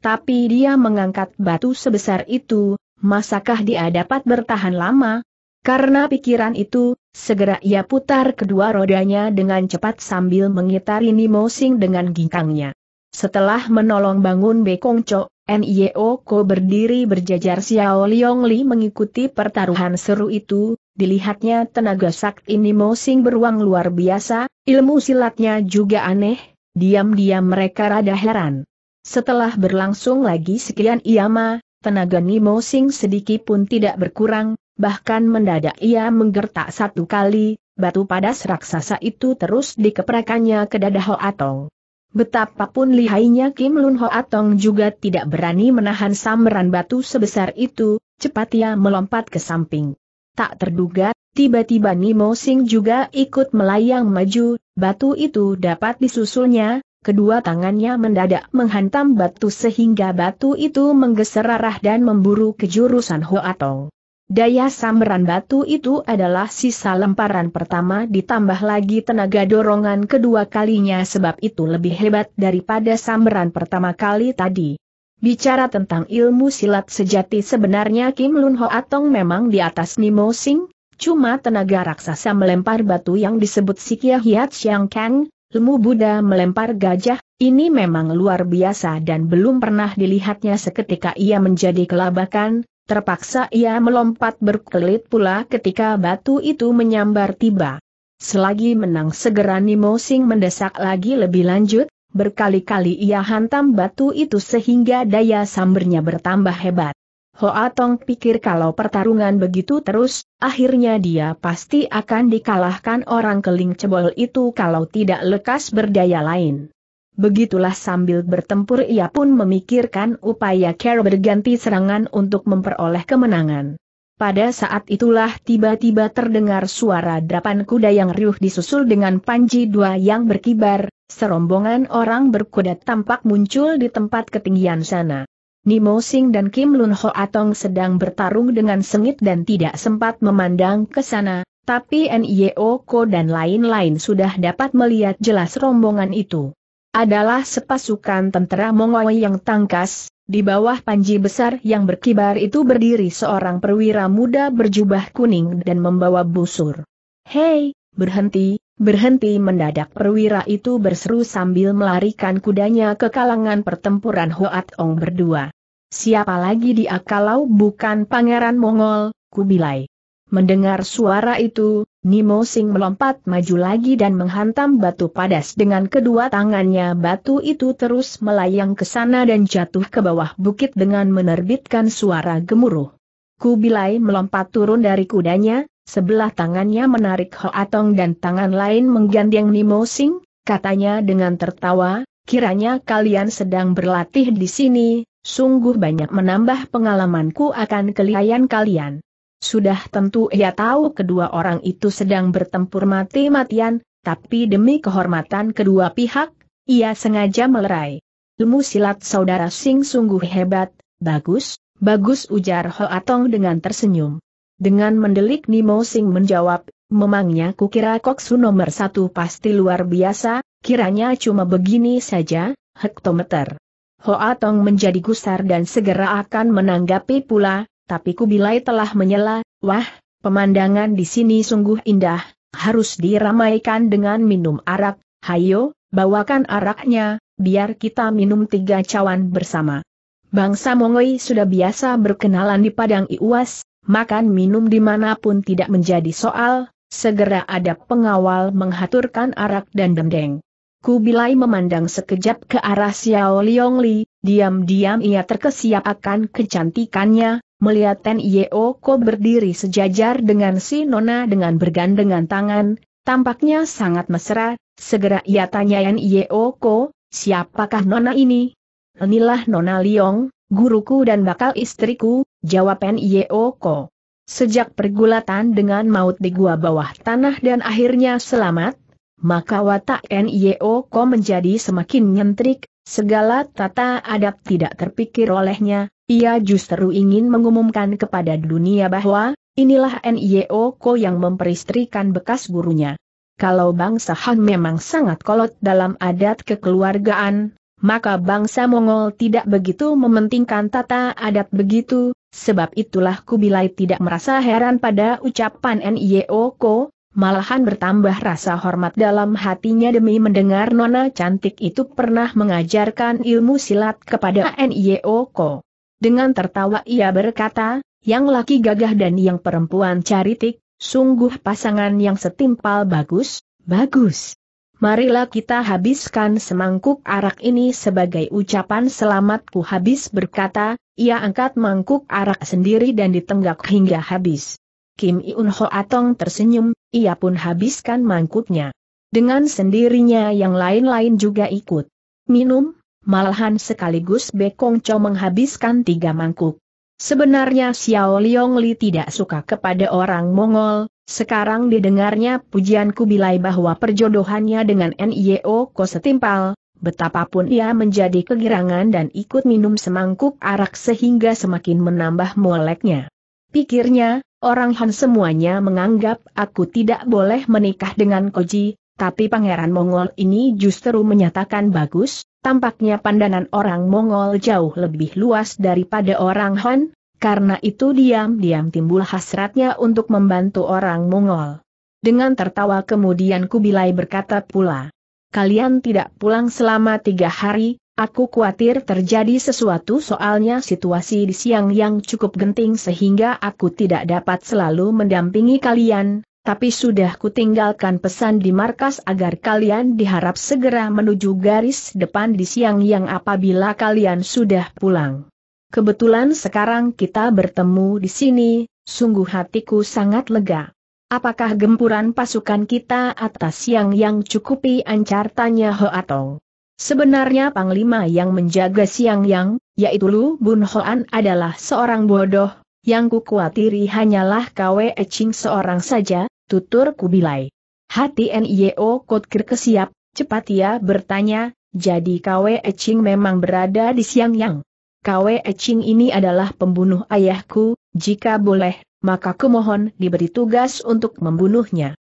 Tapi dia mengangkat batu sebesar itu, masakah dia dapat bertahan lama? Karena pikiran itu, segera ia putar kedua rodanya dengan cepat sambil mengitari Nimo Sing dengan ginkangnya. Setelah menolong bangun Bekong Cho, Nio Ko berdiri berjajar Xiao Liong Li mengikuti pertaruhan seru itu, dilihatnya tenaga sakti Nimo Sing beruang luar biasa, ilmu silatnya juga aneh, diam-diam mereka rada heran. Setelah berlangsung lagi sekian iama, tenaga Nimo Sing sedikit pun tidak berkurang, bahkan mendadak ia menggertak satu kali, batu padas raksasa itu terus dikeprakannya ke dada Ho Atong. Betapapun lihainya Kim Lun Ho Atong juga tidak berani menahan samaran batu sebesar itu, cepat ia melompat ke samping. Tak terduga, tiba-tiba Nimo Sing juga ikut melayang maju, batu itu dapat disusulnya, kedua tangannya mendadak menghantam batu sehingga batu itu menggeser arah dan memburu ke jurusan Hoatong. Daya samberan batu itu adalah sisa lemparan pertama ditambah lagi tenaga dorongan kedua kalinya sebab itu lebih hebat daripada samberan pertama kali tadi. Bicara tentang ilmu silat sejati sebenarnya Kim Lun Ho Atong memang di atas Nimo Sing, cuma tenaga raksasa melempar batu yang disebut Sikia Hiat Siang Kang, Lemu Buddha melempar gajah, ini memang luar biasa dan belum pernah dilihatnya seketika ia menjadi kelabakan, terpaksa ia melompat berkelit pula ketika batu itu menyambar tiba. Selagi menang segera Nimo Sing mendesak lagi lebih lanjut, berkali-kali ia hantam batu itu sehingga daya sambernya bertambah hebat. Hoa Tong pikir kalau pertarungan begitu terus, akhirnya dia pasti akan dikalahkan orang keling cebol itu kalau tidak lekas berdaya lain. Begitulah sambil bertempur ia pun memikirkan upaya Carol berganti serangan untuk memperoleh kemenangan. Pada saat itulah tiba-tiba terdengar suara drapan kuda yang riuh disusul dengan panji dua yang berkibar, serombongan orang berkuda tampak muncul di tempat ketinggian sana. Nimo Sing dan Kim Lun Ho Atong sedang bertarung dengan sengit dan tidak sempat memandang ke sana, tapi Nio Ko dan lain-lain sudah dapat melihat jelas rombongan itu. Adalah sepasukan tentara Mongol yang tangkas, di bawah panji besar yang berkibar itu berdiri seorang perwira muda berjubah kuning dan membawa busur. Hei, berhenti, berhenti mendadak perwira itu berseru sambil melarikan kudanya ke kalangan pertempuran Hoat Ong berdua. Siapa lagi dia kalau bukan Pangeran Mongol, Kubilai. Mendengar suara itu, Nimo Sing melompat maju lagi dan menghantam batu padas dengan kedua tangannya. Batu itu terus melayang ke sana dan jatuh ke bawah bukit dengan menerbitkan suara gemuruh. Kubilai melompat turun dari kudanya, sebelah tangannya menarik Hoatong dan tangan lain menggandeng Nimo Sing, katanya dengan tertawa, kiranya kalian sedang berlatih di sini, Sungguh banyak menambah pengalamanku akan kelihayan kalian. Sudah tentu ia tahu kedua orang itu sedang bertempur mati-matian, tapi demi kehormatan kedua pihak, ia sengaja melerai. Ilmu silat saudara Sing sungguh hebat, bagus, bagus ujar Ho Hoatong dengan tersenyum. Dengan mendelik Nimo Sing menjawab, memangnya kukira koksu nomor satu pasti luar biasa, kiranya cuma begini saja, hektometer. Hoa Tong menjadi gusar dan segera akan menanggapi pula, tapi Kubilai telah menyela, wah, pemandangan di sini sungguh indah, harus diramaikan dengan minum arak, hayo, bawakan araknya, biar kita minum tiga cawan bersama. Bangsa Mongoi sudah biasa berkenalan di Padang Iwas, makan minum dimanapun tidak menjadi soal, segera ada pengawal menghaturkan arak dan dendeng. Kubilai memandang sekejap ke arah Xiao Liong Li, diam-diam ia terkesiap akan kecantikannya, melihat Ten Yeo Ko berdiri sejajar dengan si Nona dengan bergandengan tangan, tampaknya sangat mesra, segera ia tanya Ten Yeo Ko, siapakah Nona ini? Inilah Nona Liong, guruku dan bakal istriku, jawab Ten Yeo Ko. Sejak pergulatan dengan maut di gua bawah tanah dan akhirnya selamat, maka watak NIO Ko menjadi semakin nyentrik, segala tata adab tidak terpikir olehnya, ia justru ingin mengumumkan kepada dunia bahwa, inilah NIO Ko yang memperistrikan bekas gurunya. Kalau bangsa Han memang sangat kolot dalam adat kekeluargaan, maka bangsa Mongol tidak begitu mementingkan tata adat begitu, sebab itulah Kubilai tidak merasa heran pada ucapan NIO Ko, malahan bertambah rasa hormat dalam hatinya demi mendengar nona cantik itu pernah mengajarkan ilmu silat kepada Nioko. Dengan tertawa ia berkata, yang laki gagah dan yang perempuan caritik, sungguh pasangan yang setimpal bagus, bagus. Marilah kita habiskan semangkuk arak ini sebagai ucapan selamatku habis berkata, ia angkat mangkuk arak sendiri dan ditenggak hingga habis. Kim Iun Ho Atong tersenyum, ia pun habiskan mangkuknya. Dengan sendirinya yang lain-lain juga ikut. Minum, malahan sekaligus Bekong Cho menghabiskan tiga mangkuk. Sebenarnya Xiao Liong Li tidak suka kepada orang Mongol, sekarang didengarnya pujian Kubilai bahwa perjodohannya dengan NIO Ko setimpal, betapapun ia menjadi kegirangan dan ikut minum semangkuk arak sehingga semakin menambah moleknya. Pikirnya, Orang Han semuanya menganggap aku tidak boleh menikah dengan Koji, tapi Pangeran Mongol ini justru menyatakan bagus, tampaknya pandangan orang Mongol jauh lebih luas daripada orang Han, karena itu diam-diam timbul hasratnya untuk membantu orang Mongol. Dengan tertawa kemudian Kubilai berkata pula, kalian tidak pulang selama tiga hari, Aku khawatir terjadi sesuatu soalnya situasi di siang yang cukup genting sehingga aku tidak dapat selalu mendampingi kalian, tapi sudah kutinggalkan pesan di markas agar kalian diharap segera menuju garis depan di siang yang apabila kalian sudah pulang. Kebetulan sekarang kita bertemu di sini, sungguh hatiku sangat lega. Apakah gempuran pasukan kita atas siang yang cukupi ancar tanya Hoatong? Sebenarnya Panglima yang menjaga Siang Yang, yaitu Lu Bun Hoan adalah seorang bodoh, yang kukuatiri hanyalah Kwe Ching seorang saja, tutur Kubilai. Hati NIO Kotker kesiap, cepat ia bertanya, jadi Kwe Ching memang berada di Siang Yang. Kwe Ching ini adalah pembunuh ayahku, jika boleh, maka kumohon diberi tugas untuk membunuhnya.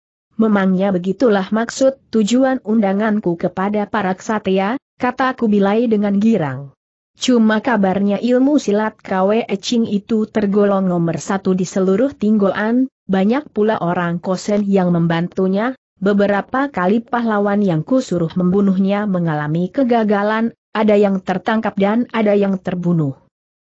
Memangnya begitulah maksud tujuan undanganku kepada para ksatria, kata Kubilai dengan girang. Cuma kabarnya ilmu silat Kwe Eching itu tergolong nomor satu di seluruh Tinggolan, banyak pula orang kosen yang membantunya, beberapa kali pahlawan yang kusuruh membunuhnya mengalami kegagalan, ada yang tertangkap dan ada yang terbunuh.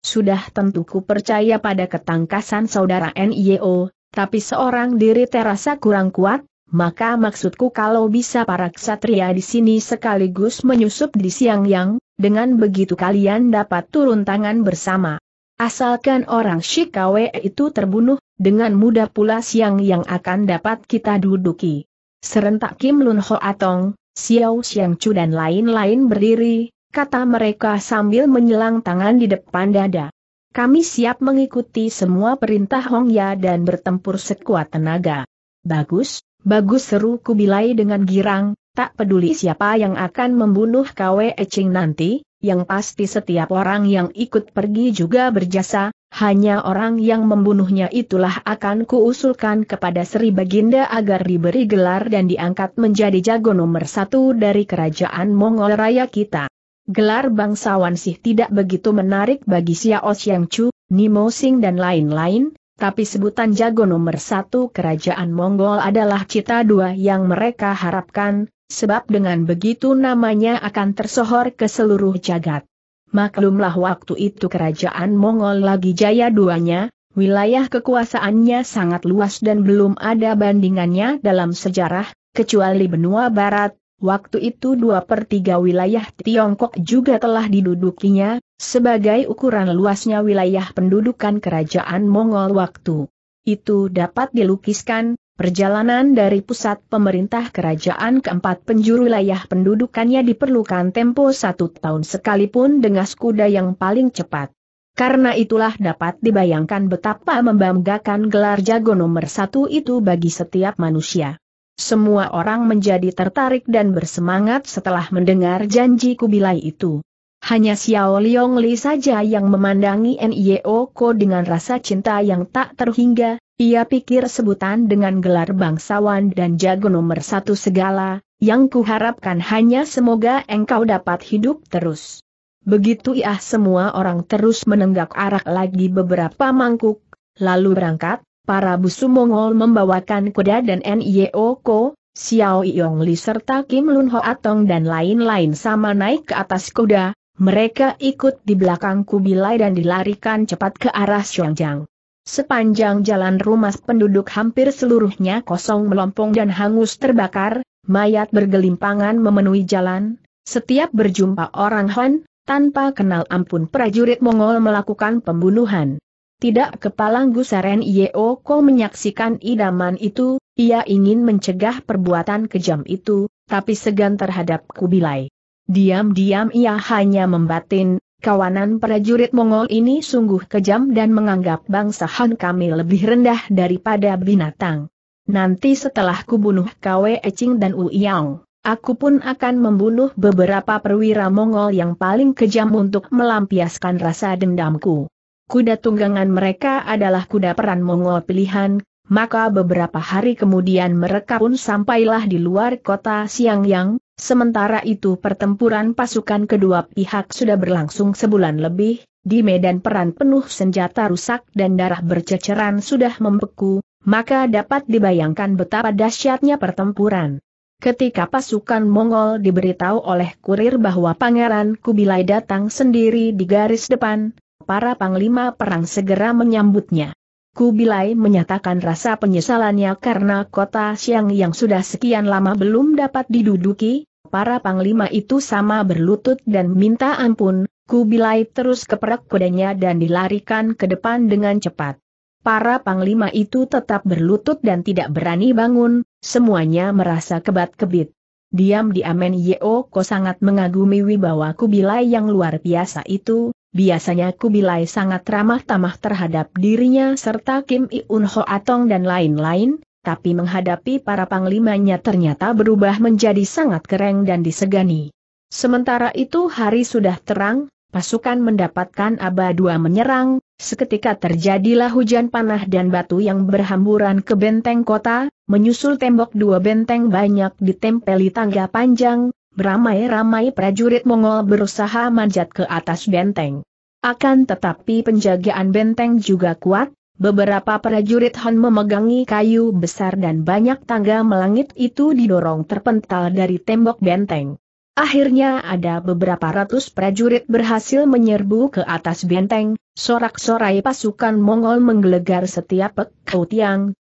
Sudah tentu ku percaya pada ketangkasan saudara NIO, tapi seorang diri terasa kurang kuat, maka maksudku kalau bisa para ksatria di sini sekaligus menyusup di siang yang, dengan begitu kalian dapat turun tangan bersama. Asalkan orang Shikawe itu terbunuh, dengan mudah pula siang yang akan dapat kita duduki. Serentak Kim Lun Ho Atong, Xiao Xiang Chu dan lain-lain berdiri, kata mereka sambil menyelang tangan di depan dada. Kami siap mengikuti semua perintah Hong Ya dan bertempur sekuat tenaga. Bagus, Bagus seru Kubilai dengan girang, tak peduli siapa yang akan membunuh Kwe Eching nanti, yang pasti setiap orang yang ikut pergi juga berjasa, hanya orang yang membunuhnya itulah akan kuusulkan kepada Sri Baginda agar diberi gelar dan diangkat menjadi jago nomor satu dari kerajaan Mongol Raya kita. Gelar bangsawan sih tidak begitu menarik bagi Xiao Xiangchu, Nimo Sing dan lain-lain, tapi sebutan jago nomor satu kerajaan Mongol adalah cita dua yang mereka harapkan, sebab dengan begitu namanya akan tersohor ke seluruh jagat. Maklumlah waktu itu kerajaan Mongol lagi jaya duanya, wilayah kekuasaannya sangat luas dan belum ada bandingannya dalam sejarah, kecuali benua barat, Waktu itu dua per tiga wilayah Tiongkok juga telah didudukinya, sebagai ukuran luasnya wilayah pendudukan kerajaan Mongol waktu. Itu dapat dilukiskan, perjalanan dari pusat pemerintah kerajaan keempat penjuru wilayah pendudukannya diperlukan tempo satu tahun sekalipun dengan kuda yang paling cepat. Karena itulah dapat dibayangkan betapa membanggakan gelar jago nomor satu itu bagi setiap manusia. Semua orang menjadi tertarik dan bersemangat setelah mendengar janji Kubilai itu. Hanya Xiao Liong Li saja yang memandangi Nio Ko dengan rasa cinta yang tak terhingga, ia pikir sebutan dengan gelar bangsawan dan jago nomor satu segala, yang kuharapkan hanya semoga engkau dapat hidup terus. Begitu ia semua orang terus menenggak arak lagi beberapa mangkuk, lalu berangkat, para busu Mongol membawakan kuda dan Nio Ko, Xiao Yong Li serta Kim Lun Ho Atong dan lain-lain sama naik ke atas kuda, mereka ikut di belakang Kubilai dan dilarikan cepat ke arah Xiongjang. Sepanjang jalan rumah penduduk hampir seluruhnya kosong melompong dan hangus terbakar, mayat bergelimpangan memenuhi jalan, setiap berjumpa orang Han, tanpa kenal ampun prajurit Mongol melakukan pembunuhan. Tidak kepalang Gusaren Yeo Ko menyaksikan idaman itu, ia ingin mencegah perbuatan kejam itu, tapi segan terhadap Kubilai. Diam-diam ia hanya membatin, kawanan prajurit Mongol ini sungguh kejam dan menganggap bangsa Han kami lebih rendah daripada binatang. Nanti setelah kubunuh Kwe Ecing dan Uyang, aku pun akan membunuh beberapa perwira Mongol yang paling kejam untuk melampiaskan rasa dendamku kuda tunggangan mereka adalah kuda peran Mongol pilihan, maka beberapa hari kemudian mereka pun sampailah di luar kota Siangyang, sementara itu pertempuran pasukan kedua pihak sudah berlangsung sebulan lebih, di medan peran penuh senjata rusak dan darah berceceran sudah membeku, maka dapat dibayangkan betapa dahsyatnya pertempuran. Ketika pasukan Mongol diberitahu oleh kurir bahwa Pangeran Kubilai datang sendiri di garis depan, para panglima perang segera menyambutnya. Kubilai menyatakan rasa penyesalannya karena kota Siang yang sudah sekian lama belum dapat diduduki, para panglima itu sama berlutut dan minta ampun, Kubilai terus keperak kudanya dan dilarikan ke depan dengan cepat. Para panglima itu tetap berlutut dan tidak berani bangun, semuanya merasa kebat-kebit. Diam-diam Yeo Ko sangat mengagumi wibawa Kubilai yang luar biasa itu, Biasanya Kubilai sangat ramah tamah terhadap dirinya serta Kim Iun Ho Atong dan lain-lain, tapi menghadapi para panglimanya ternyata berubah menjadi sangat kereng dan disegani. Sementara itu hari sudah terang, pasukan mendapatkan aba-dua menyerang, seketika terjadilah hujan panah dan batu yang berhamburan ke benteng kota, menyusul tembok dua benteng banyak ditempeli tangga panjang, Beramai-ramai prajurit Mongol berusaha manjat ke atas benteng. Akan tetapi penjagaan benteng juga kuat, beberapa prajurit Han memegangi kayu besar dan banyak tangga melangit itu didorong terpental dari tembok benteng. Akhirnya ada beberapa ratus prajurit berhasil menyerbu ke atas benteng, sorak-sorai pasukan Mongol menggelegar setiap pekau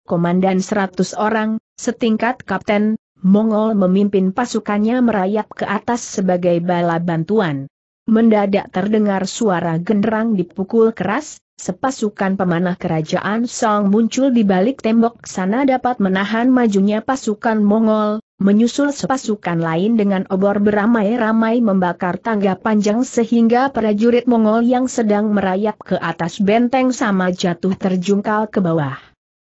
komandan seratus orang, setingkat kapten, Mongol memimpin pasukannya merayap ke atas sebagai bala bantuan. Mendadak terdengar suara genderang dipukul keras, sepasukan pemanah kerajaan Song muncul di balik tembok sana dapat menahan majunya pasukan Mongol, menyusul sepasukan lain dengan obor beramai-ramai membakar tangga panjang sehingga prajurit Mongol yang sedang merayap ke atas benteng sama jatuh terjungkal ke bawah.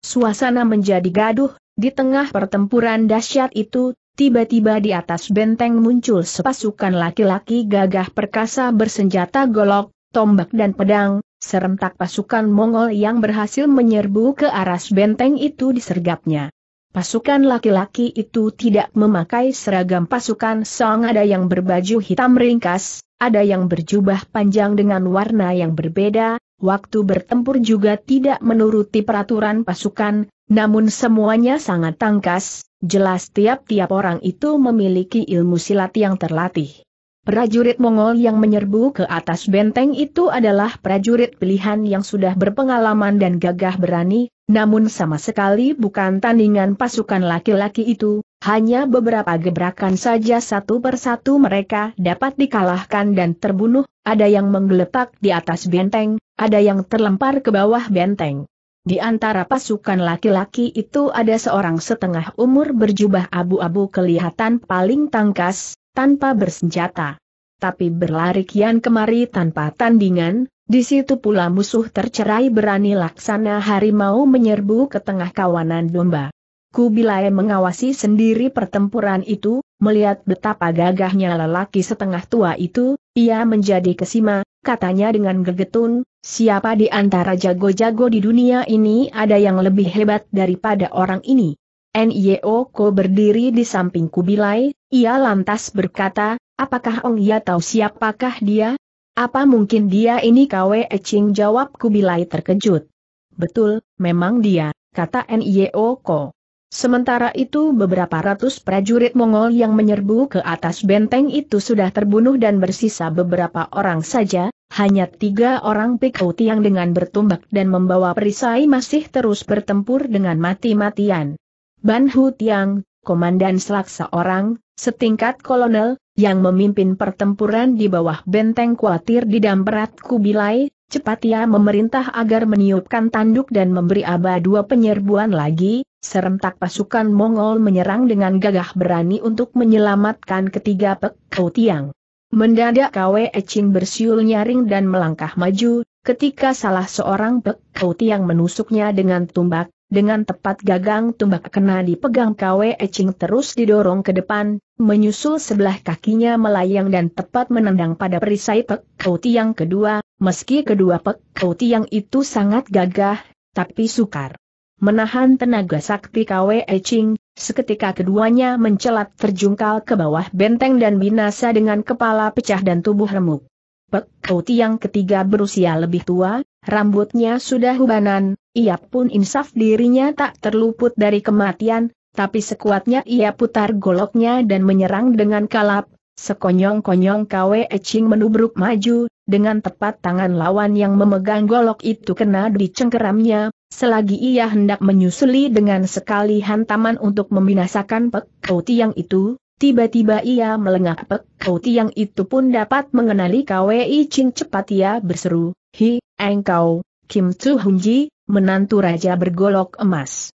Suasana menjadi gaduh, di tengah pertempuran dahsyat itu, tiba-tiba di atas benteng muncul sepasukan laki-laki gagah perkasa bersenjata golok, tombak dan pedang, serentak pasukan Mongol yang berhasil menyerbu ke arah benteng itu disergapnya. Pasukan laki-laki itu tidak memakai seragam pasukan Song ada yang berbaju hitam ringkas, ada yang berjubah panjang dengan warna yang berbeda, waktu bertempur juga tidak menuruti peraturan pasukan, namun semuanya sangat tangkas, jelas tiap-tiap orang itu memiliki ilmu silat yang terlatih. Prajurit Mongol yang menyerbu ke atas benteng itu adalah prajurit pilihan yang sudah berpengalaman dan gagah berani, namun sama sekali bukan tandingan pasukan laki-laki itu, hanya beberapa gebrakan saja satu persatu mereka dapat dikalahkan dan terbunuh, ada yang menggeletak di atas benteng, ada yang terlempar ke bawah benteng. Di antara pasukan laki-laki itu ada seorang setengah umur berjubah abu-abu kelihatan paling tangkas, tanpa bersenjata. Tapi berlari kian kemari tanpa tandingan, di situ pula musuh tercerai berani laksana harimau menyerbu ke tengah kawanan domba. Kubilai mengawasi sendiri pertempuran itu, melihat betapa gagahnya lelaki setengah tua itu, ia menjadi kesima, katanya dengan gegetun, Siapa di antara jago-jago di dunia ini ada yang lebih hebat daripada orang ini? Nio Ko berdiri di samping Kubilai, ia lantas berkata, apakah Ong Ya tahu siapakah dia? Apa mungkin dia ini Kwe Eching jawab Kubilai terkejut. Betul, memang dia, kata Nio Ko. Sementara itu beberapa ratus prajurit Mongol yang menyerbu ke atas benteng itu sudah terbunuh dan bersisa beberapa orang saja, hanya tiga orang Pikauti yang dengan bertumbak dan membawa perisai masih terus bertempur dengan mati-matian. Ban Hu Tiang, komandan selaksa orang, setingkat kolonel, yang memimpin pertempuran di bawah benteng kuatir di Damperat Kubilai, cepat ia memerintah agar meniupkan tanduk dan memberi aba dua penyerbuan lagi, Serentak pasukan Mongol menyerang dengan gagah berani untuk menyelamatkan ketiga Pek Kau Tiang. Mendadak Kwe Eching bersiul nyaring dan melangkah maju, ketika salah seorang Pek Kau Tiang menusuknya dengan tumbak, dengan tepat gagang tumbak kena dipegang Kwe Ching terus didorong ke depan, menyusul sebelah kakinya melayang dan tepat menendang pada perisai Pek Kau Tiang kedua, meski kedua Pek Kau Tiang itu sangat gagah, tapi sukar Menahan tenaga sakti KWE Ching, seketika keduanya mencelat terjungkal ke bawah benteng dan binasa dengan kepala pecah dan tubuh remuk. Pek yang ketiga berusia lebih tua, rambutnya sudah hubanan, ia pun insaf dirinya tak terluput dari kematian, tapi sekuatnya ia putar goloknya dan menyerang dengan kalap, sekonyong-konyong KWE Ching menubruk maju, dengan tepat tangan lawan yang memegang golok itu kena dicengkeramnya, selagi ia hendak menyusuli dengan sekali hantaman untuk membinasakan Pek Kau Tiang itu, tiba-tiba ia melengah Pek Kau Tiang itu pun dapat mengenali KWI Ching cepat ia berseru, Hi, engkau, Kim Tsu Hunji, menantu raja bergolok emas.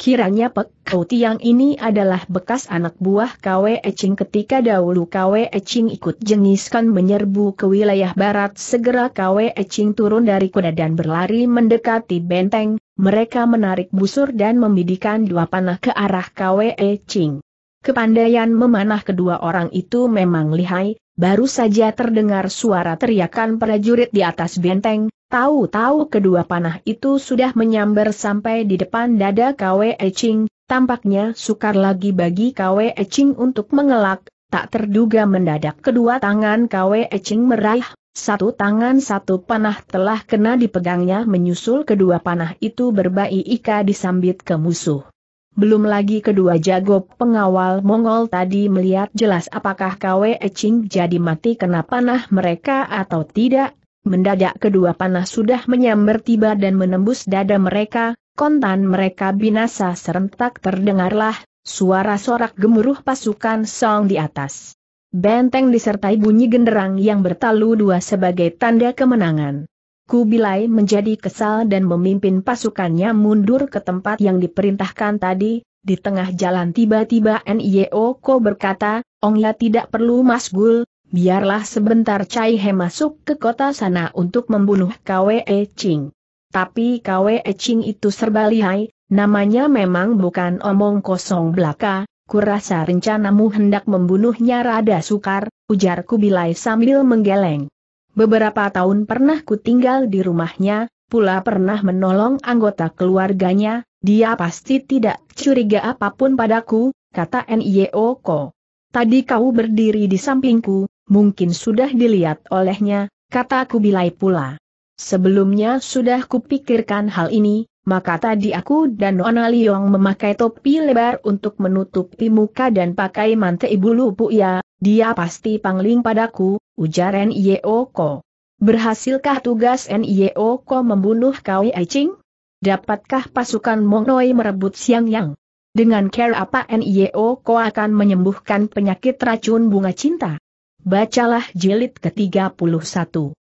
Kiranya Pek Kau Tiang ini adalah bekas anak buah Kwe Eching ketika dahulu Kwe Eching ikut jengiskan menyerbu ke wilayah barat segera Kwe Eching turun dari kuda dan berlari mendekati benteng, mereka menarik busur dan membidikan dua panah ke arah Kwe Eching. Kepandaian memanah kedua orang itu memang lihai, baru saja terdengar suara teriakan prajurit di atas benteng, tahu-tahu kedua panah itu sudah menyambar sampai di depan dada Kwe Ching, tampaknya sukar lagi bagi Kwe Ching untuk mengelak, tak terduga mendadak kedua tangan Kwe Ching meraih, satu tangan satu panah telah kena dipegangnya menyusul kedua panah itu berbai ika disambit ke musuh. Belum lagi kedua jago pengawal Mongol tadi melihat jelas apakah Kwe Eching jadi mati kena panah mereka atau tidak. Mendadak kedua panah sudah menyambar tiba dan menembus dada mereka, kontan mereka binasa serentak terdengarlah, suara sorak gemuruh pasukan Song di atas. Benteng disertai bunyi genderang yang bertalu dua sebagai tanda kemenangan. Kubilai menjadi kesal dan memimpin pasukannya mundur ke tempat yang diperintahkan tadi, di tengah jalan tiba-tiba N.I.O. Ko berkata, "Ong Ya tidak perlu Mas Gul, biarlah sebentar Cai He masuk ke kota sana untuk membunuh Kwe Ching. Tapi Kwe Ching itu serba lihai, namanya memang bukan omong kosong belaka, kurasa rencanamu hendak membunuhnya rada sukar, ujar Kubilai sambil menggeleng. Beberapa tahun pernah ku tinggal di rumahnya, pula pernah menolong anggota keluarganya, dia pasti tidak curiga apapun padaku, kata Nioko. Tadi kau berdiri di sampingku, mungkin sudah dilihat olehnya, kata bilai pula. Sebelumnya sudah kupikirkan hal ini, maka tadi aku dan Nona Liong memakai topi lebar untuk menutupi muka dan pakai mantai lupu ya, dia pasti pangling padaku, ujar e Ko. Berhasilkah tugas Nio e Ko membunuh Kau Aiching? Dapatkah pasukan Mongnoi merebut Siang Yang? Dengan care apa NIO e Ko akan menyembuhkan penyakit racun bunga cinta? Bacalah jilid ke-31.